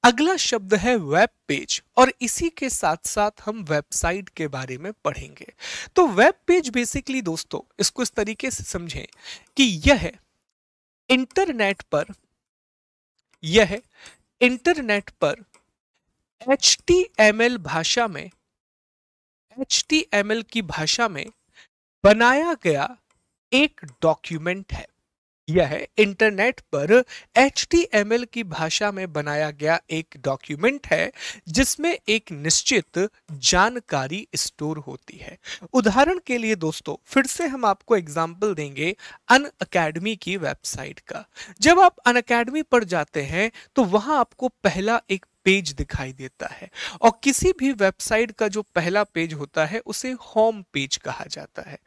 [SPEAKER 1] अगला शब्द है वेब पेज और इसी के साथ साथ हम वेबसाइट के बारे में पढ़ेंगे तो वेब पेज बेसिकली दोस्तों इसको इस तरीके से समझें कि यह इंटरनेट पर यह इंटरनेट पर एच भाषा में एच की भाषा में बनाया गया एक डॉक्यूमेंट है यह है इंटरनेट पर एच की भाषा में बनाया गया एक डॉक्यूमेंट है जिसमें एक निश्चित जानकारी स्टोर होती है उदाहरण के लिए दोस्तों फिर से हम आपको एग्जांपल देंगे अन अकेडमी की वेबसाइट का जब आप अन अकेडमी पर जाते हैं तो वहां आपको पहला एक पेज दिखाई देता है और किसी भी वेबसाइट का जो पहला पेज होता है उसे होम पेज कहा जाता है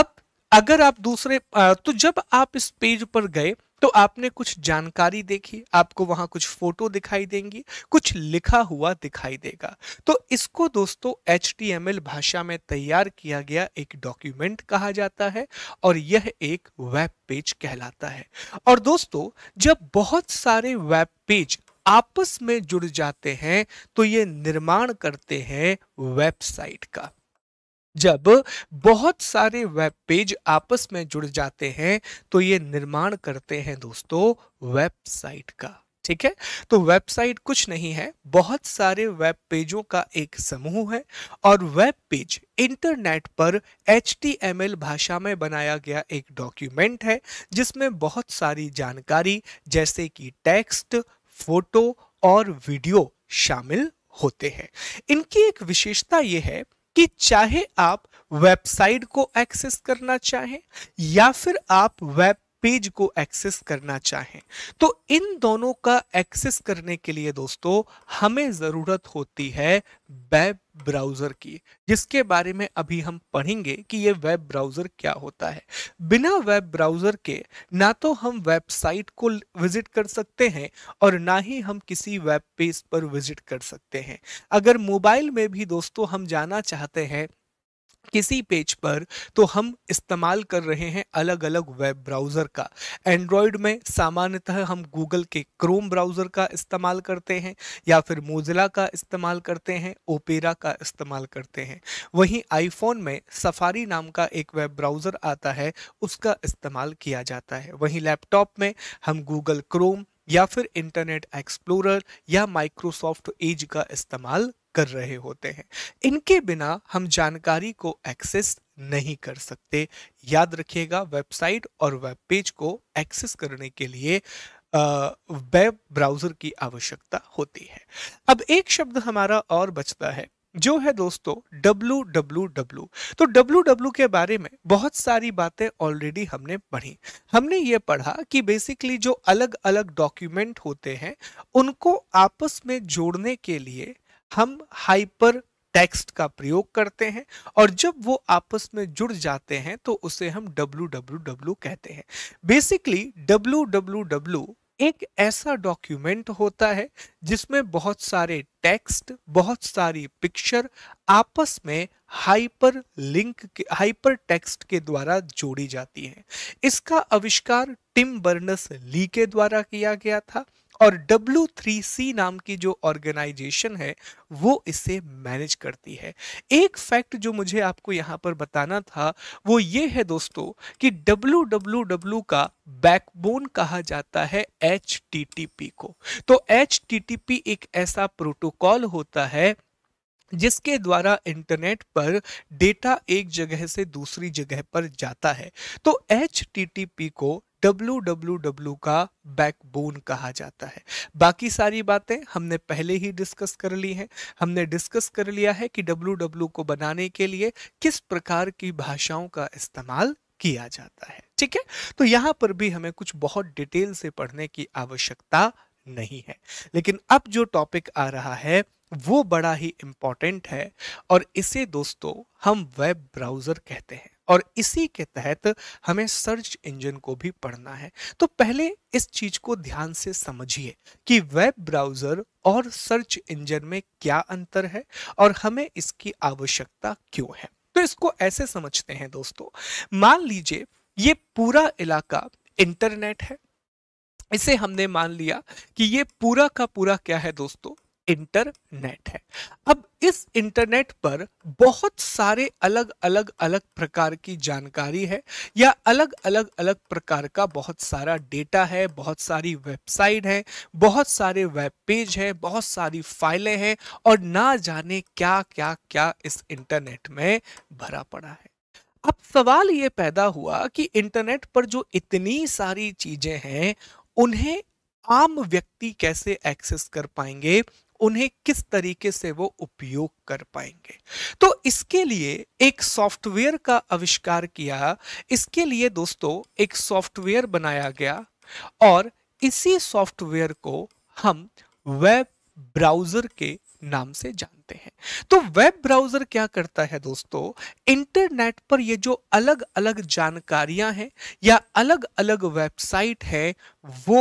[SPEAKER 1] अब अगर आप दूसरे तो जब आप इस पेज पर गए तो आपने कुछ जानकारी देखी आपको वहां कुछ फोटो दिखाई देंगी कुछ लिखा हुआ दिखाई देगा तो इसको दोस्तों एच भाषा में तैयार किया गया एक डॉक्यूमेंट कहा जाता है और यह एक वेब पेज कहलाता है और दोस्तों जब बहुत सारे वेब पेज आपस में जुड़ जाते हैं तो ये निर्माण करते हैं वेबसाइट का जब बहुत सारे वेब पेज आपस में जुड़ जाते हैं तो ये निर्माण करते हैं दोस्तों वेबसाइट का ठीक है तो वेबसाइट कुछ नहीं है बहुत सारे वेब पेजों का एक समूह है और वेब पेज इंटरनेट पर एच भाषा में बनाया गया एक डॉक्यूमेंट है जिसमें बहुत सारी जानकारी जैसे कि टेक्स्ट फोटो और वीडियो शामिल होते हैं इनकी एक विशेषता यह है कि चाहे आप वेबसाइट को एक्सेस करना चाहें या फिर आप वेब पेज को एक्सेस करना चाहें तो इन दोनों का एक्सेस करने के लिए दोस्तों हमें ज़रूरत होती है वेब ब्राउज़र की जिसके बारे में अभी हम पढ़ेंगे कि ये वेब ब्राउज़र क्या होता है बिना वेब ब्राउज़र के ना तो हम वेबसाइट को विजिट कर सकते हैं और ना ही हम किसी वेब पेज पर विजिट कर सकते हैं अगर मोबाइल में भी दोस्तों हम जाना चाहते हैं किसी पेज पर तो हम इस्तेमाल कर रहे हैं अलग अलग वेब ब्राउज़र का एंड्रॉयड में सामान्यतः हम गूगल के क्रोम ब्राउज़र का इस्तेमाल करते हैं या फिर मोजिला का इस्तेमाल करते हैं ओपेरा का इस्तेमाल करते हैं वहीं आईफोन में सफारी नाम का एक वेब ब्राउज़र आता है उसका इस्तेमाल किया जाता है वहीं लैपटॉप में हम गूगल क्रोम या फिर इंटरनेट एक्सप्लोरर या माइक्रोसॉफ्ट एज का इस्तेमाल कर रहे होते हैं इनके बिना हम जानकारी को एक्सेस नहीं कर सकते याद रखिएगा वेबसाइट और वेब पेज को एक्सेस करने के लिए वेब ब्राउजर की आवश्यकता होती है अब एक शब्द हमारा और बचता है जो है दोस्तों डब्लू डब्लू तो डब्लू के बारे में बहुत सारी बातें ऑलरेडी हमने पढ़ी हमने ये पढ़ा कि बेसिकली जो अलग अलग डॉक्यूमेंट होते हैं उनको आपस में जोड़ने के लिए हम हाइपर टेक्स्ट का प्रयोग करते हैं और जब वो आपस में जुड़ जाते हैं तो उसे हम डब्लू कहते हैं बेसिकली डब्लू एक ऐसा डॉक्यूमेंट होता है जिसमें बहुत सारे टेक्स्ट बहुत सारी पिक्चर आपस में हाइपर लिंक के हाइपर टेक्स्ट के द्वारा जोड़ी जाती हैं इसका आविष्कार टिम बर्नस ली के द्वारा किया गया था और W3C नाम की जो ऑर्गेनाइजेशन है वो इसे मैनेज करती है एक फैक्ट जो मुझे आपको यहाँ पर बताना था वो ये है दोस्तों कि डब्ल्यू का बैकबोन कहा जाता है एच को तो एच एक ऐसा प्रोटोकॉल होता है जिसके द्वारा इंटरनेट पर डेटा एक जगह से दूसरी जगह पर जाता है तो एच को डब्ल्यू का बैकबोन कहा जाता है बाकी सारी बातें हमने पहले ही डिस्कस कर ली हैं हमने डिस्कस कर लिया है कि डब्ल्यू को बनाने के लिए किस प्रकार की भाषाओं का इस्तेमाल किया जाता है ठीक है तो यहाँ पर भी हमें कुछ बहुत डिटेल से पढ़ने की आवश्यकता नहीं है लेकिन अब जो टॉपिक आ रहा है वो बड़ा ही इम्पॉर्टेंट है और इसे दोस्तों हम वेब ब्राउज़र कहते हैं और इसी के तहत हमें सर्च इंजन को भी पढ़ना है तो पहले इस चीज को ध्यान से समझिए कि वेब ब्राउजर और सर्च इंजन में क्या अंतर है और हमें इसकी आवश्यकता क्यों है तो इसको ऐसे समझते हैं दोस्तों मान लीजिए ये पूरा इलाका इंटरनेट है इसे हमने मान लिया कि ये पूरा का पूरा क्या है दोस्तों इंटरनेट है अब इस इंटरनेट पर बहुत सारे अलग अलग अलग प्रकार की जानकारी है या अलग अलग अलग प्रकार का बहुत सारा डेटा है बहुत सारी वेबसाइट है बहुत सारे वेब पेज है बहुत सारी फाइलें हैं और ना जाने क्या क्या क्या इस इंटरनेट में भरा पड़ा है अब सवाल ये पैदा हुआ कि इंटरनेट पर जो इतनी सारी चीजें हैं उन्हें आम व्यक्ति कैसे एक्सेस कर पाएंगे उन्हें किस तरीके से वो उपयोग कर पाएंगे तो इसके लिए एक सॉफ्टवेयर का आविष्कार किया इसके लिए दोस्तों एक सॉफ्टवेयर बनाया गया और इसी सॉफ्टवेयर को हम वेब ब्राउजर के नाम से जानते हैं तो वेब ब्राउजर क्या करता है दोस्तों इंटरनेट पर ये जो अलग अलग जानकारियां हैं या अलग अलग वेबसाइट है वो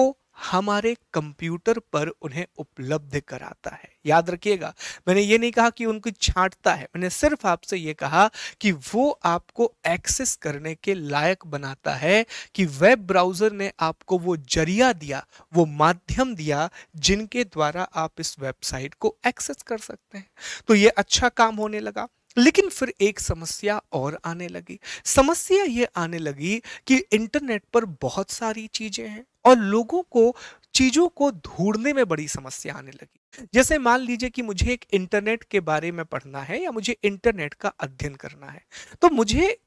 [SPEAKER 1] हमारे कंप्यूटर पर उन्हें उपलब्ध कराता है याद रखिएगा मैंने ये नहीं कहा कि उनको छांटता है मैंने सिर्फ आपसे ये कहा कि वो आपको एक्सेस करने के लायक बनाता है कि वेब ब्राउज़र ने आपको वो जरिया दिया वो माध्यम दिया जिनके द्वारा आप इस वेबसाइट को एक्सेस कर सकते हैं तो ये अच्छा काम होने लगा लेकिन फिर एक समस्या और आने लगी समस्या ये आने लगी कि इंटरनेट पर बहुत सारी चीज़ें हैं और लोगों को चीज़ों को ढूंढने में बड़ी समस्या आने लगी जैसे मान लीजिए कि मुझे एक इंटरनेट के बारे में पढ़ना है या मुझे इंटरनेट का अध्ययन करना है तो मुझे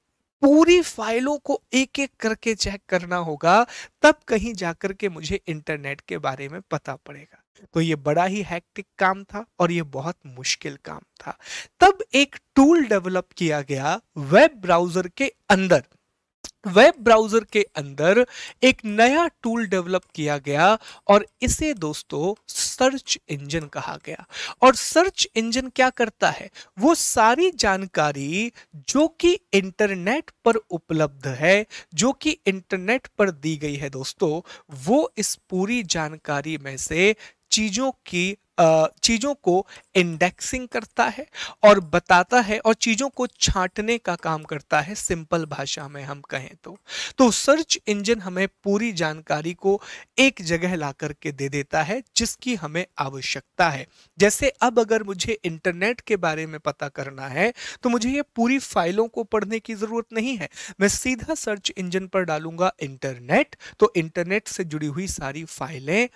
[SPEAKER 1] पूरी फाइलों को एक एक करके चेक करना होगा तब कहीं जाकर के मुझे इंटरनेट के बारे में पता पड़ेगा तो ये बड़ा ही हैक्टिक काम था और ये बहुत मुश्किल काम था तब एक टूल डेवलप किया गया वेब ब्राउजर के अंदर वेब ब्राउजर के अंदर एक नया टूल डेवलप किया गया और इसे दोस्तों सर्च इंजन कहा गया और सर्च इंजन क्या करता है वो सारी जानकारी जो कि इंटरनेट पर उपलब्ध है जो कि इंटरनेट पर दी गई है दोस्तों वो इस पूरी जानकारी में से चीज़ों की चीज़ों को इंडेक्सिंग करता है और बताता है और चीज़ों को छांटने का काम करता है सिंपल भाषा में हम कहें तो तो सर्च इंजन हमें पूरी जानकारी को एक जगह ला करके दे देता है जिसकी हमें आवश्यकता है जैसे अब अगर मुझे इंटरनेट के बारे में पता करना है तो मुझे ये पूरी फाइलों को पढ़ने की ज़रूरत नहीं है मैं सीधा सर्च इंजन पर डालूंगा इंटरनेट तो इंटरनेट से जुड़ी हुई सारी फाइलें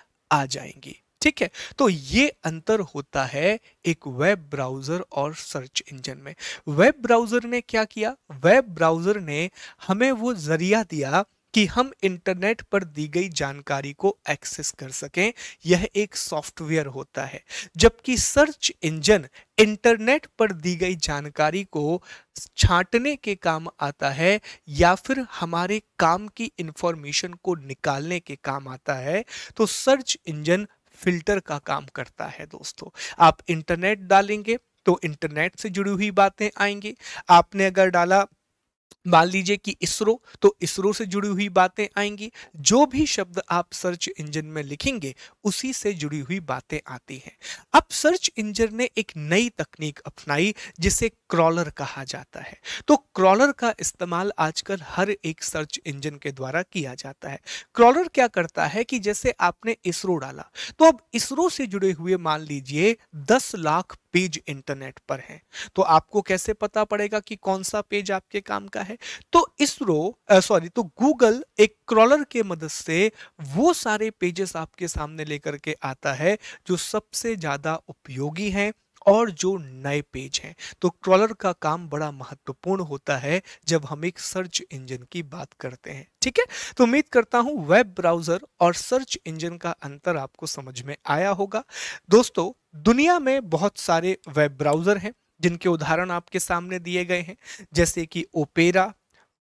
[SPEAKER 1] आ जाएंगी ठीक है तो ये अंतर होता है एक वेब ब्राउजर और सर्च इंजन में वेब ब्राउजर ने क्या किया वेब ब्राउजर ने हमें वो जरिया दिया कि हम इंटरनेट पर दी गई जानकारी को एक्सेस कर सकें यह एक सॉफ्टवेयर होता है जबकि सर्च इंजन इंटरनेट पर दी गई जानकारी को छांटने के काम आता है या फिर हमारे काम की इंफॉर्मेशन को निकालने के काम आता है तो सर्च इंजन फिल्टर का काम करता है दोस्तों आप इंटरनेट डालेंगे तो इंटरनेट से जुड़ी हुई बातें आएंगी आपने अगर डाला मान लीजिए कि इसरो तो इसरो से जुड़ी हुई बातें आएंगी जो भी शब्द आप सर्च इंजन में लिखेंगे उसी से जुड़ी हुई बातें आती हैं अब सर्च इंजन ने एक नई तकनीक अपनाई जिसे क्रॉलर कहा जाता है तो क्रॉलर का इस्तेमाल आजकल हर एक सर्च इंजन के द्वारा किया जाता है क्रॉलर क्या करता है कि जैसे आपने इसरो डाला तो अब इसरो से जुड़े हुए मान लीजिए दस लाख पेज इंटरनेट पर है तो आपको कैसे पता पड़ेगा कि कौन सा पेज आपके काम का है तो इसरो सॉरी तो गूगल एक क्रॉलर के मदद से वो सारे पेजेस आपके सामने लेकर के आता है जो सबसे ज़्यादा उपयोगी हैं और जो नए पेज हैं तो क्रॉलर का काम बड़ा महत्वपूर्ण होता है जब हम एक सर्च इंजन की बात करते हैं ठीक है तो उम्मीद करता हूं वेब ब्राउजर और सर्च इंजन का अंतर आपको समझ में आया होगा दोस्तों दुनिया में बहुत सारे वेब ब्राउजर हैं जिनके उदाहरण आपके सामने दिए गए हैं जैसे कि Opera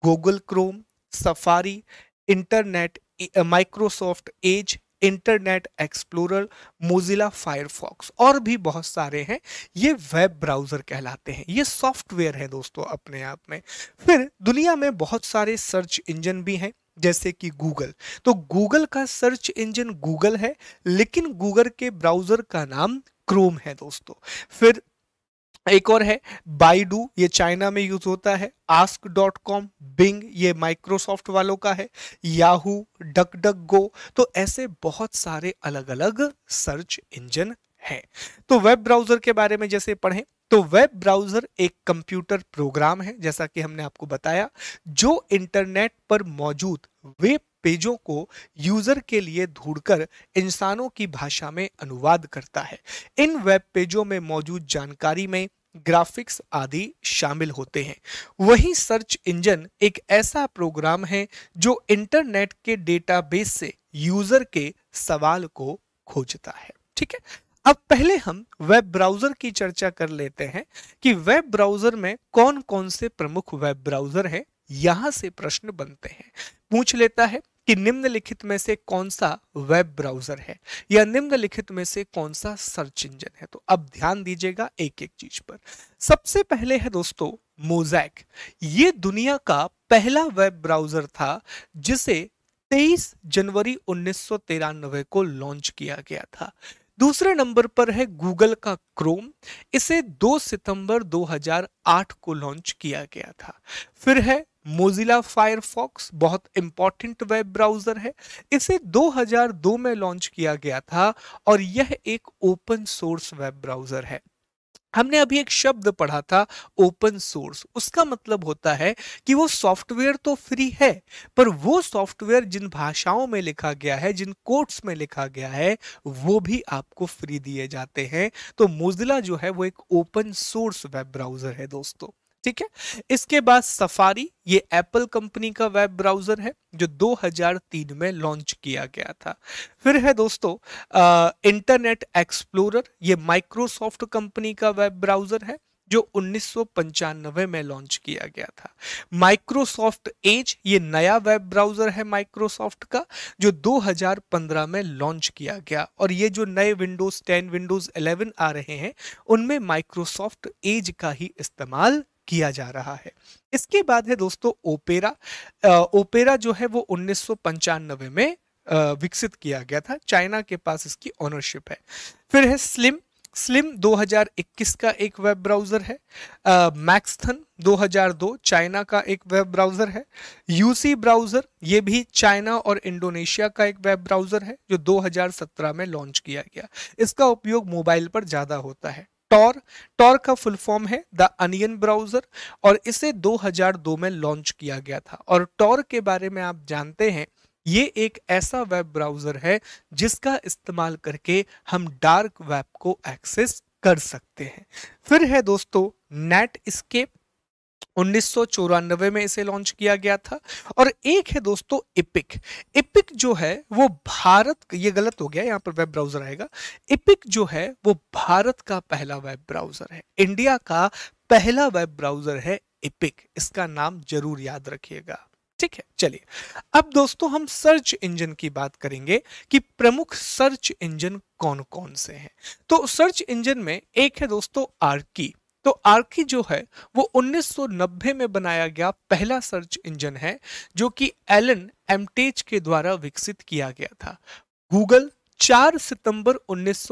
[SPEAKER 1] Google Chrome Safari internet Microsoft Edge Internet Explorer Mozilla Firefox और भी बहुत सारे हैं ये वेब ब्राउज़र कहलाते हैं ये सॉफ्टवेयर है दोस्तों अपने आप में फिर दुनिया में बहुत सारे सर्च इंजन भी हैं जैसे कि गूगल तो गूगल का सर्च इंजन गूगल है लेकिन गूगल के ब्राउज़र का नाम क्रोम है दोस्तों फिर एक और है बाइडू ये चाइना में यूज होता है आस्क डॉट कॉम बिंग ये माइक्रोसॉफ्ट वालों का है याहू डक डक गो तो ऐसे बहुत सारे अलग अलग सर्च इंजन हैं तो वेब ब्राउजर के बारे में जैसे पढ़ें तो वेब ब्राउजर एक कंप्यूटर प्रोग्राम है जैसा कि हमने आपको बताया जो इंटरनेट पर मौजूद वेब पेजों को यूजर के लिए ढूंढकर इंसानों की भाषा में अनुवाद करता है इन वेब पेजों में मौजूद जानकारी में ग्राफिक्स आदि शामिल होते हैं वहीं सर्च इंजन एक ऐसा प्रोग्राम है जो इंटरनेट के डेटाबेस से यूजर के सवाल को खोजता है ठीक है अब पहले हम वेब ब्राउजर की चर्चा कर लेते हैं कि वेब ब्राउजर में कौन कौन से प्रमुख वेब ब्राउजर हैं यहां से प्रश्न बनते हैं पूछ लेता है कि निम्नलिखित में से कौन सा वेब ब्राउजर है या निम्नलिखित में से कौन सा सर्च इंजन है तो अब ध्यान दीजिएगा एक एक चीज पर सबसे पहले है दोस्तों मोजैक ये दुनिया का पहला वेब ब्राउजर था जिसे 23 जनवरी उन्नीस को लॉन्च किया गया था दूसरे नंबर पर है गूगल का क्रोम इसे 2 सितंबर 2008 को लॉन्च किया गया था फिर है मोजिला फायरफॉक्स बहुत इंपॉर्टेंट वेब ब्राउज़र है इसे 2002 में लॉन्च किया गया था और यह एक ओपन सोर्स वेब ब्राउज़र है हमने अभी एक शब्द पढ़ा था ओपन सोर्स उसका मतलब होता है कि वो सॉफ्टवेयर तो फ्री है पर वो सॉफ्टवेयर जिन भाषाओं में लिखा गया है जिन कोड्स में लिखा गया है वो भी आपको फ्री दिए जाते हैं तो मोजिला जो है वो एक ओपन सोर्स वेब ब्राउजर है दोस्तों ठीक है इसके बाद सफारी ये एप्पल कंपनी का वेब ब्राउजर है जो 2003 में लॉन्च किया गया था फिर है दोस्तों इंटरनेट एक्सप्लोरर ये माइक्रोसॉफ्ट कंपनी का वेब ब्राउजर है जो उन्नीस में लॉन्च किया गया था माइक्रोसॉफ्ट एज ये नया वेब ब्राउजर है माइक्रोसॉफ्ट का जो 2015 में लॉन्च किया गया और ये जो नए विंडोज 10 विंडोज 11 आ रहे हैं उनमें माइक्रोसॉफ्ट एज का ही इस्तेमाल किया जा रहा है इसके बाद है दोस्तों ओपेरा आ, ओपेरा जो है वो उन्नीस में विकसित किया गया था चाइना के पास इसकी ओनरशिप है फिर है स्लिम स्लिम 2021 का एक वेब ब्राउज़र है मैक्सथन 2002 चाइना का एक वेब ब्राउज़र है यूसी ब्राउज़र ये भी चाइना और इंडोनेशिया का एक वेब ब्राउज़र है जो 2017 में लॉन्च किया गया इसका उपयोग मोबाइल पर ज़्यादा होता है टॉर टॉर का फुल फॉर्म है द अनियन ब्राउजर और इसे 2002 में लॉन्च किया गया था और टॉर के बारे में आप जानते हैं ये एक ऐसा वेब ब्राउजर है जिसका इस्तेमाल करके हम डार्क वेब को एक्सेस कर सकते हैं फिर है दोस्तों नेट स्केप उन्नीस में इसे लॉन्च किया गया था और एक है दोस्तों इपिक इपिक जो है वो भारत ये गलत हो गया यहाँ पर वेब ब्राउजर आएगा इपिक जो है वो भारत का पहला वेब ब्राउजर है इंडिया का पहला वेब ब्राउजर है इपिक इसका नाम जरूर याद रखिएगा ठीक है चलिए अब दोस्तों हम सर्च इंजन की बात करेंगे कि प्रमुख सर्च इंजन कौन कौन से हैं तो सर्च इंजन में एक है दोस्तों आर्की तो आर्की जो है वो 1990 में बनाया गया पहला सर्च इंजन है जो कि एलन एमटेज के द्वारा विकसित किया गया था गूगल 4 सितंबर उन्नीस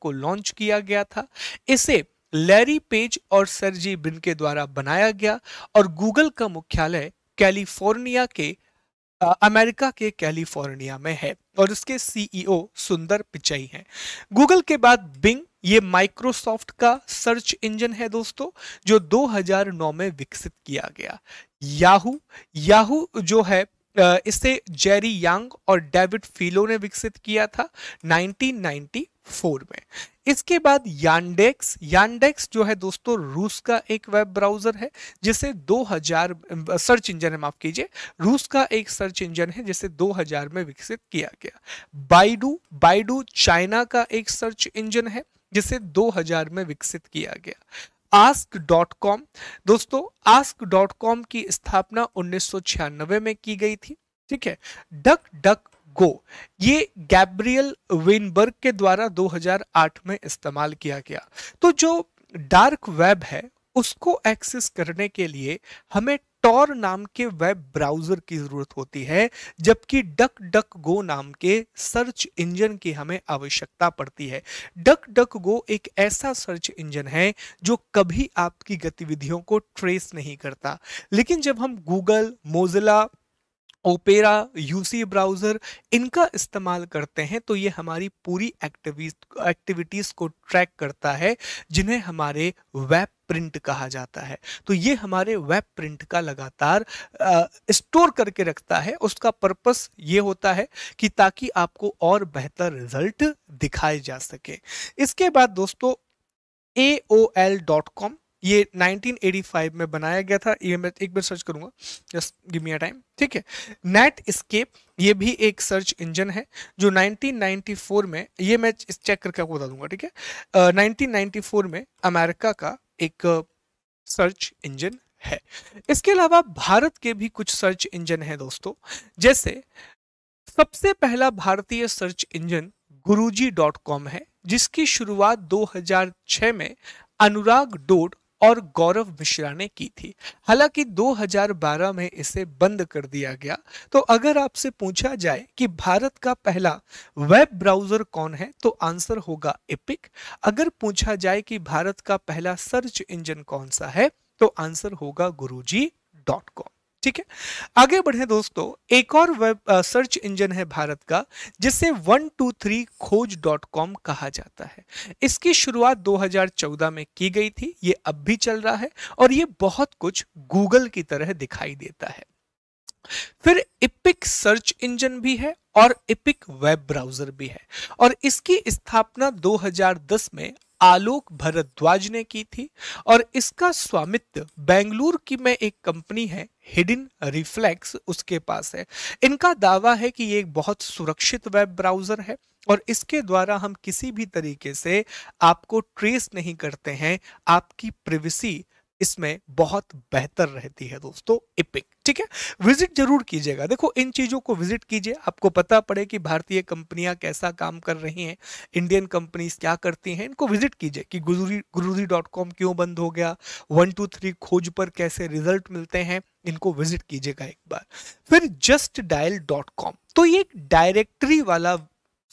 [SPEAKER 1] को लॉन्च किया गया था इसे लैरी पेज और सरजी बिन के द्वारा बनाया गया और गूगल का मुख्यालय कैलिफोर्निया के अमेरिका के कैलिफोर्निया में है और इसके सीईओ सुंदर पिचाई हैं गूगल के बाद बिंग ये माइक्रोसॉफ्ट का सर्च इंजन है दोस्तों जो 2009 में विकसित किया गया याहू याहू जो है इसे जेरी यांग और डेविड फीलो ने विकसित किया था 1994 में इसके बाद यांडेक्स यांडेक्स जो है दोस्तों रूस का एक वेब ब्राउजर है जिसे 2000 सर्च इंजन है माफ कीजिए रूस का एक सर्च इंजन है जिसे 2000 में विकसित किया गया बाइडू बाइडू चाइना का एक सर्च इंजन है जिसे 2000 में विकसित किया गया आस्क डॉट कॉम दोस्तों आस्क डॉट कॉम की स्थापना उन्नीस में की गई थी ठीक है डक डक गो ये गैब्रियल वेनबर्ग के द्वारा 2008 में इस्तेमाल किया गया तो जो डार्क वेब है उसको एक्सेस करने के लिए हमें टॉर नाम के वेब ब्राउजर की जरूरत होती है जबकि डक डक गो नाम के सर्च इंजन की हमें आवश्यकता पड़ती है डक डक गो एक ऐसा सर्च इंजन है जो कभी आपकी गतिविधियों को ट्रेस नहीं करता लेकिन जब हम Google Mozilla Opera UC browser इनका इस्तेमाल करते हैं तो ये हमारी पूरी एक्टिविटीज़ को ट्रैक करता है जिन्हें हमारे वेब प्रिंट कहा जाता है तो ये हमारे वेब प्रिंट का लगातार स्टोर करके रखता है उसका पर्पस ये होता है कि ताकि आपको और बेहतर रिजल्ट दिखाए जा सके इसके बाद दोस्तों A O L dot com ये 1985 में बनाया गया था ये मैं एक बार सर्च करूंगा just give me a time ठीक है नेट स्केप ये भी एक सर्च इंजन है जो 1994 में ये मैं चेक करके आपको बता दूंगा ठीक है uh, 1994 में अमेरिका का एक सर्च इंजन है इसके अलावा भारत के भी कुछ सर्च इंजन है दोस्तों जैसे सबसे पहला भारतीय search engine Guruji dot com है जिसकी शुरुआत 2006 में अनुराग डोड और गौरव मिश्रा ने की थी हालांकि 2012 में इसे बंद कर दिया गया तो अगर आपसे पूछा जाए कि भारत का पहला वेब ब्राउजर कौन है तो आंसर होगा इपिक अगर पूछा जाए कि भारत का पहला सर्च इंजन कौन सा है तो आंसर होगा गुरुजी डॉट कॉम ठीक है आगे बढ़े दोस्तों एक और वेब आ, सर्च इंजन है भारत का जिसे one two three Khoj dot com कहा जाता है इसकी शुरुआत 2014 में की गई थी ये अब भी चल रहा है और ये बहुत कुछ गूगल की तरह दिखाई देता है फिर इपिक सर्च इंजन भी है और इपिक वेब ब्राउजर भी है और इसकी स्थापना 2010 में आलोक भरद्वाज ने की थी और इसका स्वामित्व बेंगलुरु की में एक कंपनी है हिडन रिफ्लेक्स उसके पास है इनका दावा है कि ये एक बहुत सुरक्षित वेब ब्राउजर है और इसके द्वारा हम किसी भी तरीके से आपको ट्रेस नहीं करते हैं आपकी प्रिवेसी इसमें बहुत बेहतर रहती है दोस्तों इपिक ठीक है विजिट जरूर कीजिएगा देखो इन चीज़ों को विजिट कीजिए आपको पता पड़े कि भारतीय कंपनियां कैसा काम कर रही हैं इंडियन कंपनीज क्या करती हैं इनको विजिट कीजिए कि गुरुजी डॉट कॉम क्यों बंद हो गया वन टू थ्री खोज पर कैसे रिजल्ट मिलते हैं इनको विजिट कीजिएगा एक बार फिर जस्ट डायल डॉट कॉम तो ये एक डायरेक्टरी वाला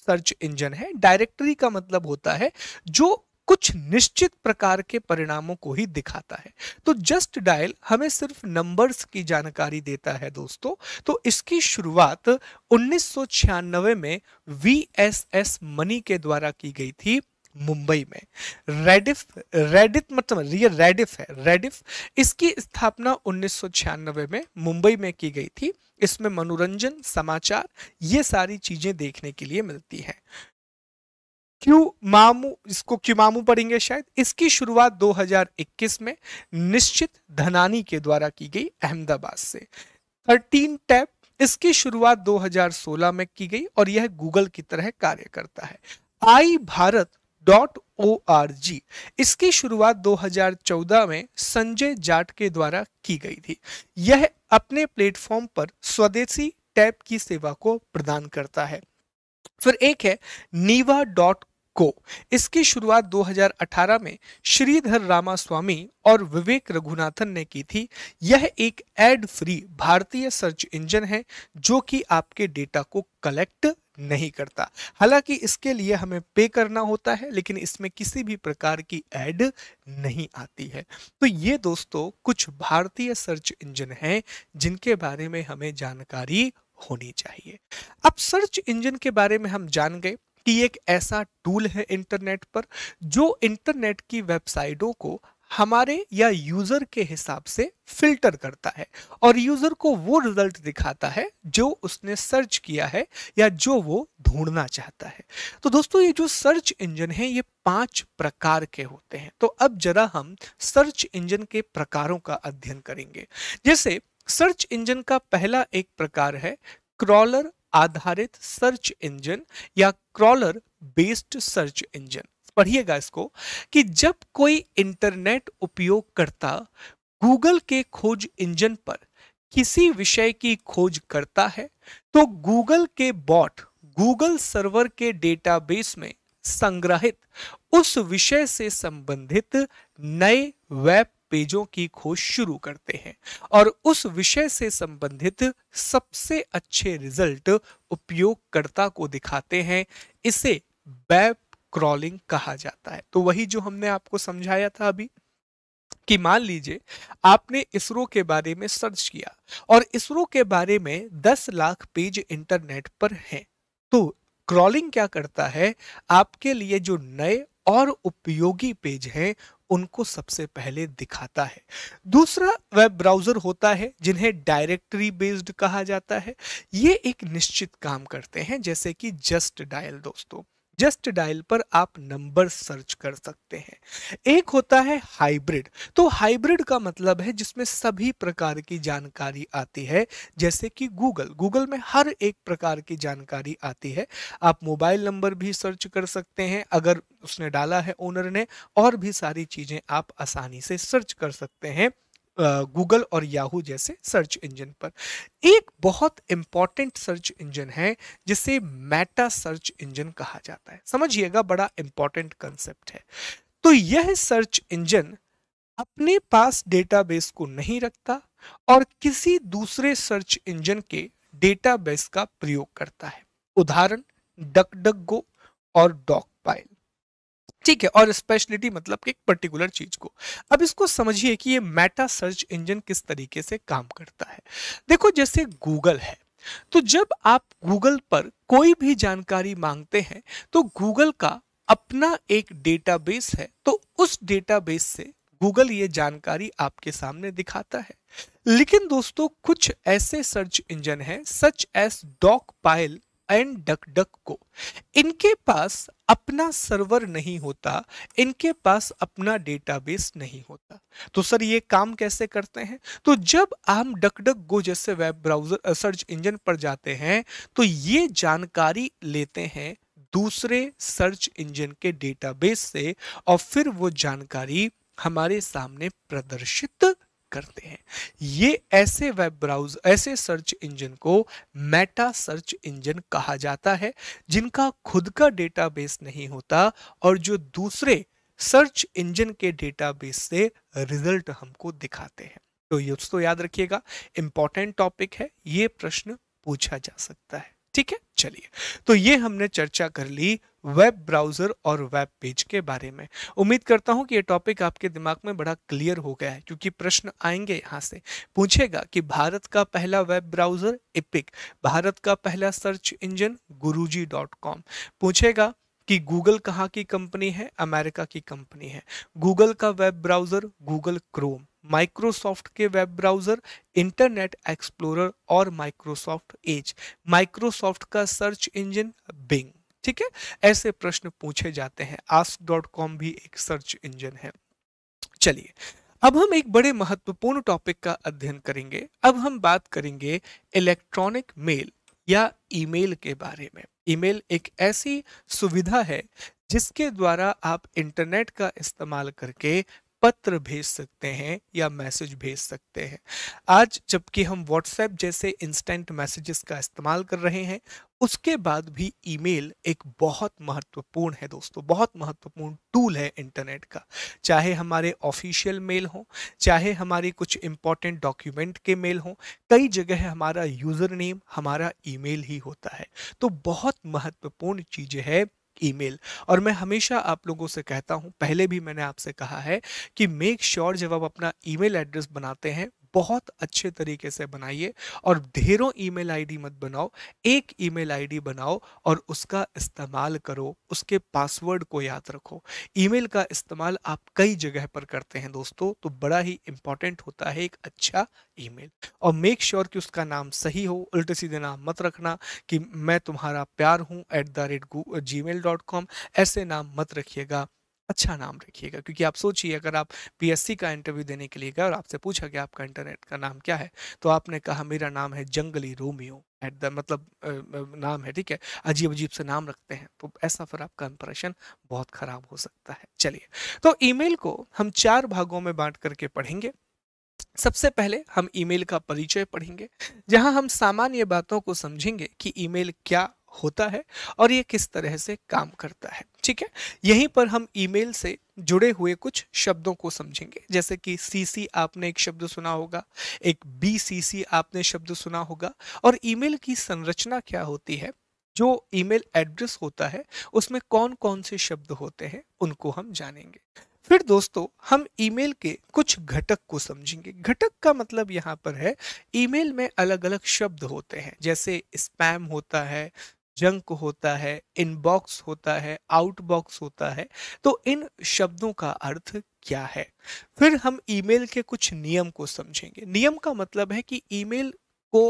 [SPEAKER 1] सर्च इंजन है डायरेक्टरी का मतलब होता है जो कुछ निश्चित प्रकार के परिणामों को ही दिखाता है तो जस्ट डायल हमें सिर्फ नंबर्स की जानकारी देता है दोस्तों तो इसकी शुरुआत 1996 में वीएसएस मनी के द्वारा की गई थी मुंबई में रेडिफ रेडिफ मतलब ये रेडिफ है रेडिफ इसकी स्थापना 1996 में मुंबई में की गई थी इसमें मनोरंजन समाचार ये सारी चीजें देखने के लिए मिलती हैं क्यू मामू इसको क्यू मामू पढ़ेंगे शायद इसकी शुरुआत 2021 में निश्चित धनानी के द्वारा की गई अहमदाबाद से 13 टैप इसकी शुरुआत 2016 में की गई और यह गूगल की तरह कार्य करता है I Bharat dot O R G इसकी शुरुआत 2014 में संजय जाट के द्वारा की गई थी यह अपने प्लेटफॉर्म पर स्वदेशी टैब की सेवा को प्रदान करता है फिर एक है नीवा डॉट को इसकी शुरुआत 2018 में श्रीधर रामास्वामी और विवेक रघुनाथन ने की थी यह एक एड फ्री भारतीय सर्च इंजन है जो कि आपके डेटा को कलेक्ट नहीं करता हालांकि इसके लिए हमें पे करना होता है लेकिन इसमें किसी भी प्रकार की एड नहीं आती है तो ये दोस्तों कुछ भारतीय सर्च इंजन हैं जिनके बारे में हमें जानकारी होनी चाहिए अब सर्च इंजन के बारे में हम जान गए कि एक ऐसा टूल है इंटरनेट पर जो इंटरनेट की वेबसाइटों को हमारे या यूजर के हिसाब से फिल्टर करता है और यूजर को वो रिजल्ट दिखाता है जो उसने सर्च किया है या जो वो ढूंढना चाहता है तो दोस्तों ये जो सर्च इंजन है ये पांच प्रकार के होते हैं तो अब जरा हम सर्च इंजन के प्रकारों का अध्ययन करेंगे जैसे सर्च इंजन का पहला एक प्रकार है क्रॉलर आधारित सर्च इंजन या क्रॉलर बेस्ड सर्च इंजन पढ़िएगा इसको कि जब कोई इंटरनेट उपयोगकर्ता गूगल के खोज इंजन पर किसी विषय की खोज करता है तो गूगल के बॉट गूगल सर्वर के डेटाबेस में संग्रहित उस विषय से संबंधित नए वेब पेजों की खोज शुरू करते हैं और उस विषय से संबंधित सबसे अच्छे रिजल्ट उपयोगकर्ता को दिखाते हैं इसे वेब क्रॉलिंग कहा जाता है तो वही जो हमने आपको समझाया था अभी कि मान लीजिए आपने इसरो के बारे में सर्च किया और इसरो के बारे में 10 लाख पेज इंटरनेट पर हैं तो क्रॉलिंग क्या करता है आपके लिए जो नए और उपयोगी पेज हैं उनको सबसे पहले दिखाता है दूसरा वेब ब्राउज़र होता है जिन्हें डायरेक्टरी बेस्ड कहा जाता है ये एक निश्चित काम करते हैं जैसे कि जस्ट डायल दोस्तों जस्ट डायल पर आप नंबर सर्च कर सकते हैं एक होता है हाइब्रिड तो हाइब्रिड का मतलब है जिसमें सभी प्रकार की जानकारी आती है जैसे कि गूगल गूगल में हर एक प्रकार की जानकारी आती है आप मोबाइल नंबर भी सर्च कर सकते हैं अगर उसने डाला है ओनर ने और भी सारी चीज़ें आप आसानी से सर्च कर सकते हैं गूगल और याहू जैसे सर्च इंजन पर एक बहुत इंपॉर्टेंट सर्च इंजन है जिसे मेटा सर्च इंजन कहा जाता है समझिएगा बड़ा इंपॉर्टेंट कंसेप्ट है तो यह सर्च इंजन अपने पास डेटाबेस को नहीं रखता और किसी दूसरे सर्च इंजन के डेटाबेस का प्रयोग करता है उदाहरण डकडगो गो और डॉक पाइल ठीक है और स्पेशलिटी मतलब कि एक पर्टिकुलर चीज को अब इसको समझिए कि ये मेटा सर्च इंजन किस तरीके से काम करता है देखो जैसे गूगल है तो जब आप गूगल पर कोई भी जानकारी मांगते हैं तो गूगल का अपना एक डेटाबेस है तो उस डेटाबेस से गूगल ये जानकारी आपके सामने दिखाता है लेकिन दोस्तों कुछ ऐसे सर्च इंजन हैं such as Dogpile and Duck Duck को इनके पास अपना सर्वर नहीं होता इनके पास अपना डेटाबेस नहीं होता तो सर ये काम कैसे करते हैं तो जब हम डक डक गो जैसे वेब ब्राउजर सर्च इंजन पर जाते हैं तो ये जानकारी लेते हैं दूसरे सर्च इंजन के डेटाबेस से और फिर वो जानकारी हमारे सामने प्रदर्शित करते हैं ये ऐसे वेब ब्राउज ऐसे सर्च इंजन को मेटा सर्च इंजन कहा जाता है जिनका खुद का डेटाबेस नहीं होता और जो दूसरे सर्च इंजन के डेटाबेस से रिजल्ट हमको दिखाते हैं तो ये दोस्तों याद रखिएगा इंपॉर्टेंट टॉपिक है ये प्रश्न पूछा जा सकता है ठीक है चलिए तो ये हमने चर्चा कर ली वेब ब्राउजर और वेब पेज के बारे में उम्मीद करता हूं कि ये टॉपिक आपके दिमाग में बड़ा क्लियर हो गया है क्योंकि प्रश्न आएंगे यहाँ से पूछेगा कि भारत का पहला वेब ब्राउजर इपिक भारत का पहला सर्च इंजन गुरुजी पूछेगा कि गूगल कहाँ की कंपनी है अमेरिका की कंपनी है गूगल का web browser Google Chrome Microsoft के वेब ब्राउज़र इंटरनेट एक्सप्लोरर और माइक्रोसॉफ्ट एज माइक्रोसॉफ्ट का सर्च इंजन बिंग ठीक है ऐसे प्रश्न पूछे जाते हैं आस्क डॉट कॉम भी एक सर्च इंजन है चलिए अब हम एक बड़े महत्वपूर्ण टॉपिक का अध्ययन करेंगे अब हम बात करेंगे इलेक्ट्रॉनिक मेल या ईमेल के बारे में ईमेल एक ऐसी सुविधा है जिसके द्वारा आप इंटरनेट का इस्तेमाल करके पत्र भेज सकते हैं या मैसेज भेज सकते हैं आज जबकि हम व्हाट्सएप जैसे इंस्टेंट मैसेजेस का इस्तेमाल कर रहे हैं उसके बाद भी ईमेल एक बहुत महत्वपूर्ण है दोस्तों बहुत महत्वपूर्ण टूल है इंटरनेट का चाहे हमारे ऑफिशियल मेल हो चाहे हमारे कुछ इंपॉर्टेंट डॉक्यूमेंट के मेल हो कई जगह हमारा यूज़र नेम हमारा ईमेल ही होता है तो बहुत महत्वपूर्ण चीज़ है ईमेल और मैं हमेशा आप लोगों से कहता हूं पहले भी मैंने आपसे कहा है कि मेक श्योर sure जब आप अपना ईमेल एड्रेस बनाते हैं बहुत अच्छे तरीके से बनाइए और ढेरों ईमेल आईडी मत बनाओ एक ईमेल आईडी बनाओ और उसका इस्तेमाल करो उसके पासवर्ड को याद रखो ईमेल का इस्तेमाल आप कई जगह पर करते हैं दोस्तों तो बड़ा ही इंपॉर्टेंट होता है एक अच्छा ईमेल और मेक श्योर sure कि उसका नाम सही हो उल्टे सीधे नाम मत रखना कि मैं तुम्हारा प्यार हूँ at the rate Gmail dot com ऐसे नाम मत रखिएगा अच्छा नाम रखिएगा क्योंकि आप सोचिए अगर आप बीएससी का इंटरव्यू देने के लिए गए और आपसे पूछा गया आपका इंटरनेट का नाम क्या है तो आपने कहा मेरा नाम है जंगली रोमियो एट द मतलब नाम है ठीक है अजीब अजीब से नाम रखते हैं तो ऐसा फिर आपका इंप्रेशन बहुत खराब हो सकता है चलिए तो ईमेल को हम चार भागों में बांट करके पढ़ेंगे सबसे पहले हम ईमेल का परिचय पढ़ेंगे जहां हम सामान्य बातों को समझेंगे कि ईमेल क्या होता है और ये किस तरह से काम करता है ठीक है यहीं पर हम ईमेल से जुड़े हुए कुछ शब्दों को समझेंगे जैसे कि सीसी आपने एक शब्द सुना होगा एक बीसीसी आपने शब्द सुना होगा और ईमेल की संरचना क्या होती है जो ईमेल एड्रेस होता है उसमें कौन कौन से शब्द होते हैं उनको हम जानेंगे फिर दोस्तों हम ईमेल के कुछ घटक को समझेंगे घटक का मतलब यहाँ पर है ईमेल में अलग अलग शब्द होते हैं जैसे स्पैम होता है जंक होता है इनबॉक्स होता है आउटबॉक्स होता है तो इन शब्दों का अर्थ क्या है फिर हम ईमेल के कुछ नियम को समझेंगे नियम का मतलब है कि ईमेल को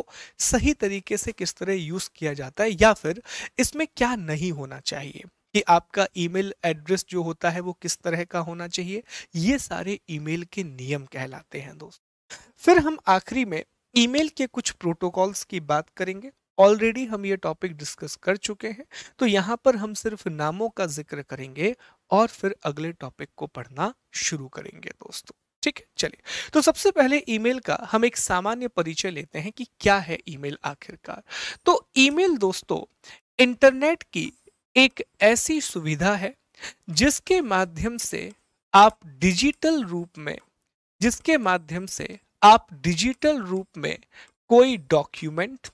[SPEAKER 1] सही तरीके से किस तरह यूज किया जाता है या फिर इसमें क्या नहीं होना चाहिए कि आपका ईमेल एड्रेस जो होता है वो किस तरह का होना चाहिए ये सारे ईमेल के नियम कहलाते हैं दोस्त फिर हम आखिरी में ईमेल के कुछ प्रोटोकॉल्स की बात करेंगे ऑलरेडी हम ये टॉपिक डिस्कस कर चुके हैं तो यहाँ पर हम सिर्फ नामों का जिक्र करेंगे और फिर अगले टॉपिक को पढ़ना शुरू करेंगे दोस्तों ठीक है चलिए तो सबसे पहले ईमेल का हम एक सामान्य परिचय लेते हैं कि क्या है ईमेल आखिरकार तो ईमेल दोस्तों इंटरनेट की एक ऐसी सुविधा है जिसके माध्यम से आप डिजिटल रूप में जिसके माध्यम से आप डिजिटल रूप में कोई डॉक्यूमेंट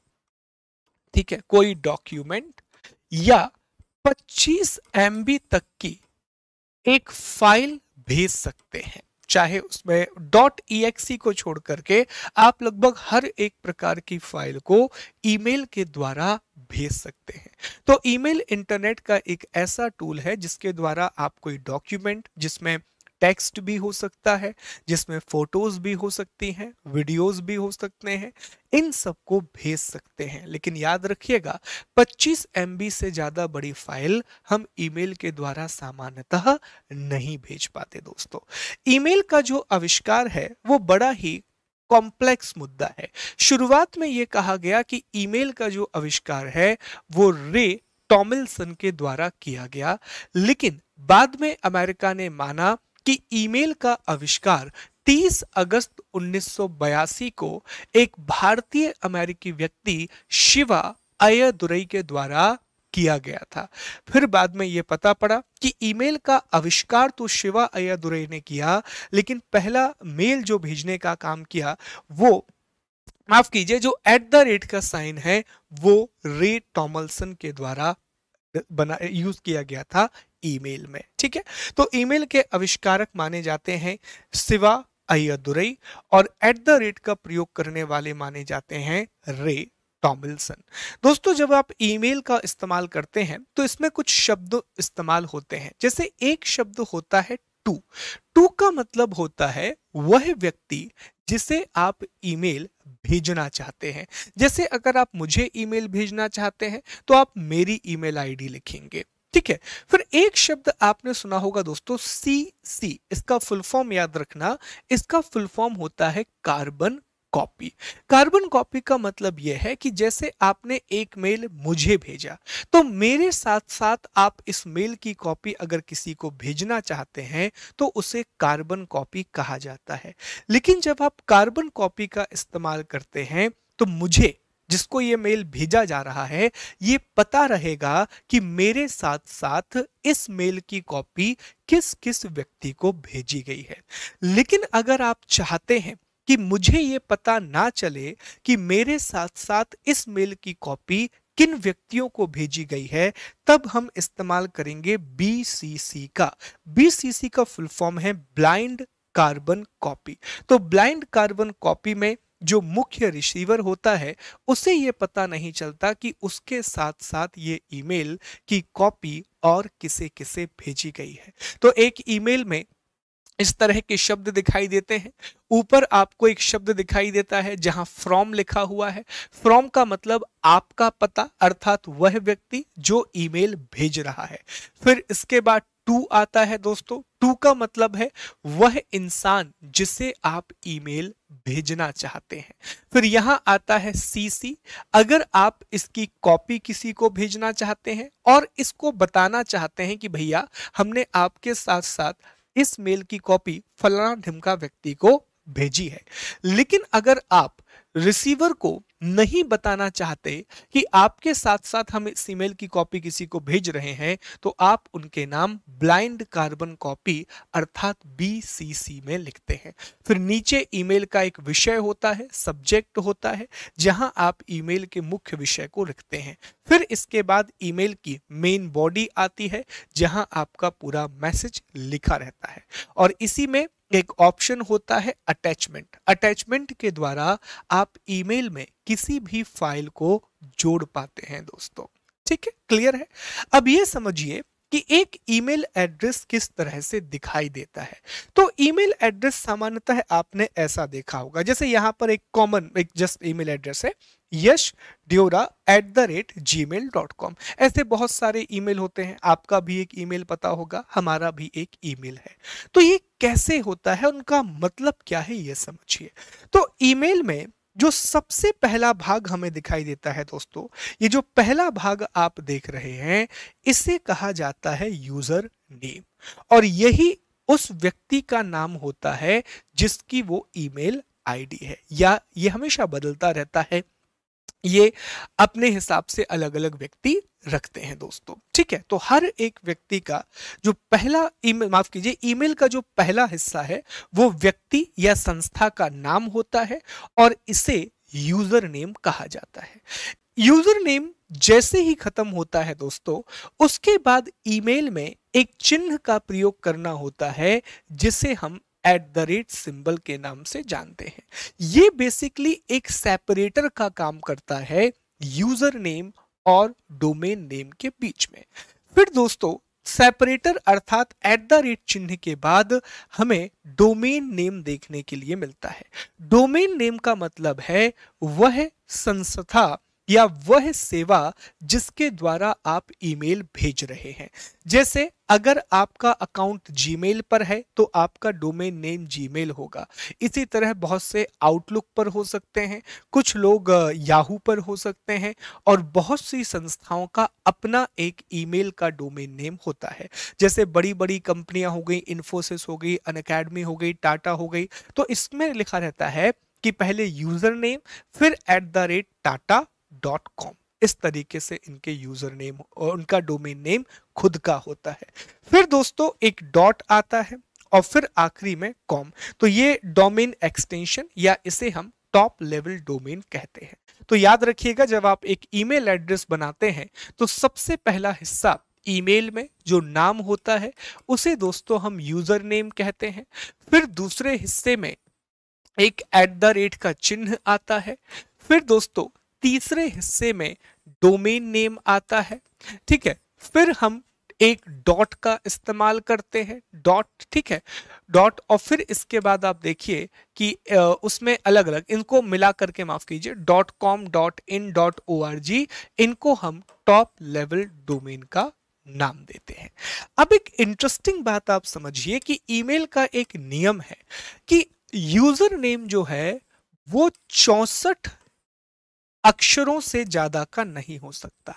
[SPEAKER 1] ठीक है कोई डॉक्यूमेंट या 25 एम तक की एक फाइल भेज सकते हैं चाहे उसमें डॉट ई को छोड़ करके आप लगभग हर एक प्रकार की फाइल को ईमेल के द्वारा भेज सकते हैं तो ईमेल इंटरनेट का एक ऐसा टूल है जिसके द्वारा आप कोई डॉक्यूमेंट जिसमें टेक्स्ट भी हो सकता है जिसमें फोटोज भी हो सकती हैं वीडियोस भी हो सकते हैं इन सबको भेज सकते हैं लेकिन याद रखिएगा 25 एम से ज़्यादा बड़ी फाइल हम ईमेल के द्वारा सामान्यतः नहीं भेज पाते दोस्तों ईमेल का जो आविष्कार है वो बड़ा ही कॉम्प्लेक्स मुद्दा है शुरुआत में ये कहा गया कि ईमेल का जो आविष्कार है वो रे टॉमिलसन के द्वारा किया गया लेकिन बाद में अमेरिका ने माना कि ईमेल का आविष्कार 30 अगस्त 1982 को एक भारतीय अमेरिकी व्यक्ति शिवा अयदुरई के द्वारा किया गया था फिर बाद में यह पता पड़ा कि ईमेल का आविष्कार तो शिवा अयदुरई ने किया लेकिन पहला मेल जो भेजने का काम किया वो माफ कीजिए जो एट द रेट का साइन है वो रे टॉमल्सन के द्वारा बना यूज किया गया था ईमेल में ठीक है तो ईमेल के आविष्कारक माने जाते हैं सिवा अयदुरई और एट द रेट का प्रयोग करने वाले माने जाते हैं रे टॉमिल्सन दोस्तों जब आप ईमेल का इस्तेमाल करते हैं तो इसमें कुछ शब्द इस्तेमाल होते हैं जैसे एक शब्द होता है टू टू का मतलब होता है वह व्यक्ति जिसे आप ईमेल भेजना चाहते हैं जैसे अगर आप मुझे ईमेल भेजना चाहते हैं तो आप मेरी ईमेल आईडी लिखेंगे ठीक है फिर एक शब्द आपने सुना होगा दोस्तों सी सी इसका फुल फॉर्म याद रखना इसका फुल फॉर्म होता है कार्बन कॉपी कार्बन कॉपी का मतलब यह है कि जैसे आपने एक मेल मुझे भेजा तो मेरे साथ साथ आप इस मेल की कॉपी अगर किसी को भेजना चाहते हैं तो उसे कार्बन कॉपी कहा जाता है लेकिन जब आप कार्बन कॉपी का इस्तेमाल करते हैं तो मुझे जिसको ये मेल भेजा जा रहा है ये पता रहेगा कि मेरे साथ साथ इस मेल की कॉपी किस किस व्यक्ति को भेजी गई है लेकिन अगर आप चाहते हैं कि मुझे ये पता ना चले कि मेरे साथ साथ इस मेल की कॉपी किन व्यक्तियों को भेजी गई है तब हम इस्तेमाल करेंगे बी का बी का फुल फॉर्म है ब्लाइंड कार्बन कॉपी तो ब्लाइंड कार्बन कॉपी में जो मुख्य रिसीवर होता है उसे ये पता नहीं चलता कि उसके साथ साथ ये ईमेल की कॉपी और किसे किसे भेजी गई है तो एक ईमेल में इस तरह के शब्द दिखाई देते हैं ऊपर आपको एक शब्द दिखाई देता है जहां फ्रॉम लिखा हुआ है फ्रॉम का मतलब आपका पता अर्थात वह व्यक्ति जो ईमेल भेज रहा है फिर इसके बाद टू आता है दोस्तों टू का मतलब है वह इंसान जिसे आप ईमेल भेजना चाहते हैं फिर यहां आता है सीसी अगर आप इसकी कॉपी किसी को भेजना चाहते हैं और इसको बताना चाहते हैं कि भैया हमने आपके साथ साथ इस मेल की कॉपी फलाना ढिमका व्यक्ति को भेजी है लेकिन अगर आप रिसीवर को नहीं बताना चाहते कि आपके साथ साथ हम इस ईमेल की कॉपी किसी को भेज रहे हैं तो आप उनके नाम ब्लाइंड कार्बन कॉपी अर्थात बीसीसी में लिखते हैं फिर नीचे ईमेल का एक विषय होता है सब्जेक्ट होता है जहां आप ईमेल के मुख्य विषय को लिखते हैं फिर इसके बाद ईमेल की मेन बॉडी आती है जहां आपका पूरा मैसेज लिखा रहता है और इसी में एक ऑप्शन होता है अटैचमेंट अटैचमेंट के द्वारा आप ईमेल में किसी भी फाइल को जोड़ पाते हैं दोस्तों ठीक है क्लियर है अब ये समझिए कि एक ईमेल एड्रेस किस तरह से दिखाई देता है तो ईमेल एड्रेस सामान्यतः आपने ऐसा देखा होगा जैसे यहाँ पर एक कॉमन एक जस्ट ईमेल एड्रेस है Yash Dyora at the rate Gmail dot com ऐसे बहुत सारे ईमेल होते हैं आपका भी एक ईमेल पता होगा हमारा भी एक ईमेल है तो ये कैसे होता है उनका मतलब क्या है ये समझिए तो ईमेल में जो सबसे पहला भाग हमें दिखाई देता है दोस्तों ये जो पहला भाग आप देख रहे हैं इसे कहा जाता है यूजर नेम और यही उस व्यक्ति का नाम होता है जिसकी वो ईमेल आईडी है या ये हमेशा बदलता रहता है ये अपने हिसाब से अलग अलग व्यक्ति रखते हैं दोस्तों ठीक है तो हर एक व्यक्ति का जो पहला ईमेल माफ कीजिए ईमेल का जो पहला हिस्सा है वो व्यक्ति या संस्था का नाम होता है और इसे यूजर नेम कहा जाता है यूजर नेम जैसे ही खत्म होता है दोस्तों उसके बाद ईमेल में एक चिन्ह का प्रयोग करना होता है जिसे हम एट द रेट सिंबल के नाम से जानते हैं ये बेसिकली एक सेपरेटर का काम करता है यूजर नेम और डोमेन नेम के बीच में फिर दोस्तों सेपरेटर अर्थात एट द रेट चिन्ह के बाद हमें डोमेन नेम देखने के लिए मिलता है डोमेन नेम का मतलब है वह संस्था या वह सेवा जिसके द्वारा आप ईमेल भेज रहे हैं जैसे अगर आपका अकाउंट जीमेल पर है तो आपका डोमेन नेम जीमेल होगा इसी तरह बहुत से आउटलुक पर हो सकते हैं कुछ लोग याहू पर हो सकते हैं और बहुत सी संस्थाओं का अपना एक ईमेल का डोमेन नेम होता है जैसे बड़ी बड़ी कंपनियां हो गई इन्फोसिस हो गई अन हो गई टाटा हो गई तो इसमें लिखा रहता है कि पहले यूजर नेम फिर at the rate Tata dot com इस तरीके से इनके यूजर नेम और उनका डोमेन नेम खुद का होता है फिर दोस्तों एक डॉट आता है और फिर आखिरी में कॉम तो ये डोमेन एक्सटेंशन या इसे हम टॉप लेवल डोमेन कहते हैं तो याद रखिएगा जब आप एक ईमेल एड्रेस बनाते हैं तो सबसे पहला हिस्सा ईमेल में जो नाम होता है उसे दोस्तों हम यूजर नेम कहते हैं फिर दूसरे हिस्से में एक एट द रेट का चिन्ह आता है फिर दोस्तों तीसरे हिस्से में डोमेन नेम आता है ठीक है फिर हम एक डॉट का इस्तेमाल करते हैं डॉट ठीक है डॉट और फिर इसके बाद आप देखिए कि उसमें अलग अलग इनको मिला करके माफ कीजिए dot com dot in dot O R G इनको हम टॉप लेवल डोमेन का नाम देते हैं अब एक इंटरेस्टिंग बात आप समझिए कि ईमेल का एक नियम है कि यूजर नेम जो है वो चौसठ अक्षरों से ज्यादा का नहीं हो सकता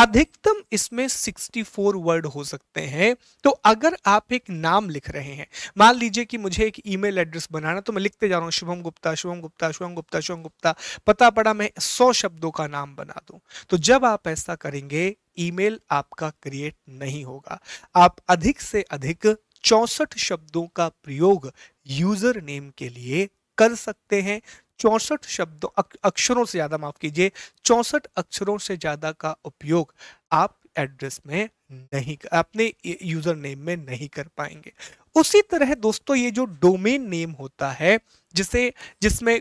[SPEAKER 1] अधिकतम इसमें 64 वर्ड हो सकते हैं तो अगर आप एक नाम लिख रहे हैं मान लीजिए कि मुझे एक ईमेल एड्रेस बनाना तो मैं लिखते जा रहा हूँ शुभम गुप्ता शुभम गुप्ता शुभम गुप्ता शुभम गुप्ता पता पड़ा मैं 100 शब्दों का नाम बना दूं तो जब आप ऐसा करेंगे ईमेल आपका क्रिएट नहीं होगा आप अधिक से अधिक चौसठ शब्दों का प्रयोग यूजर नेम के लिए कर सकते हैं चौंसठ शब्दों अक, अक्षरों से ज़्यादा माफ़ कीजिए चौंसठ अक्षरों से ज़्यादा का उपयोग आप एड्रेस में नहीं अपने यूजर नेम में नहीं कर पाएंगे उसी तरह दोस्तों ये जो डोमेन नेम होता है जिसे जिसमें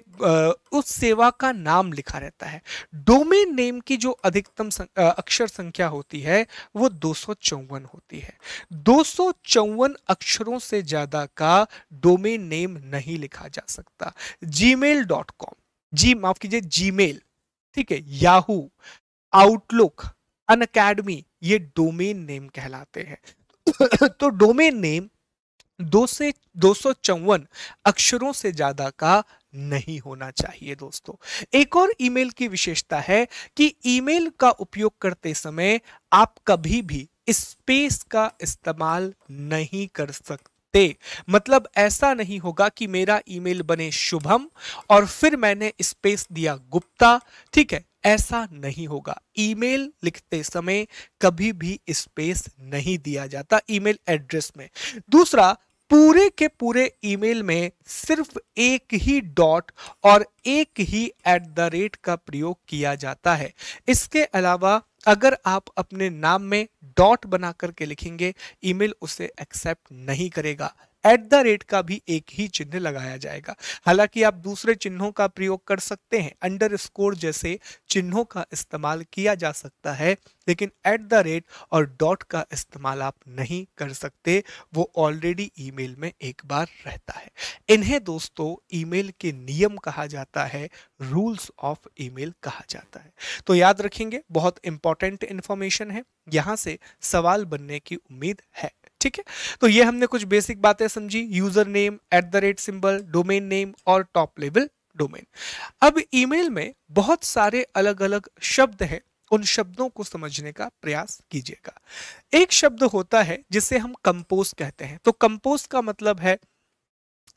[SPEAKER 1] उस सेवा का नाम लिखा रहता है डोमेन नेम की जो अधिकतम सं, अक्षर संख्या होती है वो दो होती है दो अक्षरों से ज़्यादा का डोमेन नेम नहीं लिखा जा सकता Gmail dot com G माफ कीजिए जी ठीक है याहू आउटलुक अन अकेडमी ये डोमेन नेम कहलाते हैं तो डोमेन नेम दो से दो अक्षरों से ज्यादा का नहीं होना चाहिए दोस्तों एक और ईमेल की विशेषता है कि ईमेल का उपयोग करते समय आप कभी भी स्पेस का इस्तेमाल नहीं कर सकते सकते मतलब ऐसा नहीं होगा कि मेरा ईमेल बने शुभम और फिर मैंने स्पेस दिया गुप्ता ठीक है ऐसा नहीं होगा ईमेल लिखते समय कभी भी स्पेस नहीं दिया जाता ईमेल एड्रेस में दूसरा पूरे के पूरे ईमेल में सिर्फ एक ही डॉट और एक ही एट द रेट का प्रयोग किया जाता है इसके अलावा अगर आप अपने नाम में डॉट बना करके लिखेंगे ईमेल उसे एक्सेप्ट नहीं करेगा एट द रेट का भी एक ही चिन्ह लगाया जाएगा हालांकि आप दूसरे चिन्हों का प्रयोग कर सकते हैं अंडर स्कोर जैसे चिन्हों का इस्तेमाल किया जा सकता है लेकिन एट द रेट और डॉट का इस्तेमाल आप नहीं कर सकते वो ऑलरेडी ईमेल में एक बार रहता है इन्हें दोस्तों ईमेल के नियम कहा जाता है रूल्स ऑफ ईमेल कहा जाता है तो याद रखेंगे बहुत इंपॉर्टेंट इंफॉर्मेशन है यहाँ से सवाल बनने की उम्मीद है ठीक है तो ये हमने कुछ बेसिक बातें समझी user name at the rate symbol domain name और टॉप लेवल डोमेन अब ईमेल में बहुत सारे अलग अलग शब्द हैं उन शब्दों को समझने का प्रयास कीजिएगा एक शब्द होता है जिसे हम कंपोज कहते हैं तो कंपोज का मतलब है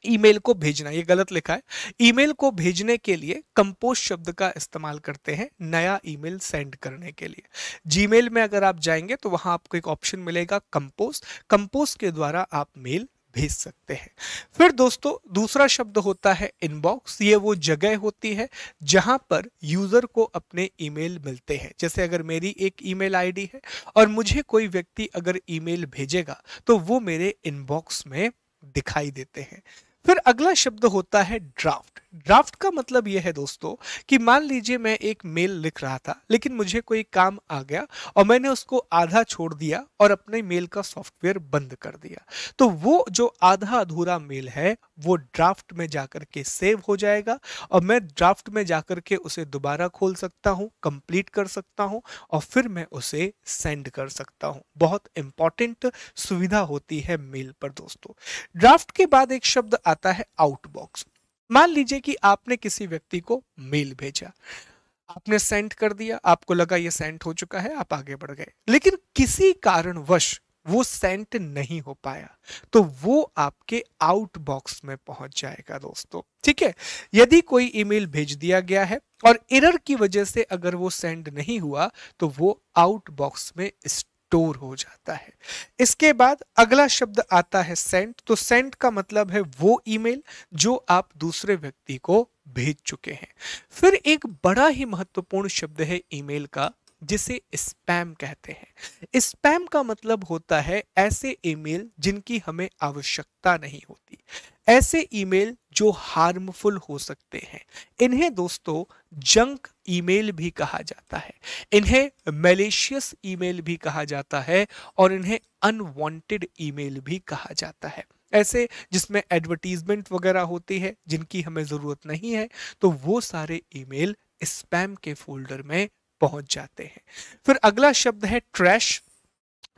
[SPEAKER 1] ईमेल को भेजना ये गलत लिखा है ईमेल को भेजने के लिए कंपोज शब्द का इस्तेमाल करते हैं नया ईमेल सेंड करने के लिए जीमेल में अगर आप जाएंगे तो वहां आपको एक ऑप्शन मिलेगा कंपोज कंपोज के द्वारा आप मेल भेज सकते हैं फिर दोस्तों दूसरा शब्द होता है इनबॉक्स ये वो जगह होती है जहां पर यूजर को अपने ईमेल मिलते हैं जैसे अगर मेरी एक ईमेल आईडी है और मुझे कोई व्यक्ति अगर ईमेल भेजेगा तो वो मेरे इनबॉक्स में दिखाई देते हैं फिर अगला शब्द होता है ड्राफ्ट ड्राफ्ट का मतलब यह है दोस्तों कि मान लीजिए मैं एक मेल लिख रहा था लेकिन मुझे कोई काम आ गया और मैंने उसको आधा छोड़ दिया और अपने मेल का सॉफ्टवेयर बंद कर दिया तो वो जो आधा अधूरा मेल है वो ड्राफ्ट में जाकर के सेव हो जाएगा और मैं ड्राफ्ट में जाकर के उसे दोबारा खोल सकता हूँ कंप्लीट कर सकता हूँ और फिर मैं उसे सेंड कर सकता हूँ बहुत इंपॉर्टेंट सुविधा होती है मेल पर दोस्तों ड्राफ्ट के बाद एक शब्द आता है आउटबॉक्स मान लीजिए कि आपने किसी व्यक्ति को मेल भेजा आपने सेंड कर दिया आपको लगा यह सेंड हो चुका है आप आगे बढ़ गए लेकिन किसी कारणवश वो सेंट नहीं हो पाया तो वो आपके आउटबॉक्स में पहुंच जाएगा दोस्तों ठीक है यदि कोई ईमेल भेज दिया गया है और एरर की वजह से अगर वो सेंड नहीं हुआ तो वो आउटबॉक्स में स्टोर हो जाता है इसके बाद अगला शब्द आता है सेंट तो सेंट का मतलब है वो ईमेल जो आप दूसरे व्यक्ति को भेज चुके हैं फिर एक बड़ा ही महत्वपूर्ण शब्द है ईमेल का जिसे स्पैम कहते हैं स्पैम का मतलब होता है ऐसे ईमेल जिनकी हमें आवश्यकता नहीं होती ऐसे ईमेल जो हार्मफुल हो सकते हैं इन्हें दोस्तों जंक ईमेल भी कहा जाता है इन्हें मेलेशियस ईमेल भी कहा जाता है और इन्हें अनवांटेड ईमेल भी कहा जाता है ऐसे जिसमें एडवर्टीजमेंट वगैरह होती है जिनकी हमें ज़रूरत नहीं है तो वो सारे ईमेल स्पैम के फोल्डर में पहुंच जाते हैं फिर अगला शब्द है ट्रैश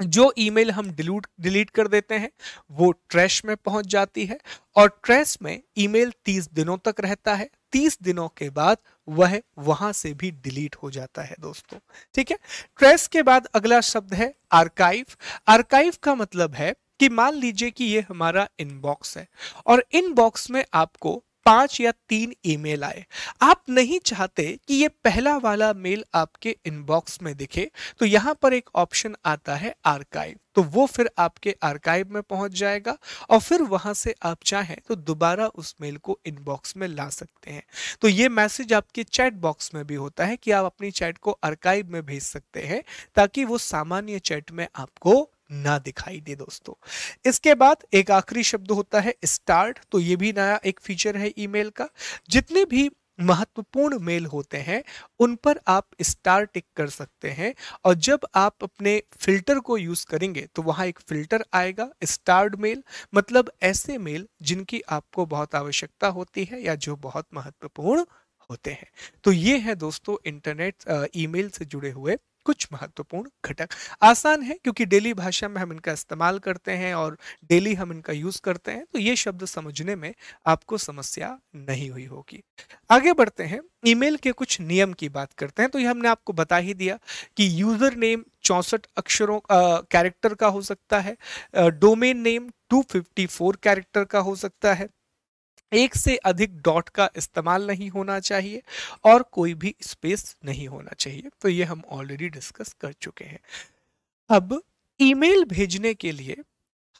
[SPEAKER 1] जो ईमेल हम डिलूट डिलीट कर देते हैं वो ट्रैश में पहुंच जाती है और ट्रैश में ईमेल 30 दिनों तक रहता है 30 दिनों के बाद वह वहां से भी डिलीट हो जाता है दोस्तों ठीक है ट्रैश के बाद अगला शब्द है आर्काइव आर्काइव का मतलब है कि मान लीजिए कि ये हमारा इनबॉक्स है और इनबॉक्स में आपको पांच या तीन ईमेल आए आप नहीं चाहते कि ये पहला वाला मेल आपके इनबॉक्स में दिखे तो यहाँ पर एक ऑप्शन आता है आर्काइव तो वो फिर आपके आर्काइव में पहुंच जाएगा और फिर वहां से आप चाहें तो दोबारा उस मेल को इनबॉक्स में ला सकते हैं तो ये मैसेज आपके चैट बॉक्स में भी होता है कि आप अपनी चैट को आर्काइव में भेज सकते हैं ताकि वो सामान्य चैट में आपको ना दिखाई दे दोस्तों इसके बाद एक आखिरी शब्द होता है स्टार्ट तो ये भी नया एक फीचर है ईमेल का जितने भी महत्वपूर्ण मेल होते हैं उन पर आप स्टार टिक कर सकते हैं और जब आप अपने फिल्टर को यूज़ करेंगे तो वहां एक फिल्टर आएगा स्टार्ड मेल मतलब ऐसे मेल जिनकी आपको बहुत आवश्यकता होती है या जो बहुत महत्वपूर्ण होते हैं तो ये है दोस्तों इंटरनेट ईमेल से जुड़े हुए कुछ महत्वपूर्ण घटक आसान है क्योंकि डेली भाषा में हम इनका इस्तेमाल करते हैं और डेली हम इनका यूज करते हैं तो ये शब्द समझने में आपको समस्या नहीं हुई होगी आगे बढ़ते हैं ईमेल के कुछ नियम की बात करते हैं तो ये हमने आपको बता ही दिया कि यूजर नेम चौंसठ अक्षरों कैरेक्टर का हो सकता है डोमेन नेम 254 कैरेक्टर का हो सकता है एक से अधिक डॉट का इस्तेमाल नहीं होना चाहिए और कोई भी स्पेस नहीं होना चाहिए तो ये हम ऑलरेडी डिस्कस कर चुके हैं अब ईमेल भेजने के लिए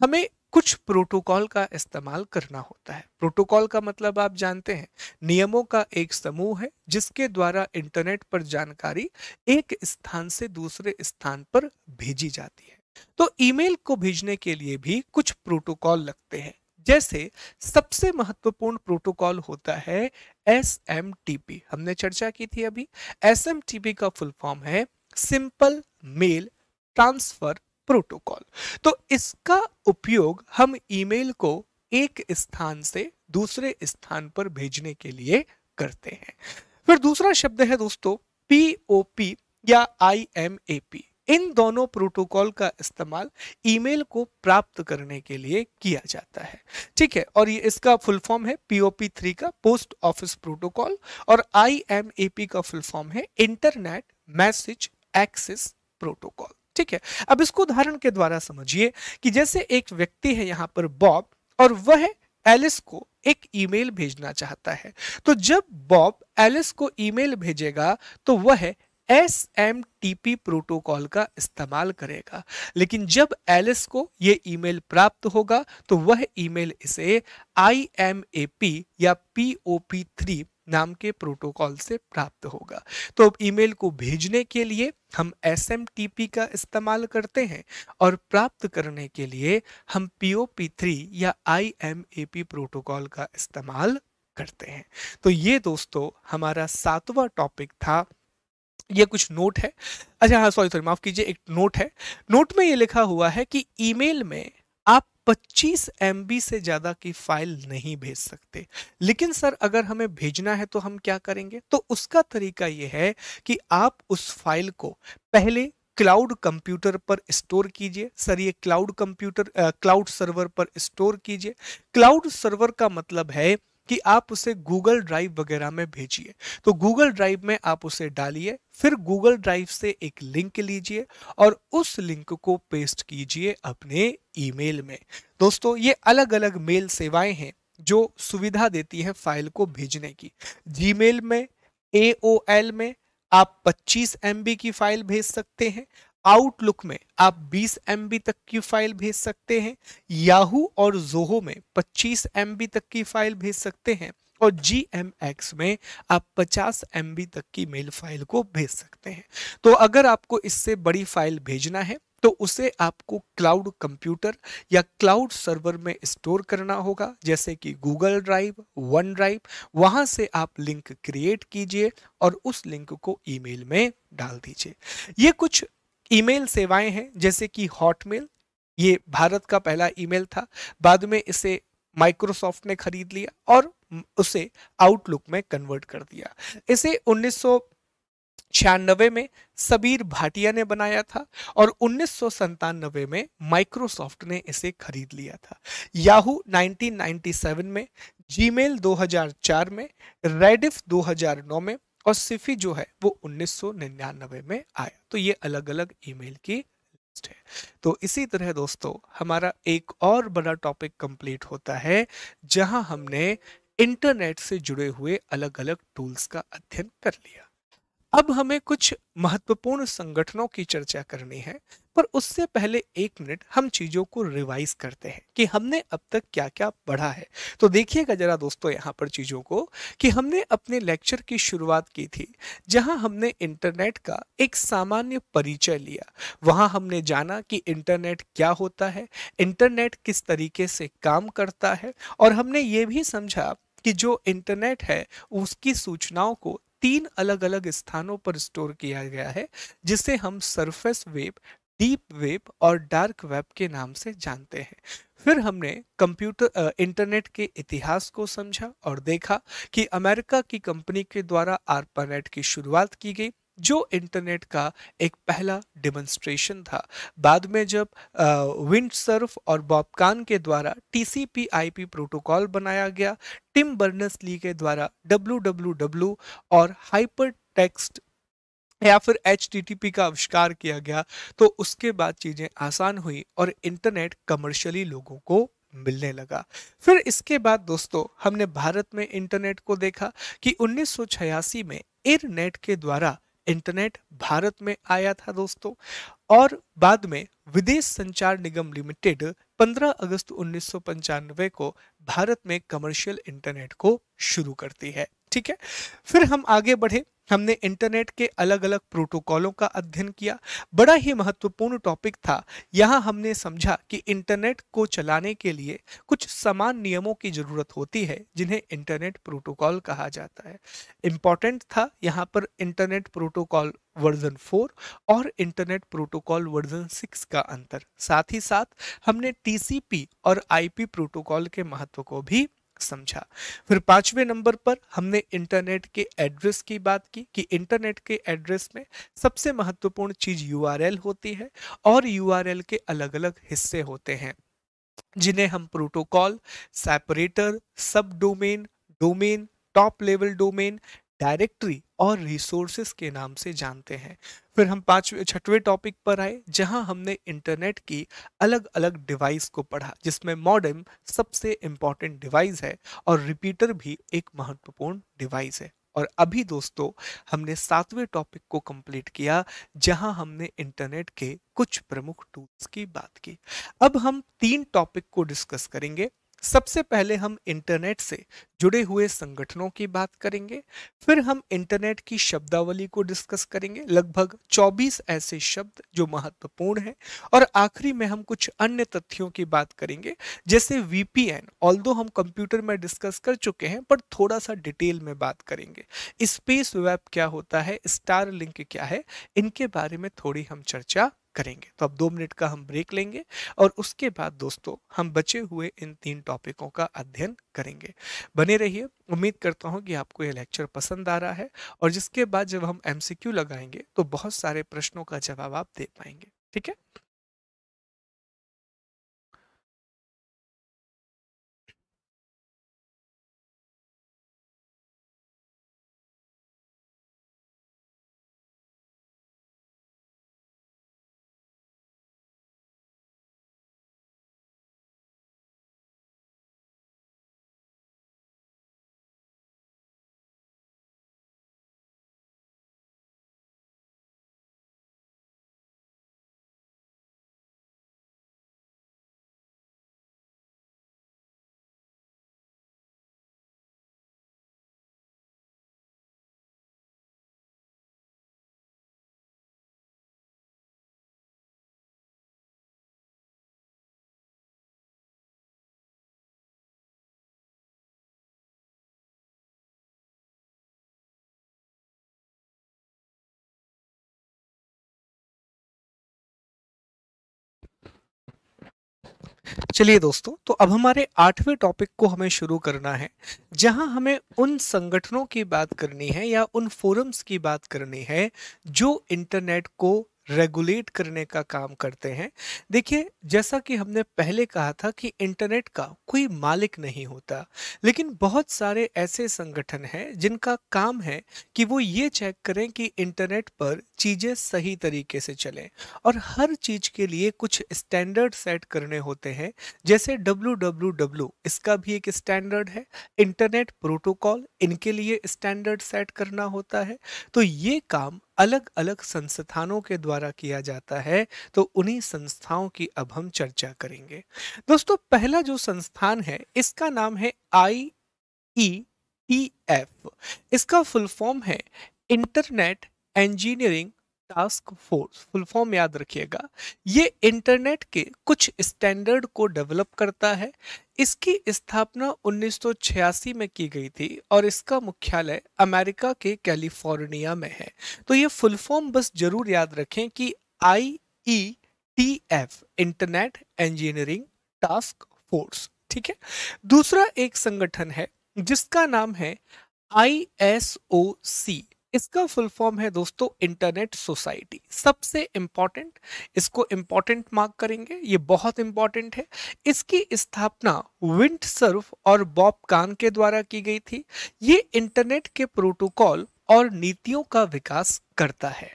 [SPEAKER 1] हमें कुछ प्रोटोकॉल का इस्तेमाल करना होता है प्रोटोकॉल का मतलब आप जानते हैं नियमों का एक समूह है जिसके द्वारा इंटरनेट पर जानकारी एक स्थान से दूसरे स्थान पर भेजी जाती है तो ईमेल को भेजने के लिए भी कुछ प्रोटोकॉल लगते हैं जैसे सबसे महत्वपूर्ण प्रोटोकॉल होता है एस हमने चर्चा की थी अभी एस का फुल फॉर्म है सिंपल मेल ट्रांसफर प्रोटोकॉल तो इसका उपयोग हम ईमेल को एक स्थान से दूसरे स्थान पर भेजने के लिए करते हैं फिर दूसरा शब्द है दोस्तों पीओपी या I M A P in दोनों प्रोटोकॉल का इस्तेमाल ईमेल को प्राप्त करने के लिए किया जाता है ठीक है और ये इसका फुल फॉर्म है पीओपी थ्री का पोस्ट ऑफिस प्रोटोकॉल और आईएमएपी का फुल फॉर्म है इंटरनेट मैसेज एक्सेस प्रोटोकॉल ठीक है अब इसको उदाहरण के द्वारा समझिए कि जैसे एक व्यक्ति है यहाँ पर बॉब और वह एलिस को एक ईमेल भेजना चाहता है तो जब बॉब एलिस को ईमेल भेजेगा तो वह S M T P protocol का इस्तेमाल करेगा लेकिन जब एलिस को यह ईमेल प्राप्त होगा तो वह ईमेल इसे आई एम ए पी या पी ओ पी थ्री नाम के प्रोटोकॉल से प्राप्त होगा तो अब ईमेल को भेजने के लिए हम एस एम टी पी का इस्तेमाल करते हैं और प्राप्त करने के लिए हम पी ओ पी थ्री या I M A P protocol का इस्तेमाल करते हैं तो ये दोस्तों हमारा सातवां टॉपिक था ये कुछ नोट है अच्छा हाँ सॉरी सॉरी माफ़ कीजिए एक नोट है नोट में ये लिखा हुआ है कि ईमेल में आप 25 एम से ज़्यादा की फाइल नहीं भेज सकते लेकिन सर अगर हमें भेजना है तो हम क्या करेंगे तो उसका तरीका ये है कि आप उस फाइल को पहले क्लाउड कंप्यूटर पर स्टोर कीजिए सर ये क्लाउड कंप्यूटर क्लाउड सर्वर पर स्टोर कीजिए क्लाउड सर्वर का मतलब है कि आप उसे गूगल ड्राइव वगैरह में भेजिए तो गूगल ड्राइव में आप उसे डालिए फिर गूगल ड्राइव से एक लिंक लीजिए और उस लिंक को पेस्ट कीजिए अपने ईमेल में दोस्तों ये अलग अलग मेल सेवाएं हैं जो सुविधा देती है फाइल को भेजने की जी में ए में आप 25 एम की फाइल भेज सकते हैं आउटलुक में आप 20 एम तक की फाइल भेज सकते हैं याहू और जोहो में 25 एम तक की फाइल भेज सकते हैं और जी एम एक्स में आप 50 एम तक की मेल फाइल को भेज सकते हैं तो अगर आपको इससे बड़ी फाइल भेजना है तो उसे आपको क्लाउड कंप्यूटर या क्लाउड सर्वर में स्टोर करना होगा जैसे कि गूगल ड्राइव वन ड्राइव वहां से आप लिंक क्रिएट कीजिए और उस लिंक को ईमेल में डाल दीजिए ये कुछ ईमेल सेवाएं हैं जैसे कि हॉटमेल ये भारत का पहला ईमेल था बाद में इसे माइक्रोसॉफ्ट ने खरीद लिया और उसे आउटलुक में कन्वर्ट कर दिया इसे उन्नीस में सबीर भाटिया ने बनाया था और उन्नीस में माइक्रोसॉफ्ट ने इसे खरीद लिया था याहू 1997 में जीमेल 2004 में रेडिफ 2009 में और सिफी जो है वो 1999 में आया तो ये अलग अलग ईमेल की लिस्ट है तो इसी तरह दोस्तों हमारा एक और बड़ा टॉपिक कंप्लीट होता है जहां हमने इंटरनेट से जुड़े हुए अलग अलग टूल्स का अध्ययन कर लिया अब हमें कुछ महत्वपूर्ण संगठनों की चर्चा करनी है पर उससे पहले एक मिनट हम चीजों को रिवाइज करते हैं कि हमने अब तक क्या क्या पढ़ा है तो देखिएगा जरा दोस्तों यहाँ पर चीजों को कि हमने अपने लेक्चर की शुरुआत की थी जहाँ हमने इंटरनेट का एक सामान्य परिचय लिया वहाँ हमने जाना कि इंटरनेट क्या होता है इंटरनेट किस तरीके से काम करता है और हमने ये भी समझा कि जो इंटरनेट है उसकी सूचनाओं को तीन अलग अलग स्थानों पर स्टोर किया गया है जिसे हम सरफेस वेब डीप वेब और डार्क वेब के नाम से जानते हैं फिर हमने कंप्यूटर इंटरनेट के इतिहास को समझा और देखा कि अमेरिका की कंपनी के द्वारा आर्पानेट की शुरुआत की गई जो इंटरनेट का एक पहला डेमोन्स्ट्रेशन था बाद में जब विंड सर्फ और बॉबकान के द्वारा टीसीपी प्रोटोकॉल बनाया गया टिम बर्नर्स ली के द्वारा डब्ल्यू और हाइपर टेक्स्ट या फिर एच का आविष्कार किया गया तो उसके बाद चीज़ें आसान हुई और इंटरनेट कमर्शियली लोगों को मिलने लगा फिर इसके बाद दोस्तों हमने भारत में इंटरनेट को देखा कि 1986 में एयरनेट के द्वारा इंटरनेट भारत में आया था दोस्तों और बाद में विदेश संचार निगम लिमिटेड 15 अगस्त उन्नीस को भारत में कमर्शियल इंटरनेट को शुरू करती है ठीक है फिर हम आगे बढ़े हमने इंटरनेट के अलग अलग प्रोटोकॉलों का अध्ययन किया बड़ा ही महत्वपूर्ण टॉपिक था यहाँ हमने समझा कि इंटरनेट को चलाने के लिए कुछ समान नियमों की जरूरत होती है जिन्हें इंटरनेट प्रोटोकॉल कहा जाता है इम्पॉर्टेंट था यहाँ पर इंटरनेट प्रोटोकॉल वर्जन फोर और इंटरनेट प्रोटोकॉल वर्जन सिक्स का अंतर साथ ही साथ हमने टीसीपी और आईपी प्रोटोकॉल के महत्व को भी समझा फिर पांचवें नंबर पर हमने इंटरनेट के एड्रेस की बात की कि इंटरनेट के एड्रेस में सबसे महत्वपूर्ण चीज यूआरएल होती है और यूआरएल के अलग अलग हिस्से होते हैं जिन्हें हम प्रोटोकॉल सेपरेटर सब domain domain top level domain directory और रिसोर्सेस के नाम से जानते हैं फिर हम पांचवे छठवें टॉपिक पर आए जहां हमने इंटरनेट की अलग अलग डिवाइस को पढ़ा जिसमें मॉडर्न सबसे इम्पॉर्टेंट डिवाइस है और रिपीटर भी एक महत्वपूर्ण डिवाइस है और अभी दोस्तों हमने सातवें टॉपिक को कंप्लीट किया जहां हमने इंटरनेट के कुछ प्रमुख टूल्स की बात की अब हम तीन टॉपिक को डिस्कस करेंगे सबसे पहले हम इंटरनेट से जुड़े हुए संगठनों की बात करेंगे फिर हम इंटरनेट की शब्दावली को डिस्कस करेंगे लगभग 24 ऐसे शब्द जो महत्वपूर्ण हैं और आखिरी में हम कुछ अन्य तथ्यों की बात करेंगे जैसे वीपीएन ऑल्दो हम कंप्यूटर में डिस्कस कर चुके हैं पर थोड़ा सा डिटेल में बात करेंगे स्पेस वेब क्या होता है स्टार लिंक क्या है इनके बारे में थोड़ी हम चर्चा करेंगे तो अब दो मिनट का हम ब्रेक लेंगे और उसके बाद दोस्तों हम बचे हुए इन तीन टॉपिकों का अध्ययन करेंगे बने रहिए उम्मीद करता हूँ कि आपको ये लेक्चर पसंद आ रहा है और जिसके बाद जब हम एम लगाएंगे तो बहुत सारे प्रश्नों का जवाब आप दे पाएंगे ठीक है चलिए दोस्तों तो अब हमारे आठवें टॉपिक को हमें शुरू करना है जहां हमें उन संगठनों की बात करनी है या उन फोरम्स की बात करनी है जो इंटरनेट को रेगुलेट करने का काम करते हैं देखिए जैसा कि हमने पहले कहा था कि इंटरनेट का कोई मालिक नहीं होता लेकिन बहुत सारे ऐसे संगठन हैं जिनका काम है कि वो ये चेक करें कि इंटरनेट पर चीज़ें सही तरीके से चलें और हर चीज़ के लिए कुछ स्टैंडर्ड सेट करने होते हैं जैसे डब्ल्यू इसका भी एक स्टैंडर्ड है इंटरनेट प्रोटोकॉल इनके लिए स्टैंडर्ड सेट करना होता है तो ये काम अलग अलग संस्थानों के द्वारा किया जाता है तो उन्हीं संस्थाओं की अब हम चर्चा करेंगे दोस्तों पहला जो संस्थान है इसका नाम है आई ई टी एफ इसका फुल फॉर्म है internet engineering task force full form याद रखिएगा ये इंटरनेट के कुछ स्टैंडर्ड को डेवलप करता है इसकी स्थापना 1986 में की गई थी और इसका मुख्यालय अमेरिका के कैलिफोर्निया में है तो ये फुल फॉर्म बस जरूर याद रखें कि I E T F internet engineering task force ठीक है दूसरा एक संगठन है जिसका नाम है आई एस ओ सी इसका फुल फॉर्म है दोस्तों इंटरनेट सोसाइटी सबसे इम्पॉर्टेंट इसको इम्पॉर्टेंट मार्क करेंगे ये बहुत इम्पॉर्टेंट है इसकी स्थापना विंट सर्फ और बॉब कान के द्वारा की गई थी ये इंटरनेट के प्रोटोकॉल और नीतियों का विकास करता है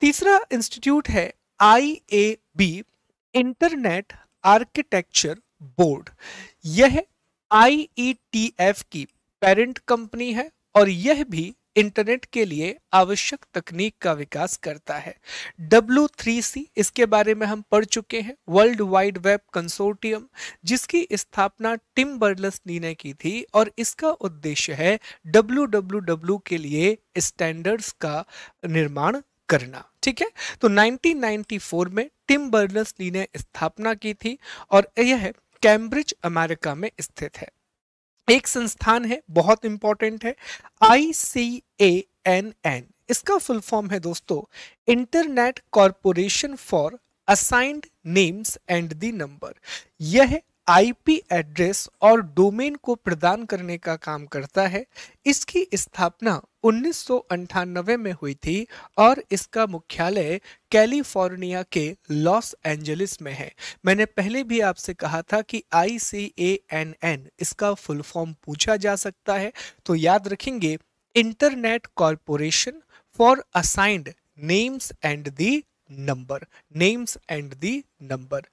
[SPEAKER 1] तीसरा इंस्टीट्यूट है I A B internet architecture board यह आई ई टी एफ की पेरेंट कंपनी है और यह भी इंटरनेट के लिए आवश्यक तकनीक का विकास करता है सी इसके बारे में हम पढ़ चुके हैं वर्ल्ड वाइड वेब कंसोर्टियम जिसकी स्थापना टिम नी ने की थी और इसका उद्देश्य है डब्ल्यू के लिए स्टैंडर्ड्स का निर्माण करना ठीक है तो 1994 में टिम बर्लसली ने स्थापना की थी और यह कैम्ब्रिज अमेरिका में स्थित है एक संस्थान है बहुत इंपॉर्टेंट है I C A N N इसका फुल फॉर्म है दोस्तों internet corporation for assigned names and the number यह आईपी एड्रेस और डोमेन को प्रदान करने का काम करता है इसकी स्थापना उन्नीस में हुई थी और इसका मुख्यालय कैलिफोर्निया के लॉस एंजलिस में है मैंने पहले भी आपसे कहा था कि I C A N N इसका फुल फॉर्म पूछा जा सकता है तो याद रखेंगे internet corporation for assigned names and the number names and the number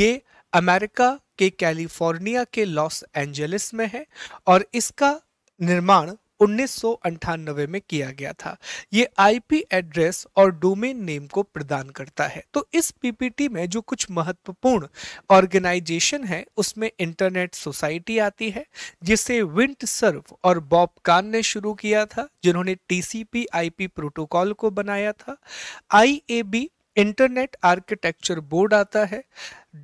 [SPEAKER 1] ये अमेरिका के कैलिफोर्निया के लॉस एंजलिस में है और इसका निर्माण उन्नीस में किया गया था ये आईपी एड्रेस और डोमेन नेम को प्रदान करता है तो इस पीपीटी में जो कुछ महत्वपूर्ण ऑर्गेनाइजेशन है उसमें इंटरनेट सोसाइटी आती है जिसे विंट सर्व और बॉब कान ने शुरू किया था जिन्होंने टीसीपी आईपी प्रोटोकॉल को बनाया था आईएबी इंटरनेट आर्किटेक्चर बोर्ड आता है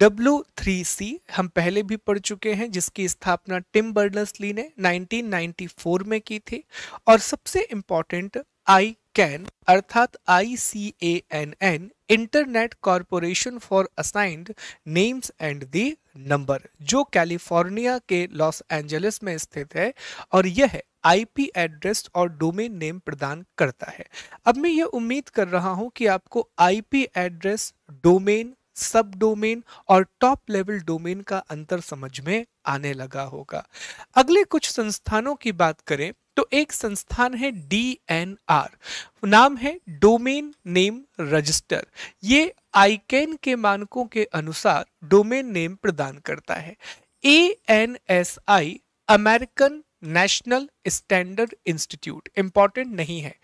[SPEAKER 1] सी हम पहले भी पढ़ चुके हैं जिसकी स्थापना टिम बर्नर्स-ली ने 1994 में की थी और सबसे इम्पोर्टेंट आई कैन अर्थात I C A N N internet corporation for assigned names and the number जो कैलिफोर्निया के लॉस एंजलिस में स्थित है और यह आईपी एड्रेस और डोमेन नेम प्रदान करता है अब मैं ये उम्मीद कर रहा हूं कि आपको IP address domain subdomain और टॉप लेवल डोमेन का अंतर समझ में आने लगा होगा अगले कुछ संस्थानों की बात करें तो एक संस्थान है डी एन आर नाम है डोमेन नेम रजिस्टर ये आईकेन के मानकों के अनुसार डोमेन नेम प्रदान करता है A N S I American National Standard Institute important नहीं है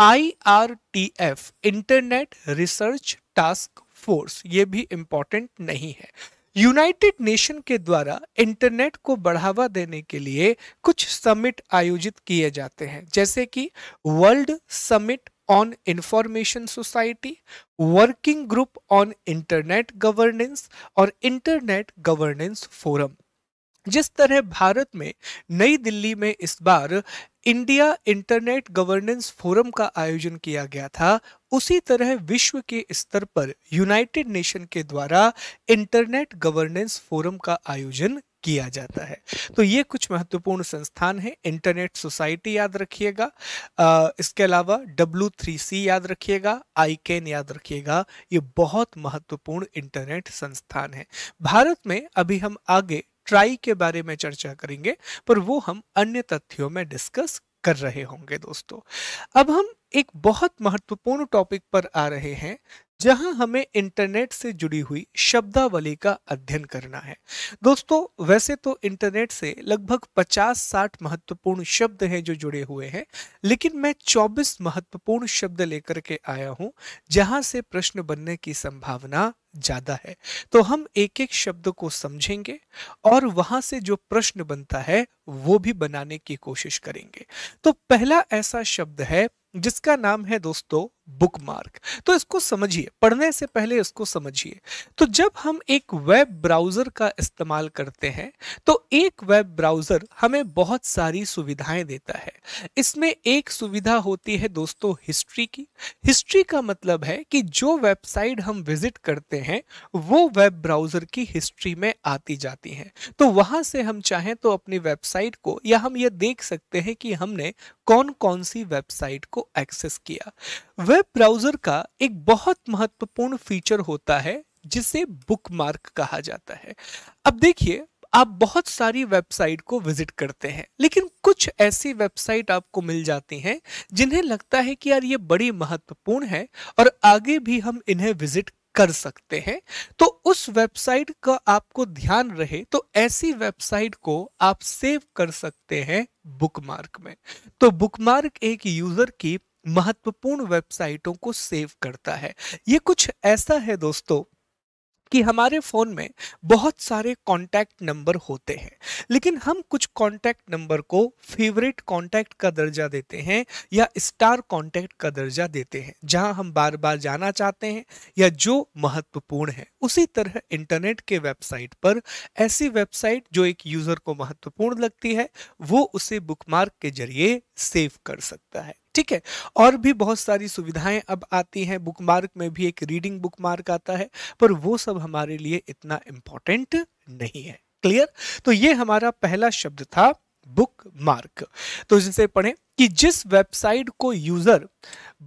[SPEAKER 1] I R T F internet research task force ये भी इम्पोर्टेंट नहीं है यूनाइटेड नेशन के द्वारा इंटरनेट को बढ़ावा देने के लिए कुछ समिट आयोजित किए जाते हैं जैसे कि World Summit on Information Society Working Group on Internet Governance और इंटरनेट गवर्नेंस फोरम जिस तरह भारत में नई दिल्ली में इस बार इंडिया इंटरनेट गवर्नेंस फोरम का आयोजन किया गया था उसी तरह विश्व के स्तर पर यूनाइटेड नेशन के द्वारा इंटरनेट गवर्नेंस फोरम का आयोजन किया जाता है तो ये कुछ महत्वपूर्ण संस्थान हैं इंटरनेट सोसाइटी याद रखिएगा इसके अलावा डब्ल्यू थ्री सी याद रखिएगा आई कैन याद रखिएगा ये बहुत महत्वपूर्ण इंटरनेट संस्थान है भारत में अभी हम आगे ट्राई के बारे में चर्चा करेंगे पर वो हम अन्य तथ्यों में डिस्कस कर रहे होंगे दोस्तों अब हम एक बहुत महत्वपूर्ण टॉपिक पर आ रहे हैं जहां हमें इंटरनेट से जुड़ी हुई शब्दावली का अध्ययन करना है दोस्तों वैसे तो इंटरनेट से लगभग 50-60 महत्वपूर्ण शब्द हैं जो जुड़े हुए हैं लेकिन मैं 24 महत्वपूर्ण शब्द लेकर के आया हूं जहां से प्रश्न बनने की संभावना ज़्यादा है तो हम एक एक शब्द को समझेंगे और वहां से जो प्रश्न बनता है वो भी बनाने की कोशिश करेंगे तो पहला ऐसा शब्द है जिसका नाम है दोस्तों बुकमार्क तो इसको समझिए पढ़ने से पहले इसको समझिए तो जब हम एक वेब ब्राउज़र का इस्तेमाल करते हैं तो एक वेब ब्राउज़र हमें बहुत सारी सुविधाएं देता है इसमें एक सुविधा होती है दोस्तों हिस्ट्री की हिस्ट्री का मतलब है कि जो वेबसाइट हम विजिट करते हैं वो वेब ब्राउज़र की हिस्ट्री में आती जाती हैं तो वहां से हम चाहें तो अपनी वेबसाइट को या हम ये देख सकते हैं कि हमने कौन कौन सी वेबसाइट को एक्सेस किया वेब ब्राउजर का एक बहुत महत्वपूर्ण फीचर होता है जिसे बुकमार्क कहा जाता है अब देखिए आप बहुत सारी वेबसाइट को विजिट करते हैं लेकिन कुछ ऐसी वेबसाइट आपको मिल जाती हैं जिन्हें लगता है कि यार ये बड़ी महत्वपूर्ण है और आगे भी हम इन्हें विजिट कर सकते हैं तो उस वेबसाइट का आपको ध्यान रहे तो ऐसी वेबसाइट को आप सेव कर सकते हैं बुकमार्क में तो बुकमार्क एक यूजर की महत्वपूर्ण वेबसाइटों को सेव करता है ये कुछ ऐसा है दोस्तों कि हमारे फ़ोन में बहुत सारे कॉन्टैक्ट नंबर होते हैं लेकिन हम कुछ कॉन्टैक्ट नंबर को फेवरेट कॉन्टैक्ट का दर्जा देते हैं या स्टार कॉन्टैक्ट का दर्जा देते हैं जहां हम बार बार जाना चाहते हैं या जो महत्वपूर्ण है उसी तरह इंटरनेट के वेबसाइट पर ऐसी वेबसाइट जो एक यूज़र को महत्वपूर्ण लगती है वो उसे बुकमार्क के जरिए सेव कर सकता है ठीक है और भी बहुत सारी सुविधाएं अब आती हैं बुक मार्क में भी एक रीडिंग बुक मार्क आता है पर वो सब हमारे लिए इतना इंपॉर्टेंट नहीं है क्लियर तो ये हमारा पहला शब्द था बुक मार्क तो जिनसे पढ़े कि जिस वेबसाइट को यूजर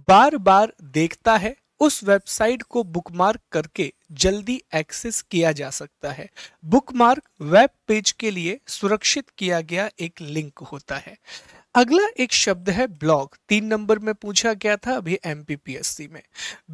[SPEAKER 1] बार बार देखता है उस वेबसाइट को बुकमार्क करके जल्दी एक्सेस किया जा सकता है बुकमार्क वेब पेज के लिए सुरक्षित किया गया एक लिंक होता है अगला एक शब्द है ब्लॉग तीन नंबर में पूछा गया था अभी एमपीपीएससी में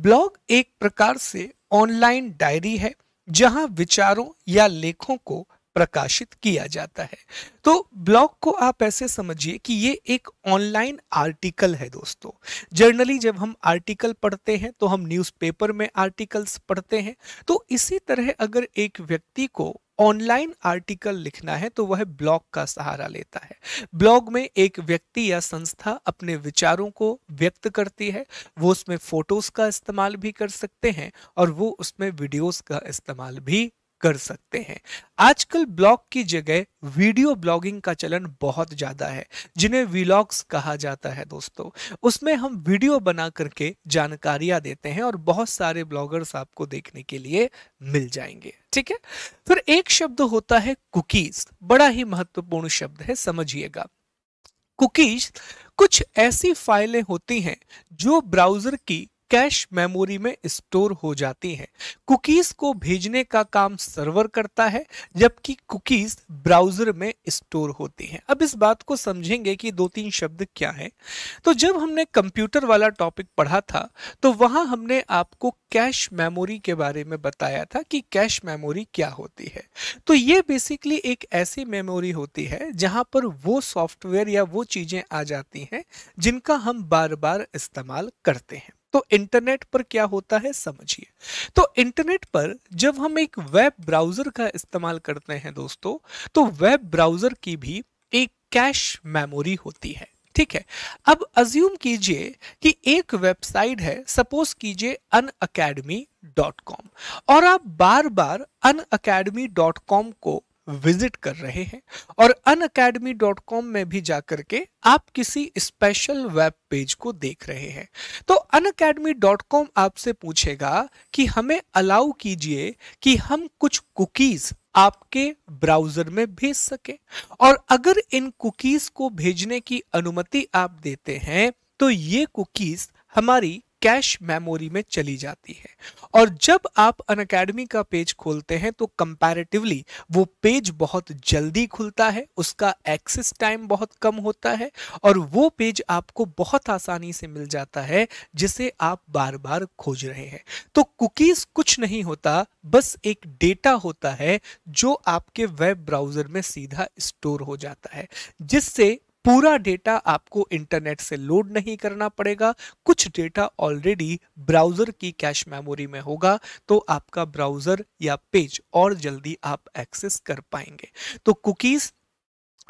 [SPEAKER 1] ब्लॉग एक प्रकार से ऑनलाइन डायरी है जहां विचारों या लेखों को प्रकाशित किया जाता है तो ब्लॉग को आप ऐसे समझिए कि ये एक ऑनलाइन आर्टिकल है दोस्तों जर्नली जब हम आर्टिकल पढ़ते हैं तो हम न्यूज़पेपर में आर्टिकल्स पढ़ते हैं तो इसी तरह अगर एक व्यक्ति को ऑनलाइन आर्टिकल लिखना है तो वह ब्लॉग का सहारा लेता है ब्लॉग में एक व्यक्ति या संस्था अपने विचारों को व्यक्त करती है वो उसमें फोटोज का इस्तेमाल भी कर सकते हैं और वो उसमें वीडियोस का इस्तेमाल भी कर सकते हैं आजकल ब्लॉग की जगह वीडियो ब्लॉगिंग का चलन बहुत ज़्यादा है जिन्हें व्लॉग्स कहा जाता है दोस्तों उसमें हम वीडियो बना करके जानकारियां देते हैं और बहुत सारे ब्लॉगर्स आपको देखने के लिए मिल जाएंगे ठीक है फिर एक शब्द होता है कुकीज बड़ा ही महत्वपूर्ण शब्द है समझिएगा कुकीज कुछ ऐसी फाइलें होती हैं जो ब्राउजर की कैश मेमोरी में स्टोर हो जाती हैं कुकीज को भेजने का काम सर्वर करता है जबकि कुकीज ब्राउजर में स्टोर होती हैं अब इस बात को समझेंगे कि दो तीन शब्द क्या हैं तो जब हमने कंप्यूटर वाला टॉपिक पढ़ा था तो वहां हमने आपको कैश मेमोरी के बारे में बताया था कि कैश मेमोरी क्या होती है तो ये बेसिकली एक ऐसी मेमोरी होती है जहां पर वो सॉफ्टवेयर या वो चीज़ें आ जाती हैं जिनका हम बार बार इस्तेमाल करते हैं तो इंटरनेट पर क्या होता है समझिए तो इंटरनेट पर जब हम एक वेब ब्राउजर का इस्तेमाल करते हैं दोस्तों तो वेब ब्राउजर की भी एक कैश मेमोरी होती है ठीक है अब अज्यूम कीजिए कि एक वेबसाइट है सपोज कीजिए अन अकेडमी डॉट कॉम और आप बार बार अन अकेडमी डॉट कॉम को विजिट कर रहे हैं और अन में भी जा करके आप किसी स्पेशल वेब पेज को देख रहे हैं तो अन आपसे पूछेगा कि हमें अलाउ कीजिए कि हम कुछ कुकीज आपके ब्राउजर में भेज सके और अगर इन कुकीज को भेजने की अनुमति आप देते हैं तो ये कुकीज हमारी कैश मेमोरी में चली जाती है और जब आप अन अकेडमी का पेज खोलते हैं तो कंपैरेटिवली वो पेज बहुत जल्दी खुलता है उसका एक्सेस टाइम बहुत कम होता है और वो पेज आपको बहुत आसानी से मिल जाता है जिसे आप बार बार खोज रहे हैं तो कुकीज कुछ नहीं होता बस एक डेटा होता है जो आपके वेब ब्राउजर में सीधा स्टोर हो जाता है जिससे पूरा डेटा आपको इंटरनेट से लोड नहीं करना पड़ेगा कुछ डेटा ऑलरेडी ब्राउजर की कैश मेमोरी में होगा तो आपका ब्राउजर या पेज और जल्दी आप एक्सेस कर पाएंगे तो कुकीज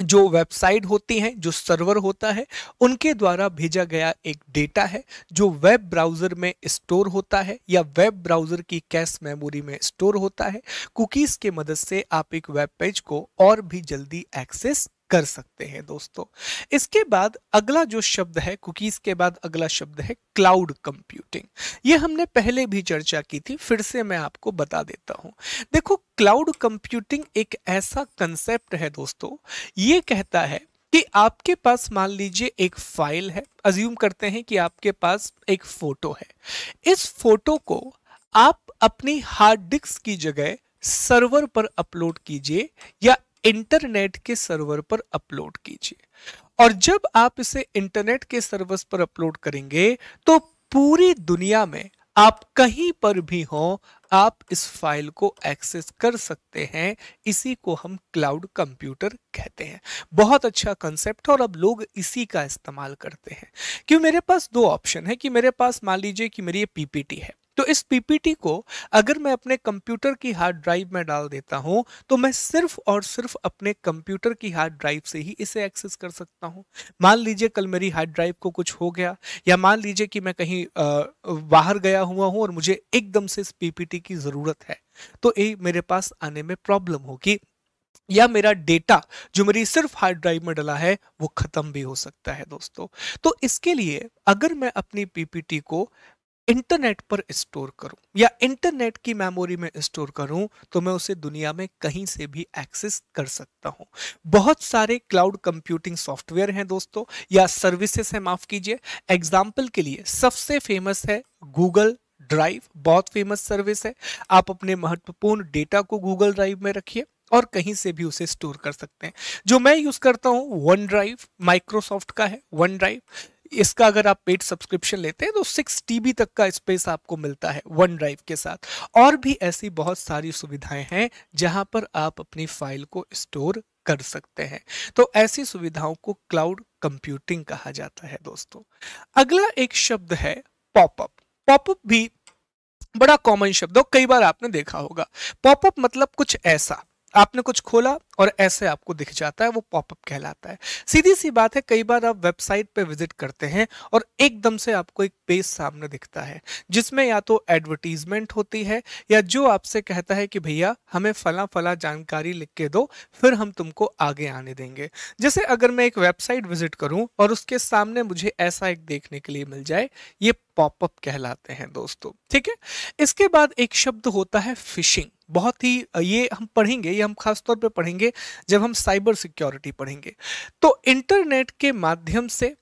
[SPEAKER 1] जो वेबसाइट होती हैं जो सर्वर होता है उनके द्वारा भेजा गया एक डेटा है जो वेब ब्राउज़र में स्टोर होता है या वेब ब्राउज़र की कैश मेमोरी में स्टोर होता है कुकीज़ के मदद से आप एक वेब पेज को और भी जल्दी एक्सेस कर सकते हैं दोस्तों इसके बाद अगला जो शब्द है कुकीज के बाद अगला शब्द है क्लाउड कंप्यूटिंग ये हमने पहले भी चर्चा की थी फिर से मैं आपको बता देता हूं देखो क्लाउड कंप्यूटिंग एक ऐसा कंसेप्ट है दोस्तों ये कहता है कि आपके पास मान लीजिए एक फाइल है अज्यूम करते हैं कि आपके पास एक फोटो है इस फोटो को आप अपनी हार्ड डिस्क की जगह सर्वर पर अपलोड कीजिए या इंटरनेट के सर्वर पर अपलोड कीजिए और जब आप इसे इंटरनेट के सर्वर पर अपलोड करेंगे तो पूरी दुनिया में आप कहीं पर भी हो आप इस फाइल को एक्सेस कर सकते हैं इसी को हम क्लाउड कंप्यूटर कहते हैं बहुत अच्छा कंसेप्ट और अब लोग इसी का इस्तेमाल करते हैं क्यों मेरे पास दो ऑप्शन है कि मेरे पास मान लीजिए कि मेरी ये पीपीटी है तो इस पीपीटी को अगर मैं अपने कंप्यूटर की हार्ड ड्राइव में डाल देता हूं तो मैं सिर्फ और सिर्फ अपने कंप्यूटर की हार्ड ड्राइव से ही इसे एक्सेस कर सकता हूं मान लीजिए कल मेरी हार्ड ड्राइव को कुछ हो गया या मान लीजिए कि मैं कहीं बाहर गया हुआ हूं और मुझे एकदम से इस पीपीटी की ज़रूरत है तो ये मेरे पास आने में प्रॉब्लम होगी या मेरा डेटा जो मेरी सिर्फ हार्ड ड्राइव में डला है वो ख़त्म भी हो सकता है दोस्तों तो इसके लिए अगर मैं अपनी पीपीटी को इंटरनेट पर स्टोर करूं या इंटरनेट की मेमोरी में स्टोर करूं तो मैं उसे दुनिया में कहीं से भी एक्सेस कर सकता हूं बहुत सारे क्लाउड कंप्यूटिंग सॉफ्टवेयर हैं दोस्तों या सर्विसेज हैं माफ़ कीजिए एग्जाम्पल के लिए सबसे फेमस है गूगल ड्राइव बहुत फेमस सर्विस है आप अपने महत्वपूर्ण डेटा को गूगल ड्राइव में रखिए और कहीं से भी उसे स्टोर कर सकते हैं जो मैं यूज़ करता हूँ वन ड्राइव माइक्रोसॉफ्ट का है वन ड्राइव इसका अगर आप पेड सब्सक्रिप्शन लेते हैं तो सिक्स टी तक का स्पेस आपको मिलता है वन ड्राइव के साथ और भी ऐसी बहुत सारी सुविधाएं हैं जहां पर आप अपनी फाइल को स्टोर कर सकते हैं तो ऐसी सुविधाओं को क्लाउड कंप्यूटिंग कहा जाता है दोस्तों अगला एक शब्द है पॉपअप पॉपअप भी बड़ा कॉमन शब्द हो कई बार आपने देखा होगा पॉपअप मतलब कुछ ऐसा आपने कुछ खोला और ऐसे आपको दिख जाता है वो पॉपअप कहलाता है सीधी सी बात है कई बार आप वेबसाइट पे विजिट करते हैं और एकदम से आपको एक पेज सामने दिखता है जिसमें या तो एडवर्टीजमेंट होती है या जो आपसे कहता है कि भैया हमें फला फला जानकारी लिख के दो फिर हम तुमको आगे आने देंगे जैसे अगर मैं एक वेबसाइट विजिट करूं और उसके सामने मुझे ऐसा एक देखने के लिए मिल जाए ये पॉपअप कहलाते हैं दोस्तों ठीक है इसके बाद एक शब्द होता है फिशिंग बहुत ही ये हम पढ़ेंगे ये हम तौर पे पढ़ेंगे जब हम साइबर सिक्योरिटी पढ़ेंगे तो इंटरनेट के माध्यम से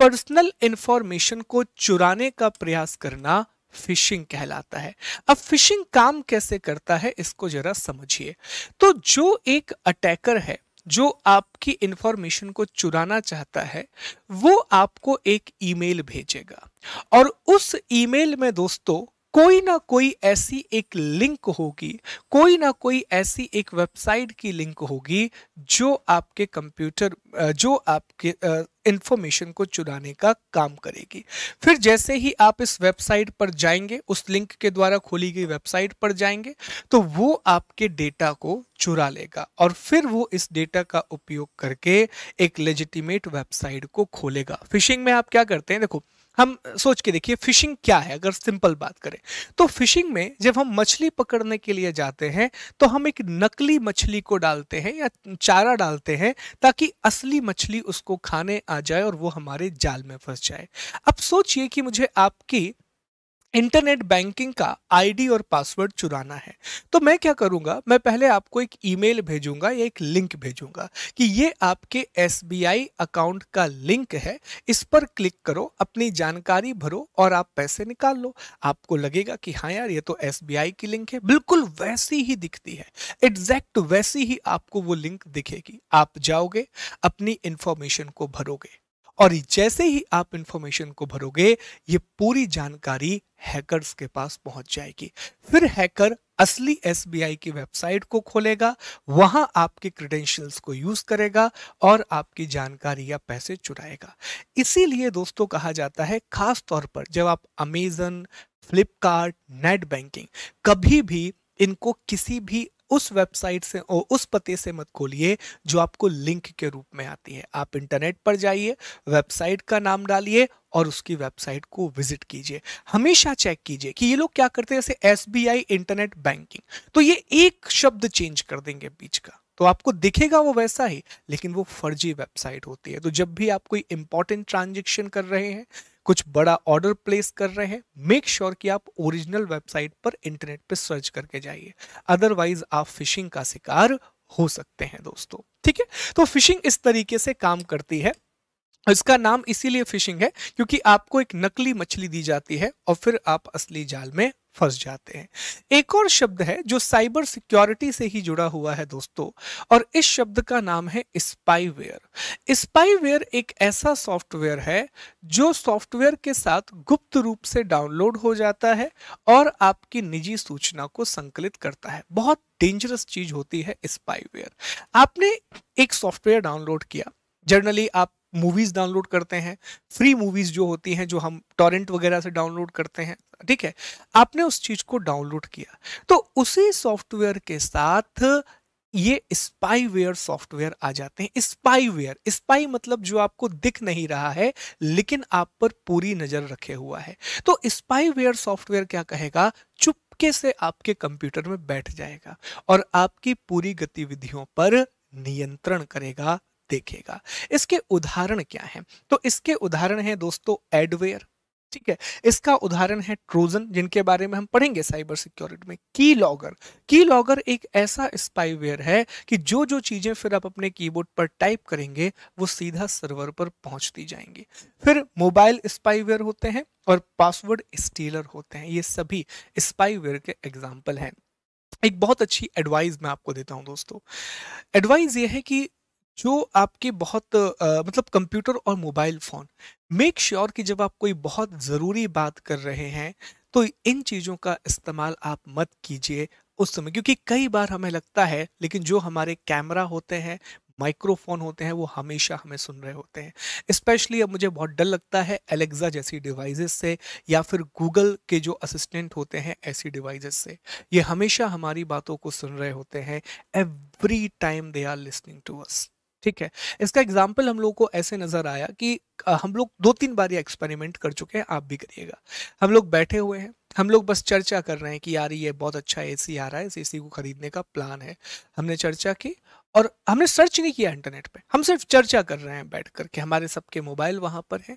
[SPEAKER 1] पर्सनल इंफॉर्मेशन को चुराने का प्रयास करना फिशिंग कहलाता है अब फिशिंग काम कैसे करता है इसको जरा समझिए तो जो एक अटैकर है जो आपकी इंफॉर्मेशन को चुराना चाहता है वो आपको एक ईमेल भेजेगा और उस ईमेल में दोस्तों कोई ना कोई ऐसी एक लिंक होगी कोई ना कोई ऐसी एक वेबसाइट की लिंक होगी जो आपके कंप्यूटर जो आपके इंफॉर्मेशन को चुराने का काम करेगी फिर जैसे ही आप इस वेबसाइट पर जाएंगे उस लिंक के द्वारा खोली गई वेबसाइट पर जाएंगे तो वो आपके डेटा को चुरा लेगा और फिर वो इस डेटा का उपयोग करके एक लेजिटिमेट वेबसाइट को खोलेगा फिशिंग में आप क्या करते हैं देखो हम सोच के देखिए फिशिंग क्या है अगर सिंपल बात करें तो फिशिंग में जब हम मछली पकड़ने के लिए जाते हैं तो हम एक नकली मछली को डालते हैं या चारा डालते हैं ताकि असली मछली उसको खाने आ जाए और वो हमारे जाल में फंस जाए अब सोचिए कि मुझे आपकी इंटरनेट बैंकिंग का आईडी और पासवर्ड चुराना है तो मैं क्या करूंगा मैं पहले आपको एक ईमेल भेजूंगा या एक लिंक भेजूंगा कि ये आपके एसबीआई अकाउंट का लिंक है इस पर क्लिक करो अपनी जानकारी भरो और आप पैसे निकाल लो आपको लगेगा कि हाँ यार ये तो एस की लिंक है बिल्कुल वैसी ही दिखती है एग्जैक्ट वैसी ही आपको वो लिंक दिखेगी आप जाओगे अपनी इंफॉर्मेशन को भरोगे और जैसे ही आप इंफॉर्मेशन को भरोगे ये पूरी जानकारी हैकर्स के पास पहुंच जाएगी फिर हैकर असली एस की वेबसाइट को खोलेगा वहां आपके क्रेडेंशियल्स को यूज करेगा और आपकी जानकारी या पैसे चुराएगा इसीलिए दोस्तों कहा जाता है खास तौर पर जब आप अमेजन फ्लिपकार्ट नेट बैंकिंग कभी भी इनको किसी भी उस वेबसाइट से उस पते से मत खोलिए जो आपको लिंक के रूप में आती है आप इंटरनेट पर जाइए वेबसाइट का नाम डालिए और उसकी वेबसाइट को विजिट कीजिए हमेशा चेक कीजिए कि ये लोग क्या करते हैं जैसे एस इंटरनेट बैंकिंग तो ये एक शब्द चेंज कर देंगे बीच का तो आपको दिखेगा वो वैसा ही लेकिन वो फर्जी वेबसाइट होती है तो जब भी आप कोई इंपॉर्टेंट ट्रांजेक्शन कर रहे हैं कुछ बड़ा ऑर्डर प्लेस कर रहे हैं मेक श्योर कि आप ओरिजिनल वेबसाइट पर इंटरनेट पर सर्च करके जाइए अदरवाइज आप फिशिंग का शिकार हो सकते हैं दोस्तों ठीक है तो फिशिंग इस तरीके से काम करती है इसका नाम इसीलिए फिशिंग है क्योंकि आपको एक नकली मछली दी जाती है और फिर आप असली जाल में फंस जाते हैं एक और शब्द है जो साइबर सिक्योरिटी से ही जुड़ा हुआ है दोस्तों और इस शब्द का नाम है स्पाईवेयर स्पाईवेयर एक ऐसा सॉफ्टवेयर है जो सॉफ्टवेयर के साथ गुप्त रूप से डाउनलोड हो जाता है और आपकी निजी सूचना को संकलित करता है बहुत डेंजरस चीज होती है स्पाईवेयर आपने एक सॉफ्टवेयर डाउनलोड किया जनरली आप मूवीज़ डाउनलोड करते हैं फ्री मूवीज़ जो होती हैं जो हम टॉरेंट वगैरह से डाउनलोड करते हैं ठीक है आपने उस चीज़ को डाउनलोड किया तो उसी सॉफ्टवेयर के साथ ये स्पाईवेयर सॉफ्टवेयर आ जाते हैं स्पाईवेयर स्पाई मतलब जो आपको दिख नहीं रहा है लेकिन आप पर पूरी नज़र रखे हुआ है तो स्पाईवेयर सॉफ्टवेयर क्या कहेगा चुपके से आपके कंप्यूटर में बैठ जाएगा और आपकी पूरी गतिविधियों पर नियंत्रण करेगा देखेगा इसके उदाहरण क्या हैं तो इसके उदाहरण हैं दोस्तों एडवेयर ठीक है इसका उदाहरण है ट्रोजन जिनके बारे में हम पढ़ेंगे साइबर सिक्योरिटी में की लॉगर की लॉगर एक ऐसा स्पाईवेयर है कि जो जो चीजें फिर आप अपने कीबोर्ड पर टाइप करेंगे वो सीधा सर्वर पर पहुंचती जाएंगी फिर मोबाइल स्पाईवेयर होते हैं और पासवर्ड स्टीलर होते हैं ये सभी स्पाईवेयर के एग्जाम्पल हैं एक बहुत अच्छी एडवाइस मैं आपको देता हूं दोस्तों एडवाइस ये है कि जो आपके बहुत मतलब कंप्यूटर और मोबाइल फ़ोन मेक श्योर कि जब आप कोई बहुत ज़रूरी बात कर रहे हैं तो इन चीज़ों का इस्तेमाल आप मत कीजिए उस समय क्योंकि कई बार हमें लगता है लेकिन जो हमारे कैमरा होते हैं माइक्रोफोन होते हैं वो हमेशा हमें सुन रहे होते हैं स्पेशली अब मुझे बहुत डर लगता है एलेक्सा जैसी डिवाइसेस से या फिर गूगल के जो असिस्टेंट होते हैं ऐसी डिवाइसेस से ये हमेशा हमारी बातों को सुन रहे होते हैं every time they are listening to us ठीक है इसका एग्जाम्पल हम लोग को ऐसे नजर आया कि हम लोग दो तीन बार ये एक्सपेरिमेंट कर चुके हैं आप भी करिएगा हम लोग बैठे हुए हैं हम लोग बस चर्चा कर रहे हैं कि यार ये बहुत अच्छा एसी आ रहा है इस एसी को खरीदने का प्लान है हमने चर्चा की और हमने सर्च नहीं किया इंटरनेट पे हम सिर्फ चर्चा कर रहे हैं बैठ करके हमारे सबके मोबाइल वहाँ पर हैं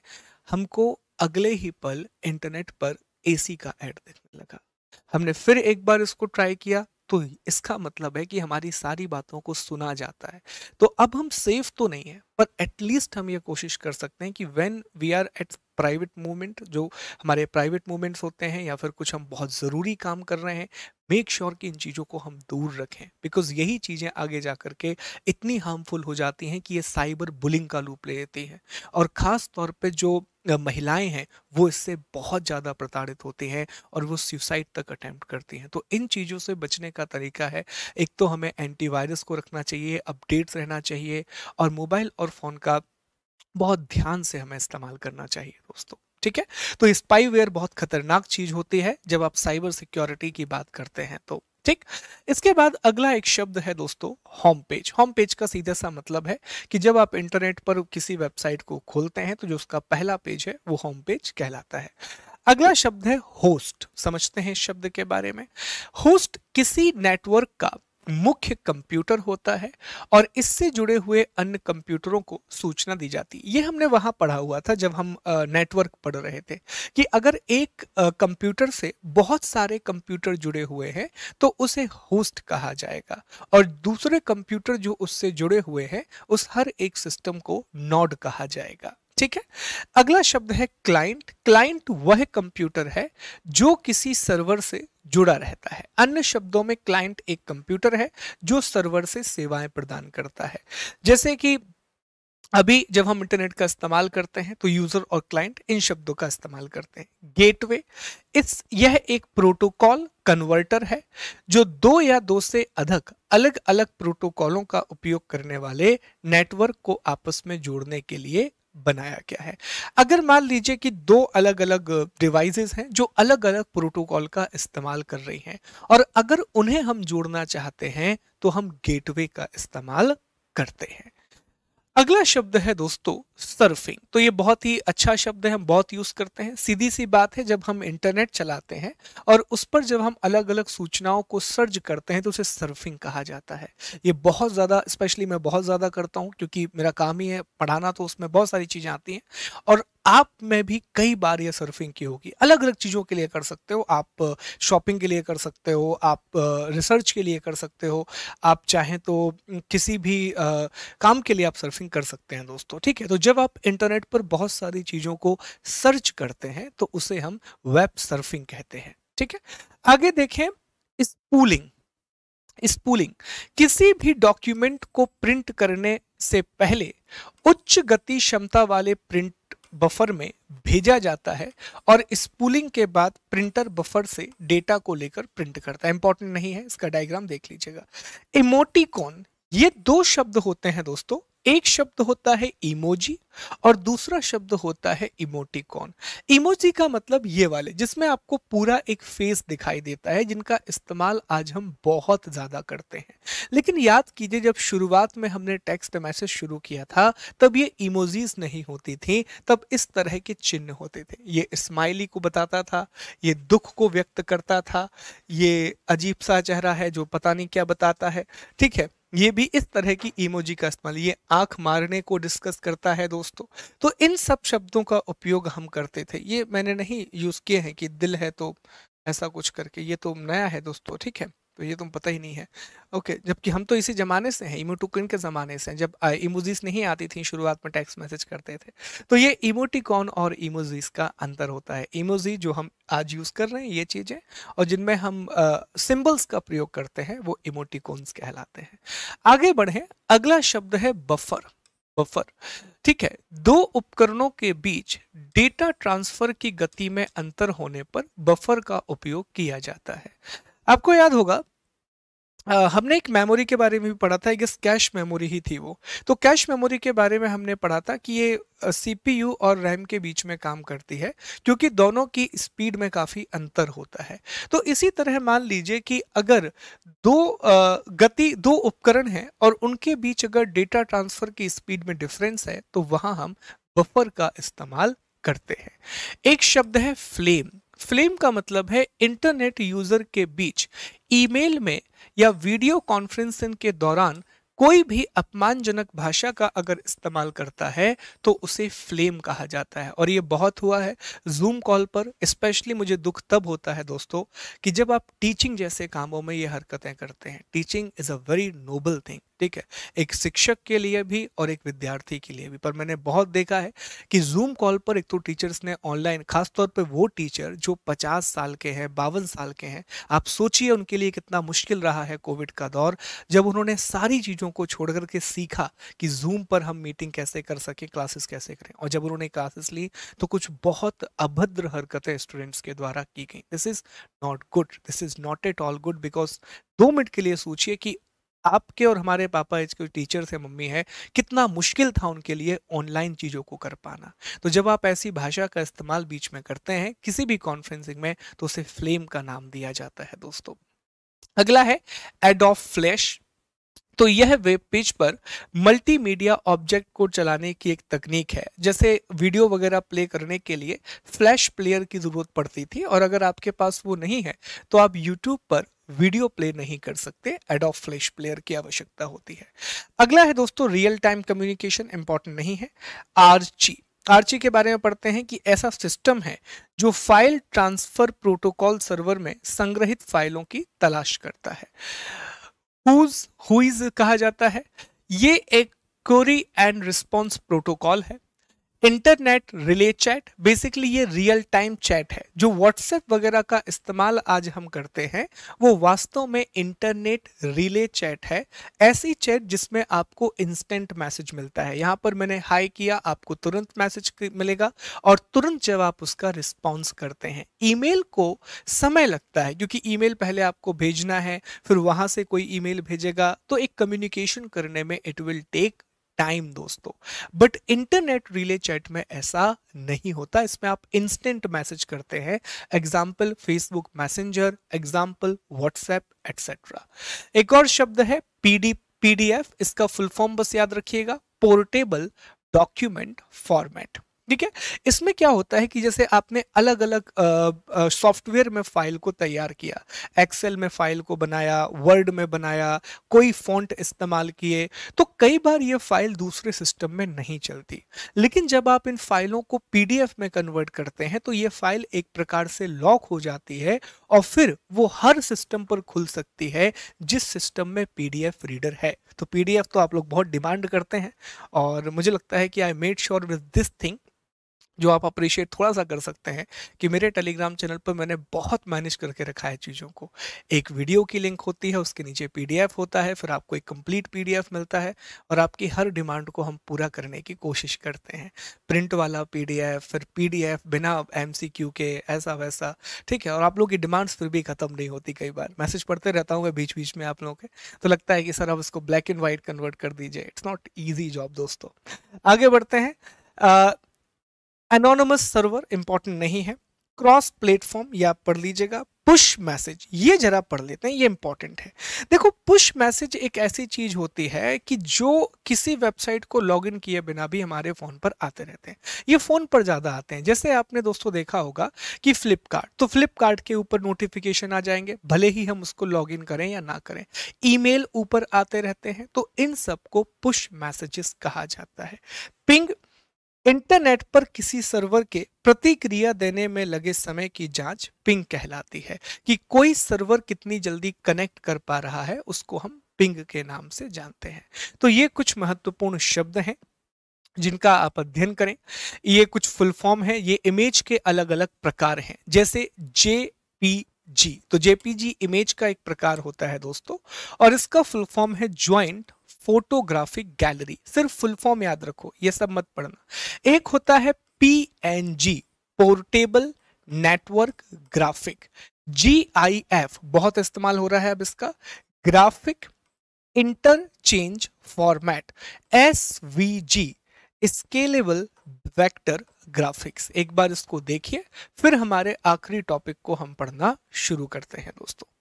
[SPEAKER 1] हमको अगले ही पल इंटरनेट पर एसी का एड देखने लगा हमने फिर एक बार इसको ट्राई किया तो इसका मतलब है कि हमारी सारी बातों को सुना जाता है तो अब हम सेफ तो नहीं है पर एटलीस्ट हम ये कोशिश कर सकते हैं कि when we are at private movement जो हमारे प्राइवेट मूवमेंट्स होते हैं या फिर कुछ हम बहुत ज़रूरी काम कर रहे हैं मेक श्योर sure कि इन चीज़ों को हम दूर रखें बिकॉज यही चीज़ें आगे जा कर के इतनी हार्मफुल हो जाती हैं कि ये साइबर बुलिंग का लूप ले लेती हैं और ख़ास तौर पर जो महिलाएं हैं वो इससे बहुत ज़्यादा प्रताड़ित होती हैं और वो सुसाइड तक अटैम्प्ट करती हैं तो इन चीज़ों से बचने का तरीका है एक तो हमें एंटीवायरस को रखना चाहिए अपडेट्स रहना चाहिए और मोबाइल और फ़ोन का बहुत ध्यान से हमें इस्तेमाल करना चाहिए दोस्तों ठीक है तो स्पाईवेयर बहुत खतरनाक चीज़ होती है जब आप साइबर सिक्योरिटी की बात करते हैं तो ठीक इसके बाद अगला एक शब्द है दोस्तों होम पेज होम पेज का सीधा सा मतलब है कि जब आप इंटरनेट पर किसी वेबसाइट को खोलते हैं तो जो उसका पहला पेज है वो होम पेज कहलाता है अगला शब्द है होस्ट समझते हैं इस शब्द के बारे में होस्ट किसी नेटवर्क का मुख्य कंप्यूटर होता है और इससे जुड़े हुए अन्य कंप्यूटरों को सूचना दी जाती है ये हमने वहाँ पढ़ा हुआ था जब हम नेटवर्क पढ़ रहे थे कि अगर एक कंप्यूटर से बहुत सारे कंप्यूटर जुड़े हुए हैं तो उसे होस्ट कहा जाएगा और दूसरे कंप्यूटर जो उससे जुड़े हुए हैं उस हर एक सिस्टम को नॉड कहा जाएगा ठीक है अगला शब्द है क्लाइंट क्लाइंट वह कंप्यूटर है जो किसी सर्वर से जुड़ा रहता है अन्य शब्दों में क्लाइंट एक कंप्यूटर है जो सर्वर से सेवाएं प्रदान करता है जैसे कि अभी जब हम इंटरनेट का इस्तेमाल करते हैं तो यूजर और क्लाइंट इन शब्दों का इस्तेमाल करते हैं गेटवे इस यह एक प्रोटोकॉल कन्वर्टर है जो दो या दो से अधिक अलग अलग प्रोटोकॉलों का उपयोग करने वाले नेटवर्क को आपस में जोड़ने के लिए बनाया गया है अगर मान लीजिए कि दो अलग अलग डिवाइसेस हैं जो अलग अलग प्रोटोकॉल का इस्तेमाल कर रही हैं और अगर उन्हें हम जोड़ना चाहते हैं तो हम गेटवे का इस्तेमाल करते हैं अगला शब्द है दोस्तों सर्फिंग तो ये बहुत ही अच्छा शब्द है हम बहुत यूज़ करते हैं सीधी सी बात है जब हम इंटरनेट चलाते हैं और उस पर जब हम अलग अलग सूचनाओं को सर्च करते हैं तो उसे सर्फिंग कहा जाता है ये बहुत ज़्यादा स्पेशली मैं बहुत ज़्यादा करता हूँ क्योंकि मेरा काम ही है पढ़ाना तो उसमें बहुत सारी चीज़ें आती हैं और आप में भी कई बार ये सर्फिंग की होगी अलग अलग चीज़ों के लिए कर सकते हो आप शॉपिंग के लिए कर सकते हो आप रिसर्च के लिए कर सकते हो आप चाहें तो किसी भी काम के लिए आप सर्फिंग कर सकते हैं दोस्तों ठीक है तो जब आप इंटरनेट पर बहुत सारी चीज़ों को सर्च करते हैं तो उसे हम वेब सर्फिंग कहते हैं ठीक है आगे देखें स्पूलिंग स्पूलिंग किसी भी डॉक्यूमेंट को प्रिंट करने से पहले उच्च गति क्षमता वाले प्रिंट बफर में भेजा जाता है और स्पूलिंग के बाद प्रिंटर बफर से डेटा को लेकर प्रिंट करता है इंपॉर्टेंट नहीं है इसका डायग्राम देख लीजिएगा इमोटिकॉन ये दो शब्द होते हैं दोस्तों एक शब्द होता है इमोजी और दूसरा शब्द होता है इमोटिकॉन इमोजी का मतलब ये वाले जिसमें आपको पूरा एक फेस दिखाई देता है जिनका इस्तेमाल आज हम बहुत ज़्यादा करते हैं लेकिन याद कीजिए जब शुरुआत में हमने टेक्स्ट मैसेज शुरू किया था तब ये इमोजीज नहीं होती थी तब इस तरह के चिन्ह होते थे ये स्माइली को बताता था ये दुख को व्यक्त करता था ये अजीब सा चेहरा है जो पता नहीं क्या बताता है ठीक है ये भी इस तरह की इमोजी का इस्तेमाल ये आंख मारने को डिस्कस करता है दोस्तों तो इन सब शब्दों का उपयोग हम करते थे ये मैंने नहीं यूज़ किए हैं कि दिल है तो ऐसा कुछ करके ये तो नया है दोस्तों ठीक है तो ये तुम पता ही नहीं है ओके okay, जबकि हम तो इसी ज़माने से हैं इमोटोकन के ज़माने से हैं जब इमोजीज नहीं आती थी शुरुआत में टेक्स्ट मैसेज करते थे तो ये इमोटिकॉन और इमोजीज का अंतर होता है इमोजी जो हम आज यूज़ कर रहे हैं ये चीज़ें और जिनमें हम सिंबल्स का प्रयोग करते हैं वो इमोटिकॉन्स कहलाते हैं आगे बढ़ें अगला शब्द है बफर बफर ठीक है दो उपकरणों के बीच डेटा ट्रांसफर की गति में अंतर होने पर बफर का उपयोग किया जाता है आपको याद होगा हमने एक मेमोरी के बारे में भी पढ़ा था गेस कैश मेमोरी ही थी वो तो कैश मेमोरी के बारे में हमने पढ़ा था कि ये सीपीयू और रैम के बीच में काम करती है क्योंकि दोनों की स्पीड में काफ़ी अंतर होता है तो इसी तरह मान लीजिए कि अगर दो गति दो उपकरण हैं और उनके बीच अगर डेटा ट्रांसफ़र की स्पीड में डिफरेंस है तो वहाँ हम बफर का इस्तेमाल करते हैं एक शब्द है फ्लेम फ्लेम का मतलब है इंटरनेट यूजर के बीच ईमेल में या वीडियो कॉन्फ्रेंसिंग के दौरान कोई भी अपमानजनक भाषा का अगर इस्तेमाल करता है तो उसे फ्लेम कहा जाता है और ये बहुत हुआ है जूम कॉल पर स्पेशली मुझे दुख तब होता है दोस्तों कि जब आप टीचिंग जैसे कामों में ये हरकतें करते हैं teaching is a very noble thing ठीक है एक शिक्षक के लिए भी और एक विद्यार्थी के लिए भी पर मैंने बहुत देखा है कि जूम कॉल पर एक तो टीचर्स ने ऑनलाइन खासतौर पर वो टीचर जो पचास साल के हैं बावन साल के हैं आप सोचिए उनके लिए कितना मुश्किल रहा है कोविड का दौर जब उन्होंने सारी चीज़ों को छोड़ करके सीखा कि जूम पर हम मीटिंग कैसे कर सकें क्लासेस कैसे करें और जब उन्होंने क्लासेस ली तो कुछ बहुत अभद्र हरकतें स्टूडेंट्स के द्वारा की गई this is not good this is not at all good because दो मिनट के लिए सोचिए कि आपके और हमारे पापा इसके टीचर से मम्मी है कितना मुश्किल था उनके लिए ऑनलाइन चीज़ों को कर पाना तो जब आप ऐसी भाषा का इस्तेमाल बीच में करते हैं किसी भी कॉन्फ्रेंसिंग में तो उसे फ्लेम का नाम दिया जाता है दोस्तों अगला है ऑफ फ्लैश तो यह वेब पेज पर मल्टीमीडिया ऑब्जेक्ट को चलाने की एक तकनीक है जैसे वीडियो वगैरह प्ले करने के लिए फ्लैश प्लेयर की ज़रूरत पड़ती थी और अगर आपके पास वो नहीं है तो आप यूट्यूब पर वीडियो प्ले नहीं कर सकते एडोब फ्लैश प्लेयर की आवश्यकता होती है अगला है दोस्तों रियल टाइम कम्युनिकेशन इंपॉर्टेंट नहीं है आर्ची आर्ची के बारे में पढ़ते हैं कि ऐसा सिस्टम है जो फाइल ट्रांसफर प्रोटोकॉल सर्वर में संग्रहित फाइलों की तलाश करता है हुज हुइज कहा जाता है ये एक क्वेरी एंड रिस्पांस प्रोटोकॉल है इंटरनेट रिले चैट बेसिकली ये रियल टाइम चैट है जो व्हाट्सएप वगैरह का इस्तेमाल आज हम करते हैं वो वास्तव में इंटरनेट रिले चैट है ऐसी चैट जिसमें आपको इंस्टेंट मैसेज मिलता है यहाँ पर मैंने हाई किया आपको तुरंत मैसेज मिलेगा और तुरंत जब आप उसका रिस्पॉन्स करते हैं ई को समय लगता है क्योंकि ई पहले आपको भेजना है फिर वहाँ से कोई ई भेजेगा तो एक कम्युनिकेशन करने में इट विल टेक टाइम दोस्तों बट इंटरनेट रिले चैट में ऐसा नहीं होता इसमें आप इंस्टेंट मैसेज करते हैं example Facebook messenger example WhatsApp etcetera एक और शब्द है पीडी पीडीएफ इसका फुल फॉर्म बस याद रखिएगा पोर्टेबल डॉक्यूमेंट फॉर्मेट ठीक है इसमें क्या होता है कि जैसे आपने अलग अलग सॉफ्टवेयर में फाइल को तैयार किया एक्सेल में फाइल को बनाया वर्ड में बनाया कोई फॉन्ट इस्तेमाल किए तो कई बार ये फाइल दूसरे सिस्टम में नहीं चलती लेकिन जब आप इन फाइलों को पीडीएफ में कन्वर्ट करते हैं तो ये फाइल एक प्रकार से लॉक हो जाती है और फिर वो हर सिस्टम पर खुल सकती है जिस सिस्टम में पीडीएफ रीडर है तो पीडीएफ तो आप लोग बहुत डिमांड करते हैं और मुझे लगता है कि I made sure with this thing जो आप अप्रिशिएट थोड़ा सा कर सकते हैं कि मेरे टेलीग्राम चैनल पर मैंने बहुत मैनेज करके रखा है चीज़ों को एक वीडियो की लिंक होती है उसके नीचे पी होता है फिर आपको एक कम्प्लीट पी मिलता है और आपकी हर डिमांड को हम पूरा करने की कोशिश करते हैं प्रिंट वाला पी फिर पी बिना एम के ऐसा वैसा ठीक है और आप लोग की डिमांड्स फिर भी खत्म नहीं होती कई बार मैसेज पढ़ते रहता हूँ बीच बीच में आप लोगों के तो लगता है कि सर आप इसको ब्लैक एंड वाइट कन्वर्ट कर दीजिए इट्स नॉट ईजी जॉब दोस्तों आगे बढ़ते हैं एनोनमस सर्वर इंपॉर्टेंट नहीं है क्रॉस प्लेटफॉर्म या पढ़ लीजिएगा पुश मैसेज ये जरा पढ़ लेते हैं ये इंपॉर्टेंट है देखो पुश मैसेज एक ऐसी चीज होती है कि जो किसी वेबसाइट को लॉगिन किए बिना भी हमारे फोन पर आते रहते हैं ये फोन पर ज्यादा आते हैं जैसे आपने दोस्तों देखा होगा कि फ्लिपकार्ट तो फ्लिपकार्ट के ऊपर नोटिफिकेशन आ जाएंगे भले ही हम उसको लॉग इन करें या ना करें ईमेल ऊपर आते रहते हैं तो इन सबको पुश मैसेजेस कहा जाता है पिंग इंटरनेट पर किसी सर्वर के प्रतिक्रिया देने में लगे समय की जांच पिंग कहलाती है कि कोई सर्वर कितनी जल्दी कनेक्ट कर पा रहा है उसको हम पिंग के नाम से जानते हैं तो ये कुछ महत्वपूर्ण शब्द हैं जिनका आप अध्ययन करें ये कुछ फुल फॉर्म है ये इमेज के अलग अलग प्रकार हैं जैसे जे पी जी तो जेपीजी इमेज का एक प्रकार होता है दोस्तों और इसका फुल फॉर्म है ज्वाइंट फोटोग्राफिक गैलरी सिर्फ फुल फॉर्म याद रखो ये सब मत पढ़ना एक होता है P N G portable network graphic G I F बहुत इस्तेमाल हो रहा है अब इसका graphic interchange format S V G scalable vector graphics एक बार इसको देखिए फिर हमारे आखिरी टॉपिक को हम पढ़ना शुरू करते हैं दोस्तों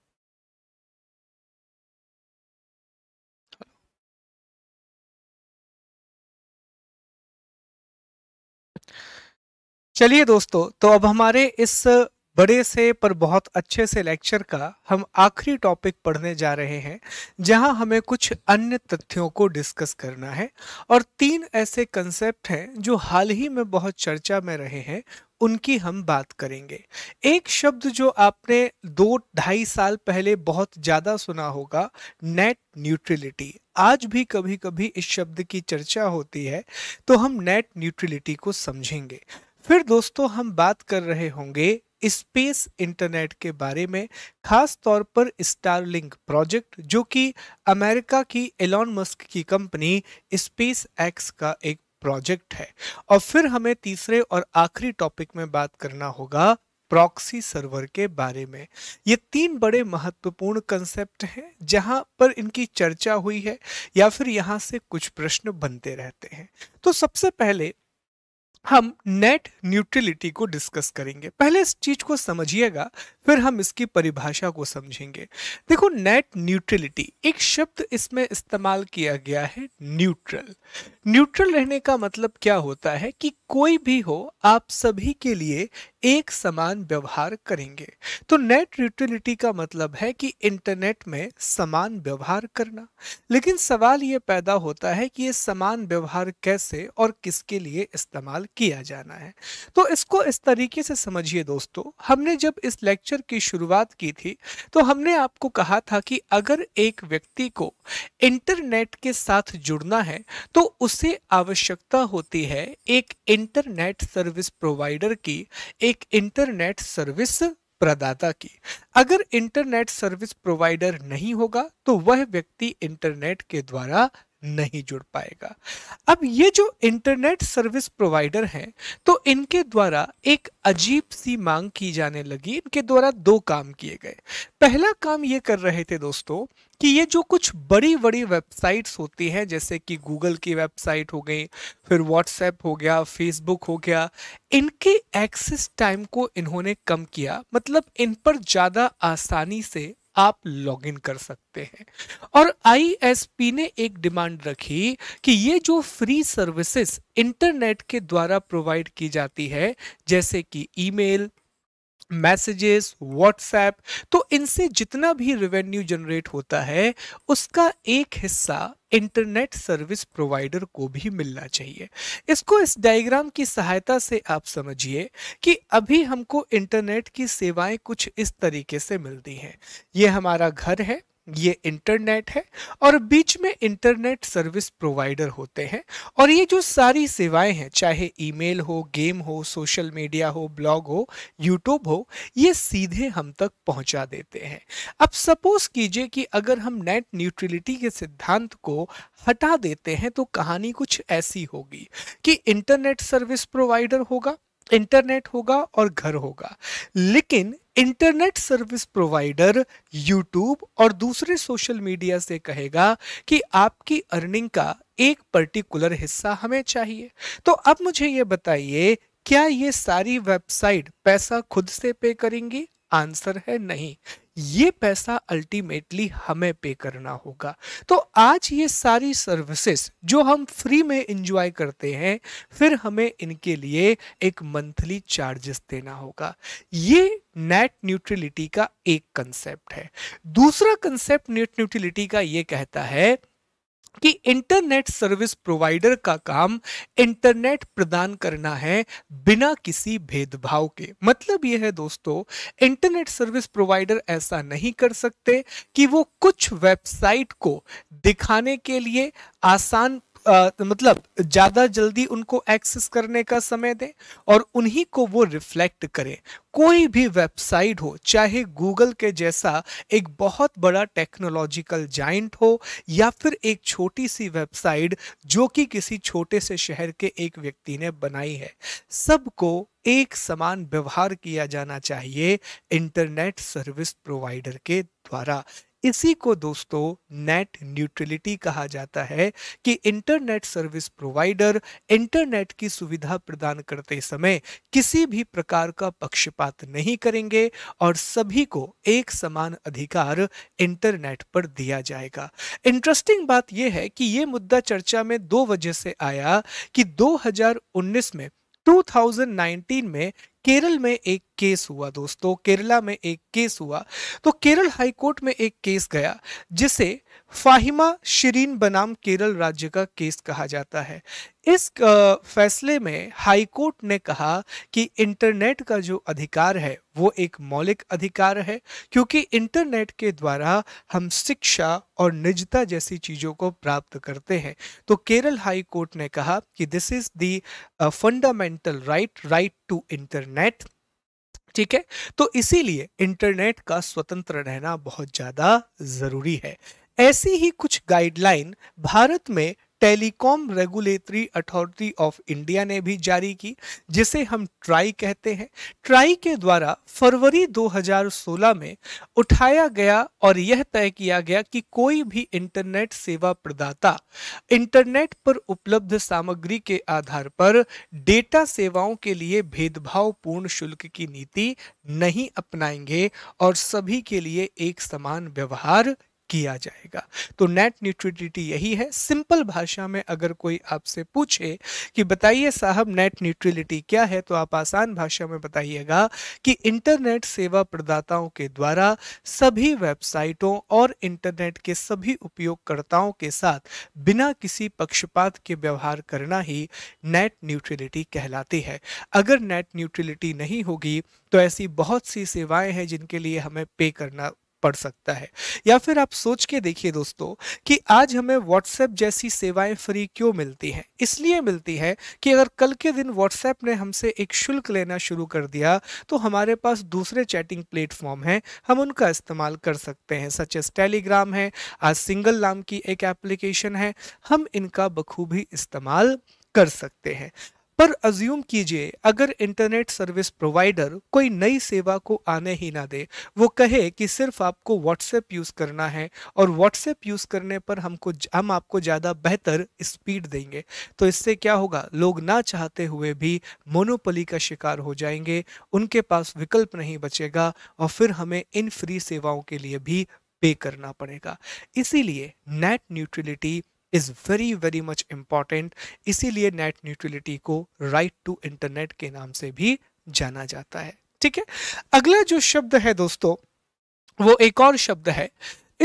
[SPEAKER 1] चलिए दोस्तों तो अब हमारे इस बड़े से पर बहुत अच्छे से लेक्चर का हम आखिरी टॉपिक पढ़ने जा रहे हैं जहां हमें कुछ अन्य तथ्यों को डिस्कस करना है और तीन ऐसे कंसेप्ट हैं जो हाल ही में बहुत चर्चा में रहे हैं उनकी हम बात करेंगे एक शब्द जो आपने दो ढाई साल पहले बहुत ज़्यादा सुना होगा नेट न्यूट्रलिटी आज भी कभी कभी इस शब्द की चर्चा होती है तो हम नेट न्यूट्रलिटी को समझेंगे फिर दोस्तों हम बात कर रहे होंगे स्पेस इंटरनेट के बारे में खास तौर पर स्टारलिंक प्रोजेक्ट जो कि अमेरिका की एलॉन मस्क की कंपनी स्पेस एक्स का एक प्रोजेक्ट है और फिर हमें तीसरे और आखिरी टॉपिक में बात करना होगा प्रॉक्सी सर्वर के बारे में ये तीन बड़े महत्वपूर्ण कंसेप्ट हैं जहां पर इनकी चर्चा हुई है या फिर यहां से कुछ प्रश्न बनते रहते हैं तो सबसे पहले हम नेट न्यूट्रलिटी को डिस्कस करेंगे पहले इस चीज को समझिएगा फिर हम इसकी परिभाषा को समझेंगे देखो नेट न्यूट्रलिटी एक शब्द इसमें इस्तेमाल किया गया है न्यूट्रल न्यूट्रल रहने का मतलब क्या होता है कि कोई भी हो आप सभी के लिए एक समान व्यवहार करेंगे तो नेट यूटिलिटी का मतलब है कि इंटरनेट में समान व्यवहार करना लेकिन सवाल ये पैदा होता है कि ये समान व्यवहार कैसे और किसके लिए इस्तेमाल किया जाना है तो इसको इस तरीके से समझिए दोस्तों हमने जब इस लेक्चर की शुरुआत की थी तो हमने आपको कहा था कि अगर एक व्यक्ति को इंटरनेट के साथ जुड़ना है तो उसे आवश्यकता होती है एक इंटरनेट सर्विस प्रोवाइडर की एक इंटरनेट सर्विस प्रदाता की अगर इंटरनेट सर्विस प्रोवाइडर नहीं होगा तो वह व्यक्ति इंटरनेट के द्वारा नहीं जुड़ पाएगा अब ये जो इंटरनेट सर्विस प्रोवाइडर हैं तो इनके द्वारा एक अजीब सी मांग की जाने लगी इनके द्वारा दो काम किए गए पहला काम ये कर रहे थे दोस्तों कि ये जो कुछ बड़ी बड़ी वेबसाइट्स होती हैं जैसे कि गूगल की वेबसाइट हो गई फिर व्हाट्सएप हो गया फेसबुक हो गया इनके एक्सेस टाइम को इन्होंने कम किया मतलब इन पर ज़्यादा आसानी से आप लॉगिन कर सकते हैं और आईएसपी ने एक डिमांड रखी कि ये जो फ्री सर्विसेज इंटरनेट के द्वारा प्रोवाइड की जाती है जैसे कि ईमेल मैसेजेस व्हाट्सएप तो इनसे जितना भी रेवेन्यू जनरेट होता है उसका एक हिस्सा इंटरनेट सर्विस प्रोवाइडर को भी मिलना चाहिए इसको इस डायग्राम की सहायता से आप समझिए कि अभी हमको इंटरनेट की सेवाएं कुछ इस तरीके से मिलती हैं ये हमारा घर है ये इंटरनेट है और बीच में इंटरनेट सर्विस प्रोवाइडर होते हैं और ये जो सारी सेवाएं हैं चाहे ईमेल हो गेम हो सोशल मीडिया हो ब्लॉग हो यूट्यूब हो ये सीधे हम तक पहुंचा देते हैं अब सपोज कीजिए कि अगर हम नेट न्यूट्रलिटी के सिद्धांत को हटा देते हैं तो कहानी कुछ ऐसी होगी कि इंटरनेट सर्विस प्रोवाइडर होगा इंटरनेट होगा और घर होगा लेकिन इंटरनेट सर्विस प्रोवाइडर यूट्यूब और दूसरे सोशल मीडिया से कहेगा कि आपकी अर्निंग का एक पर्टिकुलर हिस्सा हमें चाहिए तो अब मुझे ये बताइए क्या ये सारी वेबसाइट पैसा खुद से पे करेंगी आंसर है नहीं ये पैसा अल्टीमेटली हमें पे करना होगा तो आज ये सारी सर्विसेज जो हम फ्री में इंजॉय करते हैं फिर हमें इनके लिए एक मंथली चार्जेस देना होगा ये नेट न्यूट्रलिटी का एक कंसेप्ट है दूसरा कंसेप्ट नेट न्यूट्रलिटी का यह कहता है कि इंटरनेट सर्विस प्रोवाइडर का काम इंटरनेट प्रदान करना है बिना किसी भेदभाव के मतलब यह है दोस्तों इंटरनेट सर्विस प्रोवाइडर ऐसा नहीं कर सकते कि वो कुछ वेबसाइट को दिखाने के लिए आसान आ, तो मतलब ज्यादा जल्दी उनको एक्सेस करने का समय दें और उन्हीं को वो रिफ्लेक्ट करें कोई भी वेबसाइट हो चाहे गूगल के जैसा एक बहुत बड़ा टेक्नोलॉजिकल जाइंट हो या फिर एक छोटी सी वेबसाइट जो कि किसी छोटे से शहर के एक व्यक्ति ने बनाई है सबको एक समान व्यवहार किया जाना चाहिए इंटरनेट सर्विस प्रोवाइडर के द्वारा इसी को दोस्तों नेट न्यूट्रलिटी कहा जाता है कि इंटरनेट सर्विस प्रोवाइडर इंटरनेट की सुविधा प्रदान करते समय किसी भी प्रकार का पक्षपात नहीं करेंगे और सभी को एक समान अधिकार इंटरनेट पर दिया जाएगा इंटरेस्टिंग बात यह है कि ये मुद्दा चर्चा में दो वजह से आया कि 2019 में 2019 में केरल में एक केस हुआ दोस्तों केरला में एक केस हुआ तो केरल हाईकोर्ट में एक केस गया जिसे फाहिमा शरीन बनाम केरल राज्य का केस कहा जाता है इस फैसले में हाईकोर्ट ने कहा कि इंटरनेट का जो अधिकार है वो एक मौलिक अधिकार है क्योंकि इंटरनेट के द्वारा हम शिक्षा और निजता जैसी चीज़ों को प्राप्त करते हैं तो केरल हाई कोर्ट ने कहा कि this is the fundamental right right to internet ठीक है तो इसीलिए इंटरनेट का स्वतंत्र रहना बहुत ज़्यादा ज़रूरी है ऐसी ही कुछ गाइडलाइन भारत में telecom regulatory authority of India ने भी जारी की जिसे हम ट्राई कहते हैं ट्राई के द्वारा फरवरी 2016 में उठाया गया और यह तय किया गया कि कोई भी इंटरनेट सेवा प्रदाता इंटरनेट पर उपलब्ध सामग्री के आधार पर डेटा सेवाओं के लिए भेदभावपूर्ण शुल्क की नीति नहीं अपनाएंगे और सभी के लिए एक समान व्यवहार किया जाएगा तो नेट न्यूट्रिलिटी यही है सिंपल भाषा में अगर कोई आपसे पूछे कि बताइए साहब नेट न्यूट्रिलिटी क्या है तो आप आसान भाषा में बताइएगा कि इंटरनेट सेवा प्रदाताओं के द्वारा सभी वेबसाइटों और इंटरनेट के सभी उपयोगकर्ताओं के साथ बिना किसी पक्षपात के व्यवहार करना ही नेट न्यूट्रिलिटी कहलाती है अगर नेट न्यूट्रिलिटी नहीं होगी तो ऐसी बहुत सी सेवाएं हैं जिनके लिए हमें पे करना पड़ सकता है या फिर आप सोच के देखिए दोस्तों कि आज हमें व्हाट्सएप जैसी सेवाएं फ्री क्यों मिलती हैं इसलिए मिलती है कि अगर कल के दिन व्हाट्सएप ने हमसे एक शुल्क लेना शुरू कर दिया तो हमारे पास दूसरे चैटिंग प्लेटफॉर्म हैं हम उनका इस्तेमाल कर सकते हैं सच एस टेलीग्राम है आज सिंगल नाम की एक एप्लीकेशन है हम इनका बखूबी इस्तेमाल कर सकते हैं पर अज्यूम कीजिए अगर इंटरनेट सर्विस प्रोवाइडर कोई नई सेवा को आने ही ना दे वो कहे कि सिर्फ आपको व्हाट्सएप यूज़ करना है और व्हाट्सएप यूज़ करने पर हमको हम आपको ज़्यादा बेहतर स्पीड देंगे तो इससे क्या होगा लोग ना चाहते हुए भी मोनोपली का शिकार हो जाएंगे उनके पास विकल्प नहीं बचेगा और फिर हमें इन फ्री सेवाओं के लिए भी पे करना पड़ेगा इसीलिए net neutrality is very very much important इसीलिए नेट न्यूट्रलिटी को राइट टू इंटरनेट के नाम से भी जाना जाता है ठीक है अगला जो शब्द है दोस्तों वो एक और शब्द है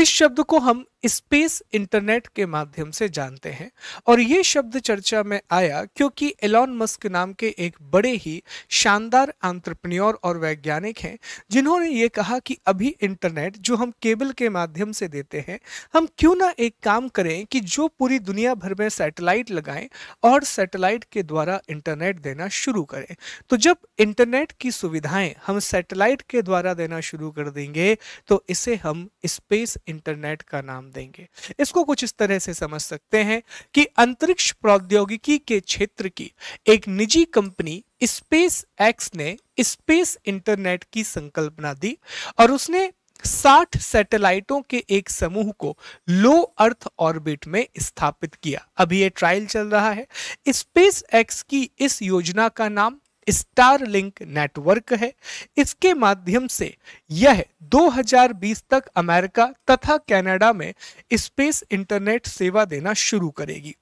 [SPEAKER 1] इस शब्द को हम स्पेस इंटरनेट के माध्यम से जानते हैं और ये शब्द चर्चा में आया क्योंकि एलॉन मस्क नाम के एक बड़े ही शानदार आंट्रप्रन्योर और वैज्ञानिक हैं जिन्होंने ये कहा कि अभी इंटरनेट जो हम केबल के माध्यम से देते हैं हम क्यों ना एक काम करें कि जो पूरी दुनिया भर में सैटेलाइट लगाएं और सैटेलाइट के द्वारा इंटरनेट देना शुरू करें तो जब इंटरनेट की सुविधाएं हम सैटेलाइट के द्वारा देना शुरू कर देंगे तो इसे हम स्पेस इंटरनेट का नाम नाम देंगे इसको कुछ इस तरह से समझ सकते हैं कि अंतरिक्ष प्रौद्योगिकी के क्षेत्र की एक निजी कंपनी स्पेस एक्स ने स्पेस इंटरनेट की संकल्पना दी और उसने 60 सैटेलाइटों के एक समूह को लो अर्थ ऑर्बिट में स्थापित किया अभी ये ट्रायल चल रहा है स्पेस एक्स की इस योजना का नाम स्टारलिंक नेटवर्क है इसके माध्यम से यह 2020 तक अमेरिका तथा कनाडा में स्पेस इंटरनेट सेवा देना शुरू करेगी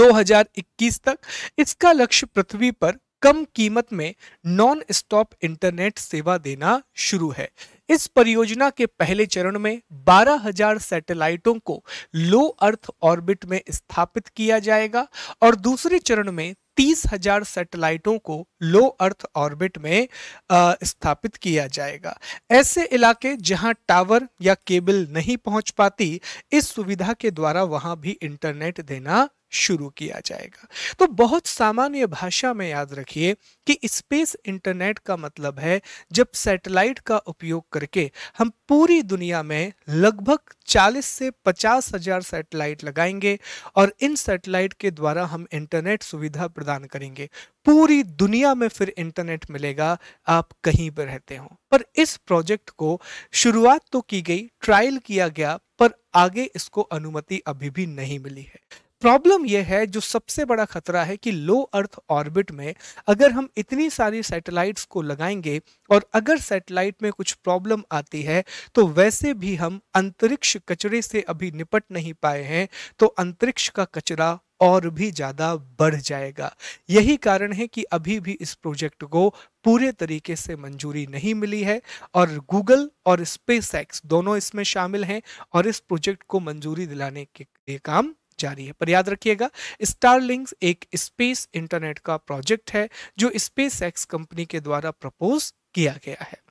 [SPEAKER 1] 2021 तक इसका लक्ष्य पृथ्वी पर कम कीमत में नॉन स्टॉप इंटरनेट सेवा देना शुरू है इस परियोजना के पहले चरण में 12,000 सैटेलाइटों को लो अर्थ ऑर्बिट में स्थापित किया जाएगा और दूसरे चरण में तीस हजार सैटेलाइटों को लो अर्थ ऑर्बिट में स्थापित किया जाएगा ऐसे इलाके जहां टावर या केबल नहीं पहुंच पाती इस सुविधा के द्वारा वहां भी इंटरनेट देना शुरू किया जाएगा तो बहुत सामान्य भाषा में याद रखिए कि स्पेस इंटरनेट का मतलब है जब सैटेलाइट का उपयोग करके हम पूरी दुनिया में लगभग 40 से पचास हजार सैटेलाइट लगाएंगे और इन सैटेलाइट के द्वारा हम इंटरनेट सुविधा प्रदान करेंगे पूरी दुनिया में फिर इंटरनेट मिलेगा आप कहीं पर रहते हो पर इस प्रोजेक्ट को शुरुआत तो की गई ट्रायल किया गया पर आगे इसको अनुमति अभी भी नहीं मिली है प्रॉब्लम यह है जो सबसे बड़ा खतरा है कि लो अर्थ ऑर्बिट में अगर हम इतनी सारी सैटेलाइट्स को लगाएंगे और अगर सैटेलाइट में कुछ प्रॉब्लम आती है तो वैसे भी हम अंतरिक्ष कचरे से अभी निपट नहीं पाए हैं तो अंतरिक्ष का कचरा और भी ज़्यादा बढ़ जाएगा यही कारण है कि अभी भी इस प्रोजेक्ट को पूरे तरीके से मंजूरी नहीं मिली है और गूगल और स्पेस दोनों इसमें शामिल हैं और इस प्रोजेक्ट को मंजूरी दिलाने के लिए काम जारी है पर याद रखिएगा स्टारलिंक्स एक स्पेस इंटरनेट का प्रोजेक्ट है जो स्पेस एक्स कंपनी के द्वारा प्रपोज किया गया है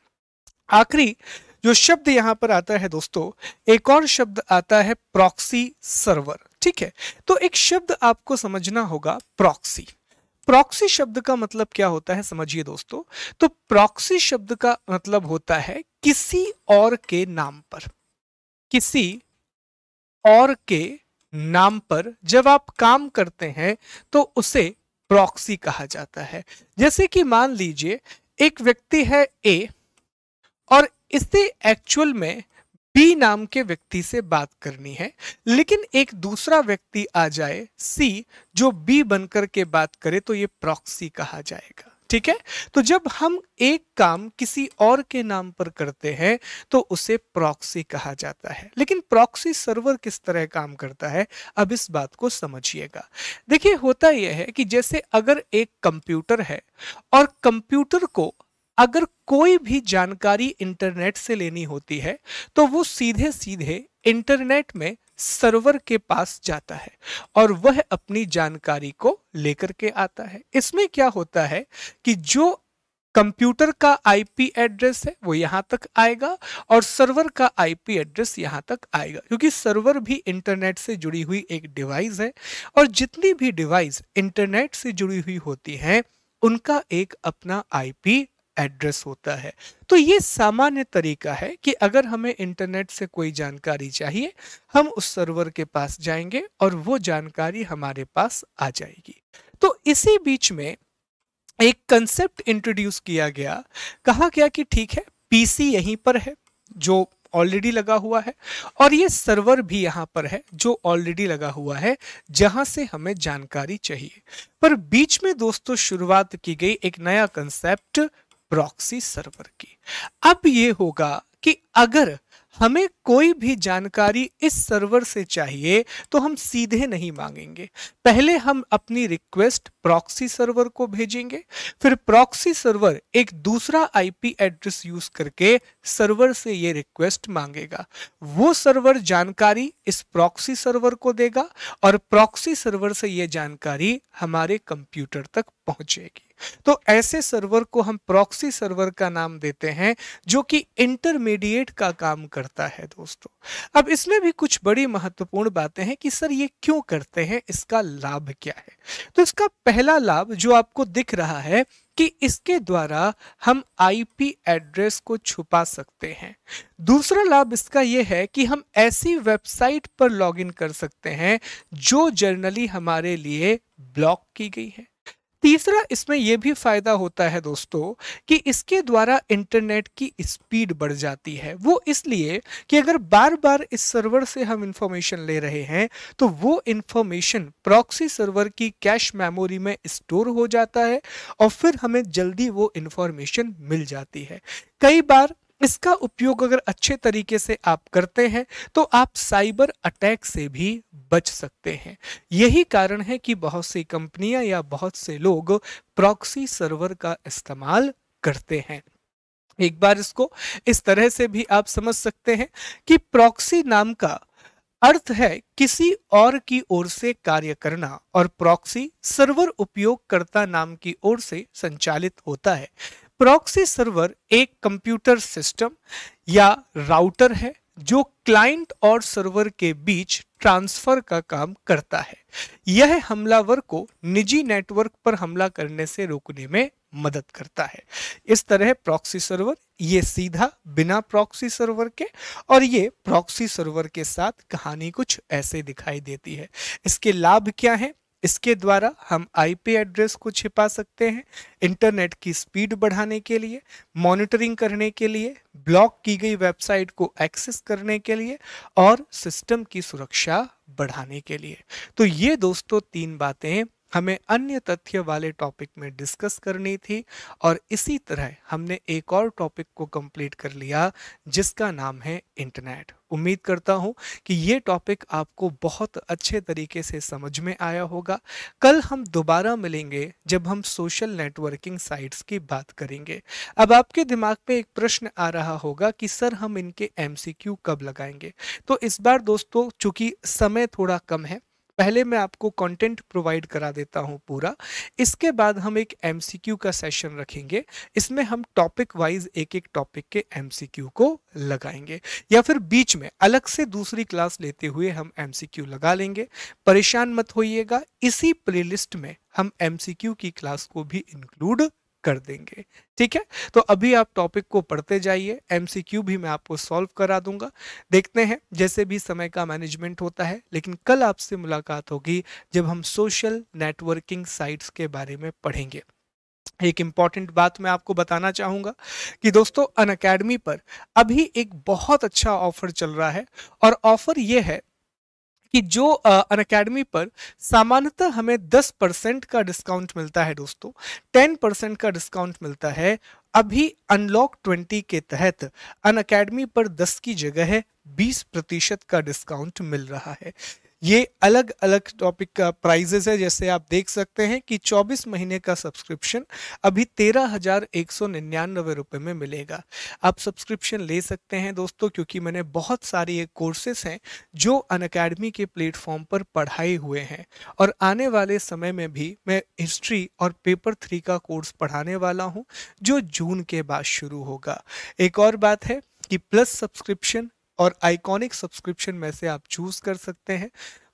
[SPEAKER 1] आखिरी जो शब्द यहां पर आता है दोस्तों एक और शब्द आता है प्रॉक्सी सर्वर ठीक है तो एक शब्द आपको समझना होगा प्रॉक्सी प्रॉक्सी शब्द का मतलब क्या होता है समझिए दोस्तों तो प्रॉक्सी शब्द का मतलब होता है किसी और के नाम पर किसी और के नाम पर जब आप काम करते हैं तो उसे प्रॉक्सी कहा जाता है जैसे कि मान लीजिए एक व्यक्ति है ए और इसे एक्चुअल में बी नाम के व्यक्ति से बात करनी है लेकिन एक दूसरा व्यक्ति आ जाए सी जो बी बनकर के बात करे तो ये प्रॉक्सी कहा जाएगा ठीक है तो जब हम एक काम किसी और के नाम पर करते हैं तो उसे प्रॉक्सी कहा जाता है लेकिन प्रॉक्सी सर्वर किस तरह काम करता है अब इस बात को समझिएगा देखिए होता यह है कि जैसे अगर एक कंप्यूटर है और कंप्यूटर को अगर कोई भी जानकारी इंटरनेट से लेनी होती है तो वो सीधे सीधे इंटरनेट में सर्वर के पास जाता है और वह अपनी जानकारी को लेकर के आता है इसमें क्या होता है कि जो कंप्यूटर का आईपी एड्रेस है वो यहाँ तक आएगा और सर्वर का आईपी एड्रेस यहाँ तक आएगा क्योंकि सर्वर भी इंटरनेट से जुड़ी हुई एक डिवाइस है और जितनी भी डिवाइस इंटरनेट से जुड़ी हुई होती हैं उनका एक अपना आईपी एड्रेस होता है तो ये सामान्य तरीका है कि अगर हमें इंटरनेट से कोई जानकारी चाहिए हम उस सर्वर के पास जाएंगे और वो जानकारी हमारे पास आ जाएगी तो इसी बीच में एक कंसेप्ट इंट्रोड्यूस किया गया कहा गया कि ठीक है पीसी यहीं पर है जो ऑलरेडी लगा हुआ है और ये सर्वर भी यहाँ पर है जो ऑलरेडी लगा हुआ है जहाँ से हमें जानकारी चाहिए पर बीच में दोस्तों शुरुआत की गई एक नया कंसेप्ट प्रॉक्सी सर्वर की अब ये होगा कि अगर हमें कोई भी जानकारी इस सर्वर से चाहिए तो हम सीधे नहीं मांगेंगे पहले हम अपनी रिक्वेस्ट प्रॉक्सी सर्वर को भेजेंगे फिर प्रॉक्सी सर्वर एक दूसरा आईपी एड्रेस यूज करके सर्वर से ये रिक्वेस्ट मांगेगा वो सर्वर जानकारी इस प्रॉक्सी सर्वर को देगा और प्रॉक्सी सर्वर से ये जानकारी हमारे कंप्यूटर तक पहुंचेगी तो ऐसे सर्वर को हम प्रॉक्सी सर्वर का नाम देते हैं जो कि इंटरमीडिएट का काम करता है दोस्तों अब इसमें भी कुछ बड़ी महत्वपूर्ण बातें हैं कि सर ये क्यों करते हैं इसका लाभ क्या है तो इसका पहला लाभ जो आपको दिख रहा है कि इसके द्वारा हम आईपी एड्रेस को छुपा सकते हैं दूसरा लाभ इसका यह है कि हम ऐसी वेबसाइट पर लॉगिन कर सकते हैं जो जर्नली हमारे लिए ब्लॉक की गई है तीसरा इसमें यह भी फायदा होता है दोस्तों कि इसके द्वारा इंटरनेट की स्पीड बढ़ जाती है वो इसलिए कि अगर बार बार इस सर्वर से हम इंफॉर्मेशन ले रहे हैं तो वो इंफॉर्मेशन प्रॉक्सी सर्वर की कैश मेमोरी में स्टोर हो जाता है और फिर हमें जल्दी वो इंफॉर्मेशन मिल जाती है कई बार इसका उपयोग अगर अच्छे तरीके से आप करते हैं तो आप साइबर अटैक से भी बच सकते हैं यही कारण है कि बहुत सी कंपनियां या बहुत से लोग प्रॉक्सी सर्वर का इस्तेमाल करते हैं एक बार इसको इस तरह से भी आप समझ सकते हैं कि प्रॉक्सी नाम का अर्थ है किसी और की ओर से कार्य करना और प्रॉक्सी सर्वर उपयोगकर्ता नाम की ओर से संचालित होता है प्रॉक्सी सर्वर एक कंप्यूटर सिस्टम या राउटर है जो क्लाइंट और सर्वर के बीच ट्रांसफर का काम करता है यह हमलावर को निजी नेटवर्क पर हमला करने से रोकने में मदद करता है इस तरह प्रॉक्सी सर्वर ये सीधा बिना प्रॉक्सी सर्वर के और ये प्रॉक्सी सर्वर के साथ कहानी कुछ ऐसे दिखाई देती है इसके लाभ क्या हैं इसके द्वारा हम आईपी एड्रेस को छिपा सकते हैं इंटरनेट की स्पीड बढ़ाने के लिए मॉनिटरिंग करने के लिए ब्लॉक की गई वेबसाइट को एक्सेस करने के लिए और सिस्टम की सुरक्षा बढ़ाने के लिए तो ये दोस्तों तीन बातें हमें अन्य तथ्य वाले टॉपिक में डिस्कस करनी थी और इसी तरह हमने एक और टॉपिक को कंप्लीट कर लिया जिसका नाम है इंटरनेट उम्मीद करता हूं कि ये टॉपिक आपको बहुत अच्छे तरीके से समझ में आया होगा कल हम दोबारा मिलेंगे जब हम सोशल नेटवर्किंग साइट्स की बात करेंगे अब आपके दिमाग पे एक प्रश्न आ रहा होगा कि सर हम इनके एम कब लगाएंगे तो इस बार दोस्तों चूंकि समय थोड़ा कम है पहले मैं आपको कंटेंट प्रोवाइड करा देता हूँ पूरा इसके बाद हम एक एमसीक्यू का सेशन रखेंगे इसमें हम टॉपिक वाइज एक एक टॉपिक के एमसीक्यू को लगाएंगे या फिर बीच में अलग से दूसरी क्लास लेते हुए हम एमसीक्यू लगा लेंगे परेशान मत होइएगा इसी प्लेलिस्ट में हम एमसीक्यू की क्लास को भी इंक्लूड कर देंगे ठीक है तो अभी आप टॉपिक को पढ़ते जाइए एमसीक्यू भी मैं आपको सॉल्व करा दूंगा देखते हैं जैसे भी समय का मैनेजमेंट होता है लेकिन कल आपसे मुलाकात होगी जब हम सोशल नेटवर्किंग साइट्स के बारे में पढ़ेंगे एक इम्पॉर्टेंट बात मैं आपको बताना चाहूँगा कि दोस्तों अन अकेडमी पर अभी एक बहुत अच्छा ऑफर चल रहा है और ऑफर ये है कि जो अन अकेडमी पर सामान्यतः हमें 10 परसेंट का डिस्काउंट मिलता है दोस्तों 10 परसेंट का डिस्काउंट मिलता है अभी अनलॉक 20 के तहत अन अकेडमी पर 10 की जगह है 20 प्रतिशत का डिस्काउंट मिल रहा है ये अलग अलग टॉपिक का प्राइजेस है जैसे आप देख सकते हैं कि 24 महीने का सब्सक्रिप्शन अभी तेरह हजार एक सौ निन्यानवे रुपये में मिलेगा आप सब्सक्रिप्शन ले सकते हैं दोस्तों क्योंकि मैंने बहुत सारे ये कोर्सेस हैं जो अन अकेडमी के प्लेटफॉर्म पर पढ़ाए हुए हैं और आने वाले समय में भी मैं हिस्ट्री और पेपर थ्री का कोर्स पढ़ाने वाला हूँ जो जून के बाद शुरू होगा एक और बात है कि प्लस सब्सक्रिप्शन और आइकॉनिक सब्सक्रिप्शन में से आप चूज कर सकते हैं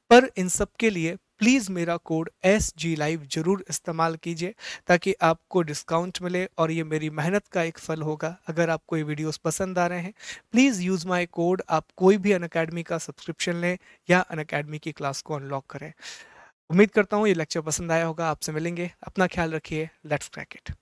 [SPEAKER 1] पर इन सब के लिए प्लीज़ मेरा कोड एस जी लाइव ज़रूर इस्तेमाल कीजिए ताकि आपको डिस्काउंट मिले और ये मेरी मेहनत का एक फल होगा अगर आपको ये वीडियोस पसंद आ रहे हैं प्लीज़ यूज़ माय कोड आप कोई भी अन का सब्सक्रिप्शन लें या अन की क्लास को अनलॉक करें उम्मीद करता हूँ ये लेक्चर पसंद आया होगा आपसे मिलेंगे अपना ख्याल रखिए लेट्स क्रैकेट